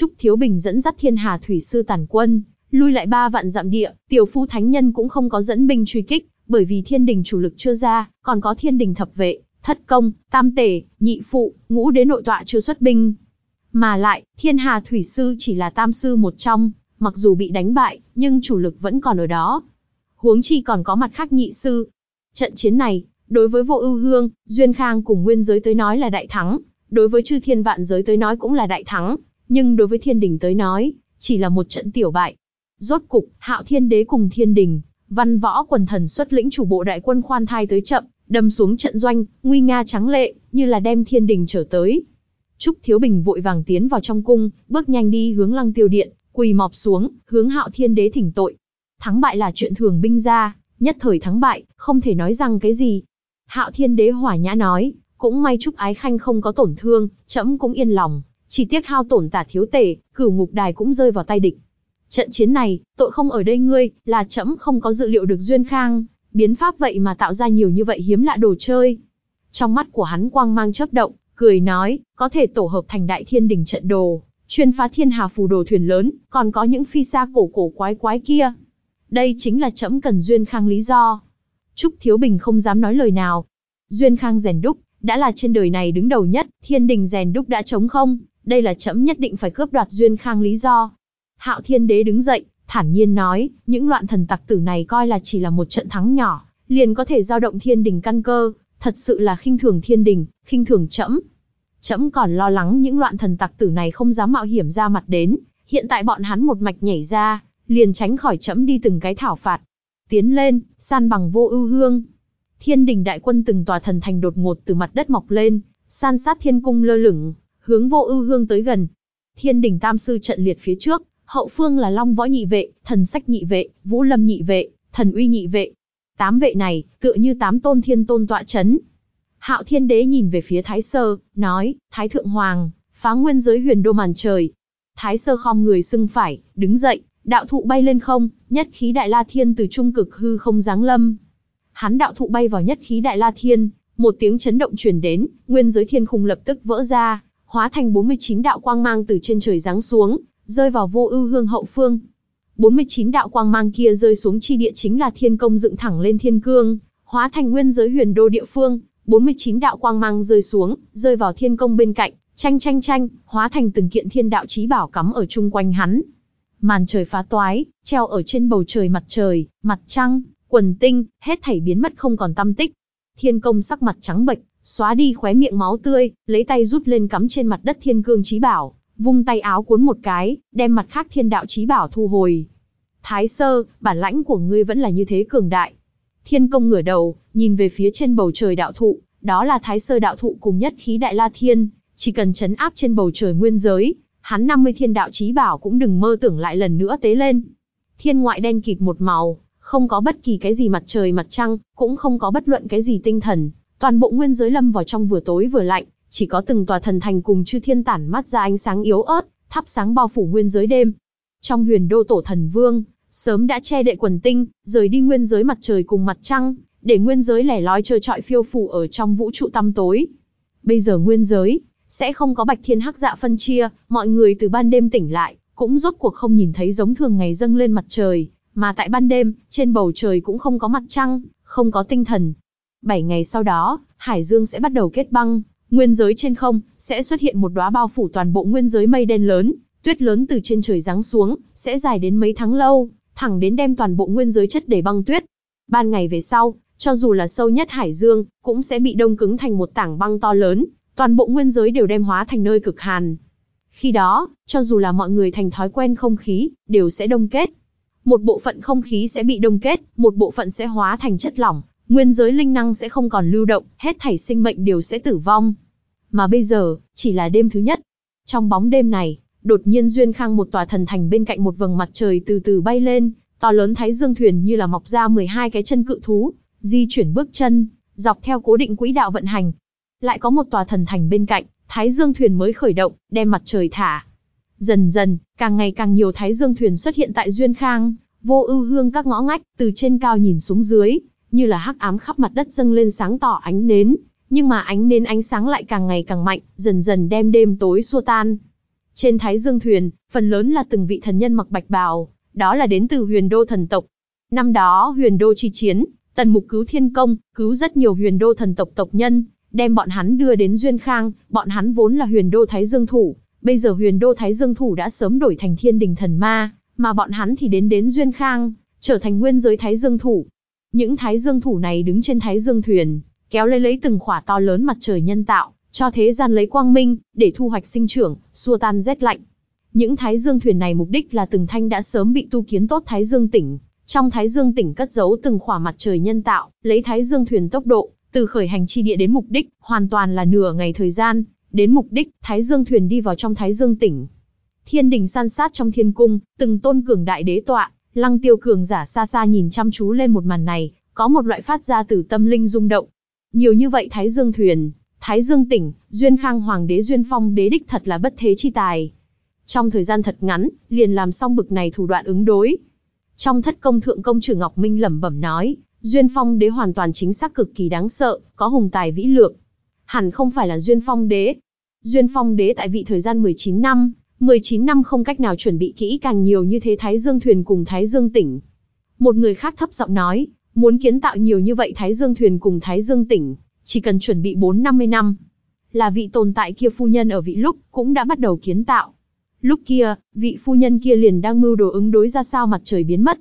Speaker 1: Trúc Thiếu Bình dẫn dắt thiên hà thủy sư tàn quân, lui lại ba vạn dặm địa, tiểu phu thánh nhân cũng không có dẫn binh truy kích, bởi vì thiên đình chủ lực chưa ra, còn có thiên đình thập vệ, thất công, tam tể, nhị phụ, ngũ đế nội tọa chưa xuất binh. Mà lại, thiên hà thủy sư chỉ là tam sư một trong, mặc dù bị đánh bại, nhưng chủ lực vẫn còn ở đó. Huống chi còn có mặt khác nhị sư. Trận chiến này, đối với vô ưu hương, duyên khang cùng nguyên giới tới nói là đại thắng, đối với chư thiên vạn giới tới nói cũng là đại thắng, nhưng đối với thiên đình tới nói, chỉ là một trận tiểu bại. Rốt cục, hạo thiên đế cùng thiên đình, văn võ quần thần xuất lĩnh chủ bộ đại quân khoan thai tới chậm, đâm xuống trận doanh, nguy nga trắng lệ, như là đem thiên đình trở tới. Trúc Thiếu Bình vội vàng tiến vào trong cung, bước nhanh đi hướng lăng tiêu điện, quỳ mọp xuống, hướng hạo thiên đế thỉnh tội. Thắng bại là chuyện thường binh ra, nhất thời thắng bại, không thể nói rằng cái gì. Hạo thiên đế hỏa nhã nói, cũng may Trúc Ái Khanh không có tổn thương, trẫm cũng yên lòng. Chỉ tiếc hao tổn tả thiếu tể, cửu ngục đài cũng rơi vào tay địch. Trận chiến này, tội không ở đây ngươi, là trẫm không có dự liệu được duyên khang, biến pháp vậy mà tạo ra nhiều như vậy hiếm lạ đồ chơi. Trong mắt của hắn quang mang chớp động, cười nói, có thể tổ hợp thành đại thiên đình trận đồ, chuyên phá thiên hà phù đồ thuyền lớn, còn có những phi xa cổ cổ quái quái kia. Đây chính là trẫm cần Duyên Khang lý do. Trúc Thiếu Bình không dám nói lời nào. Duyên Khang rèn đúc, đã là trên đời này đứng đầu nhất, thiên đình rèn đúc đã trống không đây là trẫm nhất định phải cướp đoạt duyên khang lý do. Hạo Thiên Đế đứng dậy, thản nhiên nói, những loạn thần tặc tử này coi là chỉ là một trận thắng nhỏ, liền có thể giao động thiên đình căn cơ, thật sự là khinh thường thiên đình, khinh thường trẫm. Trẫm còn lo lắng những loạn thần tặc tử này không dám mạo hiểm ra mặt đến, hiện tại bọn hắn một mạch nhảy ra, liền tránh khỏi trẫm đi từng cái thảo phạt. Tiến lên, san bằng vô ưu hương. Thiên đình đại quân từng tòa thần thành đột ngột từ mặt đất mọc lên, san sát thiên cung lơ lửng, hướng vô ưu hương tới gần. Thiên đỉnh tam sư trận liệt phía trước, hậu phương là long võ nhị vệ, thần sách nhị vệ, vũ lâm nhị vệ, thần uy nhị vệ. Tám vệ này, tựa như tám tôn thiên tôn tọa chấn. Hạo thiên đế nhìn về phía thái sơ, nói, thái thượng hoàng, phá nguyên giới huyền đô màn trời. Thái sơ khom người xưng phải, đứng dậy, đạo thụ bay lên không, nhất khí đại la thiên từ trung cực hư không giáng lâm. Hắn đạo thụ bay vào nhất khí đại la thiên, một tiếng chấn động truyền đến, nguyên giới thiên khung lập tức vỡ ra, hóa thành 49 đạo quang mang từ trên trời giáng xuống, rơi vào vô ưu hương hậu phương. 49 đạo quang mang kia rơi xuống chi địa chính là thiên công dựng thẳng lên thiên cương, hóa thành nguyên giới huyền đô địa phương, 49 đạo quang mang rơi xuống, rơi vào thiên công bên cạnh, tranh tranh tranh, hóa thành từng kiện thiên đạo chí bảo cắm ở chung quanh hắn. Màn trời phá toái, treo ở trên bầu trời mặt trời, mặt trăng, quần tinh, hết thảy biến mất không còn tâm tích. Thiên công sắc mặt trắng bệch, xóa đi khóe miệng máu tươi, lấy tay rút lên cắm trên mặt đất thiên cương trí bảo, vung tay áo cuốn một cái, đem mặt khác thiên đạo trí bảo thu hồi. Thái sơ, bản lãnh của ngươi vẫn là như thế cường đại. Thiên công ngửa đầu, nhìn về phía trên bầu trời đạo thụ, đó là thái sơ đạo thụ cùng nhất khí đại la thiên, chỉ cần chấn áp trên bầu trời nguyên giới, hắn 50 thiên đạo trí bảo cũng đừng mơ tưởng lại lần nữa tế lên. Thiên ngoại đen kịt một màu, không có bất kỳ cái gì mặt trời mặt trăng, cũng không có bất luận cái gì tinh thần, Toàn bộ nguyên giới lâm vào trong vừa tối vừa lạnh, chỉ có từng tòa thần thành cùng chư thiên tản mắt ra ánh sáng yếu ớt, thắp sáng bao phủ nguyên giới đêm. Trong huyền đô tổ thần vương, sớm đã che đậy quần tinh, rời đi nguyên giới mặt trời cùng mặt trăng, để nguyên giới lẻ loi chơi trọi phiêu phù ở trong vũ trụ tăm tối. Bây giờ nguyên giới, sẽ không có bạch thiên hắc dạ phân chia, mọi người từ ban đêm tỉnh lại, cũng rốt cuộc không nhìn thấy giống thường ngày dâng lên mặt trời, mà tại ban đêm, trên bầu trời cũng không có mặt trăng, không có tinh thần, 7 ngày sau đó, Hải Dương sẽ bắt đầu kết băng, nguyên giới trên không, sẽ xuất hiện một đóa bao phủ toàn bộ nguyên giới mây đen lớn, tuyết lớn từ trên trời giáng xuống, sẽ dài đến mấy tháng lâu, thẳng đến đem toàn bộ nguyên giới chất đầy băng tuyết. Ban ngày về sau, cho dù là sâu nhất Hải Dương, cũng sẽ bị đông cứng thành một tảng băng to lớn, toàn bộ nguyên giới đều đem hóa thành nơi cực hàn. Khi đó, cho dù là mọi người thành thói quen không khí, đều sẽ đông kết. Một bộ phận không khí sẽ bị đông kết, một bộ phận sẽ hóa thành chất lỏng, nguyên giới linh năng sẽ không còn lưu động, hết thảy sinh mệnh đều sẽ tử vong. Mà bây giờ, chỉ là đêm thứ nhất. Trong bóng đêm này, đột nhiên duyên khang một tòa thần thành bên cạnh một vầng mặt trời từ từ bay lên, to lớn thái dương thuyền như là mọc ra 12 cái chân cự thú, di chuyển bước chân, dọc theo cố định quỹ đạo vận hành. Lại có một tòa thần thành bên cạnh, thái dương thuyền mới khởi động, đem mặt trời thả. Dần dần, càng ngày càng nhiều thái dương thuyền xuất hiện tại duyên khang, vô ưu hương các ngõ ngách, từ trên cao nhìn xuống dưới, như là hắc ám khắp mặt đất dâng lên sáng tỏ ánh nến, nhưng mà ánh nến ánh sáng lại càng ngày càng mạnh, dần dần đem đêm tối xua tan. Trên Thái Dương thuyền, phần lớn là từng vị thần nhân mặc bạch bào, đó là đến từ Huyền Đô thần tộc. Năm đó Huyền Đô chi chiến, Tần Mục cứu Thiên Công, cứu rất nhiều Huyền Đô thần tộc tộc nhân, đem bọn hắn đưa đến Duyên Khang, bọn hắn vốn là Huyền Đô Thái Dương thủ, bây giờ Huyền Đô Thái Dương thủ đã sớm đổi thành Thiên Đình thần ma, mà bọn hắn thì đến đến Duyên Khang, trở thành nguyên giới Thái Dương thủ, những thái dương thủ này đứng trên thái dương thuyền, kéo lấy lấy từng khỏa to lớn mặt trời nhân tạo, cho thế gian lấy quang minh, để thu hoạch sinh trưởng, xua tan rét lạnh. Những thái dương thuyền này mục đích là từng thanh đã sớm bị tu kiến tốt thái dương tỉnh, trong thái dương tỉnh cất giấu từng khỏa mặt trời nhân tạo, lấy thái dương thuyền tốc độ, từ khởi hành chi địa đến mục đích, hoàn toàn là nửa ngày thời gian, đến mục đích, thái dương thuyền đi vào trong thái dương tỉnh. Thiên đình san sát trong thiên cung, từng tôn cường đại đế tọa, Lăng tiêu cường giả xa xa nhìn chăm chú lên một màn này, có một loại phát ra từ tâm linh rung động. Nhiều như vậy Thái Dương Thuyền, Thái Dương Tỉnh, Duyên Khang Hoàng đế Duyên Phong đế đích thật là bất thế chi tài. Trong thời gian thật ngắn, liền làm xong bực này thủ đoạn ứng đối. Trong thất công thượng công trưởng Ngọc Minh lẩm bẩm nói, Duyên Phong đế hoàn toàn chính xác cực kỳ đáng sợ, có hùng tài vĩ lượng. Hẳn không phải là Duyên Phong đế. Duyên Phong đế tại vị thời gian 19 năm, 19 năm không cách nào chuẩn bị kỹ càng nhiều như thế Thái Dương thuyền cùng Thái Dương tỉnh. Một người khác thấp giọng nói, muốn kiến tạo nhiều như vậy Thái Dương thuyền cùng Thái Dương tỉnh, chỉ cần chuẩn bị 4-50 năm. Là vị tồn tại kia phu nhân ở vị lúc cũng đã bắt đầu kiến tạo. Lúc kia, vị phu nhân kia liền đang mưu đồ ứng đối ra sao mặt trời biến mất.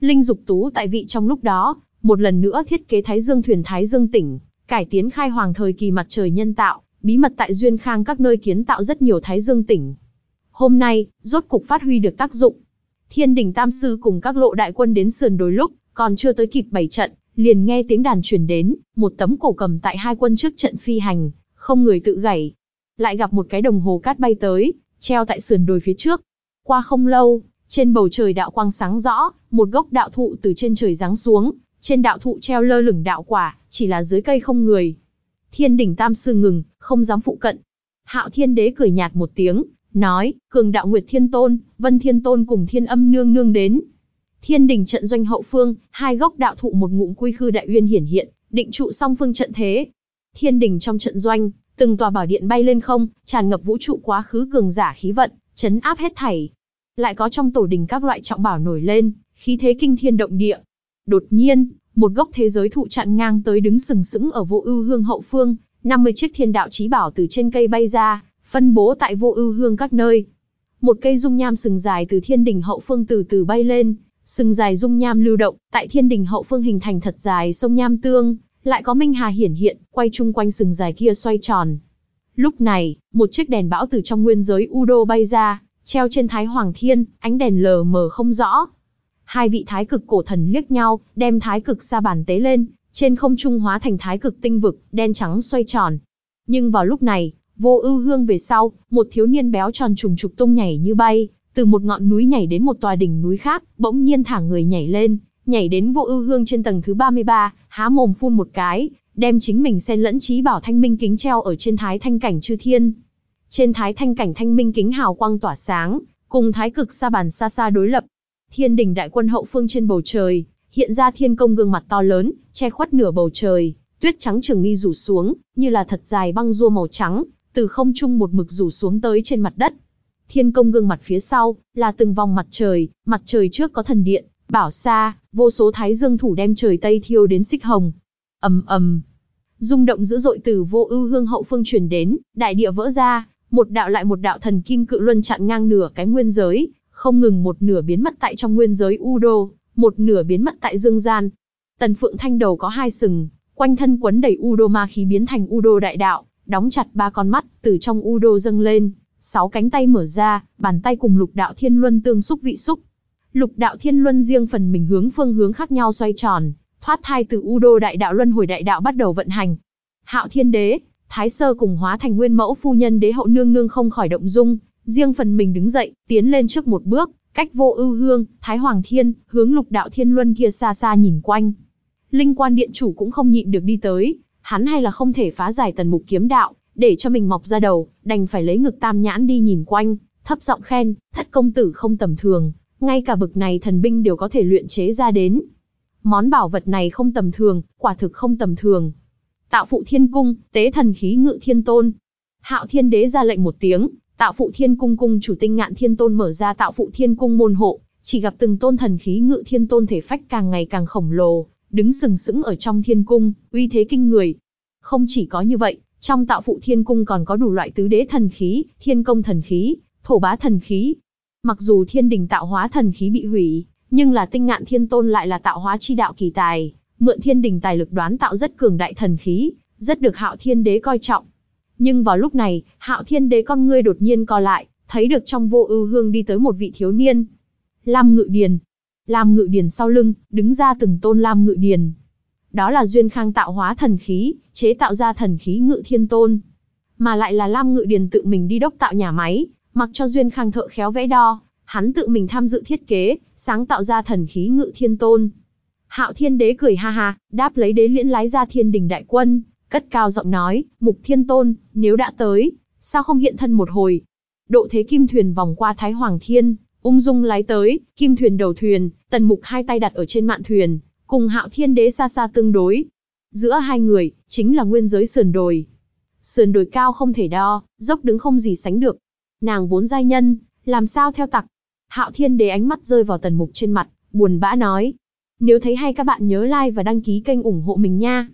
Speaker 1: Linh Dục Tú tại vị trong lúc đó, một lần nữa thiết kế Thái Dương thuyền Thái Dương tỉnh, cải tiến khai hoàng thời kỳ mặt trời nhân tạo, bí mật tại Duyên Khang các nơi kiến tạo rất nhiều Thái Dương tỉnh. Hôm nay, rốt cục phát huy được tác dụng. Thiên Đỉnh Tam Sư cùng các lộ đại quân đến sườn đồi lúc, còn chưa tới kịp bảy trận, liền nghe tiếng đàn chuyển đến, một tấm cổ cầm tại hai quân trước trận phi hành, không người tự gảy. Lại gặp một cái đồng hồ cát bay tới, treo tại sườn đồi phía trước. Qua không lâu, trên bầu trời đạo quang sáng rõ, một gốc đạo thụ từ trên trời giáng xuống, trên đạo thụ treo lơ lửng đạo quả, chỉ là dưới cây không người. Thiên đỉnh Tam Sư ngừng, không dám phụ cận. Hạo Thiên Đế cười nhạt một tiếng, nói, cường đạo Nguyệt Thiên Tôn, Vân Thiên Tôn cùng Thiên Âm Nương Nương đến. Thiên đỉnh trận doanh hậu phương, hai góc đạo thụ một ngụm quy khư đại uyên hiển hiện, định trụ song phương trận thế. Thiên đỉnh trong trận doanh, từng tòa bảo điện bay lên không, tràn ngập vũ trụ quá khứ cường giả khí vận, chấn áp hết thảy. Lại có trong tổ đình các loại trọng bảo nổi lên, khí thế kinh thiên động địa. Đột nhiên, một góc thế giới thụ chặn ngang tới đứng sừng sững ở vô ưu hương hậu phương, 50 chiếc thiên đạo chí bảo từ trên cây bay ra, phân bố tại vô ưu hương các nơi. Một cây dung nham sừng dài từ thiên đình hậu phương từ từ bay lên, sừng dài dung nham lưu động, tại thiên đình hậu phương hình thành thật dài sông nham tương, lại có minh hà hiển hiện, quay chung quanh sừng dài kia xoay tròn. Lúc này, một chiếc đèn bão từ trong nguyên giới Udo bay ra, treo trên Thái Hoàng Thiên, ánh đèn lờ mờ không rõ. Hai vị thái cực cổ thần liếc nhau, đem thái cực xa bàn tế lên, trên không trung hóa thành thái cực tinh vực, đen trắng xoay tròn. Nhưng vào lúc này, Vô ưu hương về sau, một thiếu niên béo tròn trùng trục tung nhảy như bay, từ một ngọn núi nhảy đến một tòa đỉnh núi khác, bỗng nhiên thả người nhảy lên, nhảy đến vô ưu hương trên tầng thứ 33, há mồm phun một cái, đem chính mình xen lẫn trí bảo thanh minh kính treo ở trên thái thanh cảnh chư thiên. Trên thái thanh cảnh thanh minh kính hào quang tỏa sáng, cùng thái cực sa bàn xa xa đối lập. Thiên đình đại quân hậu phương trên bầu trời, hiện ra thiên công gương mặt to lớn, che khuất nửa bầu trời, tuyết trắng trường mi rủ xuống, như là thật dài băng rua màu trắng, từ không trung một mực rủ xuống tới trên mặt đất. Thiên công gương mặt phía sau, là từng vòng mặt trời, mặt trời trước có thần điện, bảo xa, vô số thái dương thủ đem trời Tây thiêu đến xích hồng. ầm ầm, Rung động dữ dội từ vô ưu hương hậu phương truyền đến, đại địa vỡ ra, một đạo lại một đạo thần kim cự luân chặn ngang nửa cái nguyên giới, không ngừng một nửa biến mất tại trong nguyên giới u đô, một nửa biến mất tại dương gian. Tần Phượng Thanh đầu có hai sừng, quanh thân quấn đầy u đô ma khí biến thành u đô đại đạo, đóng chặt ba con mắt, từ trong u đô dâng lên, sáu cánh tay mở ra, bàn tay cùng lục đạo thiên luân tương xúc vị xúc. Lục đạo thiên luân riêng phần mình hướng phương hướng khác nhau xoay tròn, thoát thai từ u đô đại đạo luân hồi đại đạo bắt đầu vận hành. Hạo thiên đế, thái sơ cùng hóa thành nguyên mẫu phu nhân đế hậu nương nương không khỏi động dung, riêng phần mình đứng dậy, tiến lên trước một bước, cách vô ưu hương, thái hoàng thiên, hướng lục đạo thiên luân kia xa xa nhìn quanh. Linh quan điện chủ cũng không nhịn được đi tới, hắn hay là không thể phá giải tần mục kiếm đạo, để cho mình mọc ra đầu, đành phải lấy ngực tam nhãn đi nhìn quanh, thấp giọng khen, thất công tử không tầm thường, ngay cả bực này thần binh đều có thể luyện chế ra đến. Món bảo vật này không tầm thường, quả thực không tầm thường. Tạo phụ thiên cung, tế thần khí ngự thiên tôn. Hạo thiên đế ra lệnh một tiếng, tạo phụ thiên cung cung chủ tinh ngạn thiên tôn mở ra tạo phụ thiên cung môn hộ, chỉ gặp từng tôn thần khí ngự thiên tôn thể phách càng ngày càng khổng lồ, đứng sừng sững ở trong thiên cung, uy thế kinh người. Không chỉ có như vậy, trong tạo phụ thiên cung còn có đủ loại tứ đế thần khí, thiên công thần khí, thổ bá thần khí. Mặc dù thiên đình tạo hóa thần khí bị hủy, nhưng là tinh ngạn thiên tôn lại là tạo hóa chi đạo kỳ tài, mượn thiên đình tài lực đoán tạo rất cường đại thần khí, rất được hạo thiên đế coi trọng. Nhưng vào lúc này, hạo thiên đế con ngươi đột nhiên co lại, thấy được trong vô ưu hương đi tới một vị thiếu niên. Lam ngự điền, Lam Ngự Điền sau lưng, đứng ra từng tôn Lam Ngự Điền. Đó là Duyên Khang tạo hóa thần khí, chế tạo ra thần khí Ngự Thiên Tôn. Mà lại là Lam Ngự Điền tự mình đi đốc tạo nhà máy, mặc cho Duyên Khang thợ khéo vẽ đo, hắn tự mình tham dự thiết kế, sáng tạo ra thần khí Ngự Thiên Tôn. Hạo Thiên Đế cười ha ha, đáp lấy đế liễn lái ra Thiên Đình đại quân, cất cao giọng nói, "Mục Thiên Tôn, nếu đã tới, sao không hiện thân một hồi?" Độ thế kim thuyền vòng qua Thái Hoàng Thiên, Ung dung lái tới, kim thuyền đầu thuyền, tần mục hai tay đặt ở trên mạn thuyền, cùng hạo thiên đế xa xa tương đối. Giữa hai người, chính là nguyên giới sườn đồi. Sườn đồi cao không thể đo, dốc đứng không gì sánh được. Nàng vốn giai nhân, làm sao theo tặc. Hạo thiên đế ánh mắt rơi vào tần mục trên mặt, buồn bã nói. Nếu thấy hay các bạn nhớ like và đăng ký kênh ủng hộ mình nha.